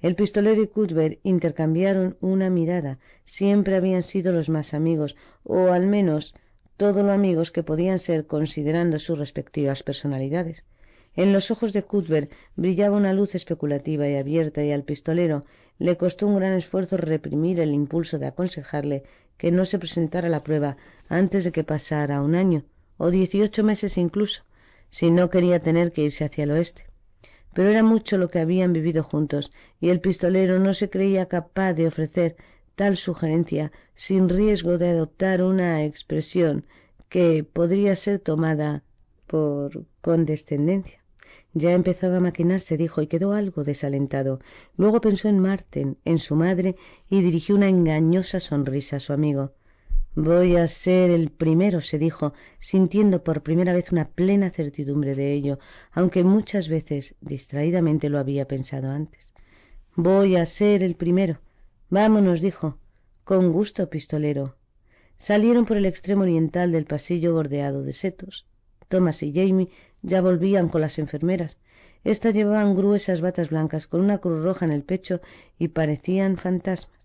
el pistolero y cuthbert intercambiaron una mirada siempre habían sido los más amigos o al menos todo lo amigos que podían ser considerando sus respectivas personalidades en los ojos de cuthbert brillaba una luz especulativa y abierta y al pistolero le costó un gran esfuerzo reprimir el impulso de aconsejarle que no se presentara la prueba antes de que pasara un año o dieciocho meses incluso si no quería tener que irse hacia el oeste pero era mucho lo que habían vivido juntos y el pistolero no se creía capaz de ofrecer tal sugerencia sin riesgo de adoptar una expresión que podría ser tomada por condescendencia. Ya ha empezado a maquinarse, dijo, y quedó algo desalentado. Luego pensó en Marten, en su madre, y dirigió una engañosa sonrisa a su amigo. Voy a ser el primero, se dijo, sintiendo por primera vez una plena certidumbre de ello, aunque muchas veces distraídamente lo había pensado antes. Voy a ser el primero. Vámonos, dijo. Con gusto, pistolero. Salieron por el extremo oriental del pasillo bordeado de setos. Thomas y Jamie ya volvían con las enfermeras. Estas llevaban gruesas batas blancas con una cruz roja en el pecho y parecían fantasmas.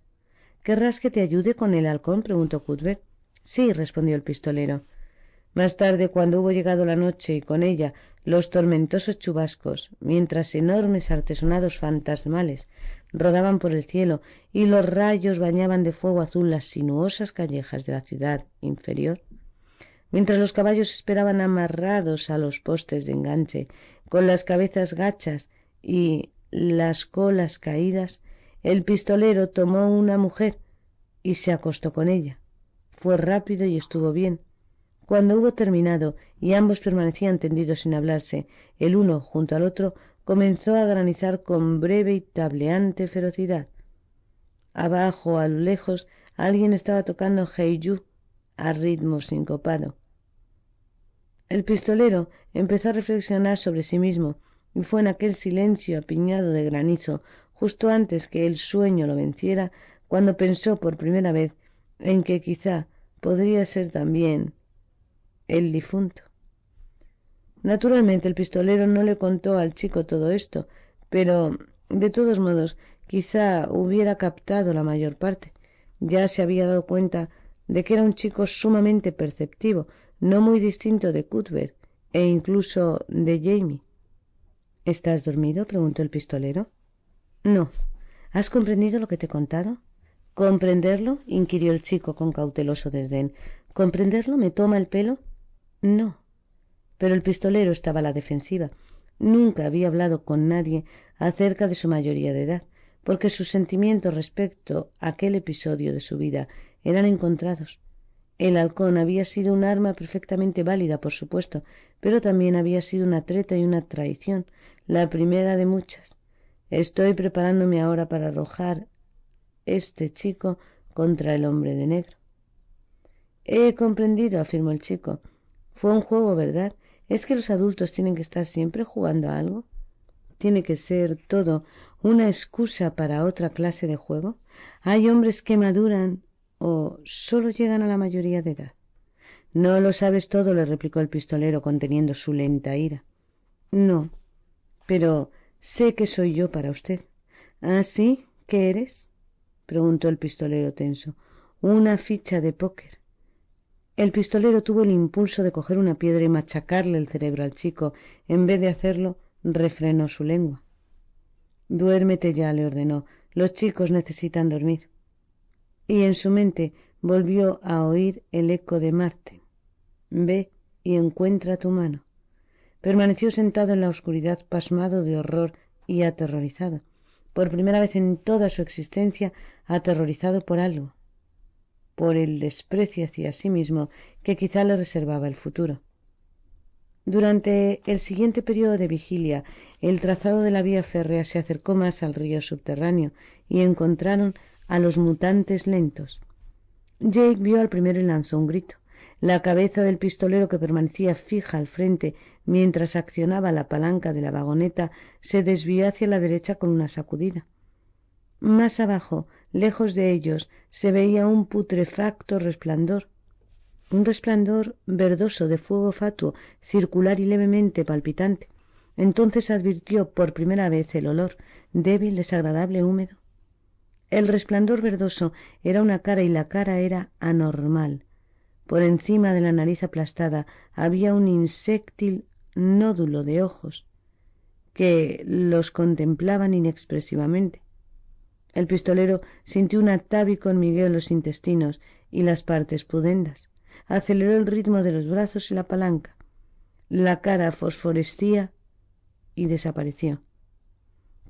¿Querrás que te ayude con el halcón? preguntó Cuthbert. Sí, respondió el pistolero. Más tarde, cuando hubo llegado la noche y con ella los tormentosos chubascos, mientras enormes artesonados fantasmales rodaban por el cielo y los rayos bañaban de fuego azul las sinuosas callejas de la ciudad inferior, mientras los caballos esperaban amarrados a los postes de enganche, con las cabezas gachas y las colas caídas, el pistolero tomó una mujer y se acostó con ella fue rápido y estuvo bien cuando hubo terminado y ambos permanecían tendidos sin hablarse el uno junto al otro comenzó a granizar con breve y tableante ferocidad abajo a lo lejos alguien estaba tocando Heiju a ritmo sincopado el pistolero empezó a reflexionar sobre sí mismo y fue en aquel silencio apiñado de granizo justo antes que el sueño lo venciera, cuando pensó por primera vez en que quizá podría ser también el difunto. Naturalmente el pistolero no le contó al chico todo esto, pero de todos modos quizá hubiera captado la mayor parte. Ya se había dado cuenta de que era un chico sumamente perceptivo, no muy distinto de Cuthbert e incluso de Jamie. ¿Estás dormido? preguntó el pistolero. No. ¿Has comprendido lo que te he contado? ¿Comprenderlo? inquirió el chico con cauteloso desdén. ¿Comprenderlo? ¿Me toma el pelo? No. Pero el pistolero estaba a la defensiva. Nunca había hablado con nadie acerca de su mayoría de edad, porque sus sentimientos respecto a aquel episodio de su vida eran encontrados. El halcón había sido un arma perfectamente válida, por supuesto, pero también había sido una treta y una traición, la primera de muchas. Estoy preparándome ahora para arrojar este chico contra el hombre de negro. He comprendido, afirmó el chico. Fue un juego, ¿verdad? ¿Es que los adultos tienen que estar siempre jugando a algo? ¿Tiene que ser todo una excusa para otra clase de juego? Hay hombres que maduran o solo llegan a la mayoría de edad. No lo sabes todo, le replicó el pistolero, conteniendo su lenta ira. No, pero Sé que soy yo para usted. —¿Ah, sí? ¿Qué eres? preguntó el pistolero tenso. Una ficha de póker. El pistolero tuvo el impulso de coger una piedra y machacarle el cerebro al chico. En vez de hacerlo, refrenó su lengua. Duérmete ya, le ordenó. Los chicos necesitan dormir. Y en su mente volvió a oír el eco de Marte. Ve y encuentra tu mano. Permaneció sentado en la oscuridad, pasmado de horror y aterrorizado. Por primera vez en toda su existencia, aterrorizado por algo, por el desprecio hacia sí mismo que quizá le reservaba el futuro. Durante el siguiente periodo de vigilia, el trazado de la vía férrea se acercó más al río subterráneo y encontraron a los mutantes lentos. Jake vio al primero y lanzó un grito. La cabeza del pistolero que permanecía fija al frente mientras accionaba la palanca de la vagoneta se desvió hacia la derecha con una sacudida. Más abajo, lejos de ellos, se veía un putrefacto resplandor. Un resplandor verdoso de fuego fatuo, circular y levemente palpitante. Entonces advirtió por primera vez el olor, débil, desagradable, húmedo. El resplandor verdoso era una cara y la cara era anormal por encima de la nariz aplastada había un insectil nódulo de ojos que los contemplaban inexpresivamente. El pistolero sintió un atávico hormigueo en los intestinos y las partes pudendas. Aceleró el ritmo de los brazos y la palanca. La cara fosforescía y desapareció.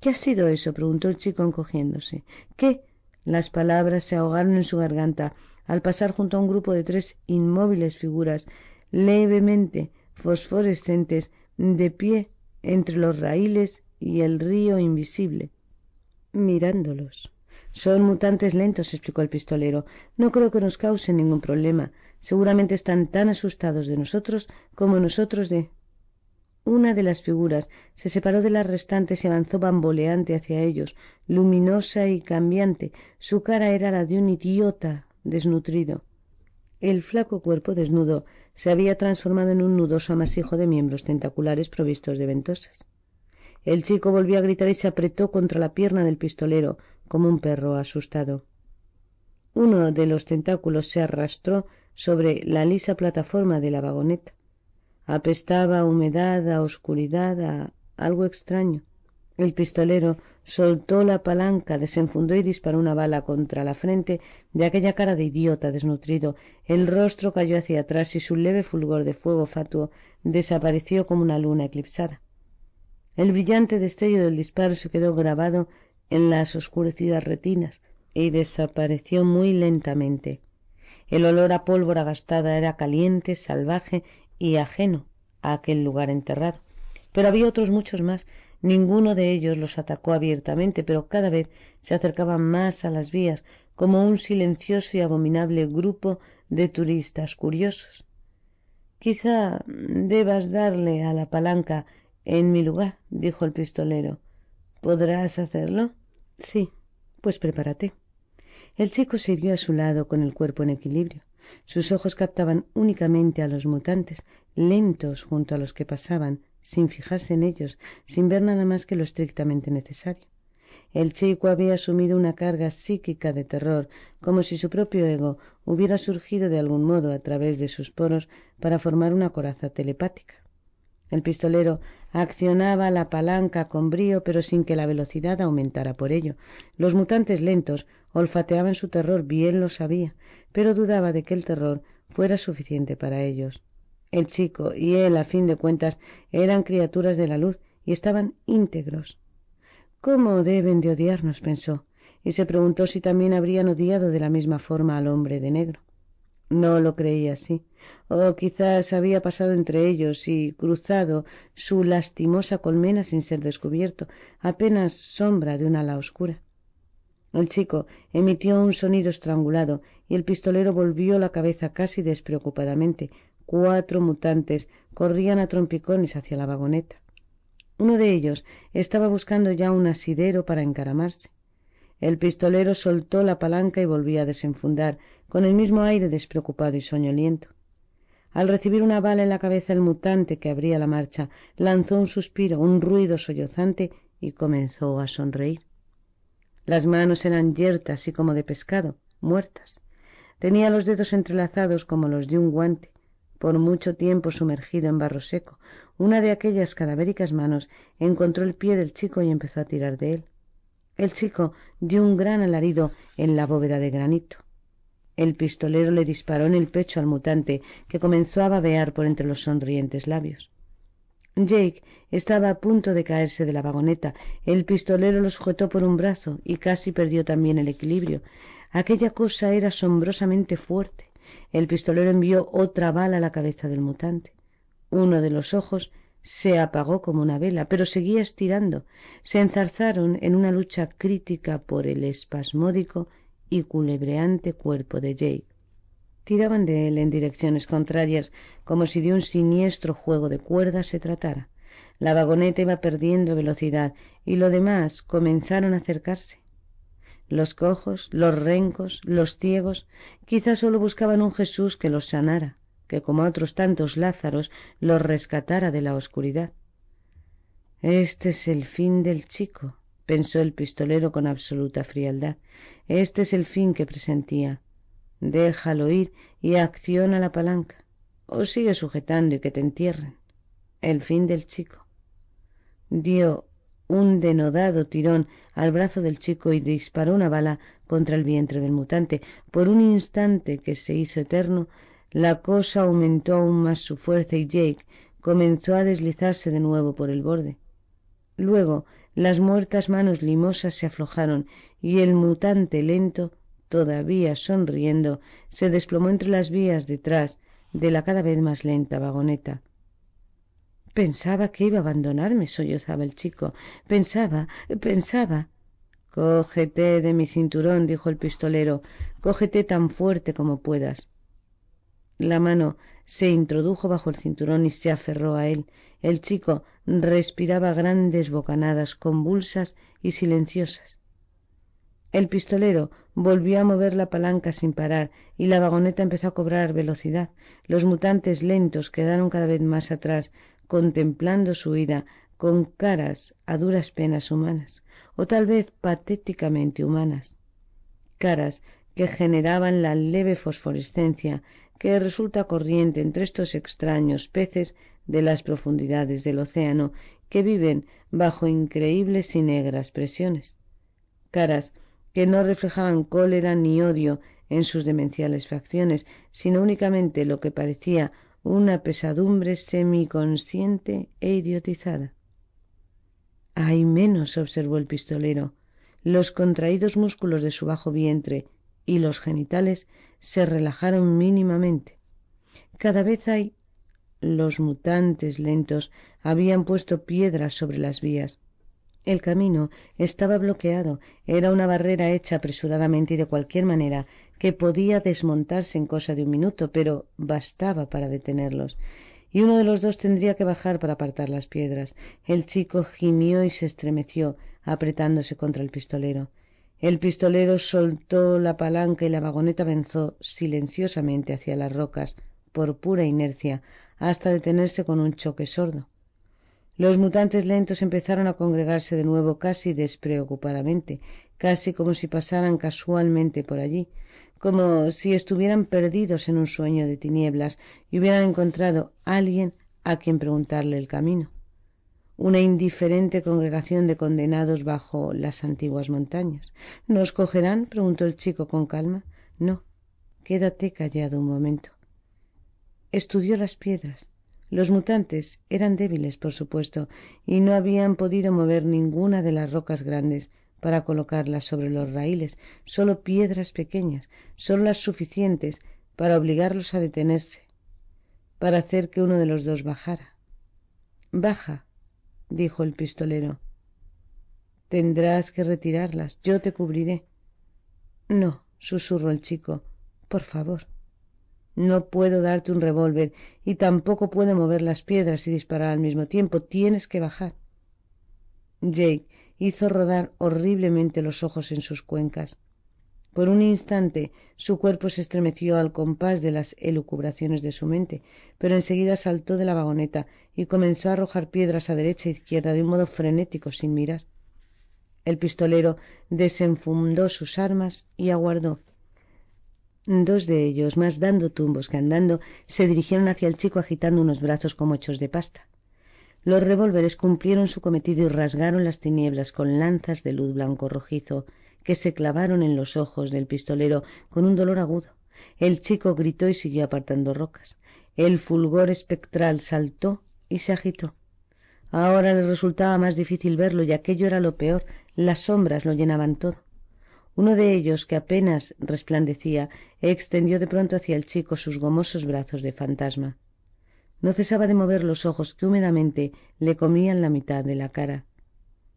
¿Qué ha sido eso? preguntó el chico encogiéndose. ¿Qué? Las palabras se ahogaron en su garganta al pasar junto a un grupo de tres inmóviles figuras levemente fosforescentes de pie entre los raíles y el río invisible, mirándolos. Son mutantes lentos, explicó el pistolero. No creo que nos causen ningún problema. Seguramente están tan asustados de nosotros como nosotros de. Una de las figuras se separó de las restantes y avanzó bamboleante hacia ellos, luminosa y cambiante. Su cara era la de un idiota desnutrido. El flaco cuerpo desnudo se había transformado en un nudoso amasijo de miembros tentaculares provistos de ventosas. El chico volvió a gritar y se apretó contra la pierna del pistolero, como un perro asustado. Uno de los tentáculos se arrastró sobre la lisa plataforma de la vagoneta. Apestaba a humedad, a oscuridad, a algo extraño el pistolero soltó la palanca desenfundó y disparó una bala contra la frente de aquella cara de idiota desnutrido el rostro cayó hacia atrás y su leve fulgor de fuego fatuo desapareció como una luna eclipsada el brillante destello del disparo se quedó grabado en las oscurecidas retinas y desapareció muy lentamente el olor a pólvora gastada era caliente salvaje y ajeno a aquel lugar enterrado pero había otros muchos más ninguno de ellos los atacó abiertamente pero cada vez se acercaban más a las vías como un silencioso y abominable grupo de turistas curiosos quizá debas darle a la palanca en mi lugar dijo el pistolero podrás hacerlo sí pues prepárate el chico siguió a su lado con el cuerpo en equilibrio sus ojos captaban únicamente a los mutantes lentos junto a los que pasaban sin fijarse en ellos, sin ver nada más que lo estrictamente necesario. El chico había asumido una carga psíquica de terror, como si su propio ego hubiera surgido de algún modo a través de sus poros para formar una coraza telepática. El pistolero accionaba la palanca con brío, pero sin que la velocidad aumentara por ello. Los mutantes lentos olfateaban su terror, bien lo sabía, pero dudaba de que el terror fuera suficiente para ellos. El chico y él, a fin de cuentas, eran criaturas de la luz y estaban íntegros. ¿Cómo deben de odiarnos? pensó, y se preguntó si también habrían odiado de la misma forma al hombre de negro. No lo creía así, o quizás había pasado entre ellos y cruzado su lastimosa colmena sin ser descubierto, apenas sombra de una ala oscura. El chico emitió un sonido estrangulado y el pistolero volvió la cabeza casi despreocupadamente, cuatro mutantes corrían a trompicones hacia la vagoneta. Uno de ellos estaba buscando ya un asidero para encaramarse. El pistolero soltó la palanca y volvió a desenfundar, con el mismo aire despreocupado y soñoliento. Al recibir una bala en la cabeza el mutante que abría la marcha lanzó un suspiro, un ruido sollozante y comenzó a sonreír. Las manos eran yertas y como de pescado, muertas. Tenía los dedos entrelazados como los de un guante por mucho tiempo sumergido en barro seco una de aquellas cadavéricas manos encontró el pie del chico y empezó a tirar de él el chico dio un gran alarido en la bóveda de granito el pistolero le disparó en el pecho al mutante, que comenzó a babear por entre los sonrientes labios. Jake estaba a punto de caerse de la vagoneta. El pistolero lo sujetó por un brazo y casi perdió también el equilibrio. Aquella cosa era asombrosamente fuerte. El pistolero envió otra bala a la cabeza del mutante. Uno de los ojos se apagó como una vela, pero seguía estirando. Se enzarzaron en una lucha crítica por el espasmódico y culebreante cuerpo de Jake. Tiraban de él en direcciones contrarias, como si de un siniestro juego de cuerdas se tratara. La vagoneta iba perdiendo velocidad y lo demás comenzaron a acercarse. Los cojos, los rencos, los ciegos, quizás sólo buscaban un Jesús que los sanara, que como a otros tantos Lázaros los rescatara de la oscuridad. Este es el fin del chico, pensó el pistolero con absoluta frialdad. Este es el fin que presentía. Déjalo ir y acciona la palanca. O sigue sujetando y que te entierren. El fin del chico. Dio un denodado tirón al brazo del chico y disparó una bala contra el vientre del mutante. Por un instante que se hizo eterno, la cosa aumentó aún más su fuerza y Jake comenzó a deslizarse de nuevo por el borde. Luego las muertas manos limosas se aflojaron y el mutante lento, todavía sonriendo, se desplomó entre las vías detrás de la cada vez más lenta vagoneta. Pensaba que iba a abandonarme, sollozaba el chico. Pensaba, pensaba. Cógete de mi cinturón, dijo el pistolero. Cógete tan fuerte como puedas. La mano se introdujo bajo el cinturón y se aferró a él. El chico respiraba grandes bocanadas convulsas y silenciosas. El pistolero volvió a mover la palanca sin parar y la vagoneta empezó a cobrar velocidad. Los mutantes lentos quedaron cada vez más atrás contemplando su vida con caras a duras penas humanas, o tal vez patéticamente humanas, caras que generaban la leve fosforescencia que resulta corriente entre estos extraños peces de las profundidades del océano que viven bajo increíbles y negras presiones, caras que no reflejaban cólera ni odio en sus demenciales facciones, sino únicamente lo que parecía una pesadumbre semiconsciente e idiotizada. Hay menos, observó el pistolero. Los contraídos músculos de su bajo vientre y los genitales se relajaron mínimamente. Cada vez hay. Los mutantes lentos habían puesto piedras sobre las vías. El camino estaba bloqueado, era una barrera hecha apresuradamente y de cualquier manera que podía desmontarse en cosa de un minuto, pero bastaba para detenerlos, y uno de los dos tendría que bajar para apartar las piedras. El chico gimió y se estremeció, apretándose contra el pistolero. El pistolero soltó la palanca y la vagoneta avanzó silenciosamente hacia las rocas, por pura inercia, hasta detenerse con un choque sordo. Los mutantes lentos empezaron a congregarse de nuevo casi despreocupadamente, casi como si pasaran casualmente por allí, como si estuvieran perdidos en un sueño de tinieblas y hubieran encontrado alguien a quien preguntarle el camino. Una indiferente congregación de condenados bajo las antiguas montañas. ¿Nos cogerán? preguntó el chico con calma. No, quédate callado un momento. Estudió las piedras. Los mutantes eran débiles, por supuesto, y no habían podido mover ninguna de las rocas grandes, para colocarlas sobre los raíles, Solo piedras pequeñas, son las suficientes para obligarlos a detenerse, para hacer que uno de los dos bajara. Baja, dijo el pistolero. Tendrás que retirarlas, yo te cubriré. No, susurró el chico, por favor. No puedo darte un revólver y tampoco puedo mover las piedras y disparar al mismo tiempo. Tienes que bajar. Jake hizo rodar horriblemente los ojos en sus cuencas. Por un instante su cuerpo se estremeció al compás de las elucubraciones de su mente, pero enseguida saltó de la vagoneta y comenzó a arrojar piedras a derecha e izquierda de un modo frenético sin mirar. El pistolero desenfundó sus armas y aguardó. Dos de ellos, más dando tumbos que andando, se dirigieron hacia el chico agitando unos brazos como hechos de pasta. Los revólveres cumplieron su cometido y rasgaron las tinieblas con lanzas de luz blanco rojizo que se clavaron en los ojos del pistolero con un dolor agudo. El chico gritó y siguió apartando rocas. El fulgor espectral saltó y se agitó. Ahora le resultaba más difícil verlo y aquello era lo peor. Las sombras lo llenaban todo. Uno de ellos, que apenas resplandecía, extendió de pronto hacia el chico sus gomosos brazos de fantasma no cesaba de mover los ojos que húmedamente le comían la mitad de la cara.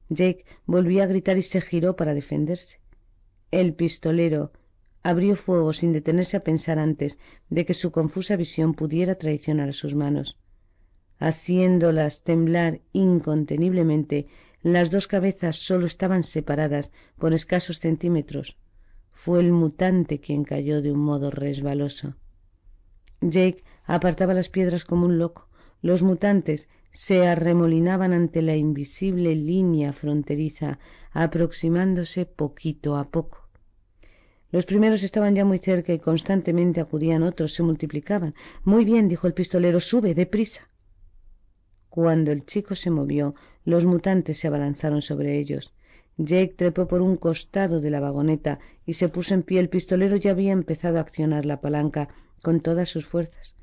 Jake volvió a gritar y se giró para defenderse. El pistolero abrió fuego sin detenerse a pensar antes de que su confusa visión pudiera traicionar a sus manos, haciéndolas temblar inconteniblemente. Las dos cabezas sólo estaban separadas por escasos centímetros. Fue el mutante quien cayó de un modo resbaloso. Jake apartaba las piedras como un loco. Los mutantes se arremolinaban ante la invisible línea fronteriza, aproximándose poquito a poco. Los primeros estaban ya muy cerca y constantemente acudían otros, se multiplicaban. Muy bien, dijo el pistolero, sube, deprisa. Cuando el chico se movió, los mutantes se abalanzaron sobre ellos. Jake trepó por un costado de la vagoneta y se puso en pie. El pistolero ya había empezado a accionar la palanca con todas sus fuerzas.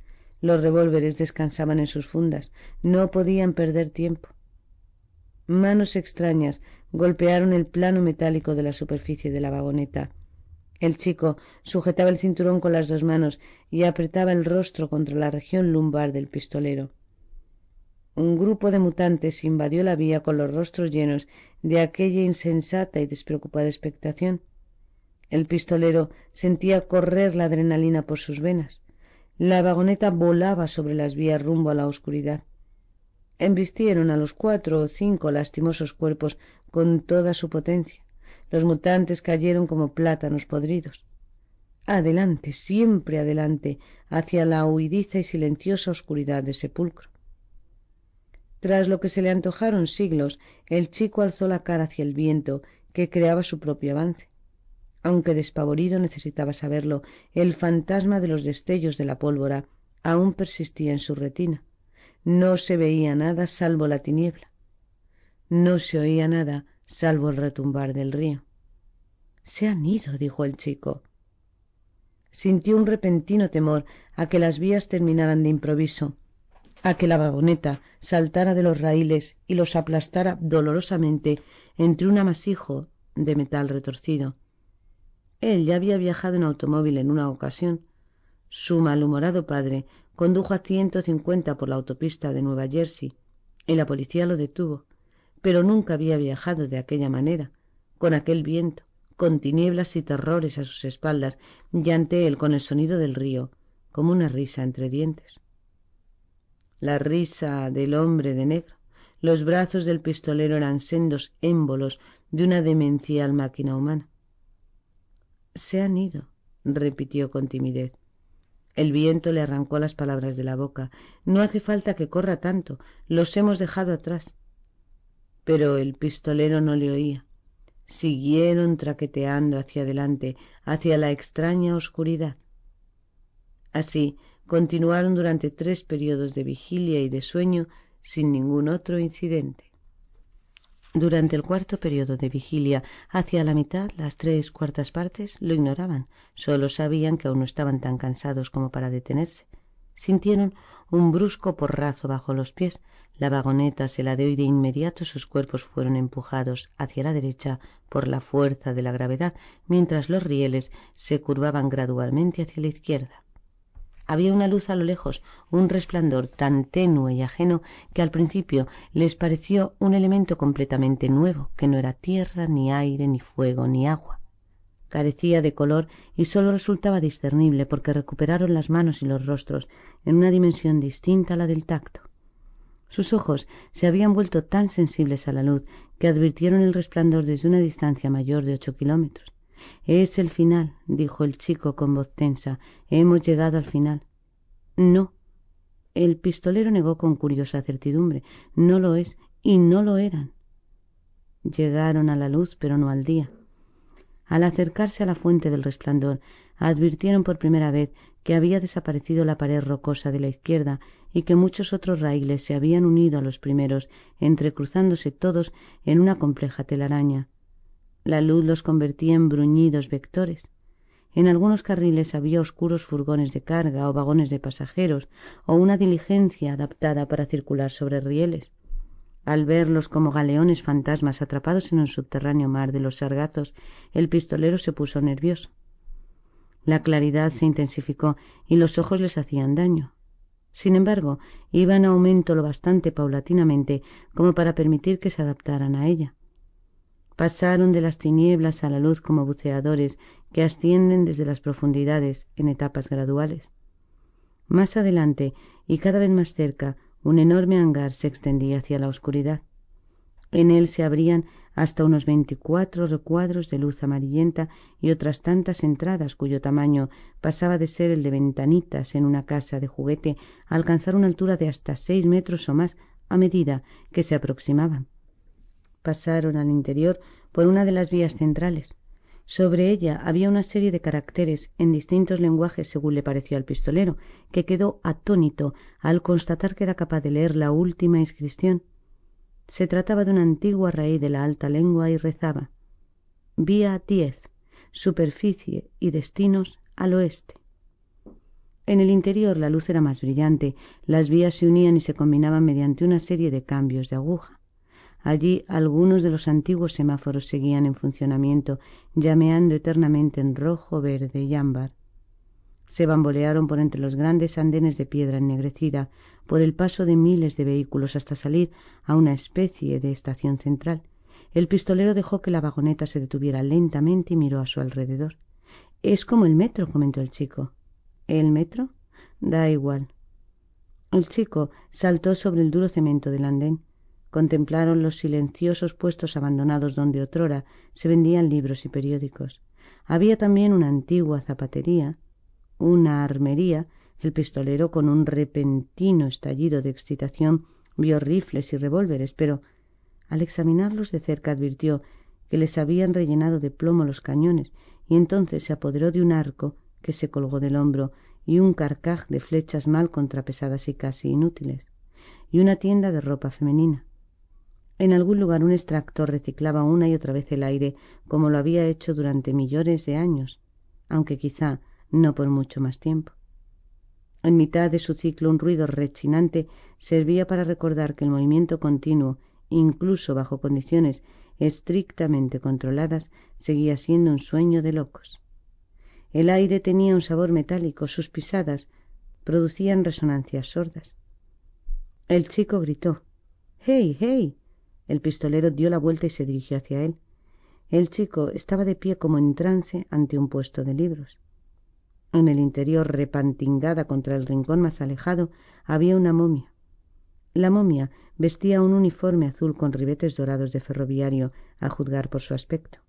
Los revólveres descansaban en sus fundas. No podían perder tiempo. Manos extrañas golpearon el plano metálico de la superficie de la vagoneta. El chico sujetaba el cinturón con las dos manos y apretaba el rostro contra la región lumbar del pistolero. Un grupo de mutantes invadió la vía con los rostros llenos de aquella insensata y despreocupada expectación. El pistolero sentía correr la adrenalina por sus venas la vagoneta volaba sobre las vías rumbo a la oscuridad embistieron a los cuatro o cinco lastimosos cuerpos con toda su potencia los mutantes cayeron como plátanos podridos adelante siempre adelante hacia la huidiza y silenciosa oscuridad de sepulcro tras lo que se le antojaron siglos el chico alzó la cara hacia el viento que creaba su propio avance aunque despavorido necesitaba saberlo el fantasma de los destellos de la pólvora aún persistía en su retina no se veía nada salvo la tiniebla no se oía nada salvo el retumbar del río se han ido dijo el chico sintió un repentino temor a que las vías terminaran de improviso a que la vagoneta saltara de los raíles y los aplastara dolorosamente entre un amasijo de metal retorcido él ya había viajado en automóvil en una ocasión. Su malhumorado padre condujo a 150 por la autopista de Nueva Jersey y la policía lo detuvo, pero nunca había viajado de aquella manera, con aquel viento, con tinieblas y terrores a sus espaldas y ante él con el sonido del río, como una risa entre dientes. La risa del hombre de negro. Los brazos del pistolero eran sendos émbolos de una demencial máquina humana. Se han ido, repitió con timidez. El viento le arrancó las palabras de la boca. No hace falta que corra tanto. Los hemos dejado atrás. Pero el pistolero no le oía. Siguieron traqueteando hacia adelante, hacia la extraña oscuridad. Así continuaron durante tres periodos de vigilia y de sueño sin ningún otro incidente. Durante el cuarto periodo de vigilia, hacia la mitad, las tres cuartas partes lo ignoraban. Solo sabían que aún no estaban tan cansados como para detenerse. Sintieron un brusco porrazo bajo los pies. La vagoneta se ladeó y de inmediato sus cuerpos fueron empujados hacia la derecha por la fuerza de la gravedad, mientras los rieles se curvaban gradualmente hacia la izquierda. Había una luz a lo lejos, un resplandor tan tenue y ajeno que al principio les pareció un elemento completamente nuevo, que no era tierra, ni aire, ni fuego, ni agua. Carecía de color y sólo resultaba discernible porque recuperaron las manos y los rostros en una dimensión distinta a la del tacto. Sus ojos se habían vuelto tan sensibles a la luz que advirtieron el resplandor desde una distancia mayor de ocho kilómetros es el final, dijo el chico con voz tensa. Hemos llegado al final. No. El pistolero negó con curiosa certidumbre. No lo es, y no lo eran. Llegaron a la luz, pero no al día. Al acercarse a la fuente del resplandor, advirtieron por primera vez que había desaparecido la pared rocosa de la izquierda y que muchos otros raíles se habían unido a los primeros, entrecruzándose todos en una compleja telaraña. La luz los convertía en bruñidos vectores. En algunos carriles había oscuros furgones de carga o vagones de pasajeros o una diligencia adaptada para circular sobre rieles. Al verlos como galeones fantasmas atrapados en un subterráneo mar de los sargazos, el pistolero se puso nervioso. La claridad se intensificó y los ojos les hacían daño. Sin embargo, iba en aumento lo bastante paulatinamente como para permitir que se adaptaran a ella pasaron de las tinieblas a la luz como buceadores que ascienden desde las profundidades en etapas graduales. Más adelante y cada vez más cerca, un enorme hangar se extendía hacia la oscuridad. En él se abrían hasta unos veinticuatro recuadros de luz amarillenta y otras tantas entradas cuyo tamaño pasaba de ser el de ventanitas en una casa de juguete a alcanzar una altura de hasta seis metros o más a medida que se aproximaban pasaron al interior por una de las vías centrales. Sobre ella había una serie de caracteres en distintos lenguajes según le pareció al pistolero, que quedó atónito al constatar que era capaz de leer la última inscripción. Se trataba de una antigua raíz de la alta lengua y rezaba Vía 10, superficie y destinos al oeste. En el interior la luz era más brillante, las vías se unían y se combinaban mediante una serie de cambios de aguja. Allí algunos de los antiguos semáforos seguían en funcionamiento, llameando eternamente en rojo, verde y ámbar. Se bambolearon por entre los grandes andenes de piedra ennegrecida, por el paso de miles de vehículos hasta salir a una especie de estación central. El pistolero dejó que la vagoneta se detuviera lentamente y miró a su alrededor. Es como el metro, comentó el chico. ¿El metro? Da igual. El chico saltó sobre el duro cemento del andén contemplaron los silenciosos puestos abandonados donde otrora se vendían libros y periódicos. Había también una antigua zapatería, una armería, el pistolero con un repentino estallido de excitación vio rifles y revólveres, pero al examinarlos de cerca advirtió que les habían rellenado de plomo los cañones y entonces se apoderó de un arco que se colgó del hombro y un carcaj de flechas mal contrapesadas y casi inútiles, y una tienda de ropa femenina. En algún lugar un extractor reciclaba una y otra vez el aire, como lo había hecho durante millones de años, aunque quizá no por mucho más tiempo. En mitad de su ciclo un ruido rechinante servía para recordar que el movimiento continuo, incluso bajo condiciones estrictamente controladas, seguía siendo un sueño de locos. El aire tenía un sabor metálico, sus pisadas producían resonancias sordas. El chico gritó Hey, hey. El pistolero dio la vuelta y se dirigió hacia él. El chico estaba de pie como en trance ante un puesto de libros. En el interior, repantingada contra el rincón más alejado, había una momia. La momia vestía un uniforme azul con ribetes dorados de ferroviario, a juzgar por su aspecto.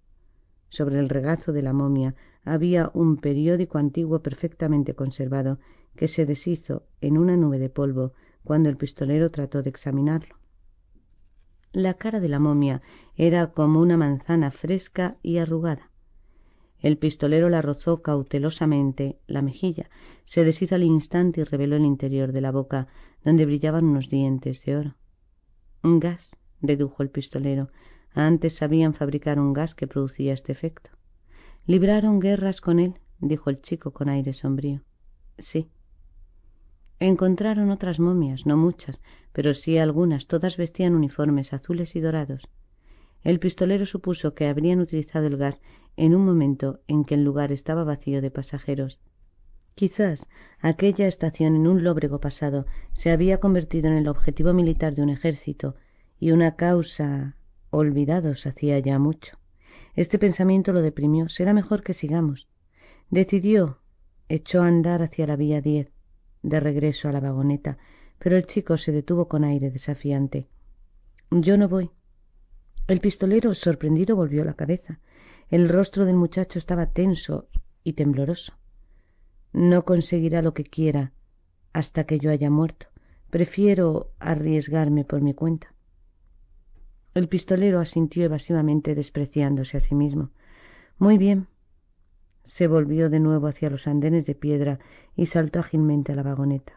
Sobre el regazo de la momia había un periódico antiguo perfectamente conservado que se deshizo en una nube de polvo cuando el pistolero trató de examinarlo. La cara de la momia era como una manzana fresca y arrugada. El pistolero la rozó cautelosamente la mejilla, se deshizo al instante y reveló el interior de la boca, donde brillaban unos dientes de oro. Un gas, dedujo el pistolero. Antes sabían fabricar un gas que producía este efecto. Libraron guerras con él, dijo el chico con aire sombrío. Sí, Encontraron otras momias, no muchas, pero sí algunas, todas vestían uniformes azules y dorados. El pistolero supuso que habrían utilizado el gas en un momento en que el lugar estaba vacío de pasajeros. Quizás aquella estación en un lóbrego pasado se había convertido en el objetivo militar de un ejército y una causa olvidados hacía ya mucho. Este pensamiento lo deprimió. Será mejor que sigamos. Decidió, echó a andar hacia la vía 10, de regreso a la vagoneta, pero el chico se detuvo con aire desafiante. Yo no voy. El pistolero, sorprendido, volvió la cabeza. El rostro del muchacho estaba tenso y tembloroso. No conseguirá lo que quiera hasta que yo haya muerto. Prefiero arriesgarme por mi cuenta. El pistolero asintió evasivamente despreciándose a sí mismo. Muy bien, se volvió de nuevo hacia los andenes de piedra y saltó ágilmente a la vagoneta.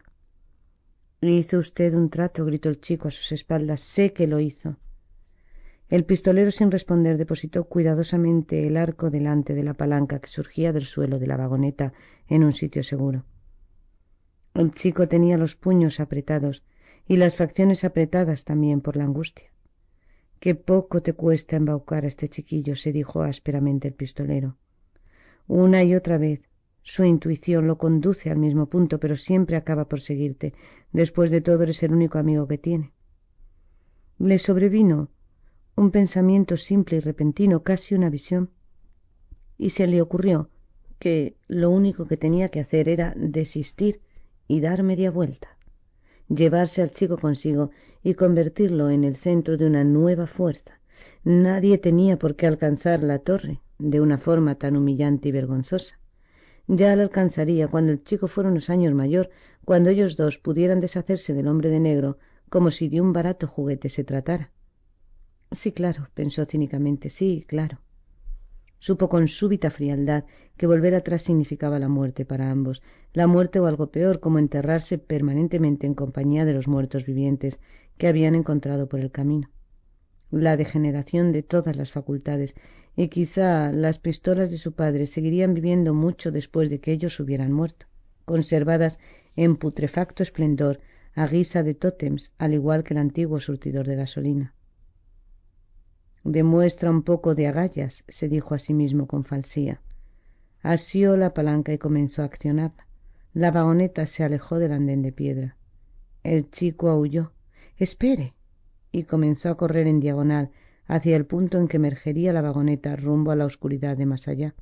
Hizo usted un trato, gritó el chico a sus espaldas. Sé que lo hizo. El pistolero, sin responder, depositó cuidadosamente el arco delante de la palanca que surgía del suelo de la vagoneta en un sitio seguro. El chico tenía los puños apretados y las facciones apretadas también por la angustia. Qué poco te cuesta embaucar a este chiquillo, se dijo ásperamente el pistolero. Una y otra vez. Su intuición lo conduce al mismo punto, pero siempre acaba por seguirte. Después de todo eres el único amigo que tiene. Le sobrevino un pensamiento simple y repentino, casi una visión, y se le ocurrió que lo único que tenía que hacer era desistir y dar media vuelta, llevarse al chico consigo y convertirlo en el centro de una nueva fuerza. Nadie tenía por qué alcanzar la torre de una forma tan humillante y vergonzosa. Ya la alcanzaría cuando el chico fuera unos años mayor, cuando ellos dos pudieran deshacerse del hombre de negro como si de un barato juguete se tratara. Sí, claro, pensó cínicamente, sí, claro. Supo con súbita frialdad que volver atrás significaba la muerte para ambos, la muerte o algo peor, como enterrarse permanentemente en compañía de los muertos vivientes que habían encontrado por el camino. La degeneración de todas las facultades, y quizá las pistolas de su padre seguirían viviendo mucho después de que ellos hubieran muerto, conservadas en putrefacto esplendor a guisa de tótems, al igual que el antiguo surtidor de gasolina. Demuestra un poco de agallas, se dijo a sí mismo con falsía. Asió la palanca y comenzó a accionar. La vagoneta se alejó del andén de piedra. El chico aulló. ¡Espere! y comenzó a correr en diagonal, hacia el punto en que emergería la vagoneta rumbo a la oscuridad de más allá.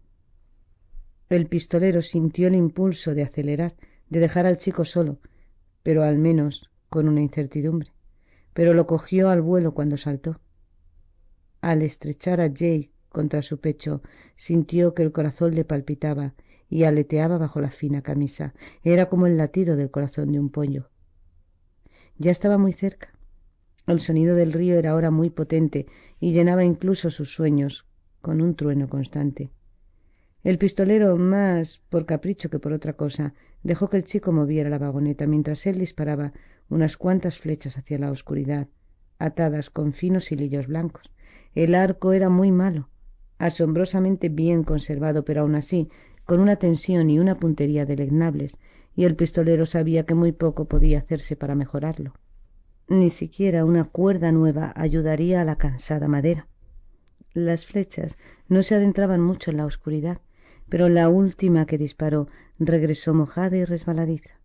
El pistolero sintió el impulso de acelerar, de dejar al chico solo, pero al menos con una incertidumbre. Pero lo cogió al vuelo cuando saltó. Al estrechar a Jay contra su pecho, sintió que el corazón le palpitaba y aleteaba bajo la fina camisa. Era como el latido del corazón de un pollo. Ya estaba muy cerca. El sonido del río era ahora muy potente y llenaba incluso sus sueños con un trueno constante. El pistolero, más por capricho que por otra cosa, dejó que el chico moviera la vagoneta mientras él disparaba unas cuantas flechas hacia la oscuridad, atadas con finos hilillos blancos. El arco era muy malo, asombrosamente bien conservado, pero aún así, con una tensión y una puntería deleznables, y el pistolero sabía que muy poco podía hacerse para mejorarlo. Ni siquiera una cuerda nueva ayudaría a la cansada madera. Las flechas no se adentraban mucho en la oscuridad, pero la última que disparó regresó mojada y resbaladiza.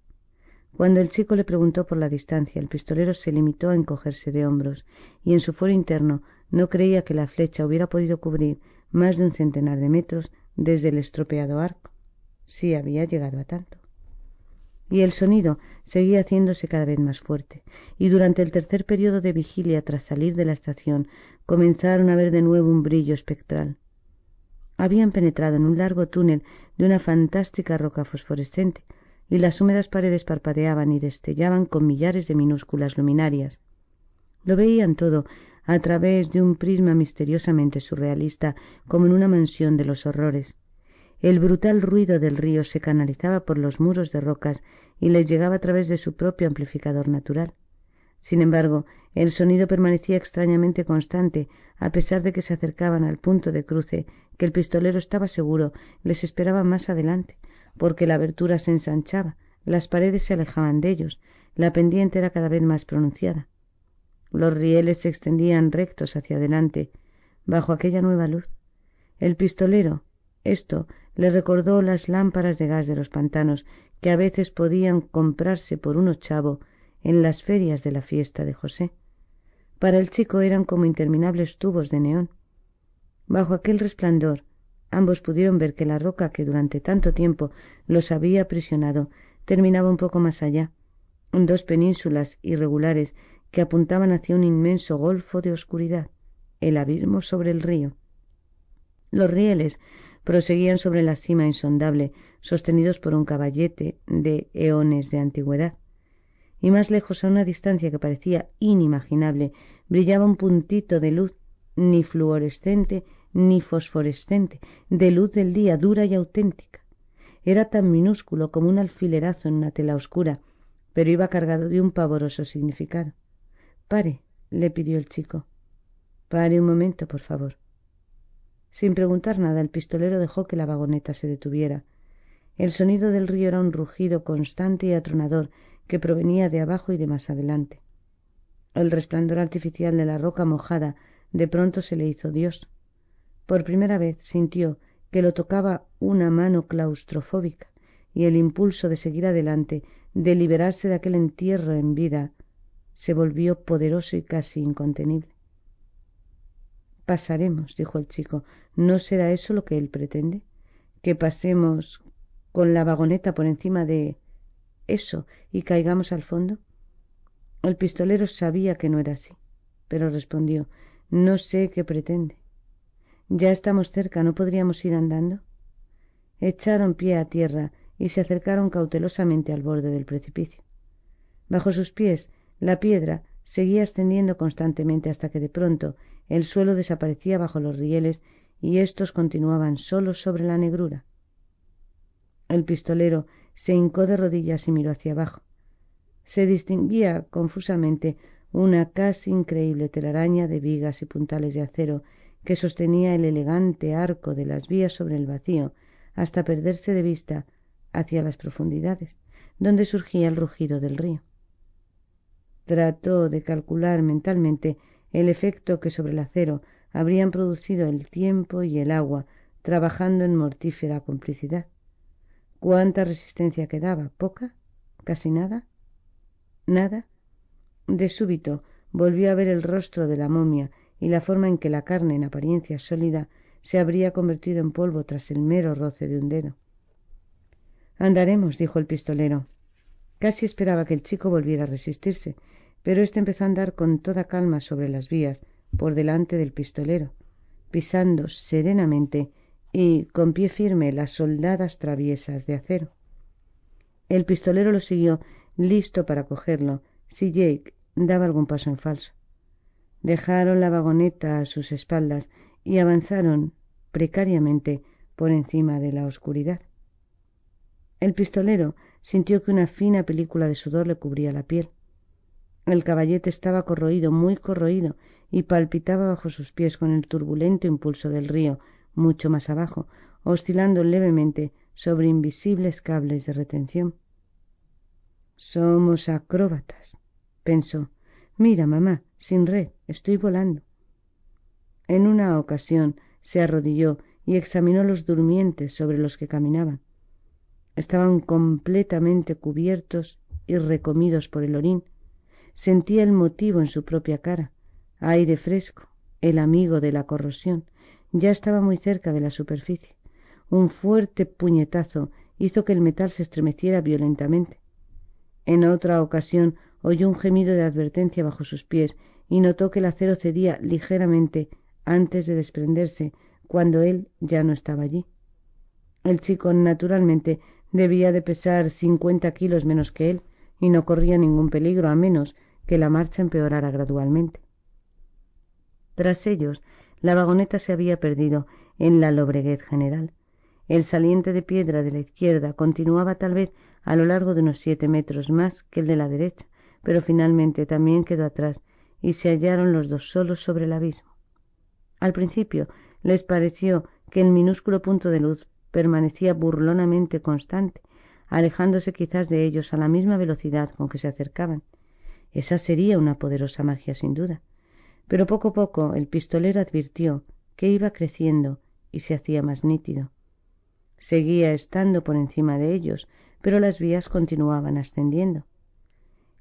Cuando el chico le preguntó por la distancia, el pistolero se limitó a encogerse de hombros, y en su foro interno no creía que la flecha hubiera podido cubrir más de un centenar de metros desde el estropeado arco, si había llegado a tanto y el sonido seguía haciéndose cada vez más fuerte y durante el tercer periodo de vigilia tras salir de la estación comenzaron a ver de nuevo un brillo espectral habían penetrado en un largo túnel de una fantástica roca fosforescente y las húmedas paredes parpadeaban y destellaban con millares de minúsculas luminarias lo veían todo a través de un prisma misteriosamente surrealista como en una mansión de los horrores el brutal ruido del río se canalizaba por los muros de rocas y les llegaba a través de su propio amplificador natural. Sin embargo, el sonido permanecía extrañamente constante, a pesar de que se acercaban al punto de cruce que el pistolero estaba seguro les esperaba más adelante, porque la abertura se ensanchaba, las paredes se alejaban de ellos, la pendiente era cada vez más pronunciada. Los rieles se extendían rectos hacia adelante, bajo aquella nueva luz. El pistolero, esto le recordó las lámparas de gas de los pantanos que a veces podían comprarse por un ochavo en las ferias de la fiesta de José. Para el chico eran como interminables tubos de neón. Bajo aquel resplandor, ambos pudieron ver que la roca que durante tanto tiempo los había aprisionado terminaba un poco más allá, dos penínsulas irregulares que apuntaban hacia un inmenso golfo de oscuridad, el abismo sobre el río. Los rieles proseguían sobre la cima insondable, sostenidos por un caballete de eones de antigüedad. Y más lejos, a una distancia que parecía inimaginable, brillaba un puntito de luz, ni fluorescente ni fosforescente, de luz del día dura y auténtica. Era tan minúsculo como un alfilerazo en una tela oscura, pero iba cargado de un pavoroso significado. Pare, le pidió el chico. Pare un momento, por favor. Sin preguntar nada, el pistolero dejó que la vagoneta se detuviera. El sonido del río era un rugido constante y atronador que provenía de abajo y de más adelante. El resplandor artificial de la roca mojada de pronto se le hizo Dios. Por primera vez sintió que lo tocaba una mano claustrofóbica y el impulso de seguir adelante, de liberarse de aquel entierro en vida, se volvió poderoso y casi incontenible. Pasaremos, dijo el chico. ¿No será eso lo que él pretende? ¿Que pasemos con la vagoneta por encima de eso y caigamos al fondo? El pistolero sabía que no era así, pero respondió No sé qué pretende. Ya estamos cerca, ¿no podríamos ir andando? Echaron pie a tierra y se acercaron cautelosamente al borde del precipicio. Bajo sus pies, la piedra seguía ascendiendo constantemente hasta que de pronto el suelo desaparecía bajo los rieles y éstos continuaban solos sobre la negrura. El pistolero se hincó de rodillas y miró hacia abajo. Se distinguía confusamente una casi increíble telaraña de vigas y puntales de acero que sostenía el elegante arco de las vías sobre el vacío hasta perderse de vista hacia las profundidades, donde surgía el rugido del río. Trató de calcular mentalmente el efecto que sobre el acero habrían producido el tiempo y el agua, trabajando en mortífera complicidad. ¿Cuánta resistencia quedaba? ¿Poca? ¿Casi nada? ¿Nada? De súbito volvió a ver el rostro de la momia y la forma en que la carne, en apariencia sólida, se habría convertido en polvo tras el mero roce de un dedo. Andaremos, dijo el pistolero. Casi esperaba que el chico volviera a resistirse, pero éste empezó a andar con toda calma sobre las vías, por delante del pistolero, pisando serenamente y con pie firme las soldadas traviesas de acero. El pistolero lo siguió, listo para cogerlo, si Jake daba algún paso en falso. Dejaron la vagoneta a sus espaldas y avanzaron precariamente por encima de la oscuridad. El pistolero sintió que una fina película de sudor le cubría la piel. El caballete estaba corroído, muy corroído, y palpitaba bajo sus pies con el turbulento impulso del río, mucho más abajo, oscilando levemente sobre invisibles cables de retención. Somos acróbatas, pensó. Mira, mamá, sin red, estoy volando. En una ocasión se arrodilló y examinó los durmientes sobre los que caminaban. Estaban completamente cubiertos y recomidos por el orín, Sentía el motivo en su propia cara. Aire fresco, el amigo de la corrosión, ya estaba muy cerca de la superficie. Un fuerte puñetazo hizo que el metal se estremeciera violentamente. En otra ocasión oyó un gemido de advertencia bajo sus pies y notó que el acero cedía ligeramente antes de desprenderse cuando él ya no estaba allí. El chico, naturalmente, debía de pesar cincuenta kilos menos que él y no corría ningún peligro a menos que la marcha empeorara gradualmente. Tras ellos, la vagoneta se había perdido en la lobreguez general. El saliente de piedra de la izquierda continuaba tal vez a lo largo de unos siete metros más que el de la derecha, pero finalmente también quedó atrás y se hallaron los dos solos sobre el abismo. Al principio les pareció que el minúsculo punto de luz permanecía burlonamente constante, alejándose quizás de ellos a la misma velocidad con que se acercaban. Esa sería una poderosa magia sin duda. Pero poco a poco el pistolero advirtió que iba creciendo y se hacía más nítido. Seguía estando por encima de ellos, pero las vías continuaban ascendiendo.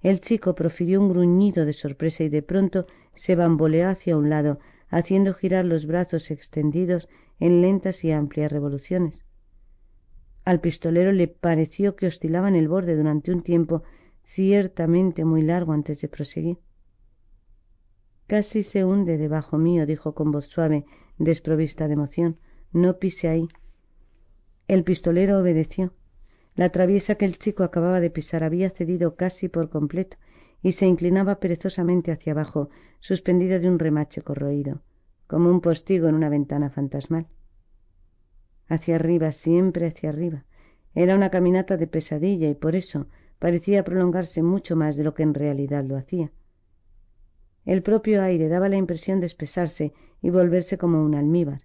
El chico profirió un gruñido de sorpresa y de pronto se bamboleó hacia un lado, haciendo girar los brazos extendidos en lentas y amplias revoluciones. Al pistolero le pareció que oscilaban el borde durante un tiempo ciertamente muy largo antes de proseguir. Casi se hunde debajo mío, dijo con voz suave, desprovista de emoción. No pise ahí. El pistolero obedeció. La traviesa que el chico acababa de pisar había cedido casi por completo y se inclinaba perezosamente hacia abajo, suspendida de un remache corroído, como un postigo en una ventana fantasmal. Hacia arriba, siempre hacia arriba. Era una caminata de pesadilla y por eso parecía prolongarse mucho más de lo que en realidad lo hacía. El propio aire daba la impresión de espesarse y volverse como un almíbar.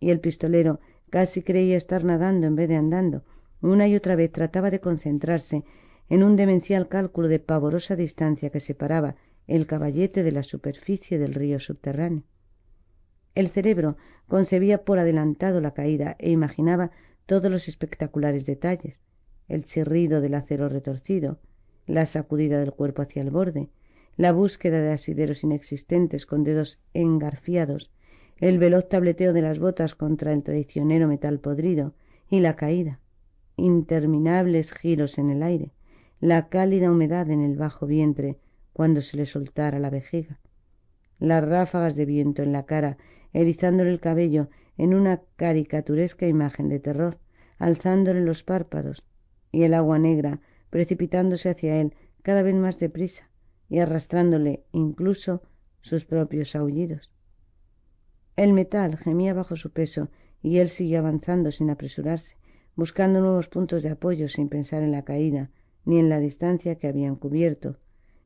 Y el pistolero casi creía estar nadando en vez de andando. Una y otra vez trataba de concentrarse en un demencial cálculo de pavorosa distancia que separaba el caballete de la superficie del río subterráneo. El cerebro concebía por adelantado la caída e imaginaba todos los espectaculares detalles el chirrido del acero retorcido, la sacudida del cuerpo hacia el borde, la búsqueda de asideros inexistentes con dedos engarfiados, el veloz tableteo de las botas contra el traicionero metal podrido y la caída, interminables giros en el aire, la cálida humedad en el bajo vientre cuando se le soltara la vejiga, las ráfagas de viento en la cara, erizándole el cabello en una caricaturesca imagen de terror, alzándole los párpados, y el agua negra precipitándose hacia él cada vez más deprisa y arrastrándole incluso sus propios aullidos. El metal gemía bajo su peso y él siguió avanzando sin apresurarse, buscando nuevos puntos de apoyo sin pensar en la caída, ni en la distancia que habían cubierto,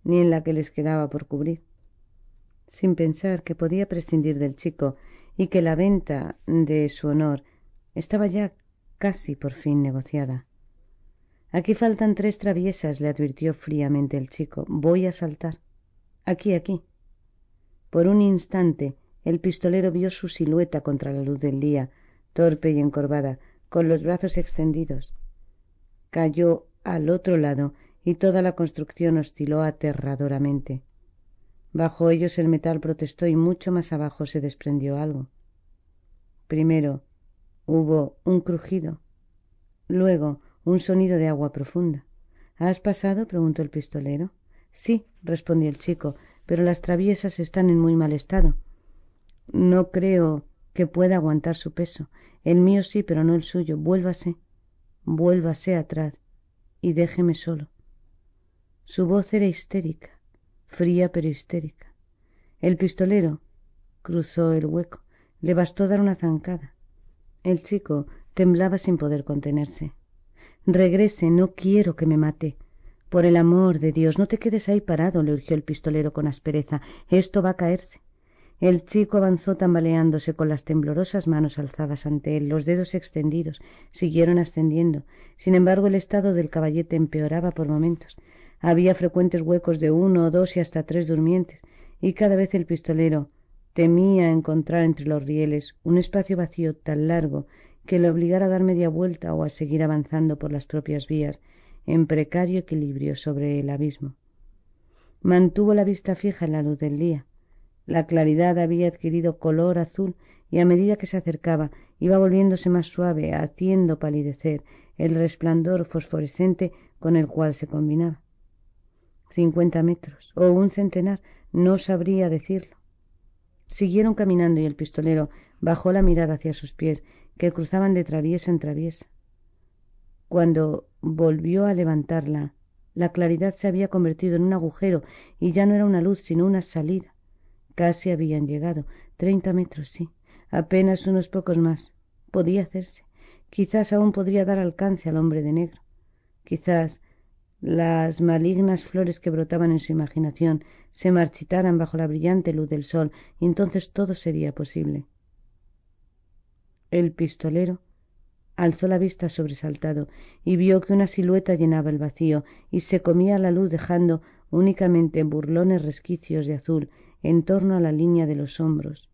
ni en la que les quedaba por cubrir. Sin pensar que podía prescindir del chico y que la venta de su honor estaba ya casi por fin negociada. Aquí faltan tres traviesas, le advirtió fríamente el chico. Voy a saltar. Aquí, aquí. Por un instante el pistolero vio su silueta contra la luz del día, torpe y encorvada, con los brazos extendidos. Cayó al otro lado y toda la construcción osciló aterradoramente. Bajo ellos el metal protestó y mucho más abajo se desprendió algo. Primero hubo un crujido, luego un sonido de agua profunda. ¿Has pasado? preguntó el pistolero. Sí, respondió el chico, pero las traviesas están en muy mal estado. No creo que pueda aguantar su peso. El mío sí, pero no el suyo. Vuélvase, vuélvase atrás y déjeme solo. Su voz era histérica, fría pero histérica. El pistolero cruzó el hueco. Le bastó dar una zancada. El chico temblaba sin poder contenerse. Regrese, no quiero que me mate. Por el amor de Dios, no te quedes ahí parado, le urgió el pistolero con aspereza. Esto va a caerse. El chico avanzó tambaleándose con las temblorosas manos alzadas ante él, los dedos extendidos. Siguieron ascendiendo. Sin embargo, el estado del caballete empeoraba por momentos. Había frecuentes huecos de uno, dos y hasta tres durmientes, y cada vez el pistolero temía encontrar entre los rieles un espacio vacío tan largo que le obligara a dar media vuelta o a seguir avanzando por las propias vías, en precario equilibrio sobre el abismo. Mantuvo la vista fija en la luz del día. La claridad había adquirido color azul y a medida que se acercaba iba volviéndose más suave, haciendo palidecer el resplandor fosforescente con el cual se combinaba. Cincuenta metros o un centenar, no sabría decirlo. Siguieron caminando y el pistolero bajó la mirada hacia sus pies que cruzaban de traviesa en traviesa. Cuando volvió a levantarla, la claridad se había convertido en un agujero y ya no era una luz, sino una salida. Casi habían llegado, treinta metros, sí, apenas unos pocos más. Podía hacerse. Quizás aún podría dar alcance al hombre de negro. Quizás las malignas flores que brotaban en su imaginación se marchitaran bajo la brillante luz del sol, y entonces todo sería posible. El pistolero alzó la vista sobresaltado y vio que una silueta llenaba el vacío y se comía la luz dejando únicamente burlones resquicios de azul en torno a la línea de los hombros,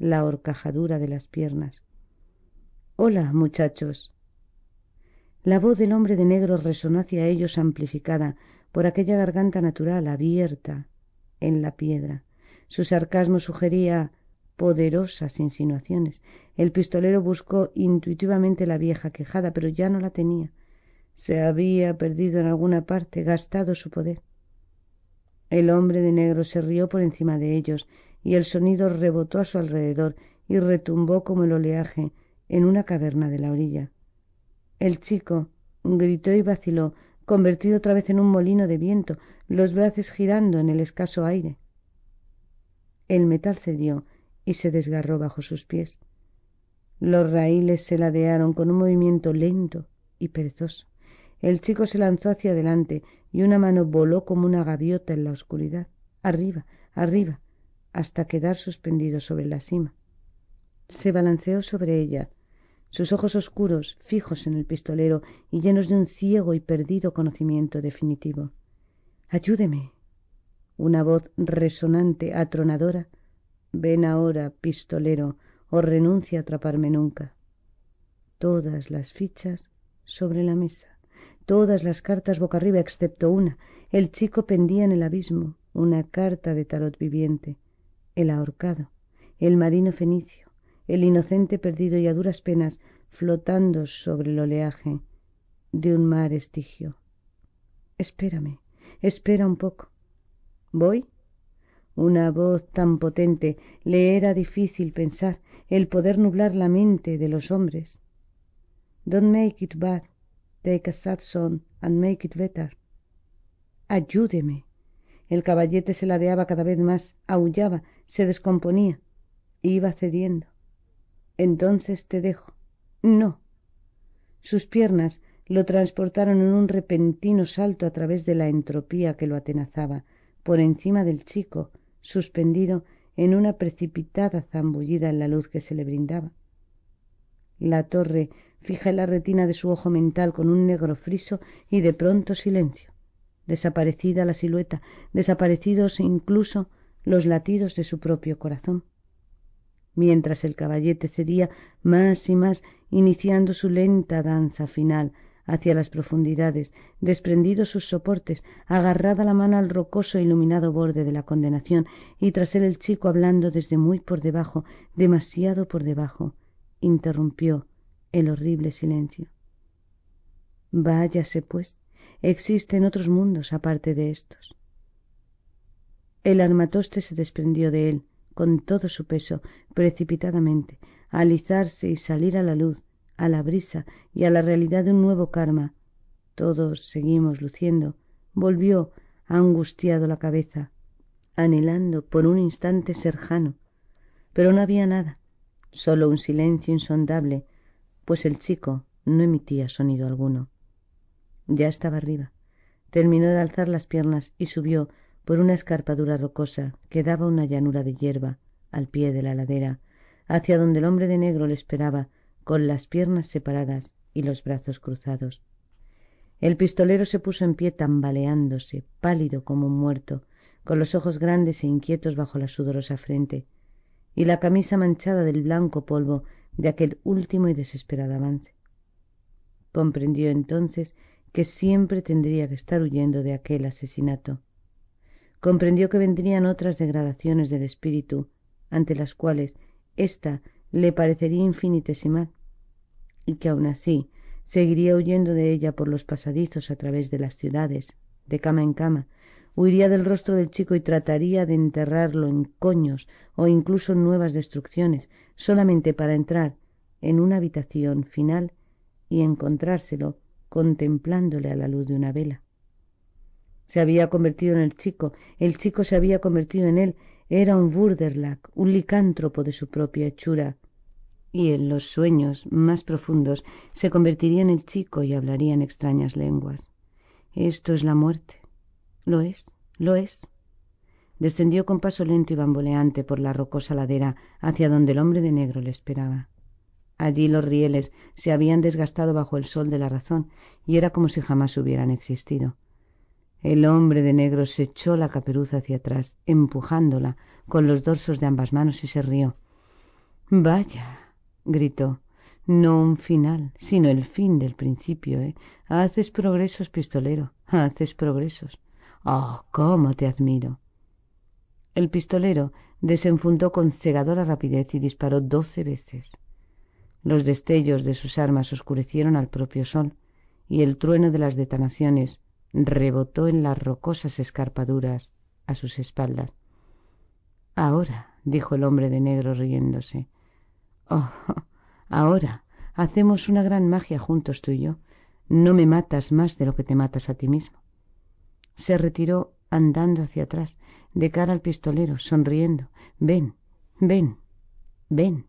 la horcajadura de las piernas. Hola, muchachos. La voz del hombre de negro resonó hacia ellos amplificada por aquella garganta natural abierta en la piedra. Su sarcasmo sugería poderosas insinuaciones. El pistolero buscó intuitivamente la vieja quejada, pero ya no la tenía. Se había perdido en alguna parte, gastado su poder. El hombre de negro se rió por encima de ellos, y el sonido rebotó a su alrededor y retumbó como el oleaje en una caverna de la orilla. El chico gritó y vaciló, convertido otra vez en un molino de viento, los brazos girando en el escaso aire. El metal cedió y se desgarró bajo sus pies. Los raíles se ladearon con un movimiento lento y perezoso. El chico se lanzó hacia adelante y una mano voló como una gaviota en la oscuridad, arriba, arriba, hasta quedar suspendido sobre la cima. Se balanceó sobre ella, sus ojos oscuros, fijos en el pistolero y llenos de un ciego y perdido conocimiento definitivo. Ayúdeme. Una voz resonante, atronadora, Ven ahora, pistolero, o renuncia a atraparme nunca. Todas las fichas sobre la mesa, todas las cartas boca arriba, excepto una. El chico pendía en el abismo, una carta de tarot viviente, el ahorcado, el marino fenicio, el inocente perdido y a duras penas flotando sobre el oleaje de un mar estigio. Espérame, espera un poco. Voy una voz tan potente le era difícil pensar el poder nublar la mente de los hombres. Don't make it bad, take a sad song and make it better. Ayúdeme. El caballete se ladeaba cada vez más, aullaba, se descomponía, iba cediendo. Entonces te dejo. No. Sus piernas lo transportaron en un repentino salto a través de la entropía que lo atenazaba, por encima del chico, suspendido en una precipitada zambullida en la luz que se le brindaba. La torre fija en la retina de su ojo mental con un negro friso y de pronto silencio. Desaparecida la silueta, desaparecidos incluso los latidos de su propio corazón. Mientras el caballete cedía más y más, iniciando su lenta danza final, hacia las profundidades, desprendidos sus soportes, agarrada la mano al rocoso e iluminado borde de la condenación, y tras él el chico hablando desde muy por debajo, demasiado por debajo, interrumpió el horrible silencio. Váyase, pues, existen otros mundos aparte de estos. El armatoste se desprendió de él, con todo su peso, precipitadamente, alizarse y salir a la luz, a la brisa y a la realidad de un nuevo karma. Todos seguimos luciendo. Volvió, angustiado la cabeza, anhelando por un instante ser Jano. Pero no había nada, solo un silencio insondable, pues el chico no emitía sonido alguno. Ya estaba arriba. Terminó de alzar las piernas y subió por una escarpadura rocosa que daba una llanura de hierba al pie de la ladera, hacia donde el hombre de negro le esperaba con las piernas separadas y los brazos cruzados. El pistolero se puso en pie tambaleándose, pálido como un muerto, con los ojos grandes e inquietos bajo la sudorosa frente, y la camisa manchada del blanco polvo de aquel último y desesperado avance. Comprendió entonces que siempre tendría que estar huyendo de aquel asesinato. Comprendió que vendrían otras degradaciones del espíritu, ante las cuales ésta le parecería infinitesimal, y que aun así seguiría huyendo de ella por los pasadizos a través de las ciudades, de cama en cama, huiría del rostro del chico y trataría de enterrarlo en coños o incluso en nuevas destrucciones, solamente para entrar en una habitación final y encontrárselo contemplándole a la luz de una vela. Se había convertido en el chico, el chico se había convertido en él, era un Burderlack, un licántropo de su propia hechura, y en los sueños más profundos se convertiría en el chico y hablaría en extrañas lenguas. Esto es la muerte. Lo es, lo es. Descendió con paso lento y bamboleante por la rocosa ladera hacia donde el hombre de negro le esperaba. Allí los rieles se habían desgastado bajo el sol de la razón y era como si jamás hubieran existido. El hombre de negro se echó la caperuza hacia atrás, empujándola con los dorsos de ambas manos y se rió. Vaya, gritó, no un final, sino el fin del principio, ¿eh? Haces progresos, pistolero, haces progresos. Oh, cómo te admiro. El pistolero desenfundó con cegadora rapidez y disparó doce veces. Los destellos de sus armas oscurecieron al propio sol, y el trueno de las detonaciones rebotó en las rocosas escarpaduras a sus espaldas. Ahora, dijo el hombre de negro riéndose. Oh, ahora hacemos una gran magia juntos tú y yo. No me matas más de lo que te matas a ti mismo. Se retiró andando hacia atrás, de cara al pistolero, sonriendo. Ven, ven, ven.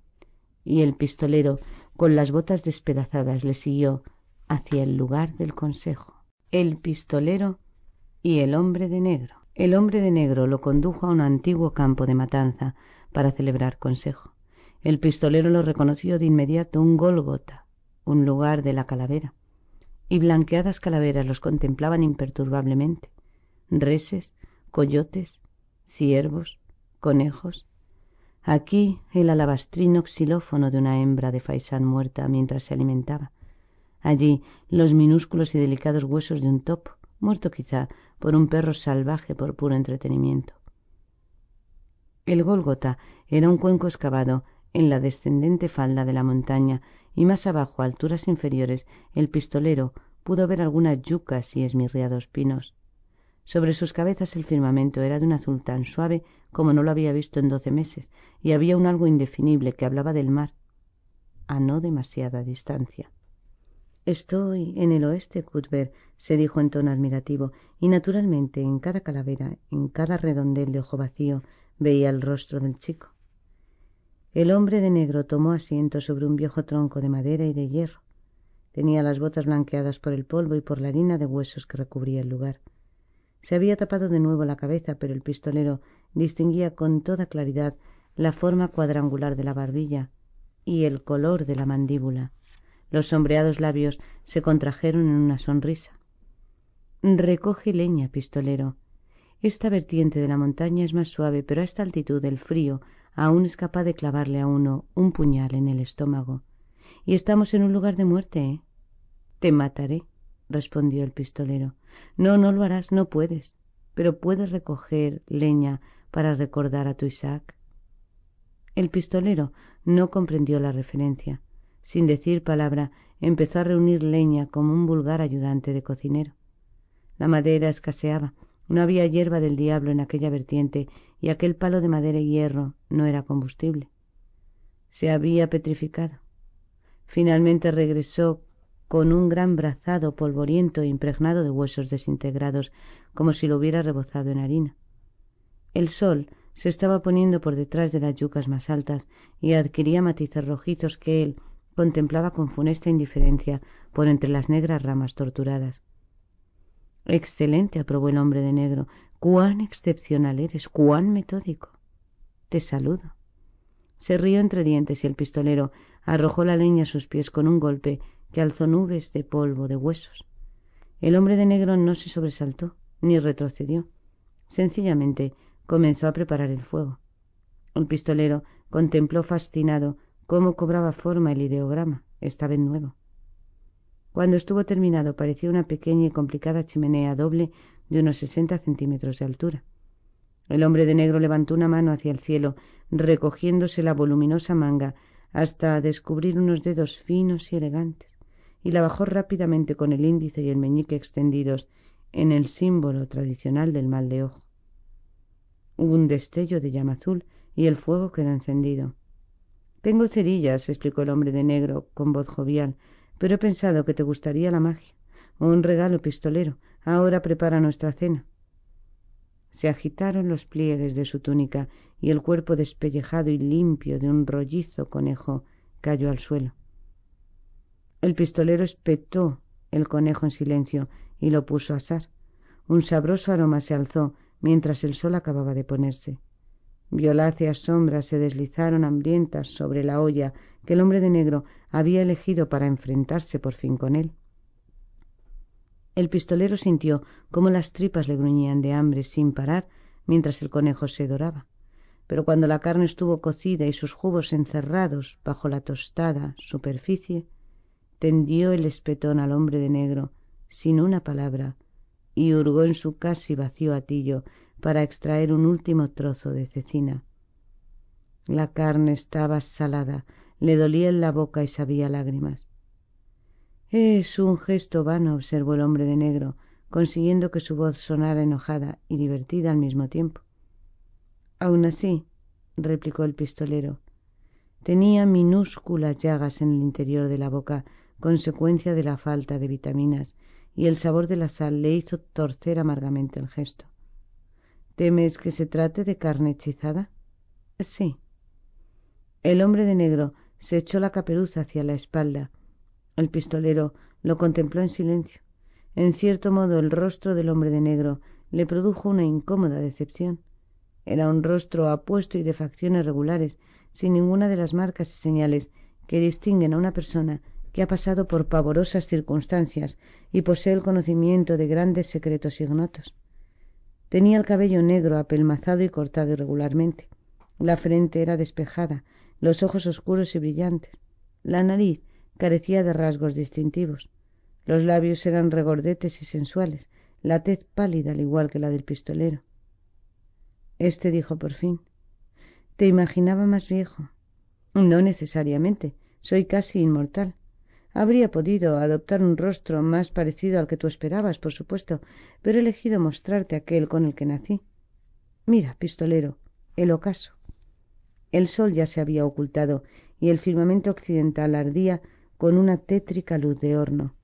Y el pistolero, con las botas despedazadas, le siguió hacia el lugar del consejo el pistolero y el hombre de negro. El hombre de negro lo condujo a un antiguo campo de matanza para celebrar consejo. El pistolero lo reconoció de inmediato un Golgota, un lugar de la calavera, y blanqueadas calaveras los contemplaban imperturbablemente. Reses, coyotes, ciervos, conejos. Aquí el alabastrino xilófono de una hembra de faisán muerta mientras se alimentaba Allí los minúsculos y delicados huesos de un top, muerto quizá por un perro salvaje por puro entretenimiento. El Gólgota era un cuenco excavado en la descendente falda de la montaña y más abajo, a alturas inferiores, el pistolero pudo ver algunas yucas y esmirriados pinos. Sobre sus cabezas el firmamento era de un azul tan suave como no lo había visto en doce meses, y había un algo indefinible que hablaba del mar, a no demasiada distancia. Estoy en el oeste, Cuthbert, se dijo en tono admirativo, y naturalmente en cada calavera, en cada redondel de ojo vacío, veía el rostro del chico. El hombre de negro tomó asiento sobre un viejo tronco de madera y de hierro. Tenía las botas blanqueadas por el polvo y por la harina de huesos que recubría el lugar. Se había tapado de nuevo la cabeza, pero el pistolero distinguía con toda claridad la forma cuadrangular de la barbilla y el color de la mandíbula. Los sombreados labios se contrajeron en una sonrisa. Recoge leña, pistolero. Esta vertiente de la montaña es más suave, pero a esta altitud el frío aún es capaz de clavarle a uno un puñal en el estómago. Y estamos en un lugar de muerte, ¿eh? Te mataré, respondió el pistolero. No, no lo harás, no puedes. Pero puedes recoger leña para recordar a tu Isaac. El pistolero no comprendió la referencia. Sin decir palabra, empezó a reunir leña como un vulgar ayudante de cocinero. La madera escaseaba, no había hierba del diablo en aquella vertiente y aquel palo de madera y hierro no era combustible. Se había petrificado. Finalmente regresó con un gran brazado polvoriento e impregnado de huesos desintegrados, como si lo hubiera rebozado en harina. El sol se estaba poniendo por detrás de las yucas más altas y adquiría matices rojizos que él, contemplaba con funesta indiferencia por entre las negras ramas torturadas. Excelente, aprobó el hombre de negro. Cuán excepcional eres, cuán metódico. Te saludo. Se rió entre dientes y el pistolero arrojó la leña a sus pies con un golpe que alzó nubes de polvo, de huesos. El hombre de negro no se sobresaltó ni retrocedió. Sencillamente comenzó a preparar el fuego. El pistolero contempló fascinado cómo cobraba forma el ideograma, esta vez nuevo. Cuando estuvo terminado parecía una pequeña y complicada chimenea doble de unos sesenta centímetros de altura. El hombre de negro levantó una mano hacia el cielo, recogiéndose la voluminosa manga hasta descubrir unos dedos finos y elegantes, y la bajó rápidamente con el índice y el meñique extendidos en el símbolo tradicional del mal de ojo. Hubo un destello de llama azul y el fuego quedó encendido. Tengo cerillas, explicó el hombre de negro con voz jovial, pero he pensado que te gustaría la magia. Un regalo pistolero. Ahora prepara nuestra cena. Se agitaron los pliegues de su túnica y el cuerpo despellejado y limpio de un rollizo conejo cayó al suelo. El pistolero espetó el conejo en silencio y lo puso a asar. Un sabroso aroma se alzó mientras el sol acababa de ponerse. Violáceas sombras se deslizaron hambrientas sobre la olla que el hombre de negro había elegido para enfrentarse por fin con él. El pistolero sintió cómo las tripas le gruñían de hambre sin parar mientras el conejo se doraba. Pero cuando la carne estuvo cocida y sus jugos encerrados bajo la tostada superficie, tendió el espetón al hombre de negro sin una palabra y hurgó en su casi vacío atillo para extraer un último trozo de cecina. La carne estaba salada, le dolía en la boca y sabía lágrimas. Es un gesto vano, observó el hombre de negro, consiguiendo que su voz sonara enojada y divertida al mismo tiempo. —Aún así, replicó el pistolero, tenía minúsculas llagas en el interior de la boca, consecuencia de la falta de vitaminas, y el sabor de la sal le hizo torcer amargamente el gesto. ¿Temes que se trate de carne hechizada? Sí. El hombre de negro se echó la caperuza hacia la espalda. El pistolero lo contempló en silencio. En cierto modo el rostro del hombre de negro le produjo una incómoda decepción. Era un rostro apuesto y de facciones regulares, sin ninguna de las marcas y señales que distinguen a una persona que ha pasado por pavorosas circunstancias y posee el conocimiento de grandes secretos ignotos. Tenía el cabello negro, apelmazado y cortado irregularmente. La frente era despejada, los ojos oscuros y brillantes. La nariz carecía de rasgos distintivos. Los labios eran regordetes y sensuales, la tez pálida al igual que la del pistolero. Este dijo por fin Te imaginaba más viejo. No necesariamente. Soy casi inmortal. Habría podido adoptar un rostro más parecido al que tú esperabas, por supuesto, pero he elegido mostrarte aquel con el que nací. Mira, pistolero, el ocaso. El sol ya se había ocultado y el firmamento occidental ardía con una tétrica luz de horno.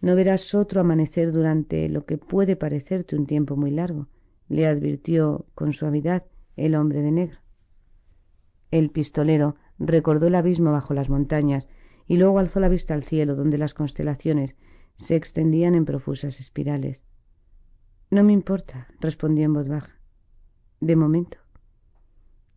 No verás otro amanecer durante lo que puede parecerte un tiempo muy largo, le advirtió con suavidad el hombre de negro. El pistolero recordó el abismo bajo las montañas, y luego alzó la vista al cielo, donde las constelaciones se extendían en profusas espirales. No me importa, respondió en voz baja. De momento.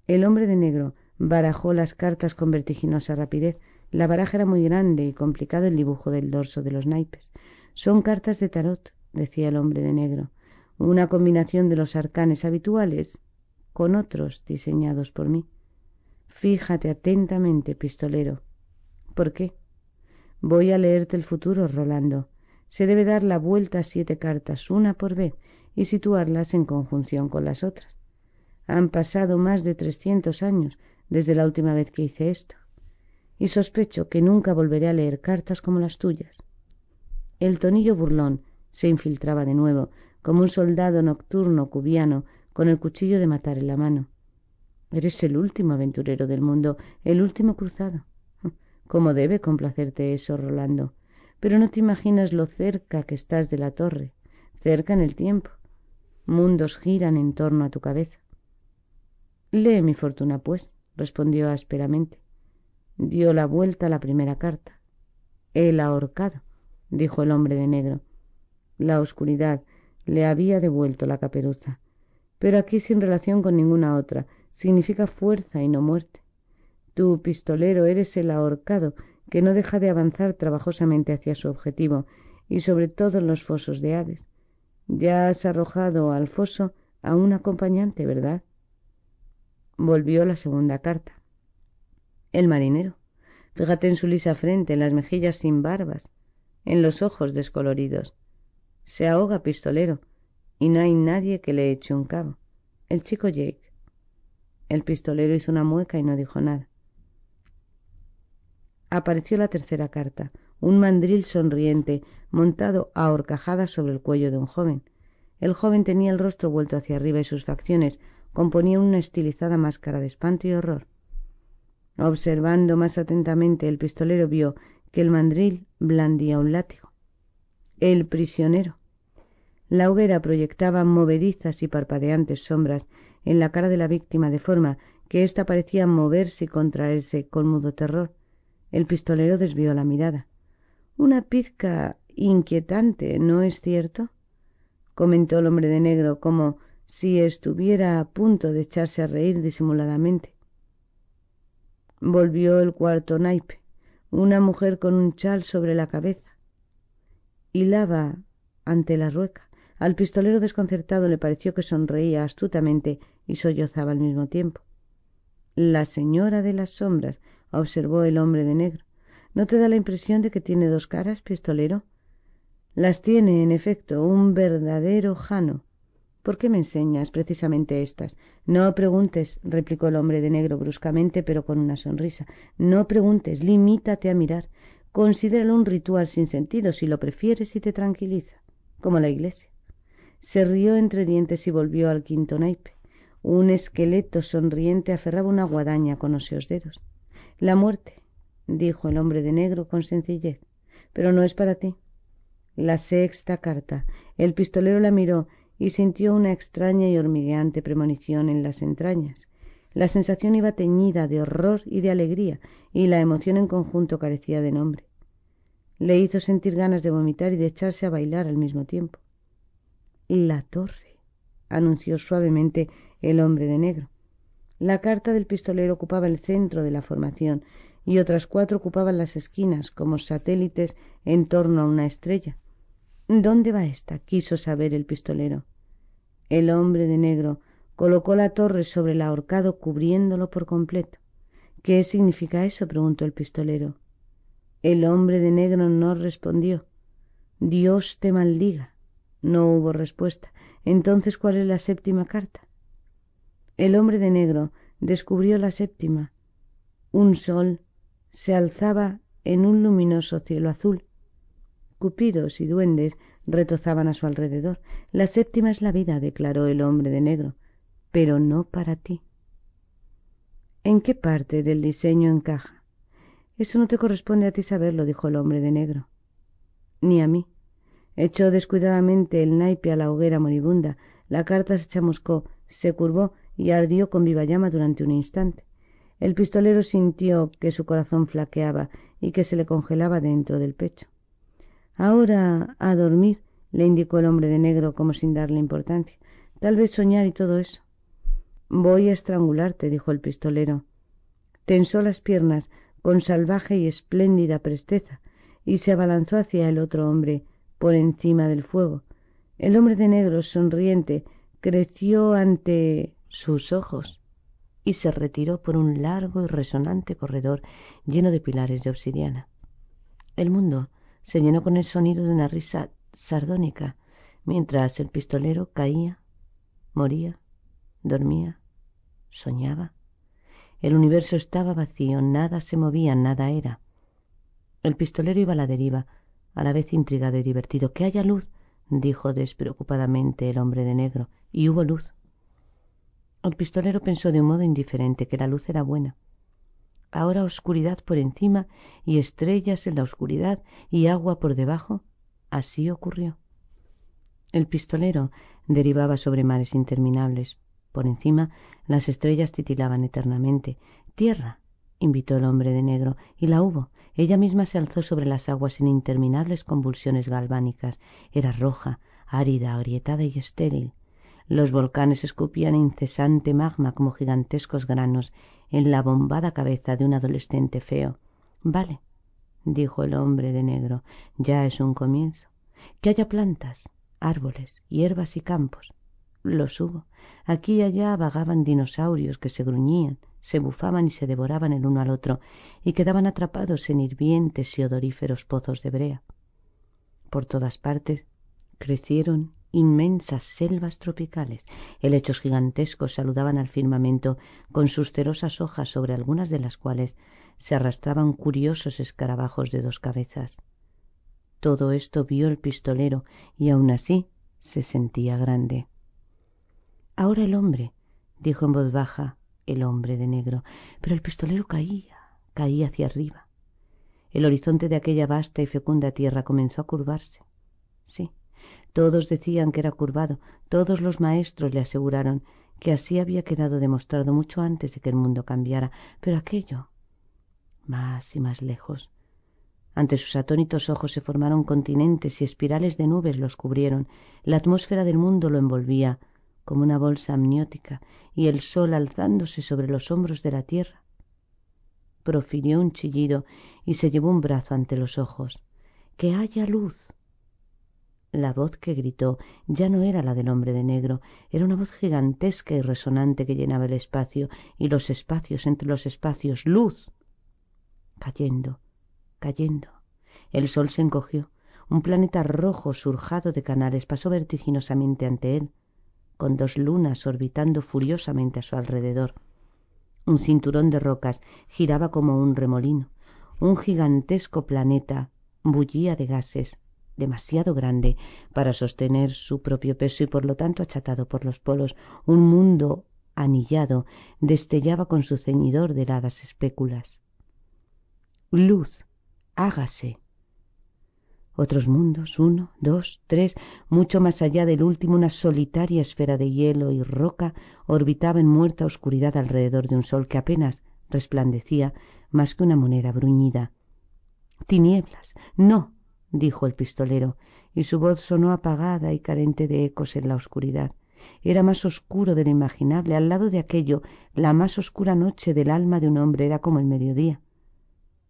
El hombre de negro barajó las cartas con vertiginosa rapidez. La baraja era muy grande y complicado el dibujo del dorso de los naipes. Son cartas de tarot, decía el hombre de negro, una combinación de los arcanes habituales con otros diseñados por mí. Fíjate atentamente, pistolero, ¿Por qué? Voy a leerte el futuro, Rolando. Se debe dar la vuelta a siete cartas, una por vez, y situarlas en conjunción con las otras. Han pasado más de trescientos años desde la última vez que hice esto, y sospecho que nunca volveré a leer cartas como las tuyas. El tonillo burlón se infiltraba de nuevo, como un soldado nocturno cubiano con el cuchillo de matar en la mano. Eres el último aventurero del mundo, el último cruzado. ¿Cómo debe complacerte eso, Rolando? Pero no te imaginas lo cerca que estás de la torre, cerca en el tiempo. Mundos giran en torno a tu cabeza. Lee mi fortuna, pues, respondió ásperamente. Dio la vuelta a la primera carta. El ahorcado, dijo el hombre de negro. La oscuridad le había devuelto la caperuza, pero aquí sin relación con ninguna otra, significa fuerza y no muerte. —Tu pistolero, eres el ahorcado que no deja de avanzar trabajosamente hacia su objetivo y sobre todo en los fosos de Hades. Ya has arrojado al foso a un acompañante, ¿verdad? Volvió la segunda carta. El marinero. Fíjate en su lisa frente, en las mejillas sin barbas, en los ojos descoloridos. Se ahoga pistolero, y no hay nadie que le eche un cabo. El chico Jake. El pistolero hizo una mueca y no dijo nada apareció la tercera carta, un mandril sonriente montado a horcajadas sobre el cuello de un joven. El joven tenía el rostro vuelto hacia arriba y sus facciones componían una estilizada máscara de espanto y horror. Observando más atentamente, el pistolero vio que el mandril blandía un látigo. El prisionero. La hoguera proyectaba movedizas y parpadeantes sombras en la cara de la víctima de forma que ésta parecía moverse y contraerse con mudo terror. El pistolero desvió la mirada. Una pizca inquietante, ¿no es cierto? comentó el hombre de negro como si estuviera a punto de echarse a reír disimuladamente. Volvió el cuarto naipe, una mujer con un chal sobre la cabeza. Hilaba ante la rueca. Al pistolero desconcertado le pareció que sonreía astutamente y sollozaba al mismo tiempo. La señora de las sombras observó el hombre de negro. ¿No te da la impresión de que tiene dos caras, pistolero? Las tiene, en efecto, un verdadero jano. ¿Por qué me enseñas precisamente estas? No preguntes, replicó el hombre de negro bruscamente, pero con una sonrisa. No preguntes, limítate a mirar. Considéralo un ritual sin sentido, si lo prefieres y te tranquiliza, como la iglesia. Se rió entre dientes y volvió al quinto naipe. Un esqueleto sonriente aferraba una guadaña con óseos dedos. La muerte, dijo el hombre de negro con sencillez, pero no es para ti. La sexta carta. El pistolero la miró y sintió una extraña y hormigueante premonición en las entrañas. La sensación iba teñida de horror y de alegría, y la emoción en conjunto carecía de nombre. Le hizo sentir ganas de vomitar y de echarse a bailar al mismo tiempo. La torre, anunció suavemente el hombre de negro. La carta del pistolero ocupaba el centro de la formación y otras cuatro ocupaban las esquinas como satélites en torno a una estrella. ¿Dónde va esta? quiso saber el pistolero. El hombre de negro colocó la torre sobre el ahorcado cubriéndolo por completo. ¿Qué significa eso? preguntó el pistolero. El hombre de negro no respondió. Dios te maldiga. No hubo respuesta. Entonces, ¿cuál es la séptima carta? El hombre de negro descubrió la séptima. Un sol se alzaba en un luminoso cielo azul. Cupidos y duendes retozaban a su alrededor. La séptima es la vida, declaró el hombre de negro, pero no para ti. ¿En qué parte del diseño encaja? Eso no te corresponde a ti saberlo, dijo el hombre de negro. Ni a mí. Echó descuidadamente el naipe a la hoguera moribunda. La carta se chamuscó, se curvó y ardió con viva llama durante un instante. El pistolero sintió que su corazón flaqueaba y que se le congelaba dentro del pecho. Ahora a dormir, le indicó el hombre de negro como sin darle importancia. Tal vez soñar y todo eso. Voy a estrangularte, dijo el pistolero. Tensó las piernas con salvaje y espléndida presteza y se abalanzó hacia el otro hombre por encima del fuego. El hombre de negro, sonriente, creció ante sus ojos y se retiró por un largo y resonante corredor lleno de pilares de obsidiana. El mundo se llenó con el sonido de una risa sardónica mientras el pistolero caía, moría, dormía, soñaba. El universo estaba vacío, nada se movía, nada era. El pistolero iba a la deriva, a la vez intrigado y divertido. Que haya luz, dijo despreocupadamente el hombre de negro, y hubo luz. El pistolero pensó de un modo indiferente que la luz era buena. Ahora oscuridad por encima y estrellas en la oscuridad y agua por debajo. Así ocurrió. El pistolero derivaba sobre mares interminables. Por encima las estrellas titilaban eternamente. Tierra, invitó el hombre de negro, y la hubo. Ella misma se alzó sobre las aguas en interminables convulsiones galvánicas. Era roja, árida, agrietada y estéril. Los volcanes escupían incesante magma como gigantescos granos en la bombada cabeza de un adolescente feo. Vale, dijo el hombre de negro, ya es un comienzo. Que haya plantas, árboles, hierbas y campos. Los hubo. Aquí y allá vagaban dinosaurios que se gruñían, se bufaban y se devoraban el uno al otro y quedaban atrapados en hirvientes y odoríferos pozos de brea. Por todas partes crecieron inmensas selvas tropicales. Helechos gigantescos saludaban al firmamento con sus cerosas hojas sobre algunas de las cuales se arrastraban curiosos escarabajos de dos cabezas. Todo esto vio el pistolero y aun así se sentía grande. Ahora el hombre, dijo en voz baja el hombre de negro, pero el pistolero caía, caía hacia arriba. El horizonte de aquella vasta y fecunda tierra comenzó a curvarse. Sí, todos decían que era curvado, todos los maestros le aseguraron que así había quedado demostrado mucho antes de que el mundo cambiara, pero aquello más y más lejos. Ante sus atónitos ojos se formaron continentes y espirales de nubes los cubrieron, la atmósfera del mundo lo envolvía como una bolsa amniótica, y el sol alzándose sobre los hombros de la tierra. Profirió un chillido y se llevó un brazo ante los ojos. Que haya luz. La voz que gritó ya no era la del hombre de negro, era una voz gigantesca y resonante que llenaba el espacio y los espacios entre los espacios. ¡Luz! Cayendo, cayendo. El sol se encogió. Un planeta rojo surjado de canales pasó vertiginosamente ante él, con dos lunas orbitando furiosamente a su alrededor. Un cinturón de rocas giraba como un remolino. Un gigantesco planeta bullía de gases, demasiado grande para sostener su propio peso y por lo tanto achatado por los polos, un mundo anillado destellaba con su ceñidor de heladas espéculas. Luz, hágase. Otros mundos, uno, dos, tres, mucho más allá del último, una solitaria esfera de hielo y roca orbitaba en muerta oscuridad alrededor de un sol que apenas resplandecía más que una moneda bruñida. Tinieblas, no, dijo el pistolero, y su voz sonó apagada y carente de ecos en la oscuridad. Era más oscuro de lo imaginable. Al lado de aquello, la más oscura noche del alma de un hombre era como el mediodía.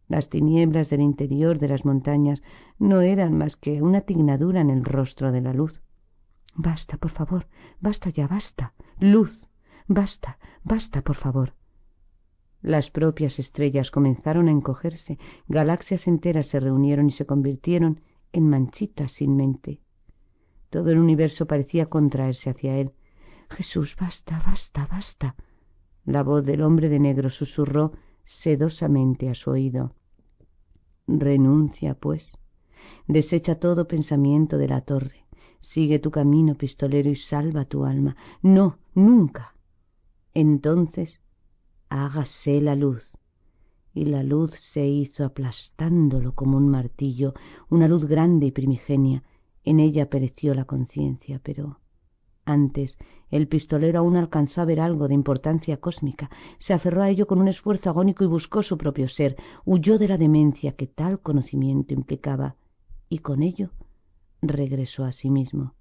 Las tinieblas del interior de las montañas no eran más que una tignadura en el rostro de la luz. Basta, por favor, basta ya, basta. Luz, basta, basta, por favor. Las propias estrellas comenzaron a encogerse, galaxias enteras se reunieron y se convirtieron en manchitas sin mente. Todo el universo parecía contraerse hacia él. Jesús, basta, basta, basta. La voz del hombre de negro susurró sedosamente a su oído. Renuncia, pues. Desecha todo pensamiento de la torre. Sigue tu camino, pistolero, y salva tu alma. No, nunca. Entonces hágase la luz. Y la luz se hizo aplastándolo como un martillo, una luz grande y primigenia. En ella pereció la conciencia, pero antes el pistolero aún alcanzó a ver algo de importancia cósmica. Se aferró a ello con un esfuerzo agónico y buscó su propio ser. Huyó de la demencia que tal conocimiento implicaba y con ello regresó a sí mismo.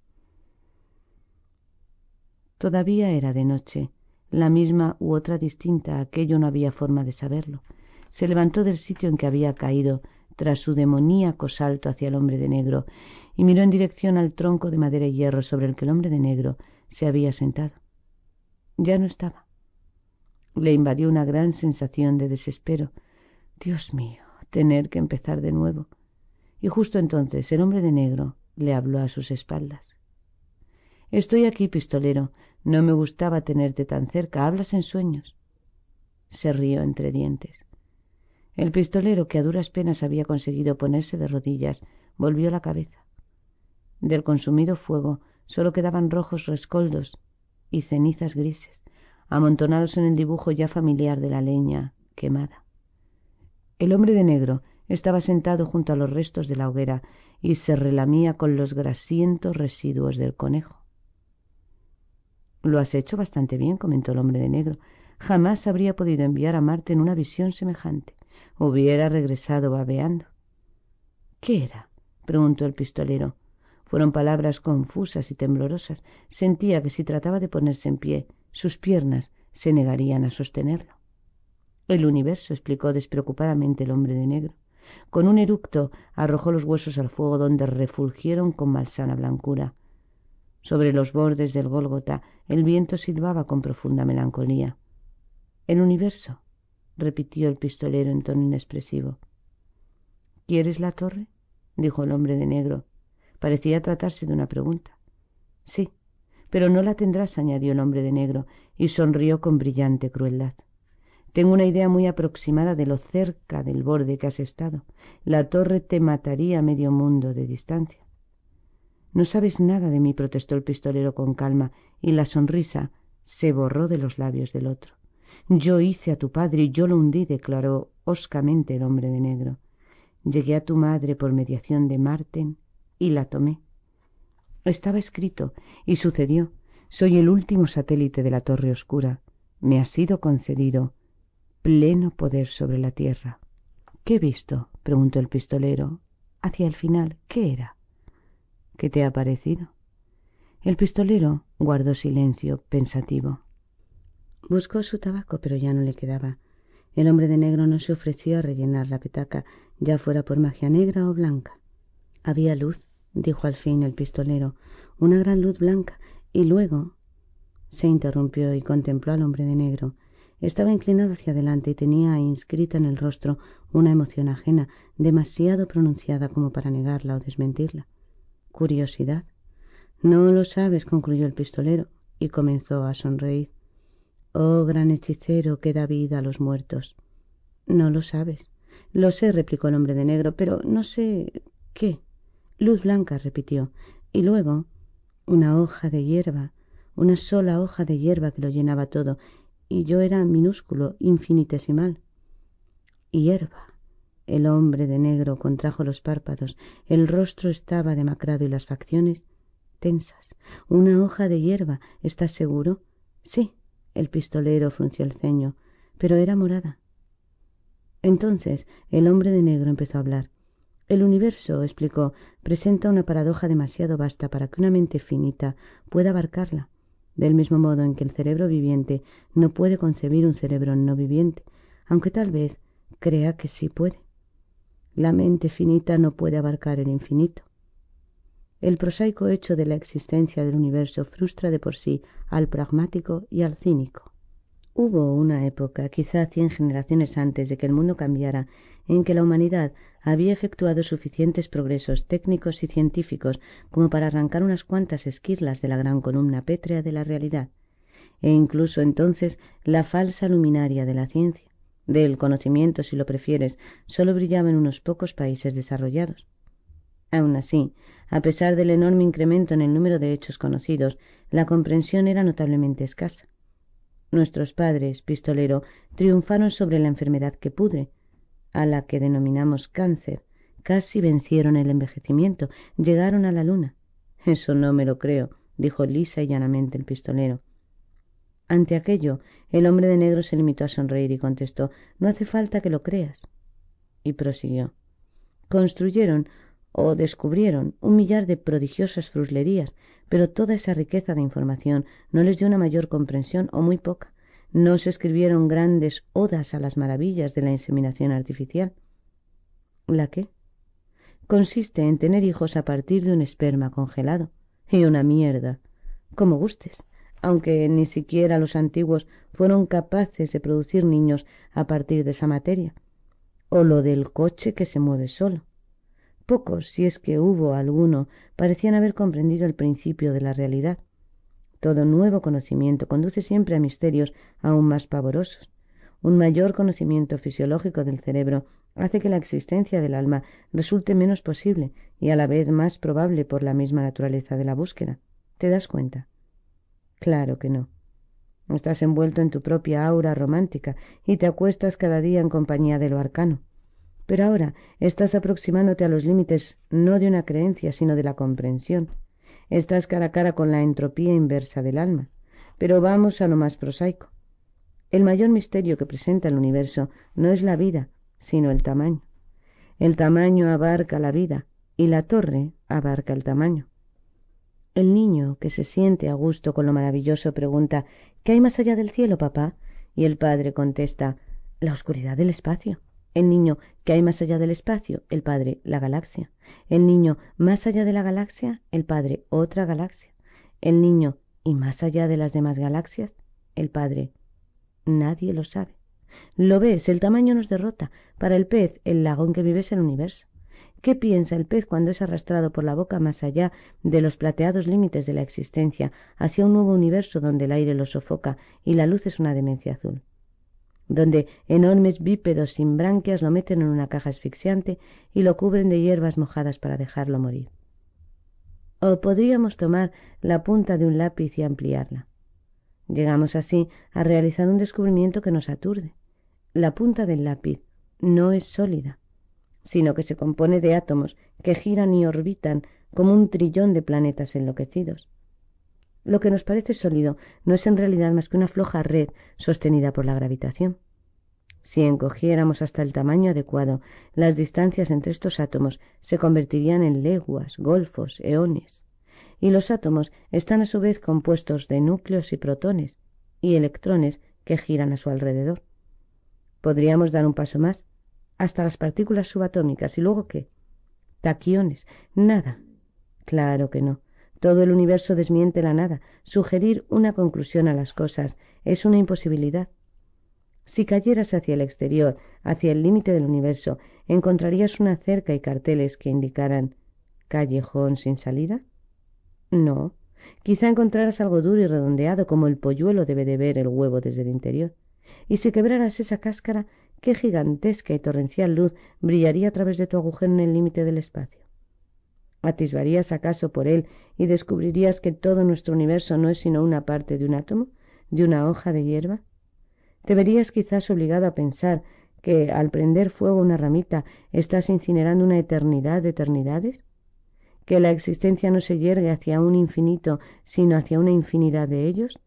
Todavía era de noche la misma u otra distinta, aquello no había forma de saberlo. Se levantó del sitio en que había caído, tras su demoníaco salto hacia el hombre de negro, y miró en dirección al tronco de madera y hierro sobre el que el hombre de negro se había sentado. Ya no estaba. Le invadió una gran sensación de desespero. Dios mío, tener que empezar de nuevo. Y justo entonces el hombre de negro le habló a sus espaldas. Estoy aquí, pistolero. No me gustaba tenerte tan cerca. Hablas en sueños. Se rió entre dientes. El pistolero, que a duras penas había conseguido ponerse de rodillas, volvió la cabeza. Del consumido fuego solo quedaban rojos rescoldos y cenizas grises, amontonados en el dibujo ya familiar de la leña quemada. El hombre de negro estaba sentado junto a los restos de la hoguera y se relamía con los grasientos residuos del conejo. Lo has hecho bastante bien, comentó el hombre de negro. Jamás habría podido enviar a Marte en una visión semejante. Hubiera regresado babeando. ¿Qué era? preguntó el pistolero. Fueron palabras confusas y temblorosas. Sentía que si trataba de ponerse en pie, sus piernas se negarían a sostenerlo. El universo, explicó despreocupadamente el hombre de negro. Con un eructo arrojó los huesos al fuego donde refulgieron con malsana blancura. Sobre los bordes del Gólgota el viento silbaba con profunda melancolía. El universo, repitió el pistolero en tono inexpresivo. ¿Quieres la torre? dijo el hombre de negro. Parecía tratarse de una pregunta. Sí, pero no la tendrás, añadió el hombre de negro, y sonrió con brillante crueldad. Tengo una idea muy aproximada de lo cerca del borde que has estado. La torre te mataría a medio mundo de distancia no sabes nada de mí protestó el pistolero con calma y la sonrisa se borró de los labios del otro yo hice a tu padre y yo lo hundí declaró oscamente el hombre de negro llegué a tu madre por mediación de marten y la tomé estaba escrito y sucedió soy el último satélite de la torre oscura me ha sido concedido pleno poder sobre la tierra qué he visto preguntó el pistolero hacia el final qué era ¿Qué te ha parecido? El pistolero guardó silencio, pensativo. Buscó su tabaco, pero ya no le quedaba. El hombre de negro no se ofreció a rellenar la petaca, ya fuera por magia negra o blanca. Había luz, dijo al fin el pistolero, una gran luz blanca, y luego se interrumpió y contempló al hombre de negro. Estaba inclinado hacia adelante y tenía inscrita en el rostro una emoción ajena, demasiado pronunciada como para negarla o desmentirla. Curiosidad. No lo sabes, concluyó el pistolero, y comenzó a sonreír. Oh, gran hechicero que da vida a los muertos. No lo sabes. Lo sé, replicó el hombre de negro, pero no sé qué. Luz blanca, repitió, y luego una hoja de hierba, una sola hoja de hierba que lo llenaba todo, y yo era minúsculo, infinitesimal. Hierba. El hombre de negro contrajo los párpados, el rostro estaba demacrado y las facciones tensas. Una hoja de hierba, ¿estás seguro? Sí, el pistolero frunció el ceño, pero era morada. Entonces el hombre de negro empezó a hablar. El universo, explicó, presenta una paradoja demasiado vasta para que una mente finita pueda abarcarla, del mismo modo en que el cerebro viviente no puede concebir un cerebro no viviente, aunque tal vez crea que sí puede. La mente finita no puede abarcar el infinito. El prosaico hecho de la existencia del universo frustra de por sí al pragmático y al cínico. Hubo una época, quizá cien generaciones antes de que el mundo cambiara, en que la humanidad había efectuado suficientes progresos técnicos y científicos como para arrancar unas cuantas esquirlas de la gran columna pétrea de la realidad, e incluso entonces la falsa luminaria de la ciencia del conocimiento si lo prefieres, solo brillaba en unos pocos países desarrollados. Aun así, a pesar del enorme incremento en el número de hechos conocidos, la comprensión era notablemente escasa. Nuestros padres, pistolero, triunfaron sobre la enfermedad que pudre, a la que denominamos cáncer, casi vencieron el envejecimiento, llegaron a la luna. Eso no me lo creo, dijo lisa y llanamente el pistolero. Ante aquello, el hombre de negro se limitó a sonreír y contestó No hace falta que lo creas. Y prosiguió. Construyeron o descubrieron un millar de prodigiosas fruslerías, pero toda esa riqueza de información no les dio una mayor comprensión o muy poca. No se escribieron grandes odas a las maravillas de la inseminación artificial. ¿La qué? Consiste en tener hijos a partir de un esperma congelado. Y una mierda. Como gustes aunque ni siquiera los antiguos fueron capaces de producir niños a partir de esa materia, o lo del coche que se mueve solo. Pocos, si es que hubo alguno, parecían haber comprendido el principio de la realidad. Todo nuevo conocimiento conduce siempre a misterios aún más pavorosos. Un mayor conocimiento fisiológico del cerebro hace que la existencia del alma resulte menos posible y a la vez más probable por la misma naturaleza de la búsqueda. ¿Te das cuenta? Claro que no. Estás envuelto en tu propia aura romántica y te acuestas cada día en compañía de lo arcano. Pero ahora estás aproximándote a los límites no de una creencia, sino de la comprensión. Estás cara a cara con la entropía inversa del alma. Pero vamos a lo más prosaico. El mayor misterio que presenta el universo no es la vida, sino el tamaño. El tamaño abarca la vida y la torre abarca el tamaño. El niño, que se siente a gusto con lo maravilloso, pregunta ¿Qué hay más allá del cielo, papá? Y el padre contesta La oscuridad del espacio. El niño, ¿qué hay más allá del espacio? El padre, la galaxia. El niño, más allá de la galaxia, el padre, otra galaxia. El niño, ¿y más allá de las demás galaxias? El padre, nadie lo sabe. Lo ves, el tamaño nos derrota. Para el pez, el lago en que vives el universo. ¿Qué piensa el pez cuando es arrastrado por la boca más allá de los plateados límites de la existencia, hacia un nuevo universo donde el aire lo sofoca y la luz es una demencia azul? donde enormes bípedos sin branquias lo meten en una caja asfixiante y lo cubren de hierbas mojadas para dejarlo morir. O podríamos tomar la punta de un lápiz y ampliarla. Llegamos así a realizar un descubrimiento que nos aturde. La punta del lápiz no es sólida, sino que se compone de átomos que giran y orbitan como un trillón de planetas enloquecidos. Lo que nos parece sólido no es en realidad más que una floja red sostenida por la gravitación. Si encogiéramos hasta el tamaño adecuado, las distancias entre estos átomos se convertirían en leguas, golfos, eones. Y los átomos están a su vez compuestos de núcleos y protones, y electrones que giran a su alrededor. Podríamos dar un paso más hasta las partículas subatómicas. ¿Y luego qué? Taquiones. Nada. Claro que no. Todo el universo desmiente la nada. Sugerir una conclusión a las cosas es una imposibilidad. Si cayeras hacia el exterior, hacia el límite del universo, encontrarías una cerca y carteles que indicaran callejón sin salida. No. Quizá encontraras algo duro y redondeado como el polluelo debe de ver el huevo desde el interior. Y si quebraras esa cáscara, qué gigantesca y torrencial luz brillaría a través de tu agujero en el límite del espacio. ¿Atisbarías acaso por él y descubrirías que todo nuestro universo no es sino una parte de un átomo, de una hoja de hierba? ¿Te verías quizás obligado a pensar que al prender fuego una ramita estás incinerando una eternidad de eternidades? ¿Que la existencia no se yergue hacia un infinito, sino hacia una infinidad de ellos?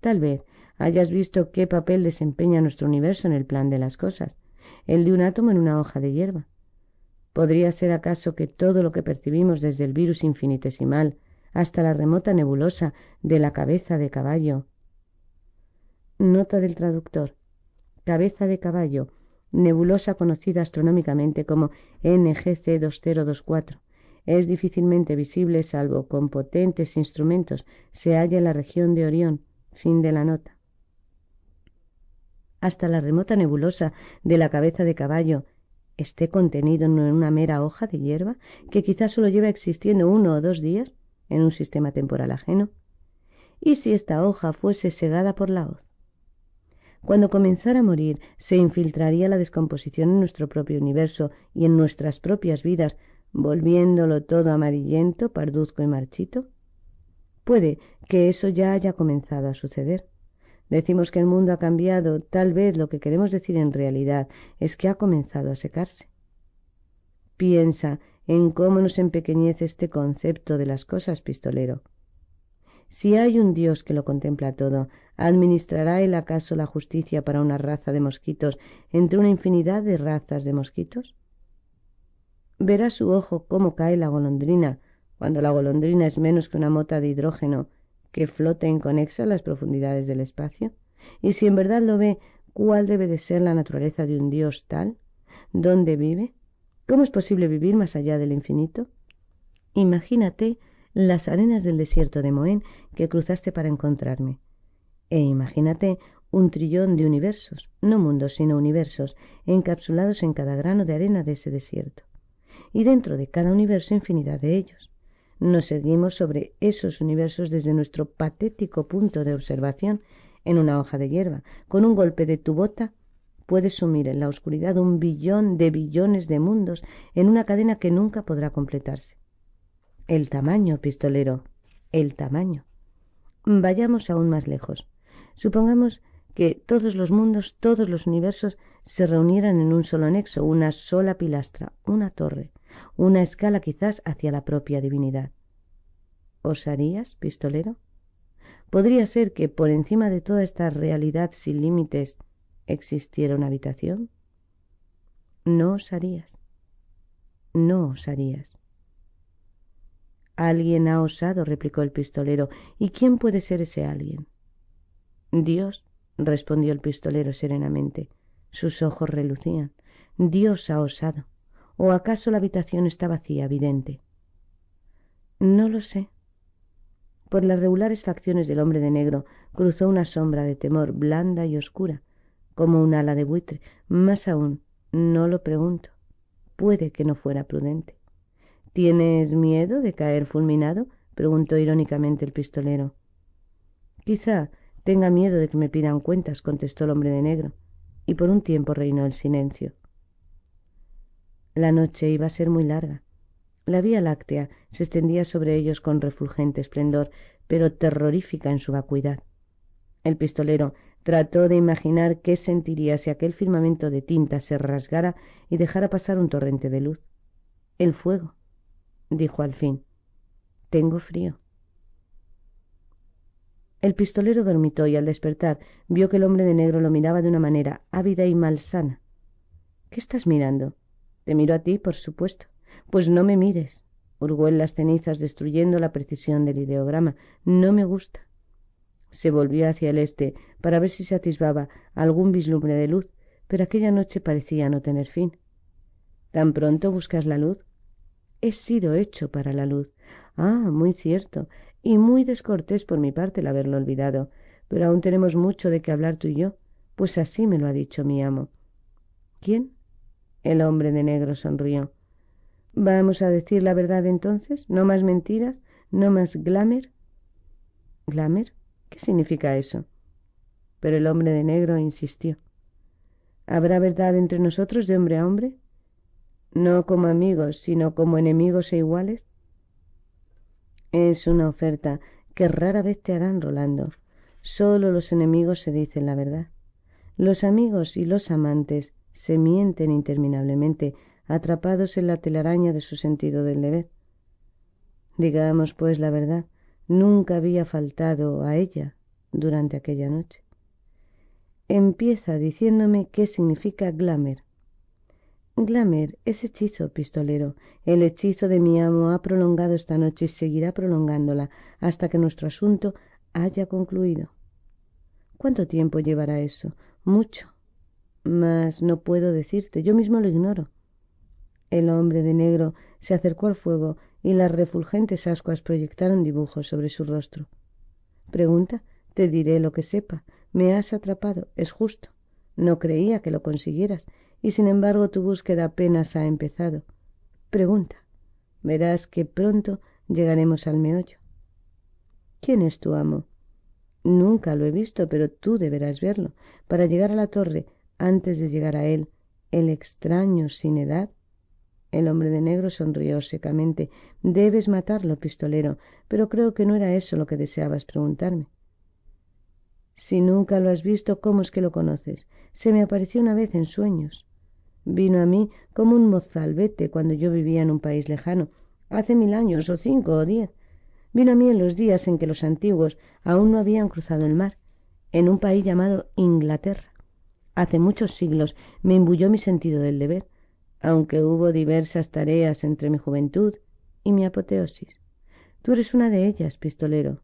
Tal vez hayas visto qué papel desempeña nuestro universo en el plan de las cosas, el de un átomo en una hoja de hierba. ¿Podría ser acaso que todo lo que percibimos desde el virus infinitesimal hasta la remota nebulosa de la cabeza de caballo? Nota del traductor. Cabeza de caballo, nebulosa conocida astronómicamente como NGC 2024 es difícilmente visible salvo con potentes instrumentos. Se halla en la región de Orión. Fin de la nota hasta la remota nebulosa de la cabeza de caballo esté contenido en una mera hoja de hierba que quizás solo lleva existiendo uno o dos días en un sistema temporal ajeno? ¿Y si esta hoja fuese segada por la hoz? Cuando comenzara a morir, se infiltraría la descomposición en nuestro propio universo y en nuestras propias vidas, volviéndolo todo amarillento, parduzco y marchito. Puede que eso ya haya comenzado a suceder. Decimos que el mundo ha cambiado, tal vez lo que queremos decir en realidad es que ha comenzado a secarse. Piensa en cómo nos empequeñece este concepto de las cosas, pistolero. Si hay un Dios que lo contempla todo, ¿administrará él acaso la justicia para una raza de mosquitos entre una infinidad de razas de mosquitos? Verá su ojo cómo cae la golondrina, cuando la golondrina es menos que una mota de hidrógeno, que floten conexas las profundidades del espacio? Y si en verdad lo ve, ¿cuál debe de ser la naturaleza de un Dios tal? ¿Dónde vive? ¿Cómo es posible vivir más allá del infinito? Imagínate las arenas del desierto de Moén que cruzaste para encontrarme. E imagínate un trillón de universos, no mundos sino universos, encapsulados en cada grano de arena de ese desierto. Y dentro de cada universo infinidad de ellos. Nos seguimos sobre esos universos desde nuestro patético punto de observación en una hoja de hierba. Con un golpe de tu bota puedes sumir en la oscuridad un billón de billones de mundos en una cadena que nunca podrá completarse. El tamaño, pistolero, el tamaño. Vayamos aún más lejos. Supongamos que todos los mundos, todos los universos se reunieran en un solo nexo, una sola pilastra, una torre una escala quizás hacia la propia divinidad. ¿Osarías, pistolero? ¿Podría ser que por encima de toda esta realidad sin límites existiera una habitación? No osarías. No osarías. Alguien ha osado, replicó el pistolero. ¿Y quién puede ser ese alguien? Dios, respondió el pistolero serenamente. Sus ojos relucían. Dios ha osado. ¿O acaso la habitación está vacía, vidente? No lo sé. Por las regulares facciones del hombre de negro cruzó una sombra de temor blanda y oscura, como un ala de buitre. Más aún, no lo pregunto. Puede que no fuera prudente. ¿Tienes miedo de caer fulminado? preguntó irónicamente el pistolero. Quizá tenga miedo de que me pidan cuentas, contestó el hombre de negro, y por un tiempo reinó el silencio. La noche iba a ser muy larga. La Vía Láctea se extendía sobre ellos con refulgente esplendor, pero terrorífica en su vacuidad. El pistolero trató de imaginar qué sentiría si aquel firmamento de tinta se rasgara y dejara pasar un torrente de luz. El fuego, dijo al fin. Tengo frío. El pistolero dormitó y al despertar vio que el hombre de negro lo miraba de una manera ávida y malsana. ¿Qué estás mirando? Te miro a ti, por supuesto. Pues no me mires. Hurgó en las cenizas destruyendo la precisión del ideograma. No me gusta. Se volvió hacia el este para ver si se atisbaba algún vislumbre de luz, pero aquella noche parecía no tener fin. ¿Tan pronto buscas la luz? He sido hecho para la luz. Ah, muy cierto, y muy descortés por mi parte el haberlo olvidado, pero aún tenemos mucho de qué hablar tú y yo, pues así me lo ha dicho mi amo. ¿Quién? El hombre de negro sonrió. ¿Vamos a decir la verdad entonces? ¿No más mentiras? ¿No más glamour? ¿Glamour? ¿Qué significa eso? Pero el hombre de negro insistió. ¿Habrá verdad entre nosotros de hombre a hombre? No como amigos, sino como enemigos e iguales. Es una oferta que rara vez te harán, Rolando. Solo los enemigos se dicen la verdad. Los amigos y los amantes se mienten interminablemente, atrapados en la telaraña de su sentido del deber. Digamos, pues, la verdad, nunca había faltado a ella durante aquella noche. Empieza diciéndome qué significa Glamour. Glamour es hechizo, pistolero. El hechizo de mi amo ha prolongado esta noche y seguirá prolongándola hasta que nuestro asunto haya concluido. ¿Cuánto tiempo llevará eso? Mucho, mas no puedo decirte yo mismo lo ignoro el hombre de negro se acercó al fuego y las refulgentes ascuas proyectaron dibujos sobre su rostro pregunta te diré lo que sepa me has atrapado es justo no creía que lo consiguieras y sin embargo tu búsqueda apenas ha empezado pregunta verás que pronto llegaremos al meollo quién es tu amo nunca lo he visto pero tú deberás verlo para llegar a la torre antes de llegar a él el extraño sin edad, el hombre de negro sonrió secamente. Debes matarlo, pistolero, pero creo que no era eso lo que deseabas preguntarme. Si nunca lo has visto, ¿cómo es que lo conoces? Se me apareció una vez en sueños. Vino a mí como un mozalbete cuando yo vivía en un país lejano, hace mil años o cinco o diez. Vino a mí en los días en que los antiguos aún no habían cruzado el mar, en un país llamado Inglaterra hace muchos siglos me embulló mi sentido del deber, aunque hubo diversas tareas entre mi juventud y mi apoteosis. Tú eres una de ellas, pistolero,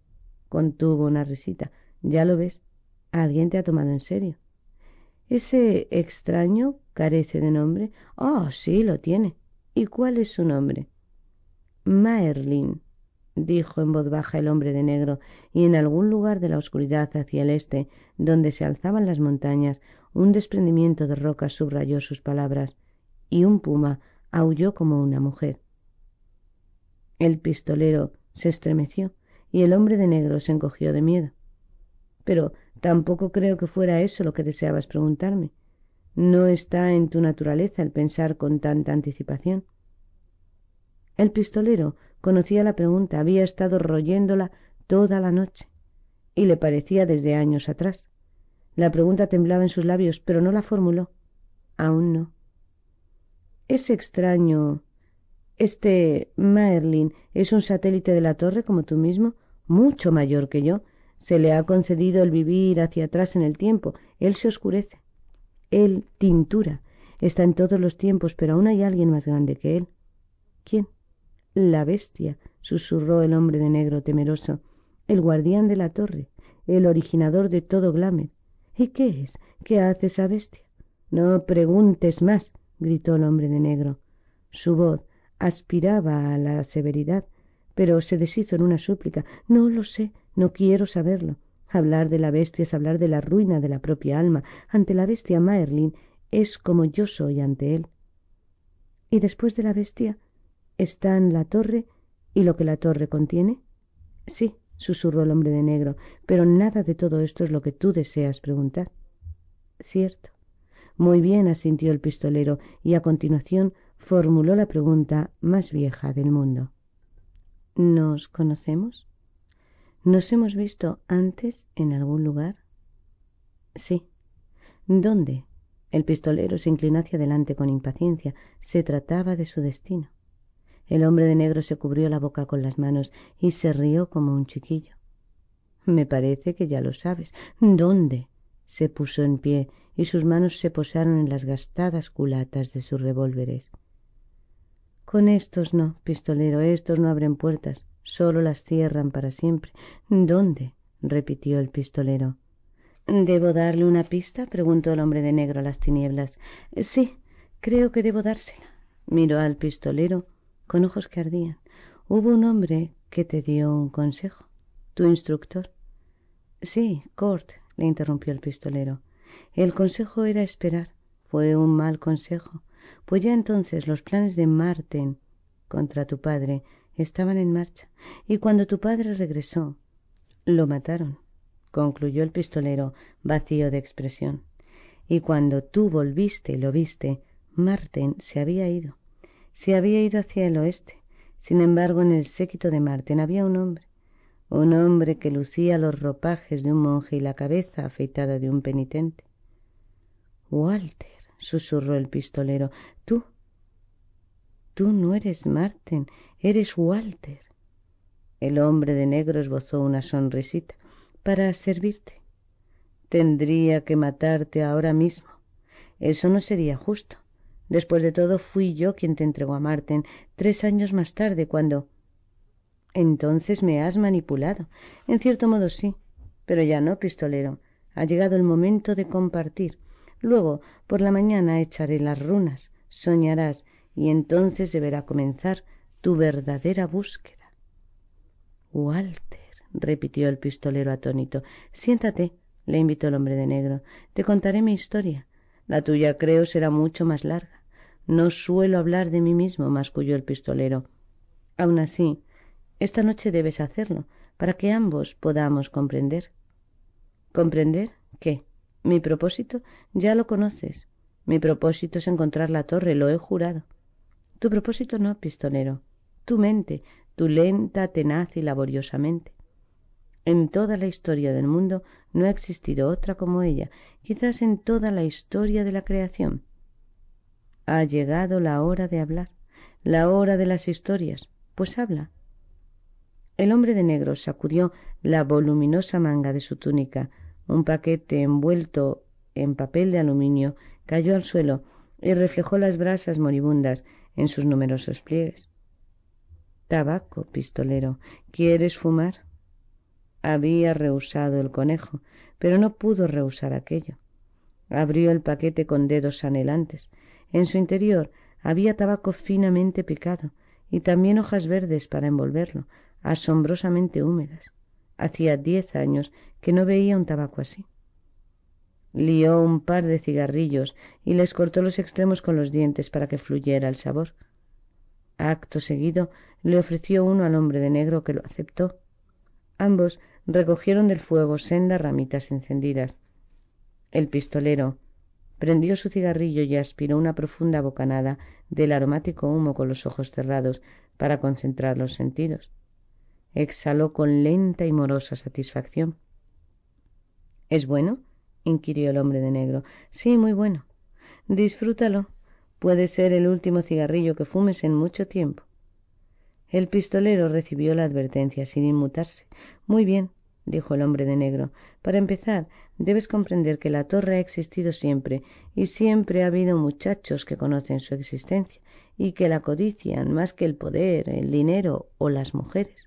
contuvo una risita. Ya lo ves, alguien te ha tomado en serio. Ese extraño carece de nombre. Oh, sí, lo tiene. ¿Y cuál es su nombre? Maerlin, dijo en voz baja el hombre de negro, y en algún lugar de la oscuridad hacia el este, donde se alzaban las montañas, un desprendimiento de rocas subrayó sus palabras, y un puma aulló como una mujer. El pistolero se estremeció y el hombre de negro se encogió de miedo. Pero tampoco creo que fuera eso lo que deseabas preguntarme. No está en tu naturaleza el pensar con tanta anticipación. El pistolero conocía la pregunta, había estado royéndola toda la noche, y le parecía desde años atrás. La pregunta temblaba en sus labios, pero no la formuló. Aún no. Es extraño. Este Maerlin es un satélite de la torre como tú mismo, mucho mayor que yo. Se le ha concedido el vivir hacia atrás en el tiempo. Él se oscurece. Él tintura. Está en todos los tiempos, pero aún hay alguien más grande que él. ¿Quién? La bestia, susurró el hombre de negro temeroso. El guardián de la torre, el originador de todo Glamet, y qué es qué hace esa bestia no preguntes más gritó el hombre de negro su voz aspiraba a la severidad pero se deshizo en una súplica no lo sé no quiero saberlo hablar de la bestia es hablar de la ruina de la propia alma ante la bestia maerlin es como yo soy ante él y después de la bestia están la torre y lo que la torre contiene sí susurró el hombre de negro, pero nada de todo esto es lo que tú deseas preguntar. Cierto. Muy bien, asintió el pistolero, y a continuación formuló la pregunta más vieja del mundo. ¿Nos conocemos? ¿Nos hemos visto antes en algún lugar? Sí. ¿Dónde? El pistolero se inclinó hacia adelante con impaciencia. Se trataba de su destino. El hombre de negro se cubrió la boca con las manos y se rió como un chiquillo. Me parece que ya lo sabes. ¿Dónde? Se puso en pie y sus manos se posaron en las gastadas culatas de sus revólveres. Con estos no, pistolero, estos no abren puertas, solo las cierran para siempre. ¿Dónde? repitió el pistolero. ¿Debo darle una pista? preguntó el hombre de negro a las tinieblas. Sí, creo que debo dársela. Miró al pistolero con ojos que ardían. Hubo un hombre que te dio un consejo, tu instructor. Sí, Cort, le interrumpió el pistolero. El consejo era esperar. Fue un mal consejo, pues ya entonces los planes de Marten contra tu padre estaban en marcha, y cuando tu padre regresó, lo mataron, concluyó el pistolero, vacío de expresión. Y cuando tú volviste y lo viste, Marten se había ido se había ido hacia el oeste. Sin embargo, en el séquito de Marten había un hombre, un hombre que lucía los ropajes de un monje y la cabeza afeitada de un penitente. Walter, susurró el pistolero, tú, tú no eres Marten, eres Walter. El hombre de negro esbozó una sonrisita para servirte. Tendría que matarte ahora mismo. Eso no sería justo. Después de todo, fui yo quien te entregó a Marten tres años más tarde, cuando... Entonces me has manipulado. En cierto modo sí, pero ya no, pistolero. Ha llegado el momento de compartir. Luego, por la mañana, echaré las runas, soñarás, y entonces deberá comenzar tu verdadera búsqueda. Walter, repitió el pistolero atónito, siéntate, le invitó el hombre de negro, te contaré mi historia. La tuya, creo, será mucho más larga. No suelo hablar de mí mismo, masculló el pistolero. Aun así, esta noche debes hacerlo, para que ambos podamos comprender. ¿Comprender qué? Mi propósito ya lo conoces. Mi propósito es encontrar la torre, lo he jurado. Tu propósito no, pistolero. Tu mente, tu lenta, tenaz y laboriosamente. En toda la historia del mundo no ha existido otra como ella, quizás en toda la historia de la creación. Ha llegado la hora de hablar, la hora de las historias, pues habla. El hombre de negro sacudió la voluminosa manga de su túnica. Un paquete envuelto en papel de aluminio cayó al suelo y reflejó las brasas moribundas en sus numerosos pliegues. Tabaco, pistolero, ¿quieres fumar? Había rehusado el conejo, pero no pudo rehusar aquello. Abrió el paquete con dedos anhelantes. En su interior había tabaco finamente picado y también hojas verdes para envolverlo, asombrosamente húmedas. Hacía diez años que no veía un tabaco así. Lió un par de cigarrillos y les cortó los extremos con los dientes para que fluyera el sabor. Acto seguido le ofreció uno al hombre de negro que lo aceptó ambos recogieron del fuego sendas ramitas encendidas el pistolero prendió su cigarrillo y aspiró una profunda bocanada del aromático humo con los ojos cerrados para concentrar los sentidos exhaló con lenta y morosa satisfacción es bueno inquirió el hombre de negro sí muy bueno disfrútalo puede ser el último cigarrillo que fumes en mucho tiempo el pistolero recibió la advertencia sin inmutarse. Muy bien, dijo el hombre de negro. Para empezar, debes comprender que la torre ha existido siempre, y siempre ha habido muchachos que conocen su existencia, y que la codician más que el poder, el dinero o las mujeres.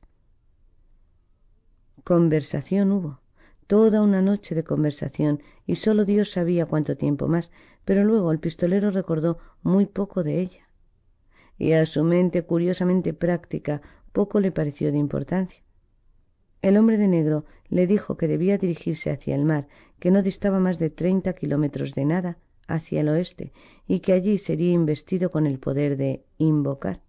Conversación hubo, toda una noche de conversación, y sólo Dios sabía cuánto tiempo más, pero luego el pistolero recordó muy poco de ella y a su mente curiosamente práctica poco le pareció de importancia. El hombre de negro le dijo que debía dirigirse hacia el mar, que no distaba más de treinta kilómetros de nada, hacia el oeste, y que allí sería investido con el poder de invocar.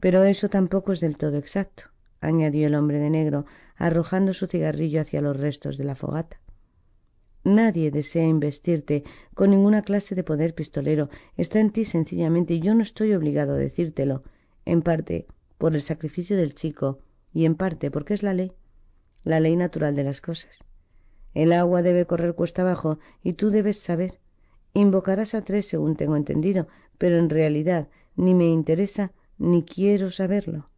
Pero eso tampoco es del todo exacto, añadió el hombre de negro, arrojando su cigarrillo hacia los restos de la fogata. Nadie desea investirte con ninguna clase de poder pistolero. Está en ti sencillamente y yo no estoy obligado a decírtelo. En parte por el sacrificio del chico y en parte porque es la ley, la ley natural de las cosas. El agua debe correr cuesta abajo y tú debes saber. Invocarás a tres según tengo entendido, pero en realidad ni me interesa ni quiero saberlo.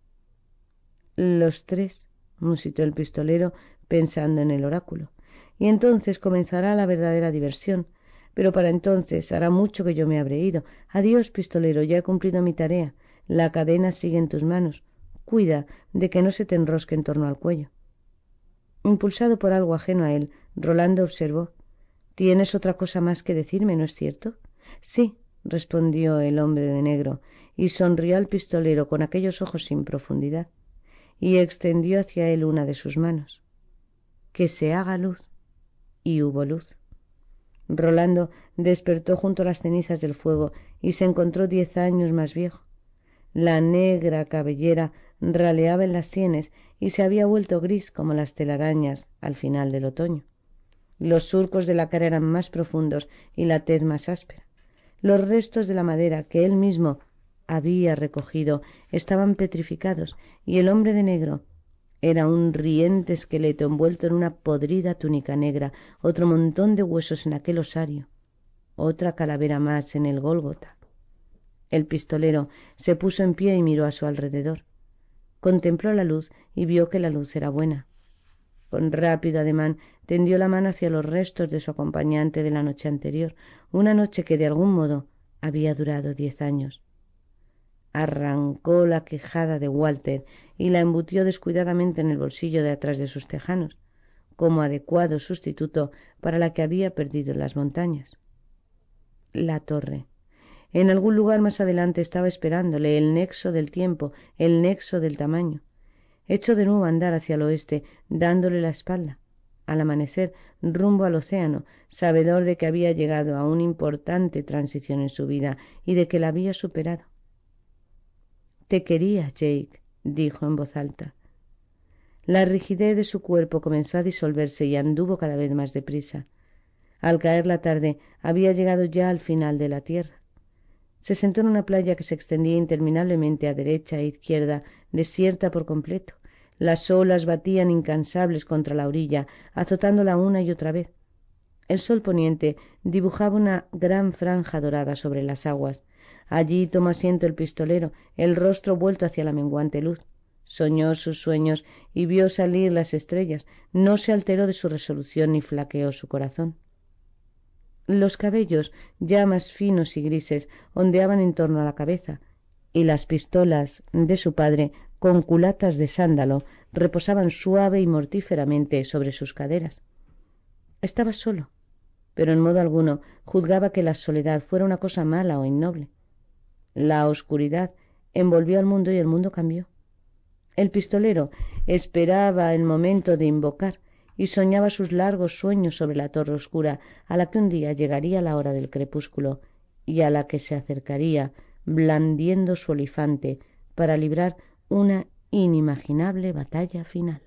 Los tres, musitó el pistolero pensando en el oráculo y entonces comenzará la verdadera diversión. Pero para entonces hará mucho que yo me habré ido. Adiós, pistolero, ya he cumplido mi tarea. La cadena sigue en tus manos. Cuida de que no se te enrosque en torno al cuello. Impulsado por algo ajeno a él, Rolando observó. ¿Tienes otra cosa más que decirme, no es cierto? Sí, respondió el hombre de negro, y sonrió al pistolero con aquellos ojos sin profundidad, y extendió hacia él una de sus manos. Que se haga luz y hubo luz. Rolando despertó junto a las cenizas del fuego y se encontró diez años más viejo. La negra cabellera raleaba en las sienes y se había vuelto gris como las telarañas al final del otoño. Los surcos de la cara eran más profundos y la tez más áspera. Los restos de la madera que él mismo había recogido estaban petrificados y el hombre de negro era un riente esqueleto envuelto en una podrida túnica negra, otro montón de huesos en aquel osario, otra calavera más en el Gólgota. El pistolero se puso en pie y miró a su alrededor. Contempló la luz y vio que la luz era buena. Con rápido ademán tendió la mano hacia los restos de su acompañante de la noche anterior, una noche que de algún modo había durado diez años arrancó la quejada de Walter y la embutió descuidadamente en el bolsillo de atrás de sus tejanos, como adecuado sustituto para la que había perdido en las montañas. La torre. En algún lugar más adelante estaba esperándole el nexo del tiempo, el nexo del tamaño. Hecho de nuevo a andar hacia el oeste, dándole la espalda. Al amanecer, rumbo al océano, sabedor de que había llegado a una importante transición en su vida y de que la había superado. Te quería, Jake, dijo en voz alta. La rigidez de su cuerpo comenzó a disolverse y anduvo cada vez más deprisa. Al caer la tarde había llegado ya al final de la tierra. Se sentó en una playa que se extendía interminablemente a derecha e izquierda, desierta por completo. Las olas batían incansables contra la orilla, azotándola una y otra vez. El sol poniente dibujaba una gran franja dorada sobre las aguas. Allí toma asiento el pistolero, el rostro vuelto hacia la menguante luz. Soñó sus sueños y vio salir las estrellas. No se alteró de su resolución ni flaqueó su corazón. Los cabellos, ya más finos y grises, ondeaban en torno a la cabeza, y las pistolas de su padre, con culatas de sándalo, reposaban suave y mortíferamente sobre sus caderas. Estaba solo, pero en modo alguno juzgaba que la soledad fuera una cosa mala o innoble. La oscuridad envolvió al mundo y el mundo cambió. El pistolero esperaba el momento de invocar y soñaba sus largos sueños sobre la torre oscura, a la que un día llegaría la hora del crepúsculo y a la que se acercaría, blandiendo su olifante, para librar una inimaginable batalla final.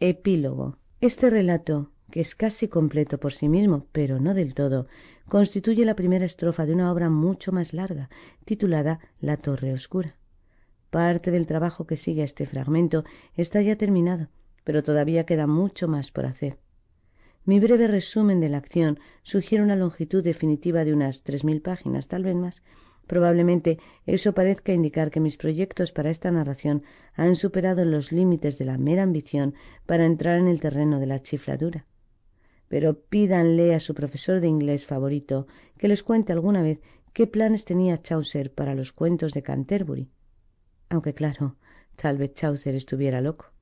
Epílogo. Este relato, que es casi completo por sí mismo, pero no del todo, constituye la primera estrofa de una obra mucho más larga, titulada La Torre Oscura. Parte del trabajo que sigue a este fragmento está ya terminado, pero todavía queda mucho más por hacer. Mi breve resumen de la acción sugiere una longitud definitiva de unas tres mil páginas, tal vez más. Probablemente eso parezca indicar que mis proyectos para esta narración han superado los límites de la mera ambición para entrar en el terreno de la chifladura pero pídanle a su profesor de inglés favorito que les cuente alguna vez qué planes tenía Chaucer para los cuentos de Canterbury. Aunque claro, tal vez Chaucer estuviera loco.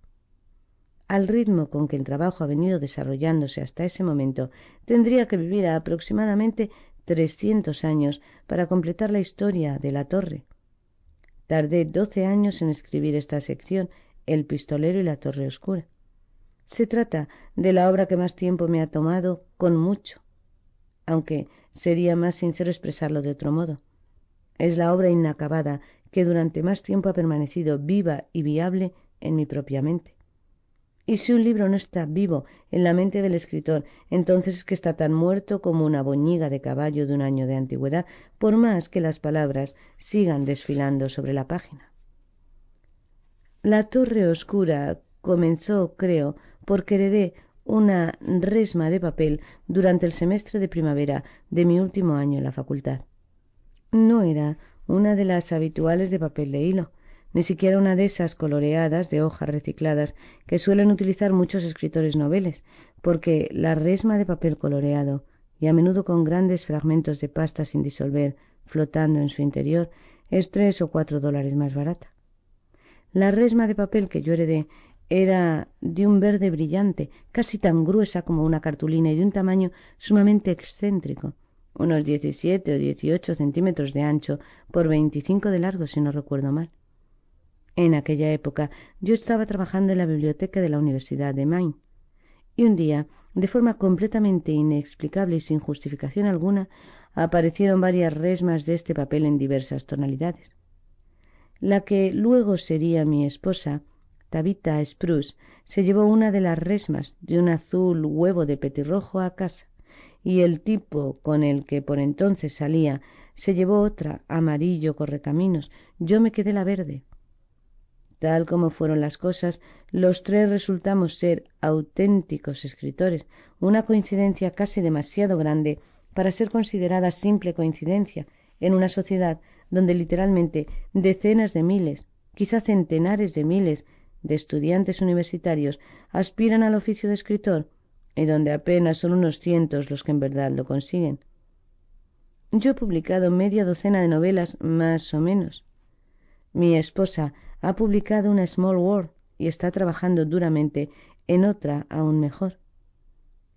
Al ritmo con que el trabajo ha venido desarrollándose hasta ese momento, tendría que vivir aproximadamente trescientos años para completar la historia de la torre. Tardé doce años en escribir esta sección, El pistolero y la torre oscura. Se trata de la obra que más tiempo me ha tomado, con mucho, aunque sería más sincero expresarlo de otro modo. Es la obra inacabada que durante más tiempo ha permanecido viva y viable en mi propia mente. Y si un libro no está vivo en la mente del escritor, entonces es que está tan muerto como una boñiga de caballo de un año de antigüedad, por más que las palabras sigan desfilando sobre la página. La torre oscura comenzó, creo, porque heredé una resma de papel durante el semestre de primavera de mi último año en la facultad. No era una de las habituales de papel de hilo, ni siquiera una de esas coloreadas de hojas recicladas que suelen utilizar muchos escritores noveles, porque la resma de papel coloreado, y a menudo con grandes fragmentos de pasta sin disolver flotando en su interior, es tres o cuatro dólares más barata. La resma de papel que yo heredé era de un verde brillante, casi tan gruesa como una cartulina y de un tamaño sumamente excéntrico, unos 17 o 18 centímetros de ancho por 25 de largo, si no recuerdo mal. En aquella época yo estaba trabajando en la biblioteca de la Universidad de Maine, y un día, de forma completamente inexplicable y sin justificación alguna, aparecieron varias resmas de este papel en diversas tonalidades. La que luego sería mi esposa Tabitha Spruce se llevó una de las resmas de un azul huevo de petirrojo a casa y el tipo con el que por entonces salía se llevó otra amarillo correcaminos. Yo me quedé la verde. Tal como fueron las cosas, los tres resultamos ser auténticos escritores, una coincidencia casi demasiado grande para ser considerada simple coincidencia en una sociedad donde literalmente decenas de miles, quizá centenares de miles de estudiantes universitarios aspiran al oficio de escritor y donde apenas son unos cientos los que en verdad lo consiguen. Yo he publicado media docena de novelas, más o menos. Mi esposa ha publicado una Small World y está trabajando duramente en otra aún mejor.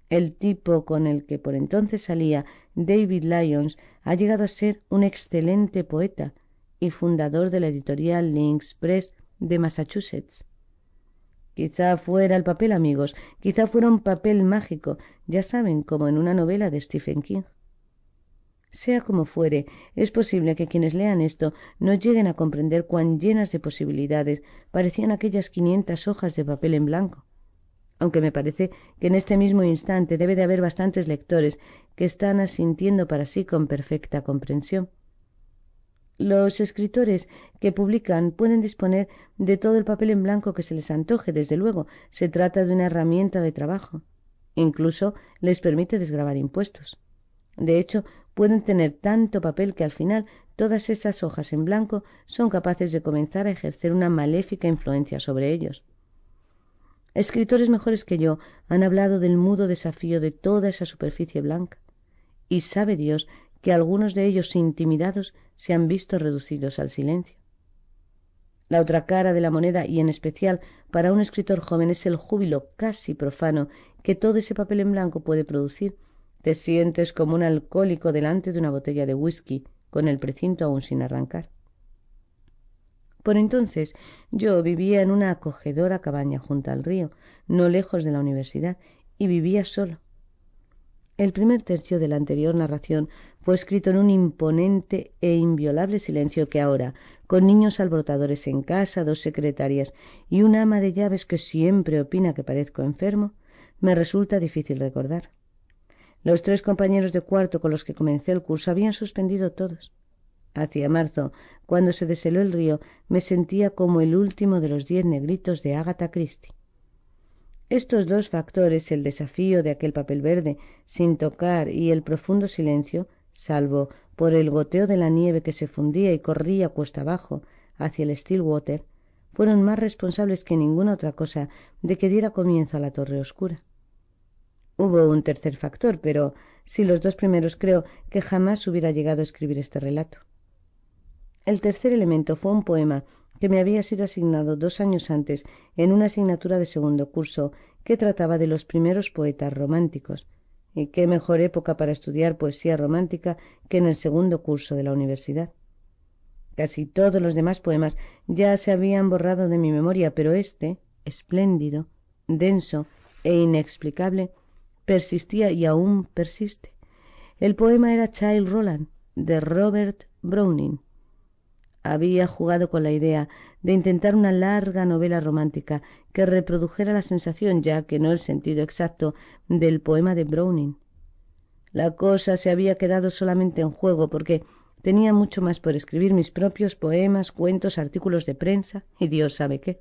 El tipo con el que por entonces salía, David Lyons, ha llegado a ser un excelente poeta y fundador de la editorial Lynx Press de Massachusetts. Quizá fuera el papel, amigos, quizá fuera un papel mágico, ya saben, como en una novela de Stephen King. Sea como fuere, es posible que quienes lean esto no lleguen a comprender cuán llenas de posibilidades parecían aquellas quinientas hojas de papel en blanco. Aunque me parece que en este mismo instante debe de haber bastantes lectores que están asintiendo para sí con perfecta comprensión. Los escritores que publican pueden disponer de todo el papel en blanco que se les antoje, desde luego, se trata de una herramienta de trabajo. Incluso les permite desgravar impuestos. De hecho, pueden tener tanto papel que al final todas esas hojas en blanco son capaces de comenzar a ejercer una maléfica influencia sobre ellos. Escritores mejores que yo han hablado del mudo desafío de toda esa superficie blanca, y sabe Dios que algunos de ellos intimidados se han visto reducidos al silencio. La otra cara de la moneda, y en especial para un escritor joven, es el júbilo casi profano que todo ese papel en blanco puede producir. Te sientes como un alcohólico delante de una botella de whisky, con el precinto aún sin arrancar. Por entonces yo vivía en una acogedora cabaña junto al río, no lejos de la universidad, y vivía solo. El primer tercio de la anterior narración fue escrito en un imponente e inviolable silencio que ahora, con niños alborotadores en casa, dos secretarias y una ama de llaves que siempre opina que parezco enfermo, me resulta difícil recordar. Los tres compañeros de cuarto con los que comencé el curso habían suspendido todos. Hacia marzo, cuando se desheló el río, me sentía como el último de los diez negritos de Agatha Christie. Estos dos factores, el desafío de aquel papel verde sin tocar y el profundo silencio, salvo por el goteo de la nieve que se fundía y corría cuesta abajo hacia el Stillwater, fueron más responsables que ninguna otra cosa de que diera comienzo a la torre oscura. Hubo un tercer factor, pero si los dos primeros creo que jamás hubiera llegado a escribir este relato. El tercer elemento fue un poema que me había sido asignado dos años antes en una asignatura de segundo curso que trataba de los primeros poetas románticos y qué mejor época para estudiar poesía romántica que en el segundo curso de la universidad casi todos los demás poemas ya se habían borrado de mi memoria pero este, espléndido denso e inexplicable persistía y aún persiste el poema era Child Roland de Robert Browning había jugado con la idea de intentar una larga novela romántica que reprodujera la sensación, ya que no el sentido exacto, del poema de Browning. La cosa se había quedado solamente en juego porque tenía mucho más por escribir mis propios poemas, cuentos, artículos de prensa y Dios sabe qué.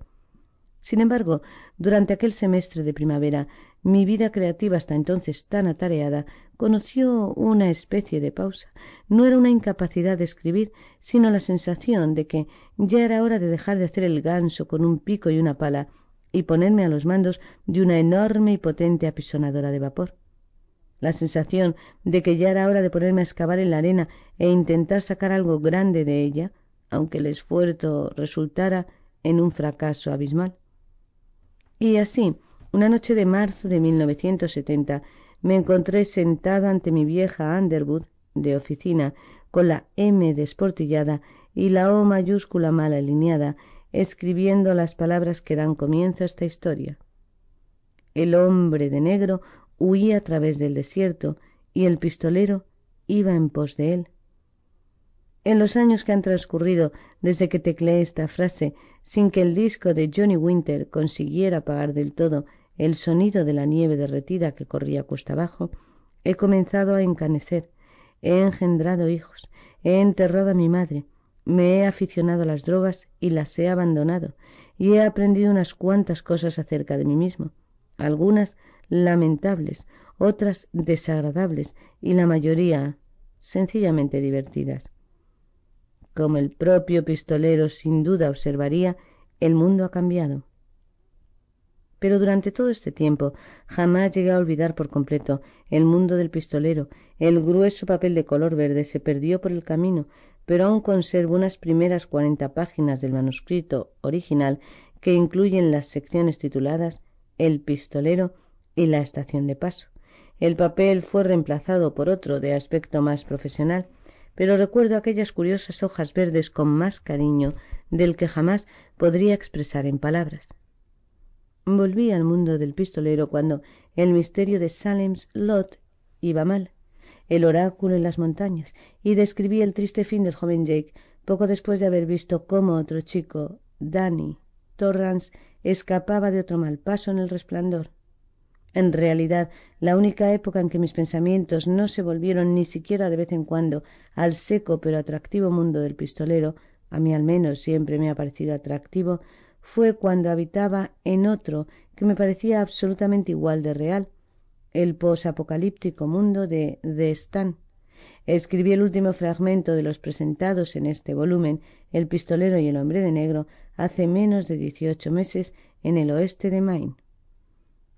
Sin embargo, durante aquel semestre de primavera, mi vida creativa hasta entonces tan atareada conoció una especie de pausa. No era una incapacidad de escribir, sino la sensación de que ya era hora de dejar de hacer el ganso con un pico y una pala y ponerme a los mandos de una enorme y potente apisonadora de vapor. La sensación de que ya era hora de ponerme a excavar en la arena e intentar sacar algo grande de ella, aunque el esfuerzo resultara en un fracaso abismal. Y así, una noche de marzo de 1970, me encontré sentado ante mi vieja Underwood de oficina con la M desportillada y la O mayúscula mal alineada, escribiendo las palabras que dan comienzo a esta historia. El hombre de negro huía a través del desierto y el pistolero iba en pos de él. En los años que han transcurrido desde que tecleé esta frase, sin que el disco de Johnny Winter consiguiera pagar del todo el sonido de la nieve derretida que corría cuesta abajo, he comenzado a encanecer, he engendrado hijos, he enterrado a mi madre, me he aficionado a las drogas y las he abandonado, y he aprendido unas cuantas cosas acerca de mí mismo, algunas lamentables, otras desagradables y la mayoría sencillamente divertidas. Como el propio pistolero sin duda observaría, el mundo ha cambiado pero durante todo este tiempo jamás llegué a olvidar por completo el mundo del pistolero el grueso papel de color verde se perdió por el camino pero aún conservo unas primeras cuarenta páginas del manuscrito original que incluyen las secciones tituladas el pistolero y la estación de paso el papel fue reemplazado por otro de aspecto más profesional pero recuerdo aquellas curiosas hojas verdes con más cariño del que jamás podría expresar en palabras volví al mundo del pistolero cuando el misterio de Salem's Lot iba mal, el oráculo en las montañas, y describí el triste fin del joven Jake poco después de haber visto cómo otro chico, Danny Torrance, escapaba de otro mal paso en el resplandor. En realidad, la única época en que mis pensamientos no se volvieron ni siquiera de vez en cuando al seco pero atractivo mundo del pistolero, a mí al menos siempre me ha parecido atractivo, fue cuando habitaba en otro que me parecía absolutamente igual de real, el posapocalíptico mundo de The Stan. Escribí el último fragmento de los presentados en este volumen, El pistolero y el hombre de negro, hace menos de dieciocho meses en el oeste de Maine.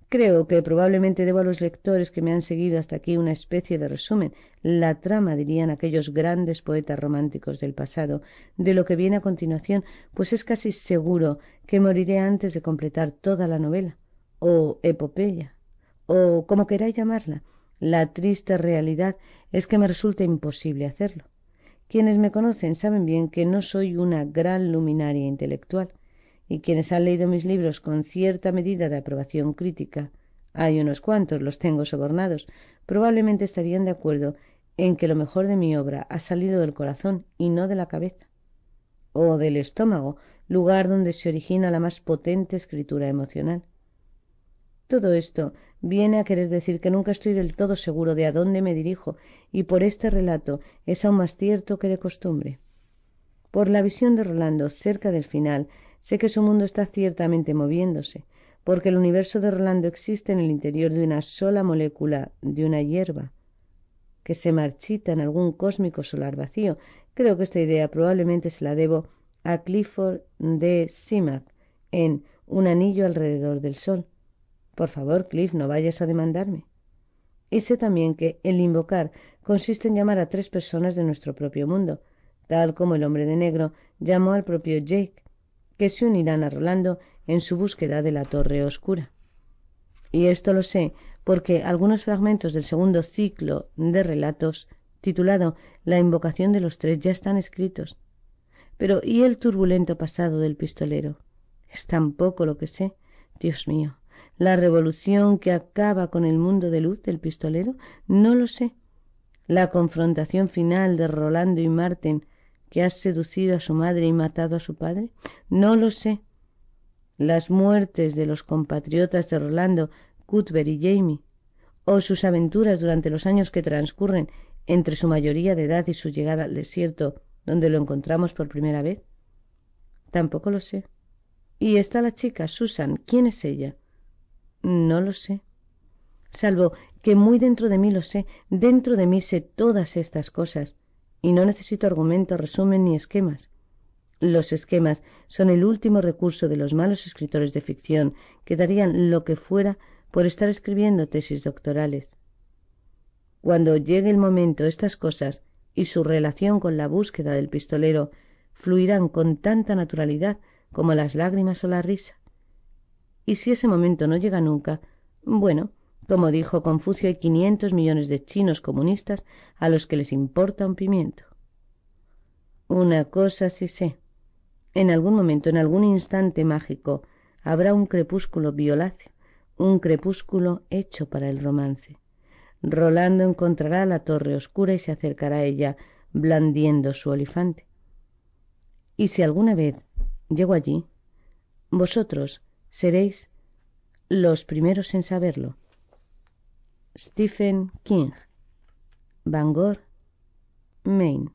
Creo que probablemente debo a los lectores que me han seguido hasta aquí una especie de resumen, la trama, dirían aquellos grandes poetas románticos del pasado, de lo que viene a continuación, pues es casi seguro que moriré antes de completar toda la novela, o epopeya, o como queráis llamarla. La triste realidad es que me resulta imposible hacerlo. Quienes me conocen saben bien que no soy una gran luminaria intelectual y quienes han leído mis libros con cierta medida de aprobación crítica, hay unos cuantos, los tengo sobornados, probablemente estarían de acuerdo en que lo mejor de mi obra ha salido del corazón y no de la cabeza, o del estómago, lugar donde se origina la más potente escritura emocional. Todo esto viene a querer decir que nunca estoy del todo seguro de a dónde me dirijo, y por este relato es aún más cierto que de costumbre. Por la visión de Rolando cerca del final Sé que su mundo está ciertamente moviéndose, porque el universo de Rolando existe en el interior de una sola molécula de una hierba que se marchita en algún cósmico solar vacío. Creo que esta idea probablemente se la debo a Clifford de Simac en Un anillo alrededor del sol. Por favor, Cliff, no vayas a demandarme. Y sé también que el invocar consiste en llamar a tres personas de nuestro propio mundo, tal como el hombre de negro llamó al propio Jake que se unirán a Rolando en su búsqueda de la Torre Oscura. Y esto lo sé porque algunos fragmentos del segundo ciclo de relatos, titulado La invocación de los tres, ya están escritos. Pero ¿y el turbulento pasado del pistolero? Es tan poco lo que sé. Dios mío, la revolución que acaba con el mundo de luz del pistolero, no lo sé. La confrontación final de Rolando y Marten, que has seducido a su madre y matado a su padre? No lo sé. Las muertes de los compatriotas de Rolando, Cuthbert y Jamie, o sus aventuras durante los años que transcurren entre su mayoría de edad y su llegada al desierto, donde lo encontramos por primera vez? Tampoco lo sé. Y está la chica, Susan. ¿Quién es ella? No lo sé. Salvo que muy dentro de mí lo sé, dentro de mí sé todas estas cosas y no necesito argumento, resumen ni esquemas. Los esquemas son el último recurso de los malos escritores de ficción que darían lo que fuera por estar escribiendo tesis doctorales. Cuando llegue el momento, estas cosas y su relación con la búsqueda del pistolero fluirán con tanta naturalidad como las lágrimas o la risa. Y si ese momento no llega nunca, bueno, como dijo Confucio, hay 500 millones de chinos comunistas a los que les importa un pimiento. Una cosa sí sé. En algún momento, en algún instante mágico, habrá un crepúsculo violáceo, un crepúsculo hecho para el romance. Rolando encontrará la torre oscura y se acercará a ella, blandiendo su olifante. Y si alguna vez llego allí, vosotros seréis los primeros en saberlo. Stephen King, Bangor, Maine.